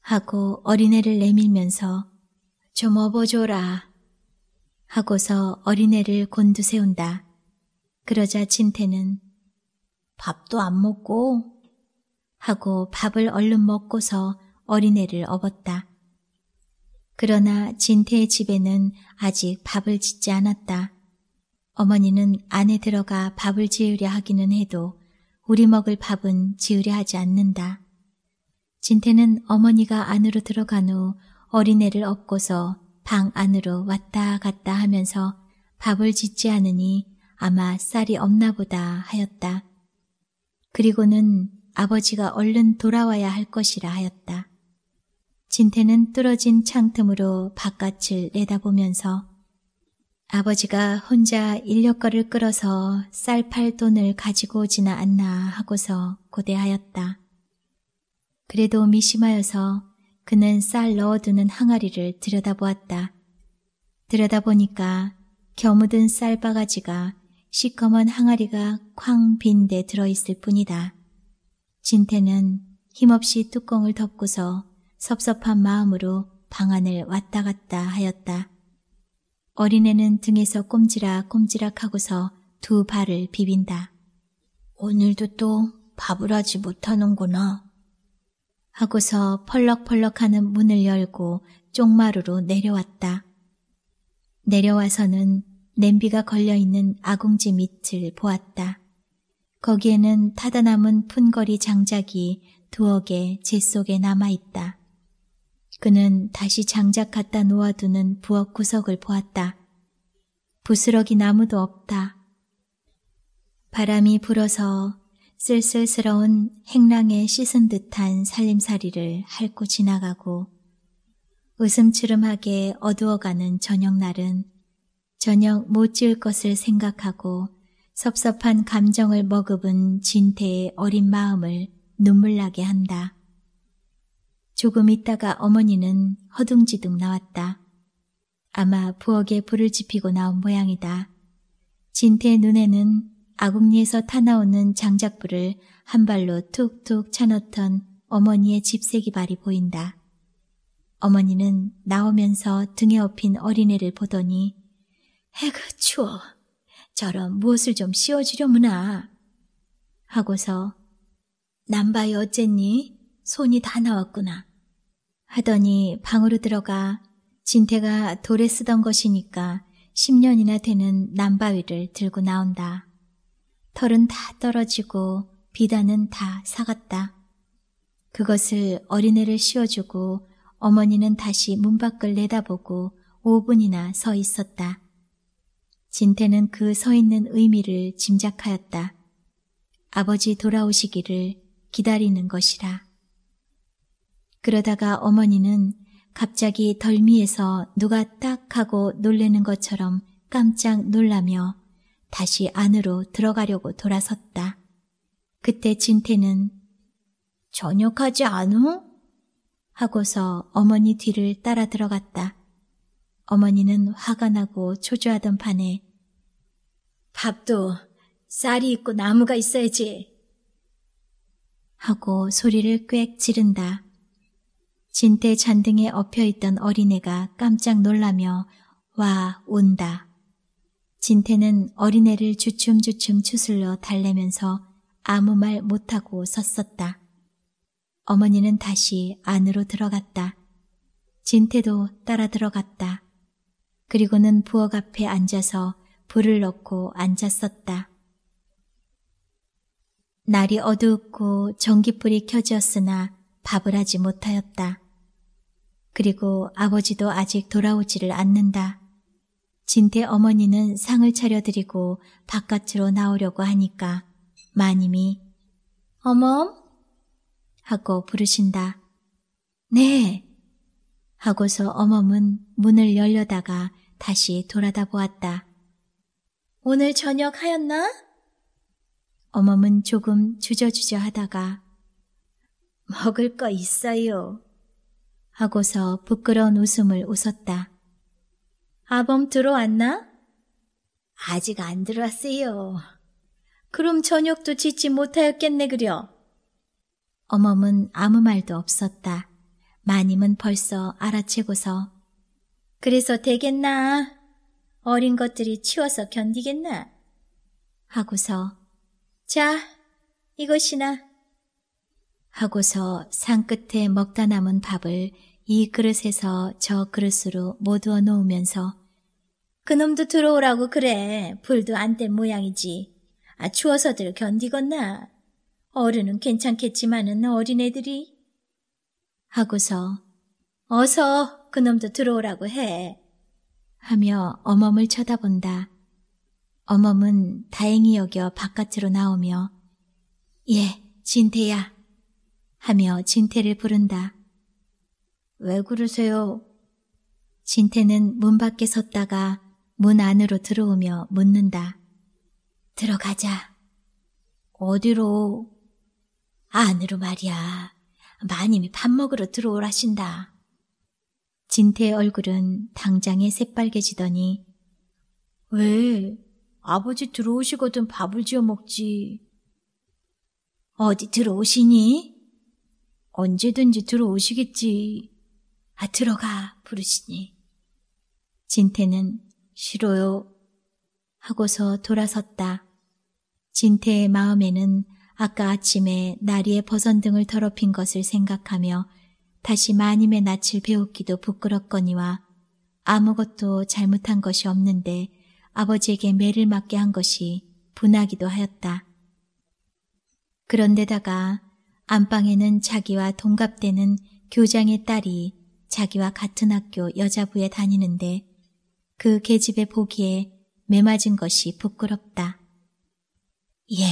하고 어린애를 내밀면서 좀 업어줘라 하고서 어린애를 곤두세운다. 그러자 진태는 밥도 안 먹고 하고 밥을 얼른 먹고서 어린애를 업었다. 그러나 진태의 집에는 아직 밥을 짓지 않았다. 어머니는 안에 들어가 밥을 지으려 하기는 해도 우리 먹을 밥은 지으려 하지 않는다. 진태는 어머니가 안으로 들어간 후 어린애를 업고서 방 안으로 왔다 갔다 하면서 밥을 짓지 않으니 아마 쌀이 없나 보다 하였다. 그리고는 아버지가 얼른 돌아와야 할 것이라 하였다. 진태는 뚫어진 창틈으로 바깥을 내다보면서 아버지가 혼자 인력거를 끌어서 쌀 팔 돈을 가지고 오지나 않나 하고서 고대하였다. 그래도 미심하여서 그는 쌀 넣어두는 항아리를 들여다보았다. 들여다보니까 겨무든 쌀바가지가 시커먼 항아리가 쾅빈데 들어있을 뿐이다. 진태는 힘없이 뚜껑을 덮고서 섭섭한 마음으로 방 안을 왔다 갔다 하였다. 어린애는 등에서 꼼지락 꼼지락 하고서 두 발을 비빈다. 오늘도 또 밥을 하지 못하는구나. 하고서 펄럭펄럭하는 문을 열고 쪽마루로 내려왔다. 내려와서는 냄비가 걸려있는 아궁지 밑을 보았다. 거기에는 타다 남은 푼거리 장작이 두억개제 속에 남아있다. 그는 다시 장작 갖다 놓아두는 부엌 구석을 보았다. 부스러기 나무도 없다. 바람이 불어서 쓸쓸스러운 행랑에 씻은 듯한 살림살이를 핥고 지나가고 웃음치름하게 어두워가는 저녁날은 저녁 못 지을 것을 생각하고 섭섭한 감정을 머금은 진태의 어린 마음을 눈물나게 한다. 조금 있다가 어머니는 허둥지둥 나왔다. 아마 부엌에 불을 지피고 나온 모양이다. 진태의 눈에는 아궁리에서 타나오는 장작불을 한 발로 툭툭 차넣던 어머니의 집세기발이 보인다. 어머니는 나오면서 등에 업힌 어린애를 보더니 해가 추워. 저런 무엇을 좀 씌워주려무나. 하고서 남바이 어쨌니? 손이 다 나왔구나. 하더니 방으로 들어가 진태가 돌에 쓰던 것이니까 10년이나 되는 남바위를 들고 나온다. 털은 다 떨어지고 비단은 다 사갔다. 그것을 어린애를 씌워주고 어머니는 다시 문 밖을 내다보고 5분이나 서 있었다. 진태는 그 서 있는 의미를 짐작하였다. 아버지 돌아오시기를 기다리는 것이라. 그러다가 어머니는 갑자기 덜미에서 누가 딱 하고 놀래는 것처럼 깜짝 놀라며 다시 안으로 들어가려고 돌아섰다. 그때 진태는 저녁하지 않어? 하고서 어머니 뒤를 따라 들어갔다. 어머니는 화가 나고 초조하던 판에 밥도 쌀이 있고 나무가 있어야지 하고 소리를 꽥 지른다. 진태 잔등에 엎여있던 어린애가 깜짝 놀라며 와 온다. 진태는 어린애를 주춤주춤 추슬러 달래면서 아무 말 못하고 섰었다. 어머니는 다시 안으로 들어갔다. 진태도 따라 들어갔다. 그리고는 부엌 앞에 앉아서 불을 넣고 앉았었다. 날이 어둡고 전기불이 켜졌으나 밥을 하지 못하였다. 그리고 아버지도 아직 돌아오지를 않는다. 진태 어머니는 상을 차려드리고 바깥으로 나오려고 하니까 마님이 어멈 하고 부르신다. 네 하고서 어멈은 문을 열려다가 다시 돌아다 보았다. 오늘 저녁 하였나? 어멈은 조금 주저주저 하다가 먹을 거 있어요. 하고서 부끄러운 웃음을 웃었다. 아범 들어왔나? 아직 안 들어왔어요. 그럼 저녁도 짓지 못하였겠네 그려. 어멈은 아무 말도 없었다. 마님은 벌써 알아채고서 그래서 되겠나? 어린 것들이 치워서 견디겠나? 하고서 자 이것이나 하고서 산 끝에 먹다 남은 밥을 이 그릇에서 저 그릇으로 모두어 놓으면서 그놈도 들어오라고 그래. 불도 안 뗀 모양이지. 아, 추워서들 견디겄나 어른은 괜찮겠지만은 어린애들이. 하고서 어서 그놈도 들어오라고 해. 하며 어멈을 쳐다본다. 어멈은 다행히 여겨 바깥으로 나오며 예, 진태야 하며 진태를 부른다. 왜 그러세요? 진태는 문 밖에 섰다가 문 안으로 들어오며 묻는다. 들어가자. 어디로? 안으로 말이야. 마님이 밥 먹으러 들어오라신다. 진태의 얼굴은 당장에 새빨개지더니 왜? 아버지 들어오시거든 밥을 지어 먹지. 어디 들어오시니? 언제든지 들어오시겠지. 아 들어가 부르시니 진태는 싫어요 하고서 돌아섰다. 진태의 마음에는 아까 아침에 나리의 버선 등을 더럽힌 것을 생각하며 다시 마님의 낯을 배웠기도 부끄럽거니와 아무것도 잘못한 것이 없는데 아버지에게 매를 맞게 한 것이 분하기도 하였다. 그런데다가 안방에는 자기와 동갑되는 교장의 딸이 자기와 같은 학교 여자부에 다니는데 그 계집애 보기에 매맞은 것이 부끄럽다. 예,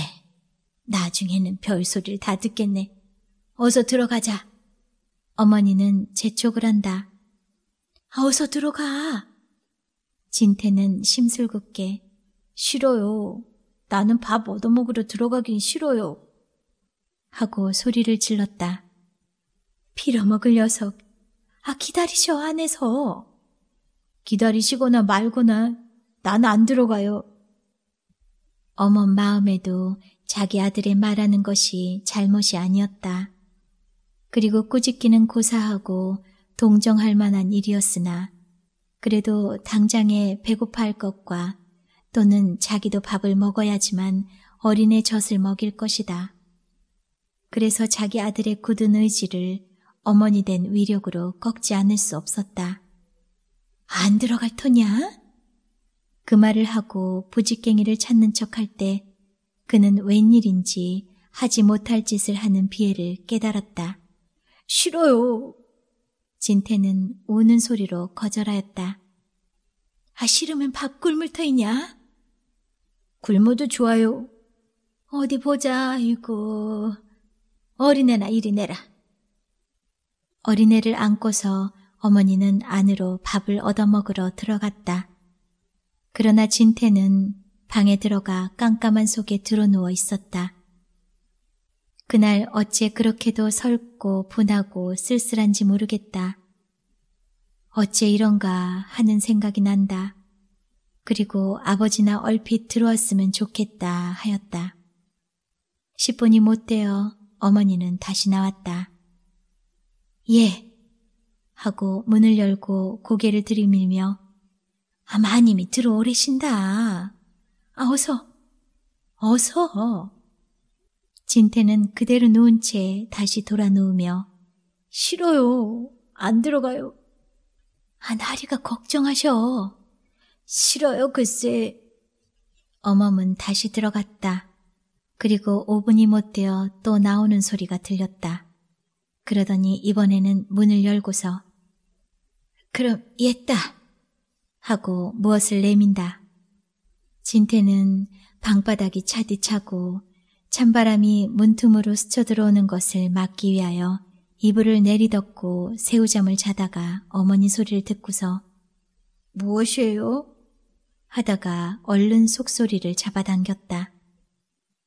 나중에는 별소리를 다 듣겠네. 어서 들어가자. 어머니는 재촉을 한다. 어서 들어가. 진태는 심술궂게 싫어요. 나는 밥 얻어먹으러 들어가긴 싫어요. 하고 소리를 질렀다. 빌어먹을 녀석, 아, 기다리셔, 안에서. 기다리시거나 말거나 난 안 들어가요. 어머 마음에도 자기 아들의 말하는 것이 잘못이 아니었다. 그리고 꾸짖기는 고사하고 동정할 만한 일이었으나 그래도 당장에 배고파할 것과 또는 자기도 밥을 먹어야지만 어린애 젖을 먹일 것이다. 그래서 자기 아들의 굳은 의지를 어머니 된 위력으로 꺾지 않을 수 없었다. 안 들어갈 터냐? 그 말을 하고 부지깽이를 찾는 척할 때 그는 웬일인지 하지 못할 짓을 하는 비애를 깨달았다. 싫어요. 진태는 우는 소리로 거절하였다. 아, 싫으면 밥 굶을 터이냐? 굶어도 좋아요. 어디 보자, 이고 어린애나 이리 내라. 어린애를 안고서 어머니는 안으로 밥을 얻어먹으러 들어갔다. 그러나 진태는 방에 들어가 깜깜한 속에 드러누워 있었다. 그날 어째 그렇게도 설고 분하고 쓸쓸한지 모르겠다. 어째 이런가 하는 생각이 난다. 그리고 아버지나 얼핏 들어왔으면 좋겠다 하였다. 10분이 못 되어 어머니는 다시 나왔다. 예. 하고 문을 열고 고개를 들이밀며 아마님이 들어오래신다. 아, 어서, 어서. 진태는 그대로 누운 채 다시 돌아 누우며 싫어요. 안 들어가요. 아, 나리가 걱정하셔. 싫어요, 글쎄. 어멈은 다시 들어갔다. 그리고 5분이 못 되어 또 나오는 소리가 들렸다. 그러더니 이번에는 문을 열고서 그럼 옛다 하고 무엇을 내민다. 진태는 방바닥이 차디차고 찬바람이 문틈으로 스쳐 들어오는 것을 막기 위하여 이불을 내리덮고 새우잠을 자다가 어머니 소리를 듣고서 무엇이에요? 하다가 얼른 속소리를 잡아당겼다.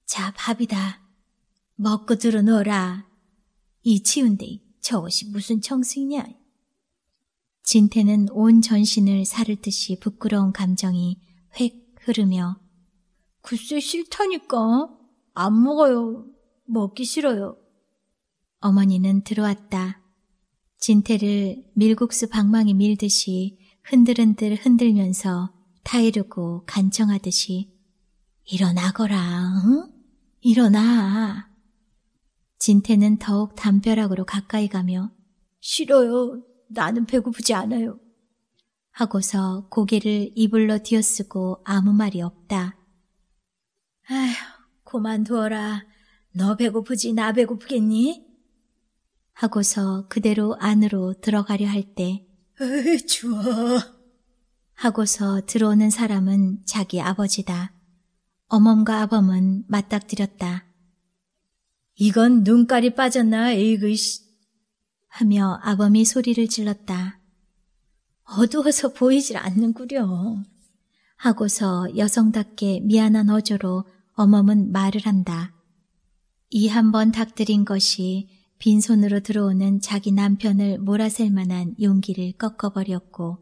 자, 밥이다. 먹고 들어놓라. 이치운데 저것이 무슨 청승이냐. 진태는 온 전신을 사르듯이 부끄러운 감정이 획 흐르며 글쎄 싫다니까. 안 먹어요. 먹기 싫어요. 어머니는 들어왔다. 진태를 밀국수 방망이 밀듯이 흔들흔들 흔들면서 타이르고 간청하듯이 일어나거라, 응? 일어나. 진태는 더욱 담벼락으로 가까이 가며 싫어요. 나는 배고프지 않아요. 하고서 고개를 이불로 뒤어쓰고 아무 말이 없다. 아휴, 그만두어라. 너 배고프지 나 배고프겠니? 하고서 그대로 안으로 들어가려 할 때, 으, 추워. 하고서 들어오는 사람은 자기 아버지다. 어멈과 아범은 맞닥뜨렸다. 이건 눈깔이 빠졌나 에이그 씨 하며 아범이 소리를 질렀다. 어두워서 보이질 않는구려. 하고서 여성답게 미안한 어조로 어멈은 말을 한다. 이 한번 닥들인 것이 빈손으로 들어오는 자기 남편을 몰아셀 만한 용기를 꺾어버렸고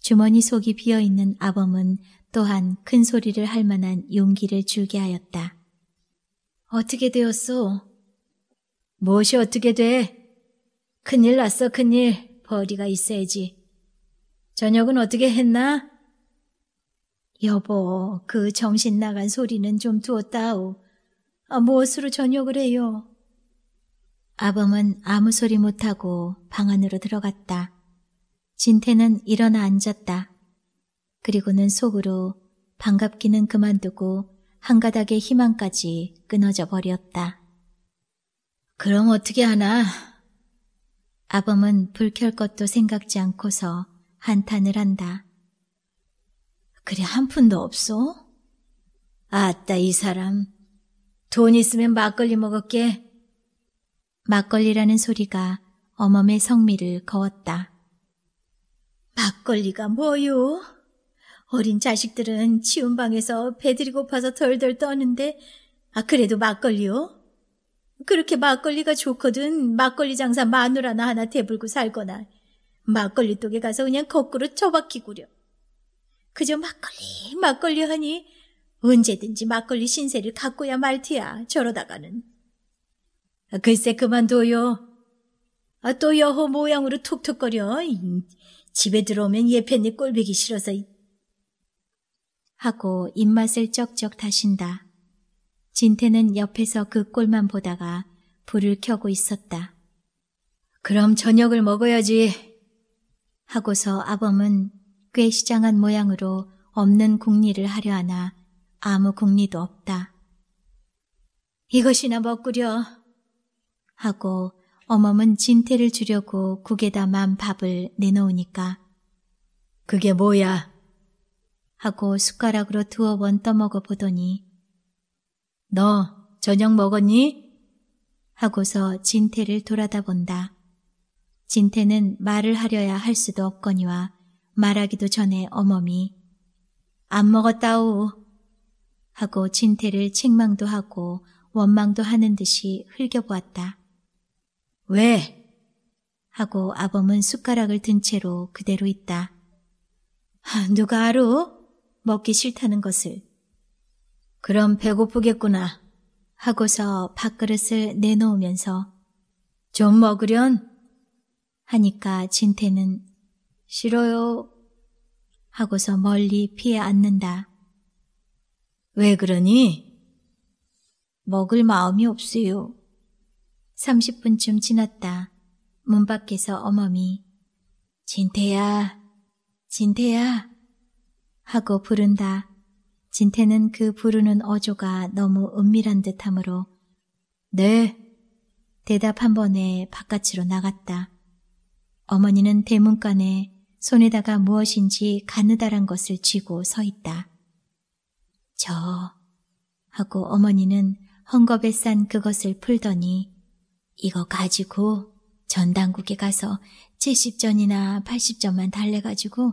주머니 속이 비어있는 아범은 또한 큰 소리를 할 만한 용기를 줄게 하였다. 어떻게 되었소? 무엇이 어떻게 돼? 큰일 났어, 큰일. 벌이가 있어야지. 저녁은 어떻게 했나? 여보, 그 정신 나간 소리는 좀 두었다오. 아, 무엇으로 저녁을 해요? 아범은 아무 소리 못하고 방 안으로 들어갔다. 진태는 일어나 앉았다. 그리고는 속으로 반갑기는 그만두고 한가닥의 희망까지 끊어져 버렸다. 그럼 어떻게 하나? 아범은 불켤 것도 생각지 않고서 한탄을 한다. 그래 한 푼도 없어? 아따 이 사람 돈 있으면 막걸리 먹을게. 막걸리라는 소리가 어멈의 성미를 거웠다 막걸리가 뭐요? 어린 자식들은 치운 방에서 배들이 고파서 덜덜 떠는데 아 그래도 막걸리요? 그렇게 막걸리가 좋거든 막걸리 장사 마누라나 하나 대불고 살거나 막걸리 독에 가서 그냥 거꾸로 처박히구려. 그저 막걸리 막걸리 하니 언제든지 막걸리 신세를 갖고야 말티야 저러다가는. 아, 글쎄 그만둬요. 아, 또 여호 모양으로 툭툭거려. 집에 들어오면 예편이 꼴배기 싫어서 하고 입맛을 쩍쩍 다신다. 진태는 옆에서 그 꼴만 보다가 불을 켜고 있었다. 그럼 저녁을 먹어야지. 하고서 아범은 꽤 시장한 모양으로 없는 궁리를 하려 하나 아무 궁리도 없다. 이것이나 먹구려. 하고 어멈은 진태를 주려고 국에다만 밥을 내놓으니까 그게 뭐야? 하고 숟가락으로 두어 번 떠먹어 보더니 너 저녁 먹었니? 하고서 진태를 돌아다 본다. 진태는 말을 하려야 할 수도 없거니와 말하기도 전에 어머미 안 먹었다오 하고 진태를 책망도 하고 원망도 하는 듯이 흘겨보았다. 왜? 하고 아범은 숟가락을 든 채로 그대로 있다. 누가 알아? 먹기 싫다는 것을. 그럼 배고프겠구나 하고서 밥그릇을 내놓으면서 좀 먹으련? 하니까 진태는 싫어요 하고서 멀리 피해 앉는다. 왜 그러니? 먹을 마음이 없어요. 30분쯤 지났다. 문 밖에서 어머니 진태야, 진태야 하고 부른다. 진태는 그 부르는 어조가 너무 은밀한 듯하므로 네 대답 한 번에 바깥으로 나갔다. 어머니는 대문간에 손에다가 무엇인지 가느다란 것을 쥐고 서 있다. 저 하고 어머니는 헝겊에 싼 그것을 풀더니 이거 가지고 전당국에 가서 70전이나 80전만 달래가지고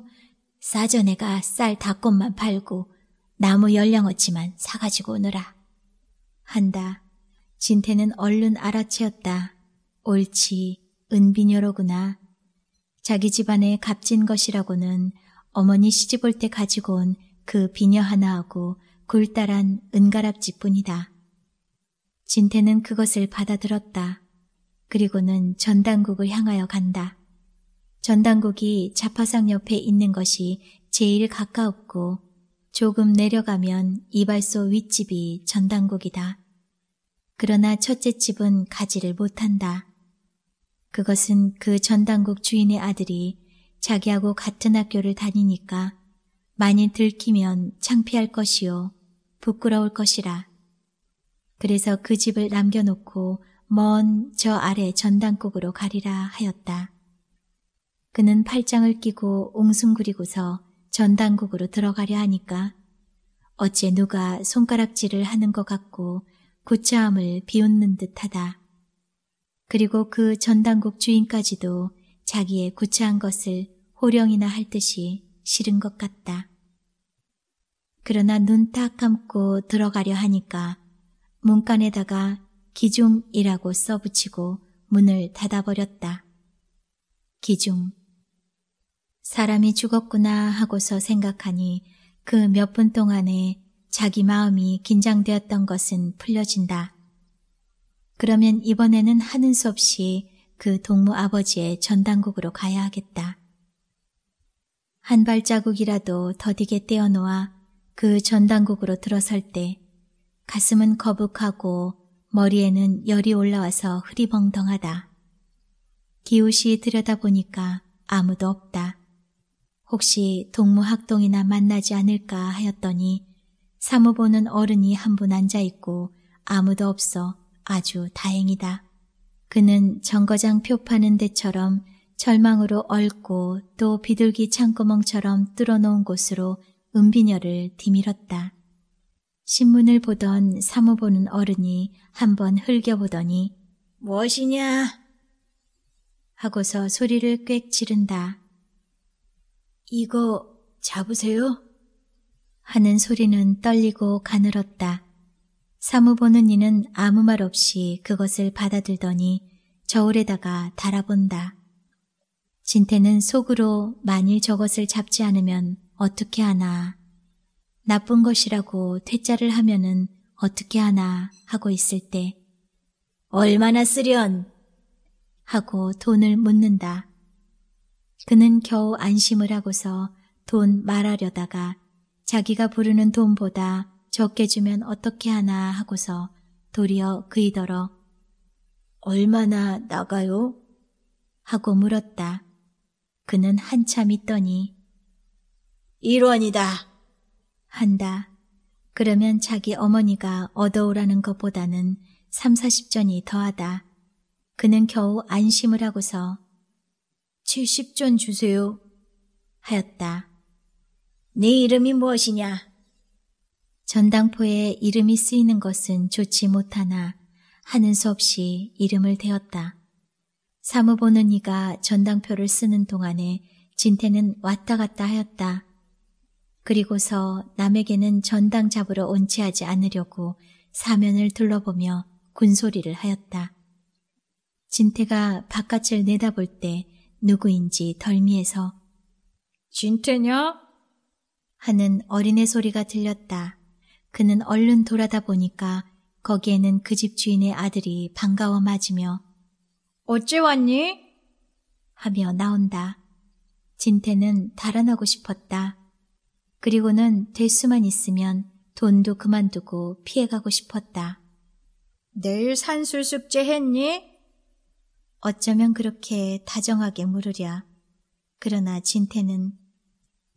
사전에가 쌀 닭꽃만 팔고 나무 열량어치만 사가지고 오너라. 한다. 진태는 얼른 알아채었다. 옳지, 은비녀로구나. 자기 집안에 값진 것이라고는 어머니 시집올 때 가지고 온 그 비녀 하나하고 굴다란 은가랍집뿐이다 진태는 그것을 받아들었다. 그리고는 전당국을 향하여 간다. 전당국이 자파상 옆에 있는 것이 제일 가까웠고 조금 내려가면 이발소 윗집이 전당국이다 그러나 첫째 집은 가지를 못한다. 그것은 그 전당국 주인의 아들이 자기하고 같은 학교를 다니니까 많이 들키면 창피할 것이요 부끄러울 것이라. 그래서 그 집을 남겨놓고 먼 저 아래 전당국으로 가리라 하였다. 그는 팔짱을 끼고 웅숨그리고서 전당국으로 들어가려 하니까 어째 누가 손가락질을 하는 것 같고 구차함을 비웃는 듯하다. 그리고 그 전당국 주인까지도 자기의 구차한 것을 호령이나 할 듯이 싫은 것 같다. 그러나 눈 딱 감고 들어가려 하니까 문간에다가 기중이라고 써붙이고 문을 닫아버렸다. 기중. 사람이 죽었구나 하고서 생각하니 그 몇 분 동안에 자기 마음이 긴장되었던 것은 풀려진다. 그러면 이번에는 하는 수 없이 그 동무 아버지의 전당국으로 가야 하겠다. 한 발자국이라도 더디게 떼어놓아 그 전당국으로 들어설 때 가슴은 거북하고 머리에는 열이 올라와서 흐리벙덩하다. 기웃이 들여다보니까 아무도 없다. 혹시 동무학동이나 만나지 않을까 하였더니 사무보는 어른이 한 분 앉아있고 아무도 없어 아주 다행이다. 그는 정거장 표 파는 데처럼 절망으로 얽고 또 비둘기 창구멍처럼 뚫어놓은 곳으로 은비녀를 디밀었다. 신문을 보던 사무보는 어른이 한번 흘겨보더니 무엇이냐 하고서 소리를 꽥 지른다. 이거 잡으세요? 하는 소리는 떨리고 가늘었다. 사무보는 이는 아무 말 없이 그것을 받아들더니 저울에다가 달아본다. 진태는 속으로 만일 저것을 잡지 않으면 어떻게 하나. 나쁜 것이라고 퇴짜를 하면은 어떻게 하나 하고 있을 때 얼마나 쓰련 하고 돈을 묻는다. 그는 겨우 안심을 하고서 돈 말하려다가 자기가 부르는 돈보다 적게 주면 어떻게 하나 하고서 도리어 그이더러 얼마나 나가요? 하고 물었다. 그는 한참 있더니 일원이다 한다. 그러면 자기 어머니가 얻어오라는 것보다는 3, 40전이 더하다. 그는 겨우 안심을 하고서 70전 주세요. 하였다. 네 이름이 무엇이냐? 전당포에 이름이 쓰이는 것은 좋지 못하나 하는 수 없이 이름을 대었다. 사무보는 이가 전당표를 쓰는 동안에 진태는 왔다 갔다 하였다. 그리고서 남에게는 전당 잡으러 온치하지 않으려고 사면을 둘러보며 군소리를 하였다. 진태가 바깥을 내다볼 때 누구인지 덜미에서 진태냐? 하는 어린애 소리가 들렸다. 그는 얼른 돌아다 보니까 거기에는 그 집 주인의 아들이 반가워 맞으며 어째 왔니? 하며 나온다. 진태는 달아나고 싶었다. 그리고는 될 수만 있으면 돈도 그만두고 피해가고 싶었다. 내일 산술 숙제 했니? 어쩌면 그렇게 다정하게 물으랴. 그러나 진태는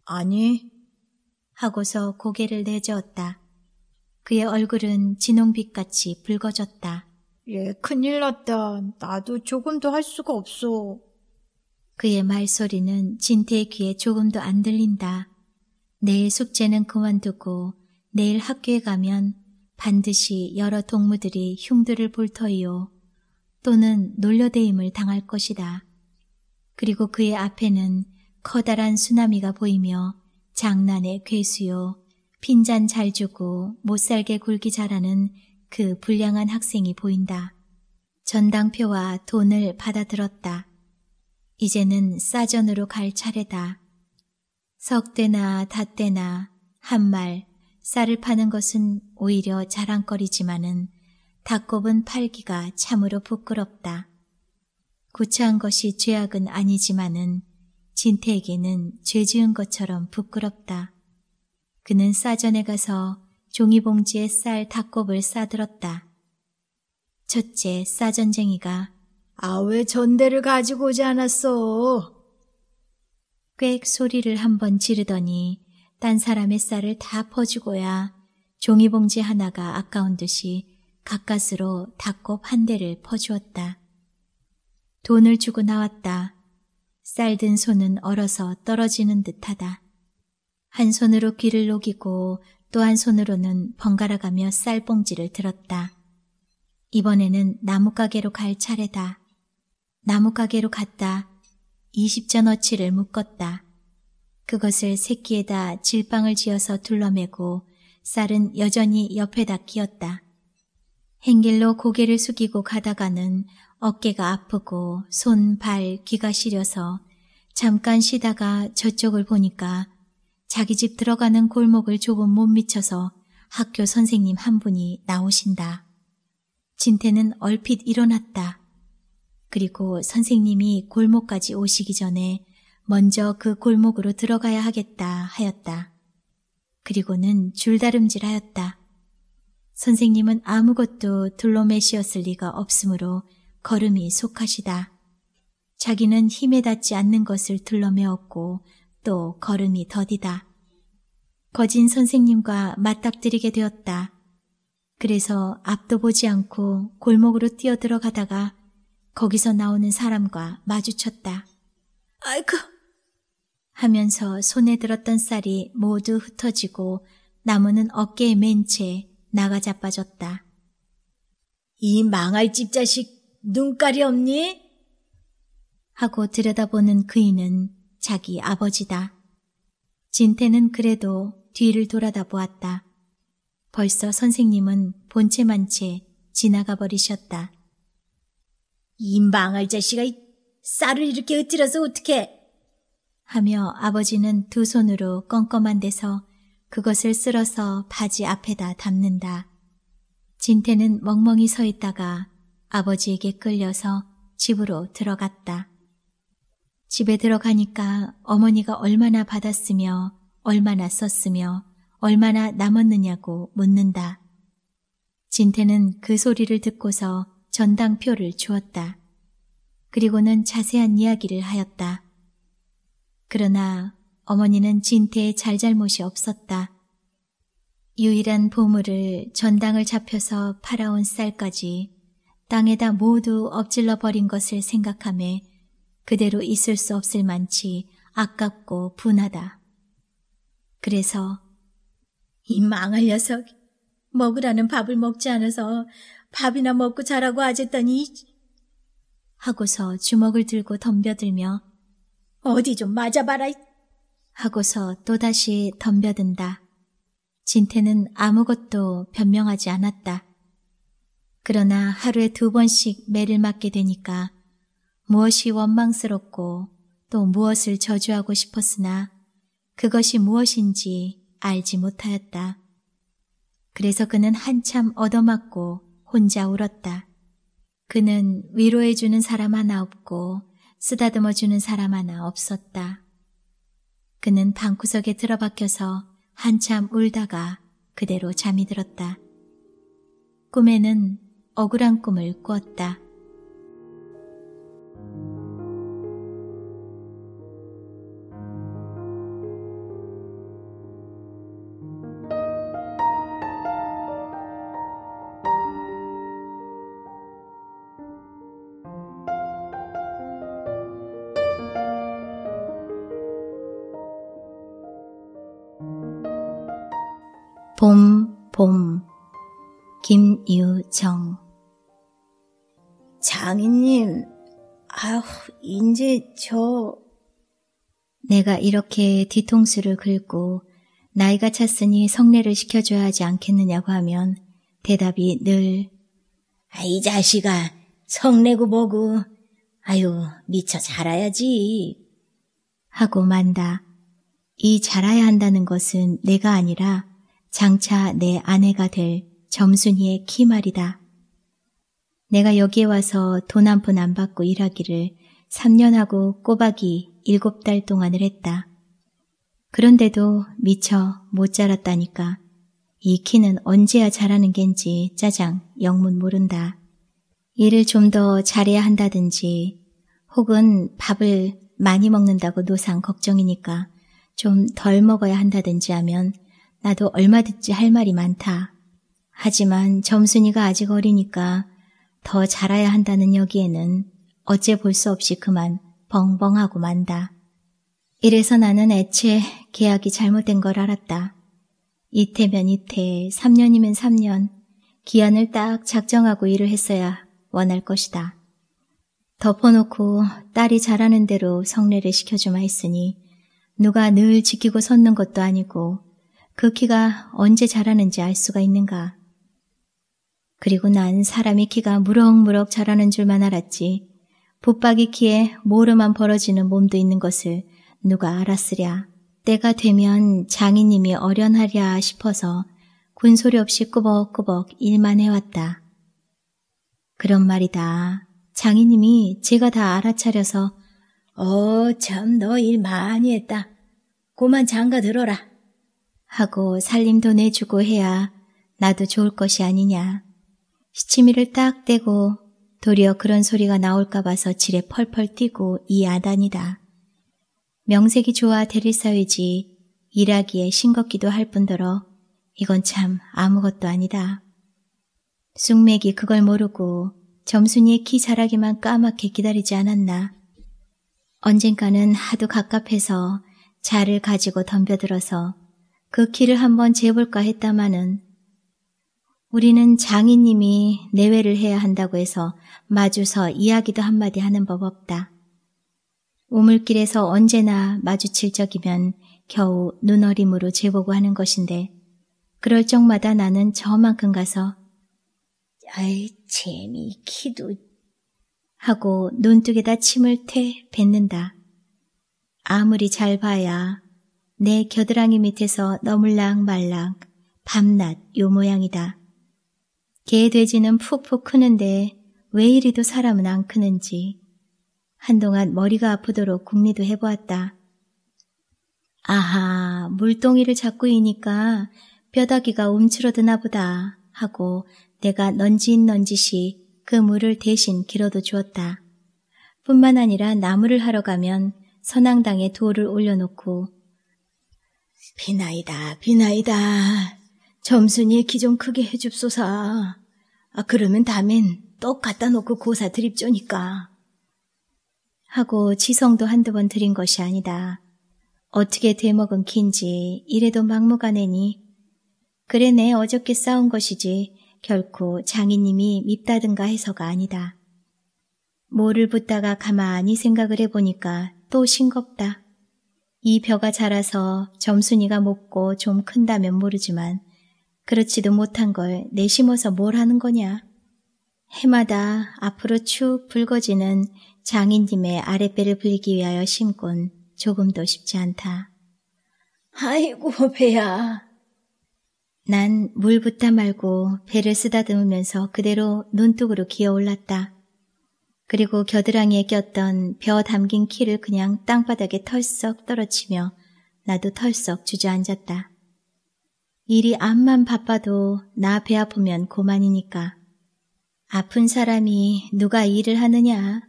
아니 하고서 고개를 내저었다. 그의 얼굴은 진홍빛같이 붉어졌다. 얘 예, 큰일 났다. 나도 조금도 할 수가 없어. 그의 말소리는 진태의 귀에 조금도 안 들린다. 내일 숙제는 그만두고 내일 학교에 가면 반드시 여러 동무들이 흉들을 볼 터이오. 또는 놀려대임을 당할 것이다. 그리고 그의 앞에는 커다란 수나미가 보이며 장난의 괴수요, 핀잔 잘 주고 못살게 굴기 잘하는 그 불량한 학생이 보인다. 전당표와 돈을 받아들었다. 이제는 싸전으로 갈 차례다. 석대나 닷대나 한말 쌀을 파는 것은 오히려 자랑거리지만은 닭곱은 팔기가 참으로 부끄럽다. 구차한 것이 죄악은 아니지만은 진태에게는 죄 지은 것처럼 부끄럽다. 그는 싸전에 가서 종이봉지에 쌀 닭곱을 싸들었다. 첫째 싸전쟁이가 아왜 전대를 가지고 오지 않았어? 꽥 소리를 한번 지르더니 딴 사람의 쌀을 다 퍼주고야 종이봉지 하나가 아까운 듯이 가까스로 닭곱 한 대를 퍼주었다. 돈을 주고 나왔다. 쌀 든 손은 얼어서 떨어지는 듯하다. 한 손으로 귀를 녹이고 또 한 손으로는 번갈아가며 쌀봉지를 들었다. 이번에는 나뭇가게로갈 차례다. 나뭇가게로 갔다. 20전어치를 묶었다. 그것을 새끼에다 질빵을 지어서 둘러매고 쌀은 여전히 옆에다 끼었다. 행길로 고개를 숙이고 가다가는 어깨가 아프고 손, 발, 귀가 시려서 잠깐 쉬다가 저쪽을 보니까 자기 집 들어가는 골목을 조금 못 미쳐서 학교 선생님 한 분이 나오신다. 진태는 얼핏 일어났다. 그리고 선생님이 골목까지 오시기 전에 먼저 그 골목으로 들어가야 하겠다 하였다. 그리고는 줄다름질 하였다. 선생님은 아무것도 둘러매시었을 리가 없으므로 걸음이 속하시다. 자기는 힘에 닿지 않는 것을 둘러매었고 또 걸음이 더디다. 거진 선생님과 맞닥뜨리게 되었다. 그래서 앞도 보지 않고 골목으로 뛰어들어가다가 거기서 나오는 사람과 마주쳤다. 아이고! 하면서 손에 들었던 쌀이 모두 흩어지고 나무는 어깨에 맨채 나가 자빠졌다. 이 망할 집 자식 눈깔이 없니? 하고 들여다보는 그이는 자기 아버지다. 진태는 그래도 뒤를 돌아다 보았다. 벌써 선생님은 본체만 채 지나가 버리셨다. 이 망할 자식아, 쌀을 이렇게 으뜨려서 어떻게 하며 아버지는 두 손으로 껌껌한 데서 그것을 쓸어서 바지 앞에다 담는다. 진태는 멍멍이 서 있다가 아버지에게 끌려서 집으로 들어갔다. 집에 들어가니까 어머니가 얼마나 받았으며 얼마나 썼으며 얼마나 남았느냐고 묻는다. 진태는 그 소리를 듣고서 전당표를 주었다. 그리고는 자세한 이야기를 하였다. 그러나 어머니는 진태의 잘잘못이 없었다. 유일한 보물을 전당을 잡혀서 팔아온 쌀까지 땅에다 모두 엎질러 버린 것을 생각함에 그대로 있을 수 없을 만치 아깝고 분하다. 그래서 이 망할 녀석 먹으라는 밥을 먹지 않아서 밥이나 먹고 자라고 아졌더니 하고서 주먹을 들고 덤벼들며 어디 좀 맞아봐라 하고서 또다시 덤벼든다. 진태는 아무것도 변명하지 않았다. 그러나 하루에 두 번씩 매를 맞게 되니까 무엇이 원망스럽고 또 무엇을 저주하고 싶었으나 그것이 무엇인지 알지 못하였다. 그래서 그는 한참 얻어맞고 혼자 울었다. 그는 위로해주는 사람 하나 없고 쓰다듬어주는 사람 하나 없었다. 그는 방구석에 들어박혀서 한참 울다가 그대로 잠이 들었다. 꿈에는 억울한 꿈을 꾸었다. 내가 이렇게 뒤통수를 긁고 나이가 찼으니 성례를 시켜줘야 하지 않겠느냐고 하면 대답이 늘 아, 이 자식아 성내고 뭐고 아유 미쳐 자라야지 하고 만다. 이 자라야 한다는 것은 내가 아니라 장차 내 아내가 될 점순이의 키말이다. 내가 여기에 와서 돈 한 푼 안 받고 일하기를 3년하고 꼬박이 7달 동안을 했다. 그런데도 미처 못 자랐다니까. 이 키는 언제야 자라는 겐지 짜장 영문 모른다. 일을 좀 더 잘해야 한다든지 혹은 밥을 많이 먹는다고 노상 걱정이니까 좀 덜 먹어야 한다든지 하면 나도 얼마든지 할 말이 많다. 하지만 점순이가 아직 어리니까 더 자라야 한다는 여기에는 어째 볼 수 없이 그만 벙벙하고 만다. 이래서 나는 애초에 계약이 잘못된 걸 알았다. 이태면 이태, 3년이면 3년, 기한을 딱 작정하고 일을 했어야 원할 것이다. 덮어놓고 딸이 잘하는 대로 성례를 시켜주마 했으니 누가 늘 지키고 섰는 것도 아니고 그 키가 언제 자라는지 알 수가 있는가. 그리고 난 사람이 키가 무럭무럭 자라는 줄만 알았지 붙박이 키에 모르만 벌어지는 몸도 있는 것을 누가 알았으랴. 때가 되면 장인님이 어련하랴 싶어서 군소리 없이 꾸벅꾸벅 일만 해왔다. 그런 말이다. 장인님이 제가 다 알아차려서 어, 참 너 일 많이 했다. 고만 장가 들어라. 하고 살림도 내주고 해야 나도 좋을 것이 아니냐. 시치미를 딱 떼고 도리어 그런 소리가 나올까 봐서 지에 펄펄 뛰고 이 아단이다. 명색이 좋아 대릴 사회지 일하기에 싱겁기도 할 뿐더러 이건 참 아무것도 아니다. 숙맥이 그걸 모르고 점순이의 키 자라기만 까맣게 기다리지 않았나. 언젠가는 하도 갑갑해서 자를 가지고 덤벼들어서 그 키를 한번 재볼까 했다마는 우리는 장인님이 내외를 해야 한다고 해서 마주서 이야기도 한마디 하는 법 없다. 우물길에서 언제나 마주칠 적이면 겨우 눈어림으로 재보고 하는 것인데 그럴 적마다 나는 저만큼 가서 아이 재미 키도 하고 눈뚝에다 침을 퇴 뱉는다. 아무리 잘 봐야 내 겨드랑이 밑에서 너물랑 말랑 밤낮 요 모양이다. 개, 돼지는 푹푹 크는데 왜 이리도 사람은 안 크는지. 한동안 머리가 아프도록 궁리도 해보았다. 아하, 물동이를 잡고 이니까 뼈다귀가 움츠러드나 보다 하고 내가 넌지인 넌지시 그 물을 대신 길어도 주었다. 뿐만 아니라 나무를 하러 가면 선앙당에 돌을 올려놓고 비나이다 비나이다 점순이의 기좀 크게 해줍소사. 아, 그러면 다음엔 떡 갖다 놓고 고사 드립조니까. 하고 지성도 한두 번 드린 것이 아니다. 어떻게 대먹은긴지 이래도 막무가내니. 그래 내 어저께 싸운 것이지 결코 장인님이 밉다든가 해서가 아니다. 뭐를 붙다가 가만히 생각을 해보니까 또 싱겁다. 이 벼가 자라서 점순이가 먹고 좀 큰다면 모르지만 그렇지도 못한 걸 내심어서 뭘 하는 거냐. 해마다 앞으로 축 붉어지는 장인님의 아랫배를 불리기 위하여 심곤 조금도 쉽지 않다. 아이고 배야. 난 물붓다 말고 배를 쓰다듬으면서 그대로 눈뚝으로 기어올랐다. 그리고 겨드랑이에 꼈던 벼 담긴 키를 그냥 땅바닥에 털썩 떨어치며 나도 털썩 주저앉았다. 일이 암만 바빠도 나 배 아프면 고만이니까. 아픈 사람이 누가 일을 하느냐.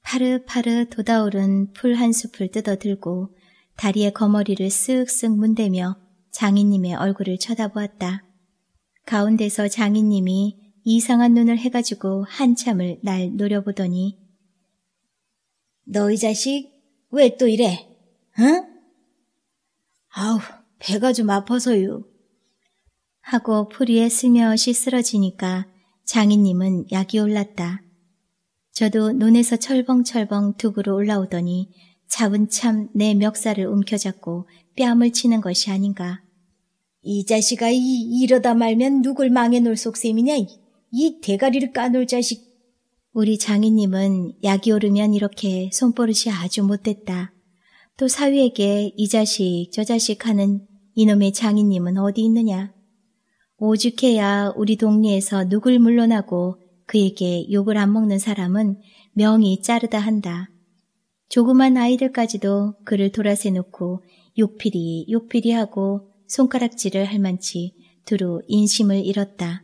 파르파르 돋아오른 풀 한 숲을 뜯어들고 다리에 거머리를 쓱쓱 문대며 장인님의 얼굴을 쳐다보았다. 가운데서 장인님이 이상한 눈을 해가지고 한참을 날 노려보더니 너이 자식 왜 또 이래? 응? 아우 배가 좀 아파서요. 하고 풀위에 스며시 쓰러지니까 장인님은 약이 올랐다. 저도 논에서 철벙철벙 두구로 올라오더니 잡은 참 내 멱살을 움켜잡고 뺨을 치는 것이 아닌가. 이 자식아 이 이러다 말면 누굴 망해놓을 속셈이냐 이, 이 대가리를 까놓을 자식. 우리 장인님은 약이 오르면 이렇게 손버릇이 아주 못됐다. 또 사위에게 이 자식 저 자식 하는 이놈의 장인님은 어디 있느냐. 오죽해야 우리 동네에서 누굴 물러나고 그에게 욕을 안 먹는 사람은 명이 짜르다 한다. 조그만 아이들까지도 그를 돌아세 놓고 욕필이 욕필이 하고 손가락질을 할 만치 두루 인심을 잃었다.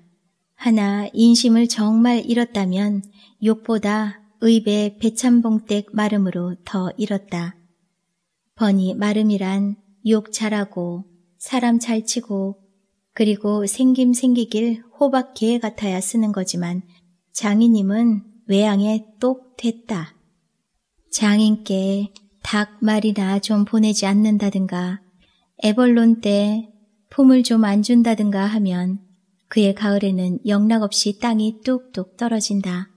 하나 인심을 정말 잃었다면 욕보다 의배 배참봉댁 마름으로 더 잃었다. 번이 마름이란 욕 잘하고 사람 잘 치고 그리고 생김 생기길 호박 개 같아야 쓰는 거지만 장인님은 외양에 똑 됐다. 장인께 닭 말이나 좀 보내지 않는다든가 애벌론 때 품을 좀 안 준다든가 하면 그의 가을에는 영락없이 땅이 뚝뚝 떨어진다.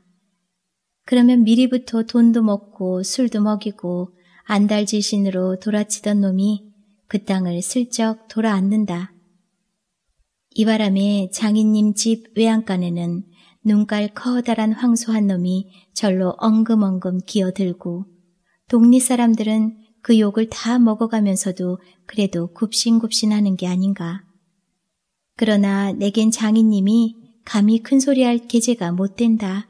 그러면 미리부터 돈도 먹고 술도 먹이고 안달지신으로 돌아치던 놈이 그 땅을 슬쩍 돌아앉는다. 이 바람에 장인님 집 외양간에는 눈깔 커다란 황소한 놈이 절로 엉금엉금 기어들고 동리 사람들은 그 욕을 다 먹어가면서도 그래도 굽신굽신 하는 게 아닌가. 그러나 내겐 장인님이 감히 큰소리할 계제가 못 된다.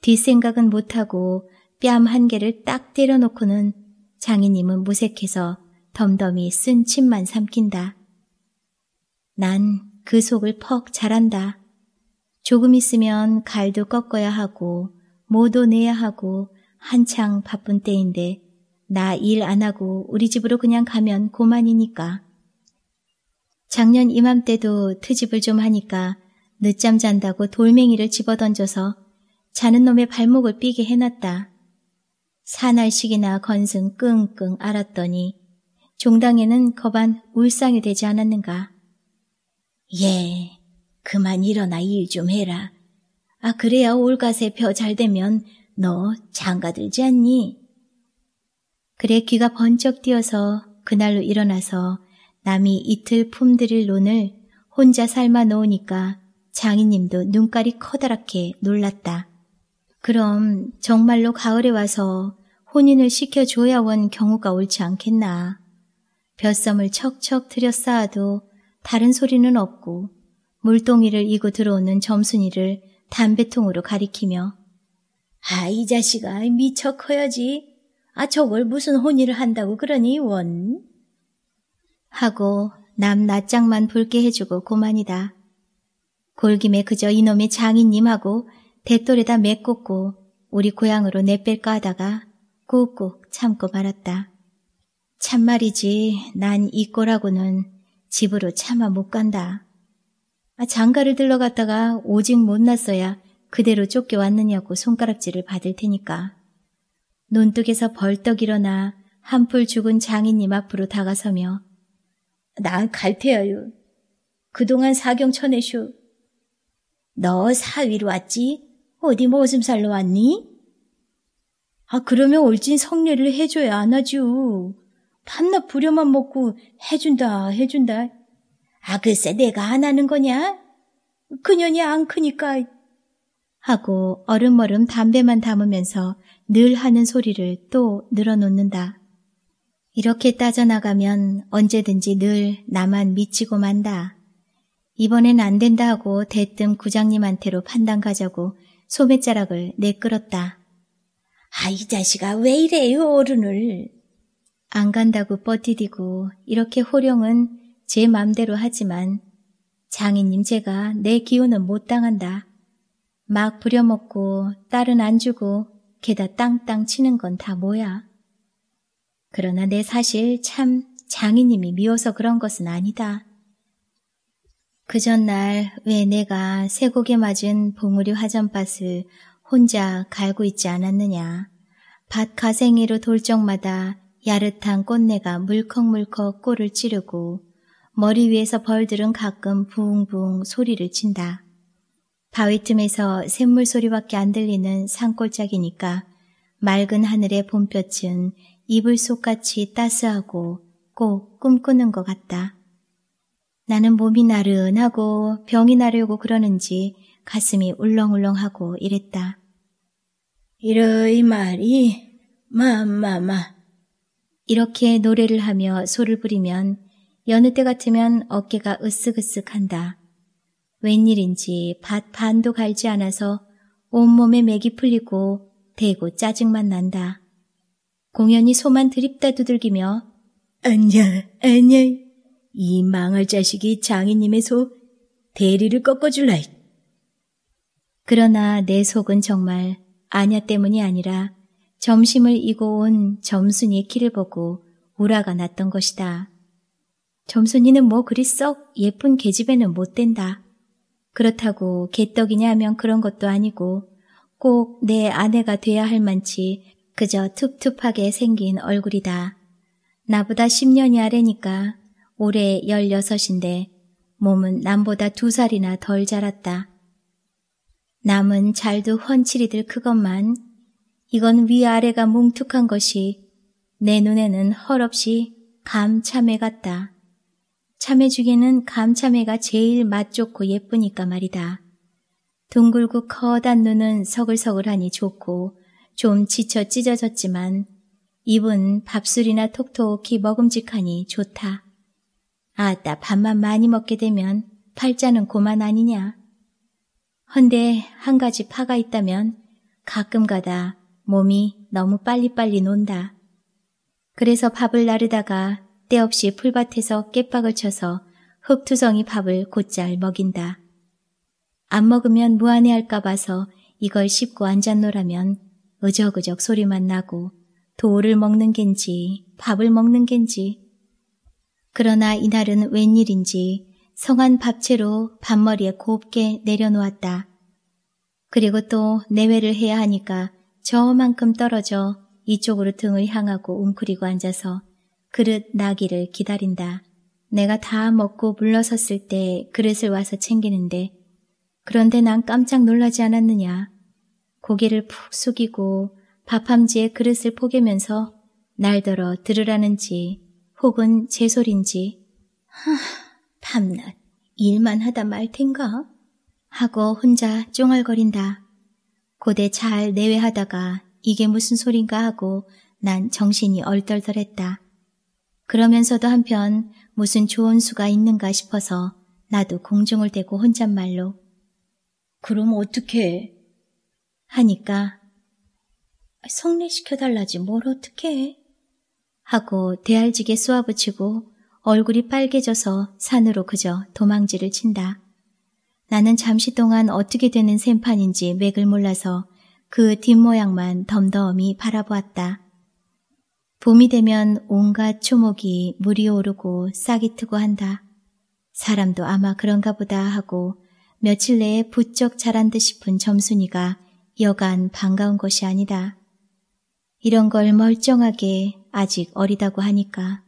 뒷생각은 못하고 뺨 한 개를 딱 때려놓고는 장인님은 무색해서 덤덤히 쓴 침만 삼킨다. 난그 속을 퍽 자란다. 조금 있으면 갈도 꺾어야 하고 모도 내야 하고 한창 바쁜 때인데 나 일 안 하고 우리 집으로 그냥 가면 고만이니까. 작년 이맘때도 트집을 좀 하니까 늦잠 잔다고 돌멩이를 집어던져서 자는 놈의 발목을 삐게 해놨다. 사날식이나 건승 끙끙 앓았더니 종당에는 거반 울상이 되지 않았는가. 예, 그만 일어나 일 좀 해라. 아, 그래야 올가세 벼 잘 되면 너 장가 들지 않니? 그래 귀가 번쩍 뛰어서 그날로 일어나서 남이 이틀 품들일 논을 혼자 삶아 놓으니까 장인님도 눈깔이 커다랗게 놀랐다. 그럼 정말로 가을에 와서 혼인을 시켜줘야 원 경우가 옳지 않겠나. 벼섬을 척척 들여 쌓아도 다른 소리는 없고 물동이를 이고 들어오는 점순이를 담배통으로 가리키며 아, 이 자식아 미쳐 커야지. 아, 저걸 무슨 혼의를 한다고 그러니 원. 하고 남 낯장만 붉게 해주고 고만이다. 골김에 그저 이놈의 장인님하고 대돌에다 메꽂고 우리 고향으로 내뺄까 하다가 꾹꾹 참고 말았다. 참말이지 난이 꼴하고는 집으로 차마 못 간다. 아, 장가를 들러갔다가 오직 못났어야 그대로 쫓겨왔느냐고 손가락질을 받을 테니까. 논둑에서 벌떡 일어나 한풀 죽은 장인님 앞으로 다가서며 나갈테야유 그동안 사경 쳐내쇼너 사위로 왔지? 어디 모슴살로 왔니? 아 그러면 올진 성례를 해줘야 안 하지요. 밤낮 부려만 먹고 해준다 해준다. 아 글쎄 내가 안 하는 거냐? 그년이 안 크니까 하고 얼음얼음 담배만 담으면서 늘 하는 소리를 또 늘어놓는다. 이렇게 따져나가면 언제든지 늘 나만 미치고 만다. 이번엔 안 된다 하고 대뜸 구장님한테로 판단 가자고 소매자락을 내끌었다. 아, 이 자식아 왜 이래요, 어른을. 안 간다고 버티디고 이렇게 호령은 제 맘대로 하지만 장인님 제가 내 기운은 못 당한다. 막 부려먹고 딸은 안 주고 게다 땅땅 치는 건 다 뭐야. 그러나 내 사실 참 장인님이 미워서 그런 것은 아니다. 그 전날 왜 내가 쇠고개 맞은 봉우리 화전밭을 혼자 갈고 있지 않았느냐. 밭 가생이로 돌적마다 야릇한 꽃내가 물컹물컹 꽃을 찌르고 머리 위에서 벌들은 가끔 붕붕 소리를 친다. 바위 틈에서 샘물 소리밖에 안 들리는 산골짜기니까 맑은 하늘의 봄볕은 이불 속같이 따스하고 꼭 꿈꾸는 것 같다. 나는 몸이 나른하고 병이 나려고 그러는지 가슴이 울렁울렁하고 이랬다. 이러이 말이 마마마 이렇게 노래를 하며 소를 부리면 여느 때 같으면 어깨가 으쓱으쓱한다. 웬일인지 밭 반도 갈지 않아서 온몸에 맥이 풀리고 대고 짜증만 난다. 공연이 소만 드립다 두들기며 안녕 안녕 이 망할 자식이 장인님의 소 대리를 꺾어줄라. 그러나 내 속은 정말 아냐 때문이 아니라 점심을 이고 온 점순이의 키를 보고 오라가 났던 것이다. 점순이는 뭐 그리 썩 예쁜 계집애는 못 된다. 그렇다고 개떡이냐 하면 그런 것도 아니고 꼭 내 아내가 돼야 할 만치 그저 툭툭하게 생긴 얼굴이다. 나보다 10년이 아래니까 올해 16인데 몸은 남보다 두 살이나 덜 자랐다. 남은 잘도 헌칠이들 그것만 이건 위아래가 뭉툭한 것이 내 눈에는 헐없이 감참외 같다. 참외 중에는 감참외가 제일 맛 좋고 예쁘니까 말이다. 둥글고 커다란 눈은 서글서글하니 좋고 좀 지쳐 찢어졌지만 입은 밥술이나 톡톡히 먹음직하니 좋다. 아따 밥만 많이 먹게 되면 팔자는 고만 아니냐. 헌데 한 가지 파가 있다면 가끔가다 몸이 너무 빨리빨리 논다. 그래서 밥을 나르다가 때없이 풀밭에서 깨박을 쳐서 흙투성이 밥을 곧잘 먹인다. 안 먹으면 무안해할까 봐서 이걸 씹고 앉았노라면 어적어적 소리만 나고 도우를 먹는 겐지 밥을 먹는 겐지 그러나 이날은 웬일인지 성한 밥채로 밥머리에 곱게 내려놓았다. 그리고 또 내외를 해야 하니까 저만큼 떨어져 이쪽으로 등을 향하고 웅크리고 앉아서 그릇 나기를 기다린다. 내가 다 먹고 물러섰을 때 그릇을 와서 챙기는데 그런데 난 깜짝 놀라지 않았느냐. 고개를 푹 숙이고 밥함지에 그릇을 포개면서 날더러 들으라는지 혹은 제 소린지 하, 밤낮 일만 하다 말 텐가? 하고 혼자 쫑알거린다. 고대 잘 내외하다가 이게 무슨 소린가 하고 난 정신이 얼떨떨했다. 그러면서도 한편 무슨 좋은 수가 있는가 싶어서 나도 공중을 대고 혼잣말로 그럼 어떻게 하니까 성례시켜달라지 뭘 어떻게 해? 하고 대알지게 쏘아붙이고 얼굴이 빨개져서 산으로 그저 도망지를 친다. 나는 잠시 동안 어떻게 되는 샘판인지 맥을 몰라서 그 뒷모양만 덤덤히 바라보았다. 봄이 되면 온갖 초목이 물이 오르고 싹이 트고 한다. 사람도 아마 그런가 보다 하고 며칠 내에 부쩍 자란 듯 싶은 점순이가 여간 반가운 것이 아니다. 이런 걸 멀쩡하게 아직 어리다고 하니까.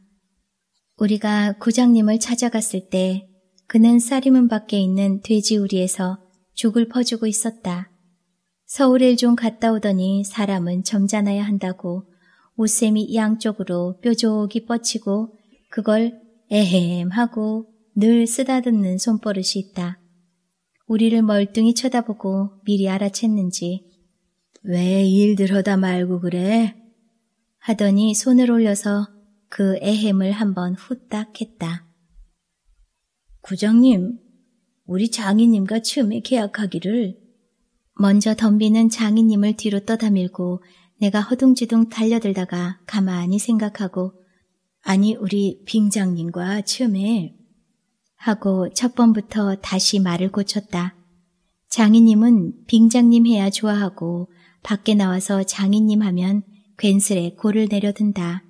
우리가 구장님을 찾아갔을 때 그는 사리문 밖에 있는 돼지우리에서 죽을 퍼주고 있었다. 서울을 좀 갔다 오더니 사람은 점잖아야 한다고 옷샘이 양쪽으로 뾰족히 뻗치고 그걸 에헴 하고 늘 쓰다듬는 손버릇이 있다. 우리를 멀뚱히 쳐다보고 미리 알아챘는지 왜 일들 어다 말고 그래? 하더니 손을 올려서 그에헴을 한번 후딱 했다. 구장님, 우리 장인님과 처음에 계약하기를 먼저 덤비는 장인님을 뒤로 떠다밀고 내가 허둥지둥 달려들다가 가만히 생각하고 아니 우리 빙장님과 처음에 하고 첫 번부터 다시 말을 고쳤다. 장인님은 빙장님 해야 좋아하고 밖에 나와서 장인님 하면 괜스레 고를 내려든다.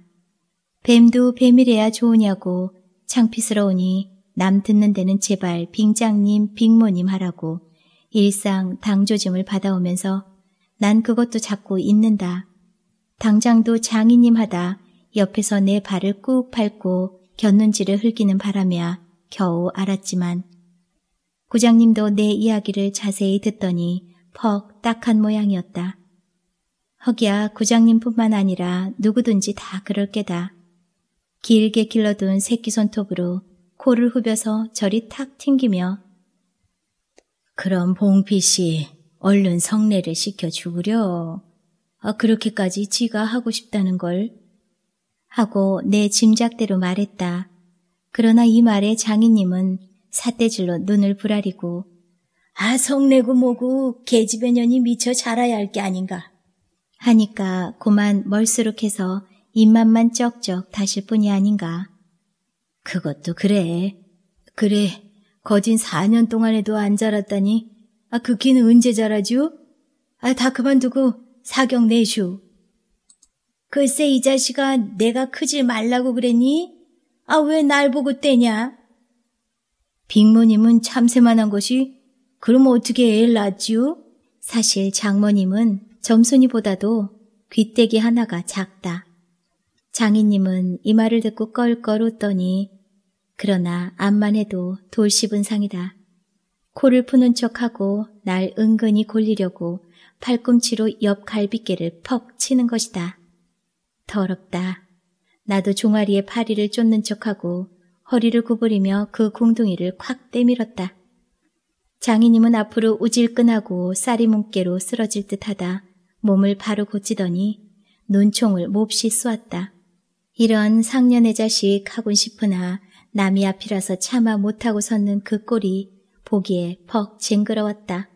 뱀도 뱀이래야 좋으냐고 창피스러우니 남 듣는 데는 제발 빙장님, 빙모님 하라고 일상 당조짐을 받아오면서 난 그것도 자꾸 잊는다. 당장도 장인님 하다 옆에서 내 발을 꾹 밟고 곁눈질을 흘기는 바람이야 겨우 알았지만 부장님도 내 이야기를 자세히 듣더니 퍽 딱한 모양이었다. 허기야 구장님뿐만 아니라 누구든지 다 그럴 게다. 길게 길러둔 새끼 손톱으로 코를 후벼서 저리 탁 튕기며 그럼 봉피 씨 얼른 성례를 시켜 주으려. 아, 그렇게까지 지가 하고 싶다는 걸 하고 내 짐작대로 말했다. 그러나 이 말에 장인님은 사대질로 눈을 부라리고 아 성내고 뭐고 개집애 년이 미쳐 자라야 할 게 아닌가 하니까 고만 멀수록해서 입맛만 쩍쩍 다실 뿐이 아닌가. 그것도 그래. 그래. 거진 4년 동안에도 안 자랐다니. 아, 그 키는 언제 자라쥬 아, 다 그만두고 사경 내쥬 글쎄 이 자식아 내가 크질 말라고 그랬니? 아, 왜 날 보고 떼냐? 빅모님은 참새만한 것이 그럼 어떻게 애를 낳지요? 사실 장모님은 점순이보다도 귀때기 하나가 작다. 장인님은 이 말을 듣고 껄껄 웃더니 그러나 암만 해도 돌씹은 상이다. 코를 푸는 척하고 날 은근히 골리려고 팔꿈치로 옆 갈비뼈를 퍽 치는 것이다. 더럽다. 나도 종아리에 파리를 쫓는 척하고 허리를 구부리며 그 공둥이를 콱 때밀었다. 장인님은 앞으로 우질끈하고 쌀이 뭉개로 쓰러질 듯하다. 몸을 바로 고치더니 눈총을 몹시 쏘았다. 이런 상년의 자식 하곤 싶으나 남이 앞이라서 차마 못하고 섰는 그 꼴이 보기에 퍽 징그러웠다.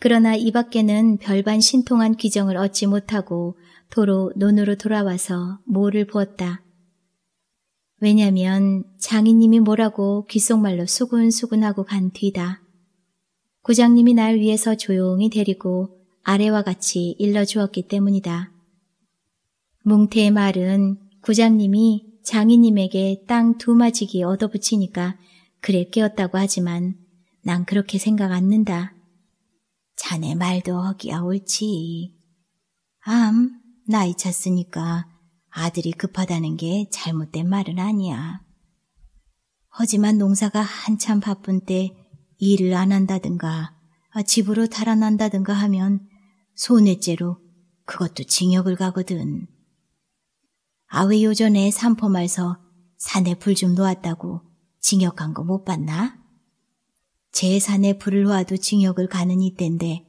그러나 이 밖에는 별반 신통한 귀정을 얻지 못하고 도로 논으로 돌아와서 모를 부었다. 왜냐면 장인님이 뭐라고 귓속말로 수근수근하고간 뒤다. 구장님이 날 위해서 조용히 데리고 아래와 같이 일러주었기 때문이다. 뭉태의 말은 구장님이 장인님에게 땅 두 마지기 얻어붙이니까 그래 깨었다고 하지만 난 그렇게 생각 않는다. 자네 말도 허기야 옳지. 암, 나이 찼으니까 아들이 급하다는 게 잘못된 말은 아니야. 하지만 농사가 한참 바쁜 때 일을 안 한다든가 아, 집으로 달아난다든가 하면 손해죄로 그것도 징역을 가거든. 아웨요전에 산포말서 산에 불 좀 놓았다고 징역 한거 못 봤나? 제 산에 불을 놔도 징역을 가는 이때인데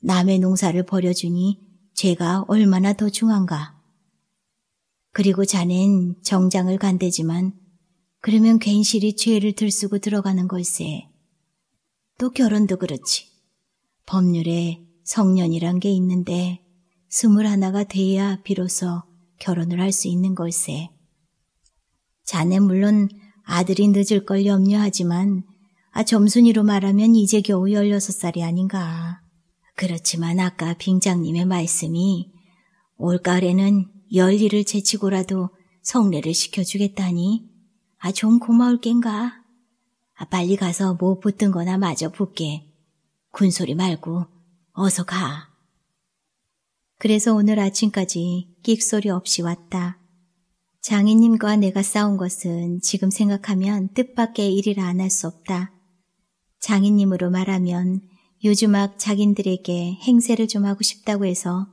남의 농사를 버려주니 죄가 얼마나 더 중한가. 그리고 자넨 정장을 간대지만 그러면 괜시리 죄를 들쓰고 들어가는 걸세. 또 결혼도 그렇지. 법률에 성년이란 게 있는데 스물하나가 돼야 비로소 결혼을 할 수 있는 걸세. 자네 물론 아들이 늦을 걸 염려하지만 아 점순이로 말하면 이제 겨우 16살이 아닌가. 그렇지만 아까 빙장님의 말씀이 올가을에는 열일을 제치고라도 성례를 시켜주겠다니 아 좀 고마울 겐가. 아 빨리 가서 뭐 붙든 거나 마저 붙게. 군소리 말고 어서 가. 그래서 오늘 아침까지 끽소리 없이 왔다. 장인님과 내가 싸운 것은 지금 생각하면 뜻밖의 일이라 안 할 수 없다. 장인님으로 말하면 요즘 막 자기들에게 행세를 좀 하고 싶다고 해서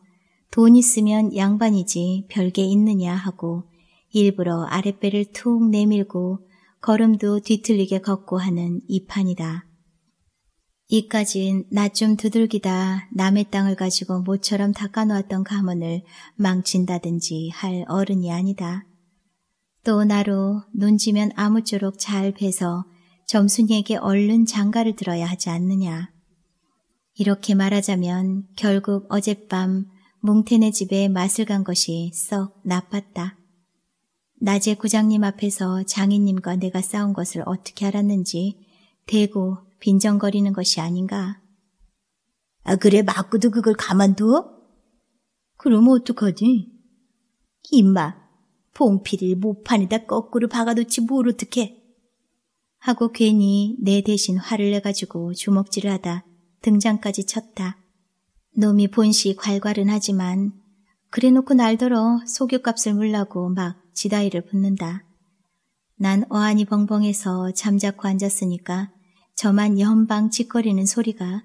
돈 있으면 양반이지 별게 있느냐 하고 일부러 아랫배를 툭 내밀고 걸음도 뒤틀리게 걷고 하는 이 판이다. 이까진 나좀 두들기다 남의 땅을 가지고 모처럼 닦아놓았던 가문을 망친다든지 할 어른이 아니다. 또 나로 눈지면 아무쪼록 잘 베서 점순이에게 얼른 장가를 들어야 하지 않느냐. 이렇게 말하자면 결국 어젯밤 뭉태네 집에 맛을 간 것이 썩 나빴다. 낮에 구장님 앞에서 장인님과 내가 싸운 것을 어떻게 알았는지 대고 빈정거리는 것이 아닌가. 아, 그래, 맞고도 그걸 가만둬? 그럼 어떡하지? 임마, 봉필이를 모판에다 거꾸로 박아놓지 뭘 어떡해. 하고 괜히 내 대신 화를 내가지고 주먹질을 하다 등장까지 쳤다. 놈이 본시 괄괄은 하지만 그래놓고 날더러 소교값을 물라고 막 지다이를 붙는다. 난 어안이 벙벙해서 잠자코 앉았으니까 저만 연방 짓거리는 소리가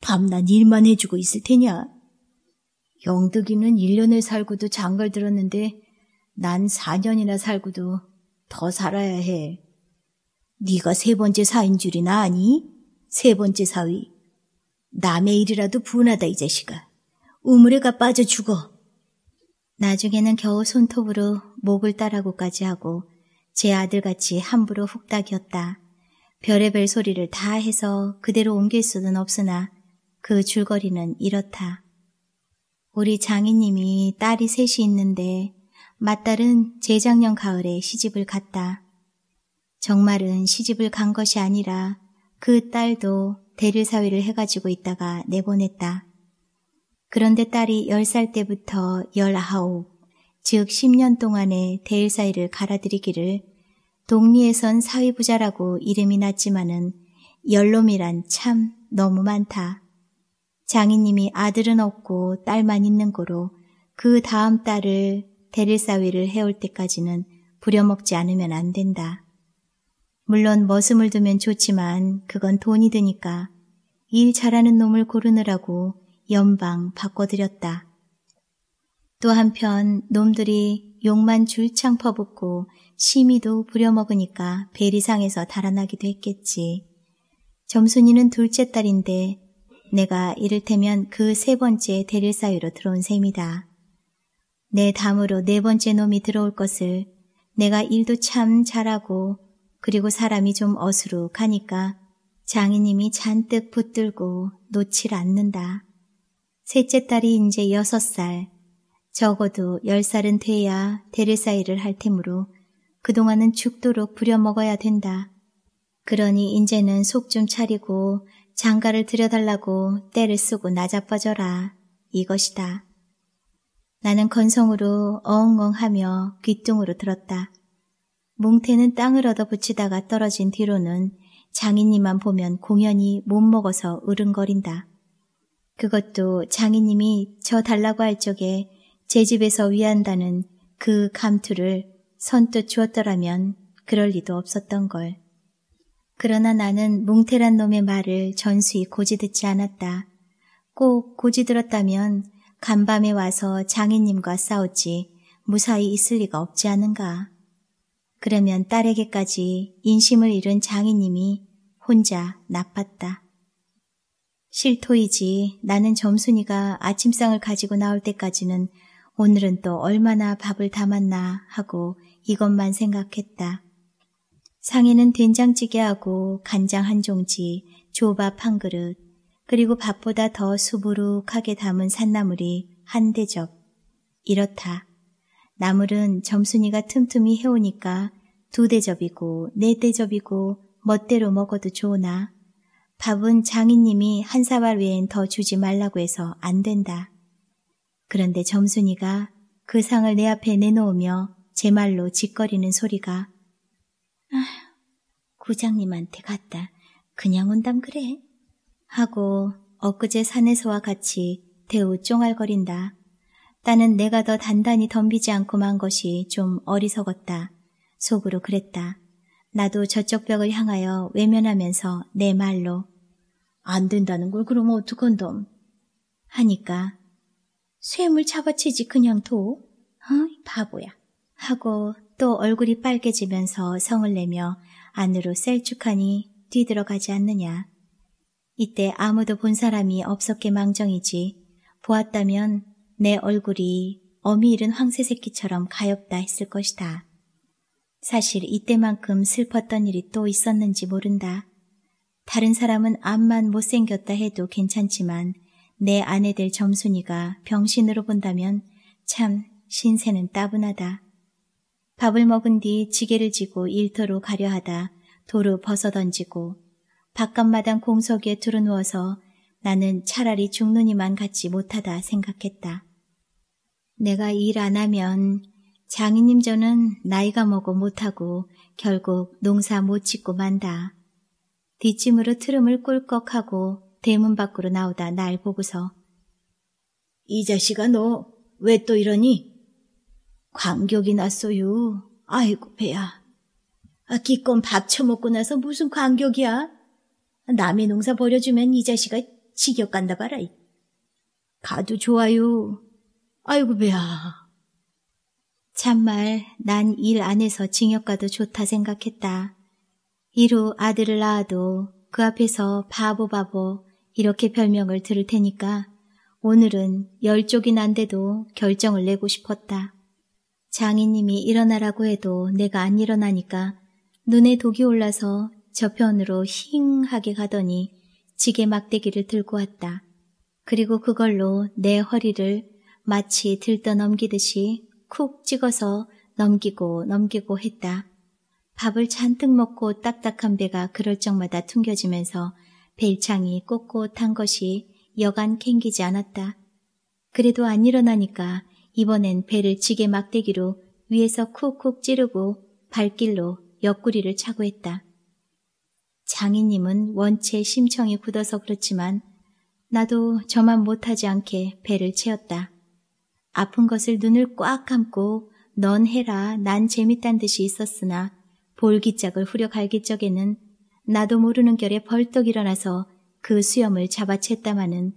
밤낮 일만 해주고 있을 테냐? 영득이는 1년을 살고도 장걸 들었는데 난 4년이나 살고도 더 살아야 해. 네가 세 번째 사인 줄이나 아니? 세 번째 사위. 남의 일이라도 분하다 이 자식아. 우물에가 빠져 죽어. 나중에는 겨우 손톱으로 목을 따라고까지 하고 제 아들같이 함부로 훅닥였다 별의별 소리를 다 해서 그대로 옮길 수는 없으나 그 줄거리는 이렇다. 우리 장인님이 딸이 셋이 있는데 맏딸은 재작년 가을에 시집을 갔다. 정말은 시집을 간 것이 아니라 그 딸도 대류사위를 해가지고 있다가 내보냈다. 그런데 딸이 10살 때부터 19, 즉 10년 동안의 대일사위를 갈아들이기를 동리에선 사위부자라고 이름이 났지만은 연놈이란참 너무 많다. 장인님이 아들은 없고 딸만 있는 거로 그 다음 딸을 대릴 사위를 해올 때까지는 부려먹지 않으면 안 된다. 물론 머슴을 두면 좋지만 그건 돈이 드니까 일 잘하는 놈을 고르느라고 연방 바꿔드렸다. 또 한편 놈들이 욕만 줄창 퍼붓고 심이도 부려먹으니까 베리상에서 달아나기도 했겠지. 점순이는 둘째 딸인데 내가 이를테면 그 세 번째 대릴 사유로 들어온 셈이다. 내 담으로 네 번째 놈이 들어올 것을 내가 일도 참 잘하고 그리고 사람이 좀 어수룩하니까 장인님이 잔뜩 붙들고 놓질 않는다. 셋째 딸이 이제 여섯 살, 적어도 열 살은 돼야 대릴 사이를 할 테므로 그동안은 죽도록 부려먹어야 된다. 그러니 이제는 속 좀 차리고 장가를 들여달라고 때를 쓰고 나자빠져라. 이것이다. 나는 건성으로 엉엉하며 귀뚱으로 들었다. 몽태는 땅을 얻어 붙이다가 떨어진 뒤로는 장인님만 보면 공연히 못 먹어서 으른거린다. 그것도 장인님이 저 달라고 할 적에 제 집에서 위한다는 그 감투를 선뜻 주었더라면 그럴 리도 없었던 걸. 그러나 나는 뭉태란 놈의 말을 전수히 고지 듣지 않았다. 꼭 고지 들었다면 간밤에 와서 장인님과 싸웠지 무사히 있을 리가 없지 않은가. 그러면 딸에게까지 인심을 잃은 장인님이 혼자 나빴다. 실토이지 나는 점순이가 아침상을 가지고 나올 때까지는 오늘은 또 얼마나 밥을 담았나 하고 이것만 생각했다. 상인은 된장찌개하고 간장 한 종지, 조밥 한 그릇, 그리고 밥보다 더 수부룩하게 담은 산나물이 한 대접. 이렇다. 나물은 점순이가 틈틈이 해오니까 두 대접이고 네 대접이고 멋대로 먹어도 좋으나 밥은 장인님이 한 사발 외엔 더 주지 말라고 해서 안 된다. 그런데 점순이가 그 상을 내 앞에 내놓으며 제 말로 짓거리는 소리가 아휴, 구장님한테 갔다. 그냥 온담 그래. 하고 엊그제 산에서와 같이 대우 쫑알거린다. 나는 내가 더 단단히 덤비지 않고만 것이 좀 어리석었다. 속으로 그랬다. 나도 저쪽 벽을 향하여 외면하면서 내 말로 안 된다는 걸 그러면 어떡한덤 하니까 쇠물 잡아치지 그냥 둬. 어? 바보야. 하고 또 얼굴이 빨개지면서 성을 내며 안으로 셀쭉하니 뒤들어가지 않느냐. 이때 아무도 본 사람이 없었게 망정이지 보았다면 내 얼굴이 어미 잃은 황새 새끼처럼 가엾다 했을 것이다. 사실 이때만큼 슬펐던 일이 또 있었는지 모른다. 다른 사람은 암만 못생겼다 해도 괜찮지만 내 아내들 점순이가 병신으로 본다면 참 신세는 따분하다. 밥을 먹은 뒤 지게를 지고 일터로 가려 하다 도로 벗어던지고 바깥마당 공석에 두루누워서 나는 차라리 죽느니만 갖지 못하다 생각했다. 내가 일 안 하면 장인님 저는 나이가 먹어 못하고 결국 농사 못 짓고 만다. 뒷짐으로 트름을 꿀꺽하고 대문 밖으로 나오다 날 보고서 이 자식아 너 왜 또 이러니? 광격이 났어요. 아이고 배야. 아, 기껏 밥 처먹고 나서 무슨 광격이야? 남의 농사 버려주면 이 자식아 지겹 간다 봐라. 가도 좋아요. 아이고 배야. 참말 난 일 안에서 징역 가도 좋다 생각했다. 이로 아들을 낳아도 그 앞에서 바보 바보 이렇게 별명을 들을 테니까 오늘은 열 쪽이 난데도 결정을 내고 싶었다. 장인님이 일어나라고 해도 내가 안 일어나니까 눈에 독이 올라서 저편으로 힝하게 가더니 지게 막대기를 들고 왔다. 그리고 그걸로 내 허리를 마치 들떠 넘기듯이 쿡 찍어서 넘기고 넘기고 했다. 밥을 잔뜩 먹고 딱딱한 배가 그럴 적마다 퉁겨지면서 벨창이 꼿꼿한 것이 여간 캥기지 않았다. 그래도 안 일어나니까 이번엔 배를 지게 막대기로 위에서 쿡쿡 찌르고 발길로 옆구리를 차고 했다. 장인님은 원체 심청이 굳어서 그렇지만 나도 저만 못하지 않게 배를 채웠다. 아픈 것을 눈을 꽉 감고 넌 해라 난 재밌단 듯이 있었으나 볼기짝을 후려 갈기 적에는 나도 모르는 결에 벌떡 일어나서 그 수염을 잡아챘다마는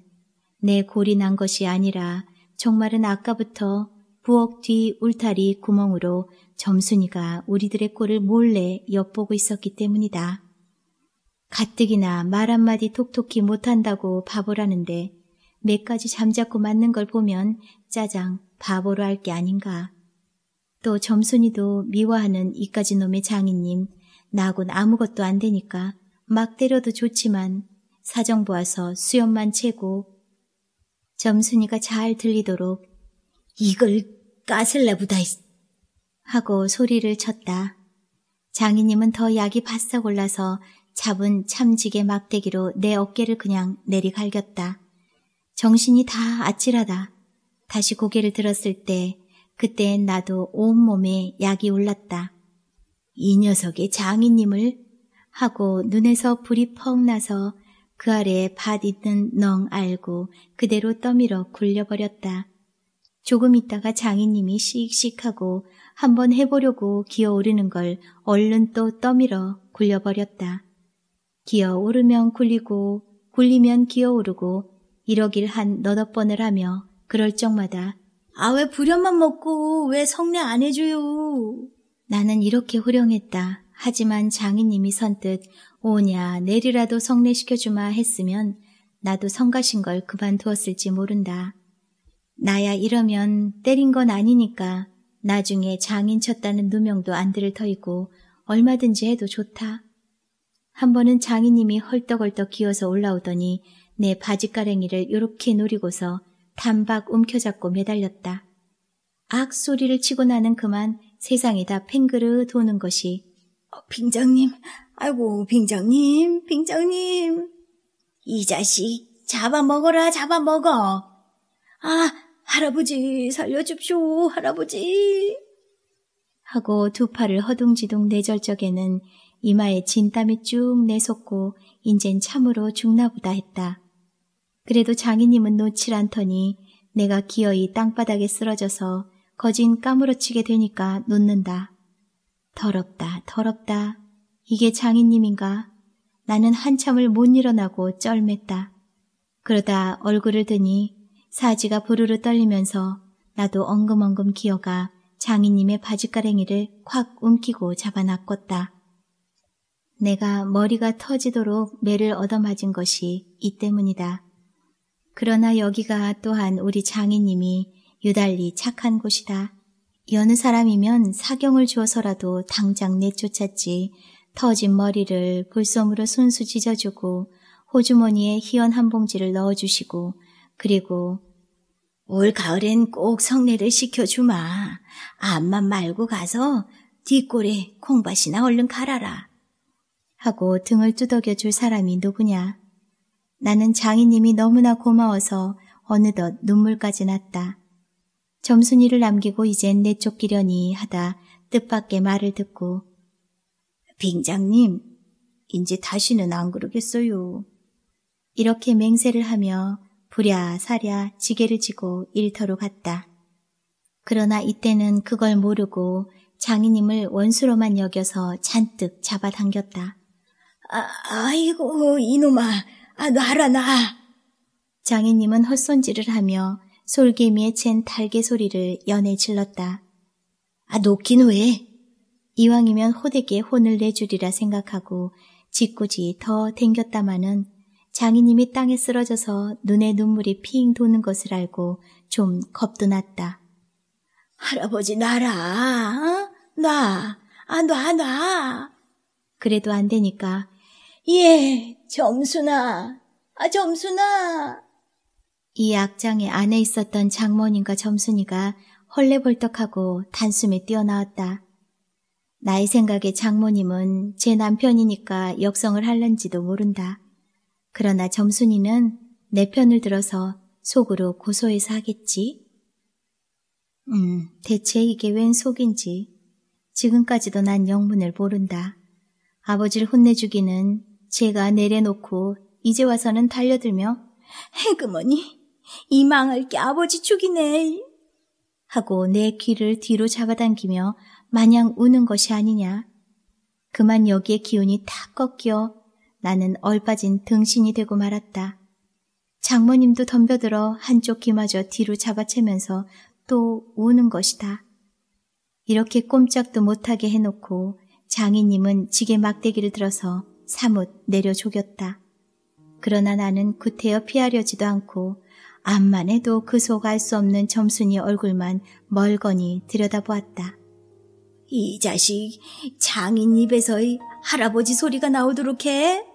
내 골이 난 것이 아니라 정말은 아까부터 부엌 뒤 울타리 구멍으로 점순이가 우리들의 꼴을 몰래 엿보고 있었기 때문이다. 가뜩이나 말 한마디 톡톡히 못한다고 바보라는데 몇 가지 잠자코 맞는 걸 보면 짜장 바보로 할 게 아닌가. 또 점순이도 미워하는 이까지 놈의 장인님 나곤 아무것도 안 되니까 막 때려도 좋지만 사정 보아서 수염만 채고 점순이가 잘 들리도록 이걸 까슬라보다 하고 소리를 쳤다. 장인님은 더 약이 바싹 올라서 잡은 참지게 막대기로 내 어깨를 그냥 내리갈겼다. 정신이 다 아찔하다. 다시 고개를 들었을 때그때 나도 온몸에 약이 올랐다. 이 녀석의 장인님을 하고 눈에서 불이 펑 나서 그 아래에 밭 있는 넝 알고 그대로 떠밀어 굴려버렸다. 조금 있다가 장인님이 씩씩하고 한번 해보려고 기어오르는 걸 얼른 또 떠밀어 굴려버렸다. 기어오르면 굴리고 굴리면 기어오르고 이러길 한 너덟 번을 하며 그럴 적마다 아 왜 불연만 먹고 왜 성례 안 해줘요 나는 이렇게 호령했다. 하지만 장인님이 선뜻 오냐 내리라도 성례시켜주마 했으면 나도 성가신 걸 그만두었을지 모른다. 나야 이러면 때린 건 아니니까 나중에 장인 쳤다는 누명도 안 들을 터이고 얼마든지 해도 좋다. 한 번은 장인님이 헐떡헐떡 기어서 올라오더니 내 바지가랭이를 요렇게 노리고서 단박 움켜잡고 매달렸다. 악 소리를 치고 나는 그만 세상에다 팽그르 도는 것이 어, 빙장님, 아이고 빙장님, 빙장님 이 자식 잡아먹어라 잡아먹어 아 할아버지 살려줍쇼 할아버지 하고 두 팔을 허둥지둥 내절 적에는 이마에 진땀이 쭉 내솟고 인젠 참으로 죽나보다 했다. 그래도 장인님은 놓질 않더니 내가 기어이 땅바닥에 쓰러져서 거진 까무러치게 되니까 놓는다. 더럽다, 더럽다. 이게 장인님인가? 나는 한참을 못 일어나고 쩔맸다. 그러다 얼굴을 드니 사지가 부르르 떨리면서 나도 엉금엉금 기어가 장인님의 바지가랭이를 콱 움키고 잡아놨겄다. 내가 머리가 터지도록 매를 얻어맞은 것이 이 때문이다. 그러나 여기가 또한 우리 장인님이 유달리 착한 곳이다. 여느 사람이면 사경을 주어서라도 당장 내쫓았지 터진 머리를 불솜으로순수 찢어주고 호주머니에 희연 한 봉지를 넣어주시고 그리고 올 가을엔 꼭 성례를 시켜주마. 암만 말고 가서 뒷골에 콩밭이나 얼른 갈아라. 하고 등을 뚜덕여줄 사람이 누구냐. 나는 장인님이 너무나 고마워서 어느덧 눈물까지 났다. 점순이를 남기고 이젠 내쫓기려니 하다 뜻밖의 말을 듣고 빙장님, 이제 다시는 안 그러겠어요. 이렇게 맹세를 하며 부랴사랴 지게를 지고 일터로 갔다. 그러나 이때는 그걸 모르고 장인님을 원수로만 여겨서 잔뜩 잡아당겼다. 아, 이고 이놈아, 아, 놔라, 놔. 장인님은 헛손질을 하며 솔개미의챈 달개 소리를 연해 질렀다. 아, 놓긴 왜? 이왕이면 호되게 혼을 내주리라 생각하고 짓궂이 더 댕겼다마는 장인님이 땅에 쓰러져서 눈에 눈물이 핑 도는 것을 알고 좀 겁도 났다. 할아버지 놔라, 어? 놔, 아, 놔, 놔. 그래도 안 되니까 예, 점순아, 아, 점순아. 이악장의 안에 있었던 장모님과 점순이가 헐레벌떡하고 단숨에 뛰어나왔다. 나의 생각에 장모님은 제 남편이니까 역성을 할런지도 모른다. 그러나 점순이는 내 편을 들어서 속으로 고소해서 하겠지? 음, 대체 이게 웬 속인지. 지금까지도 난 영문을 모른다. 아버지를 혼내주기는 제가 내려놓고 이제 와서는 달려들며 해그머니 이 망할 게 아버지 죽이네. 하고 내 귀를 뒤로 잡아당기며 마냥 우는 것이 아니냐. 그만 여기에 기운이 다 꺾여 나는 얼빠진 등신이 되고 말았다. 장모님도 덤벼들어 한쪽 귀마저 뒤로 잡아채면서 또 우는 것이다. 이렇게 꼼짝도 못하게 해놓고 장인님은 지게 막대기를 들어서 사뭇 내려 조겼다. 그러나 나는 구태여 피하려지도 않고 암만 해도 그속 할수 없는 점순이 얼굴만 멀거니 들여다보았다. 이 자식 장인 입에서의 할아버지 소리가 나오도록 해?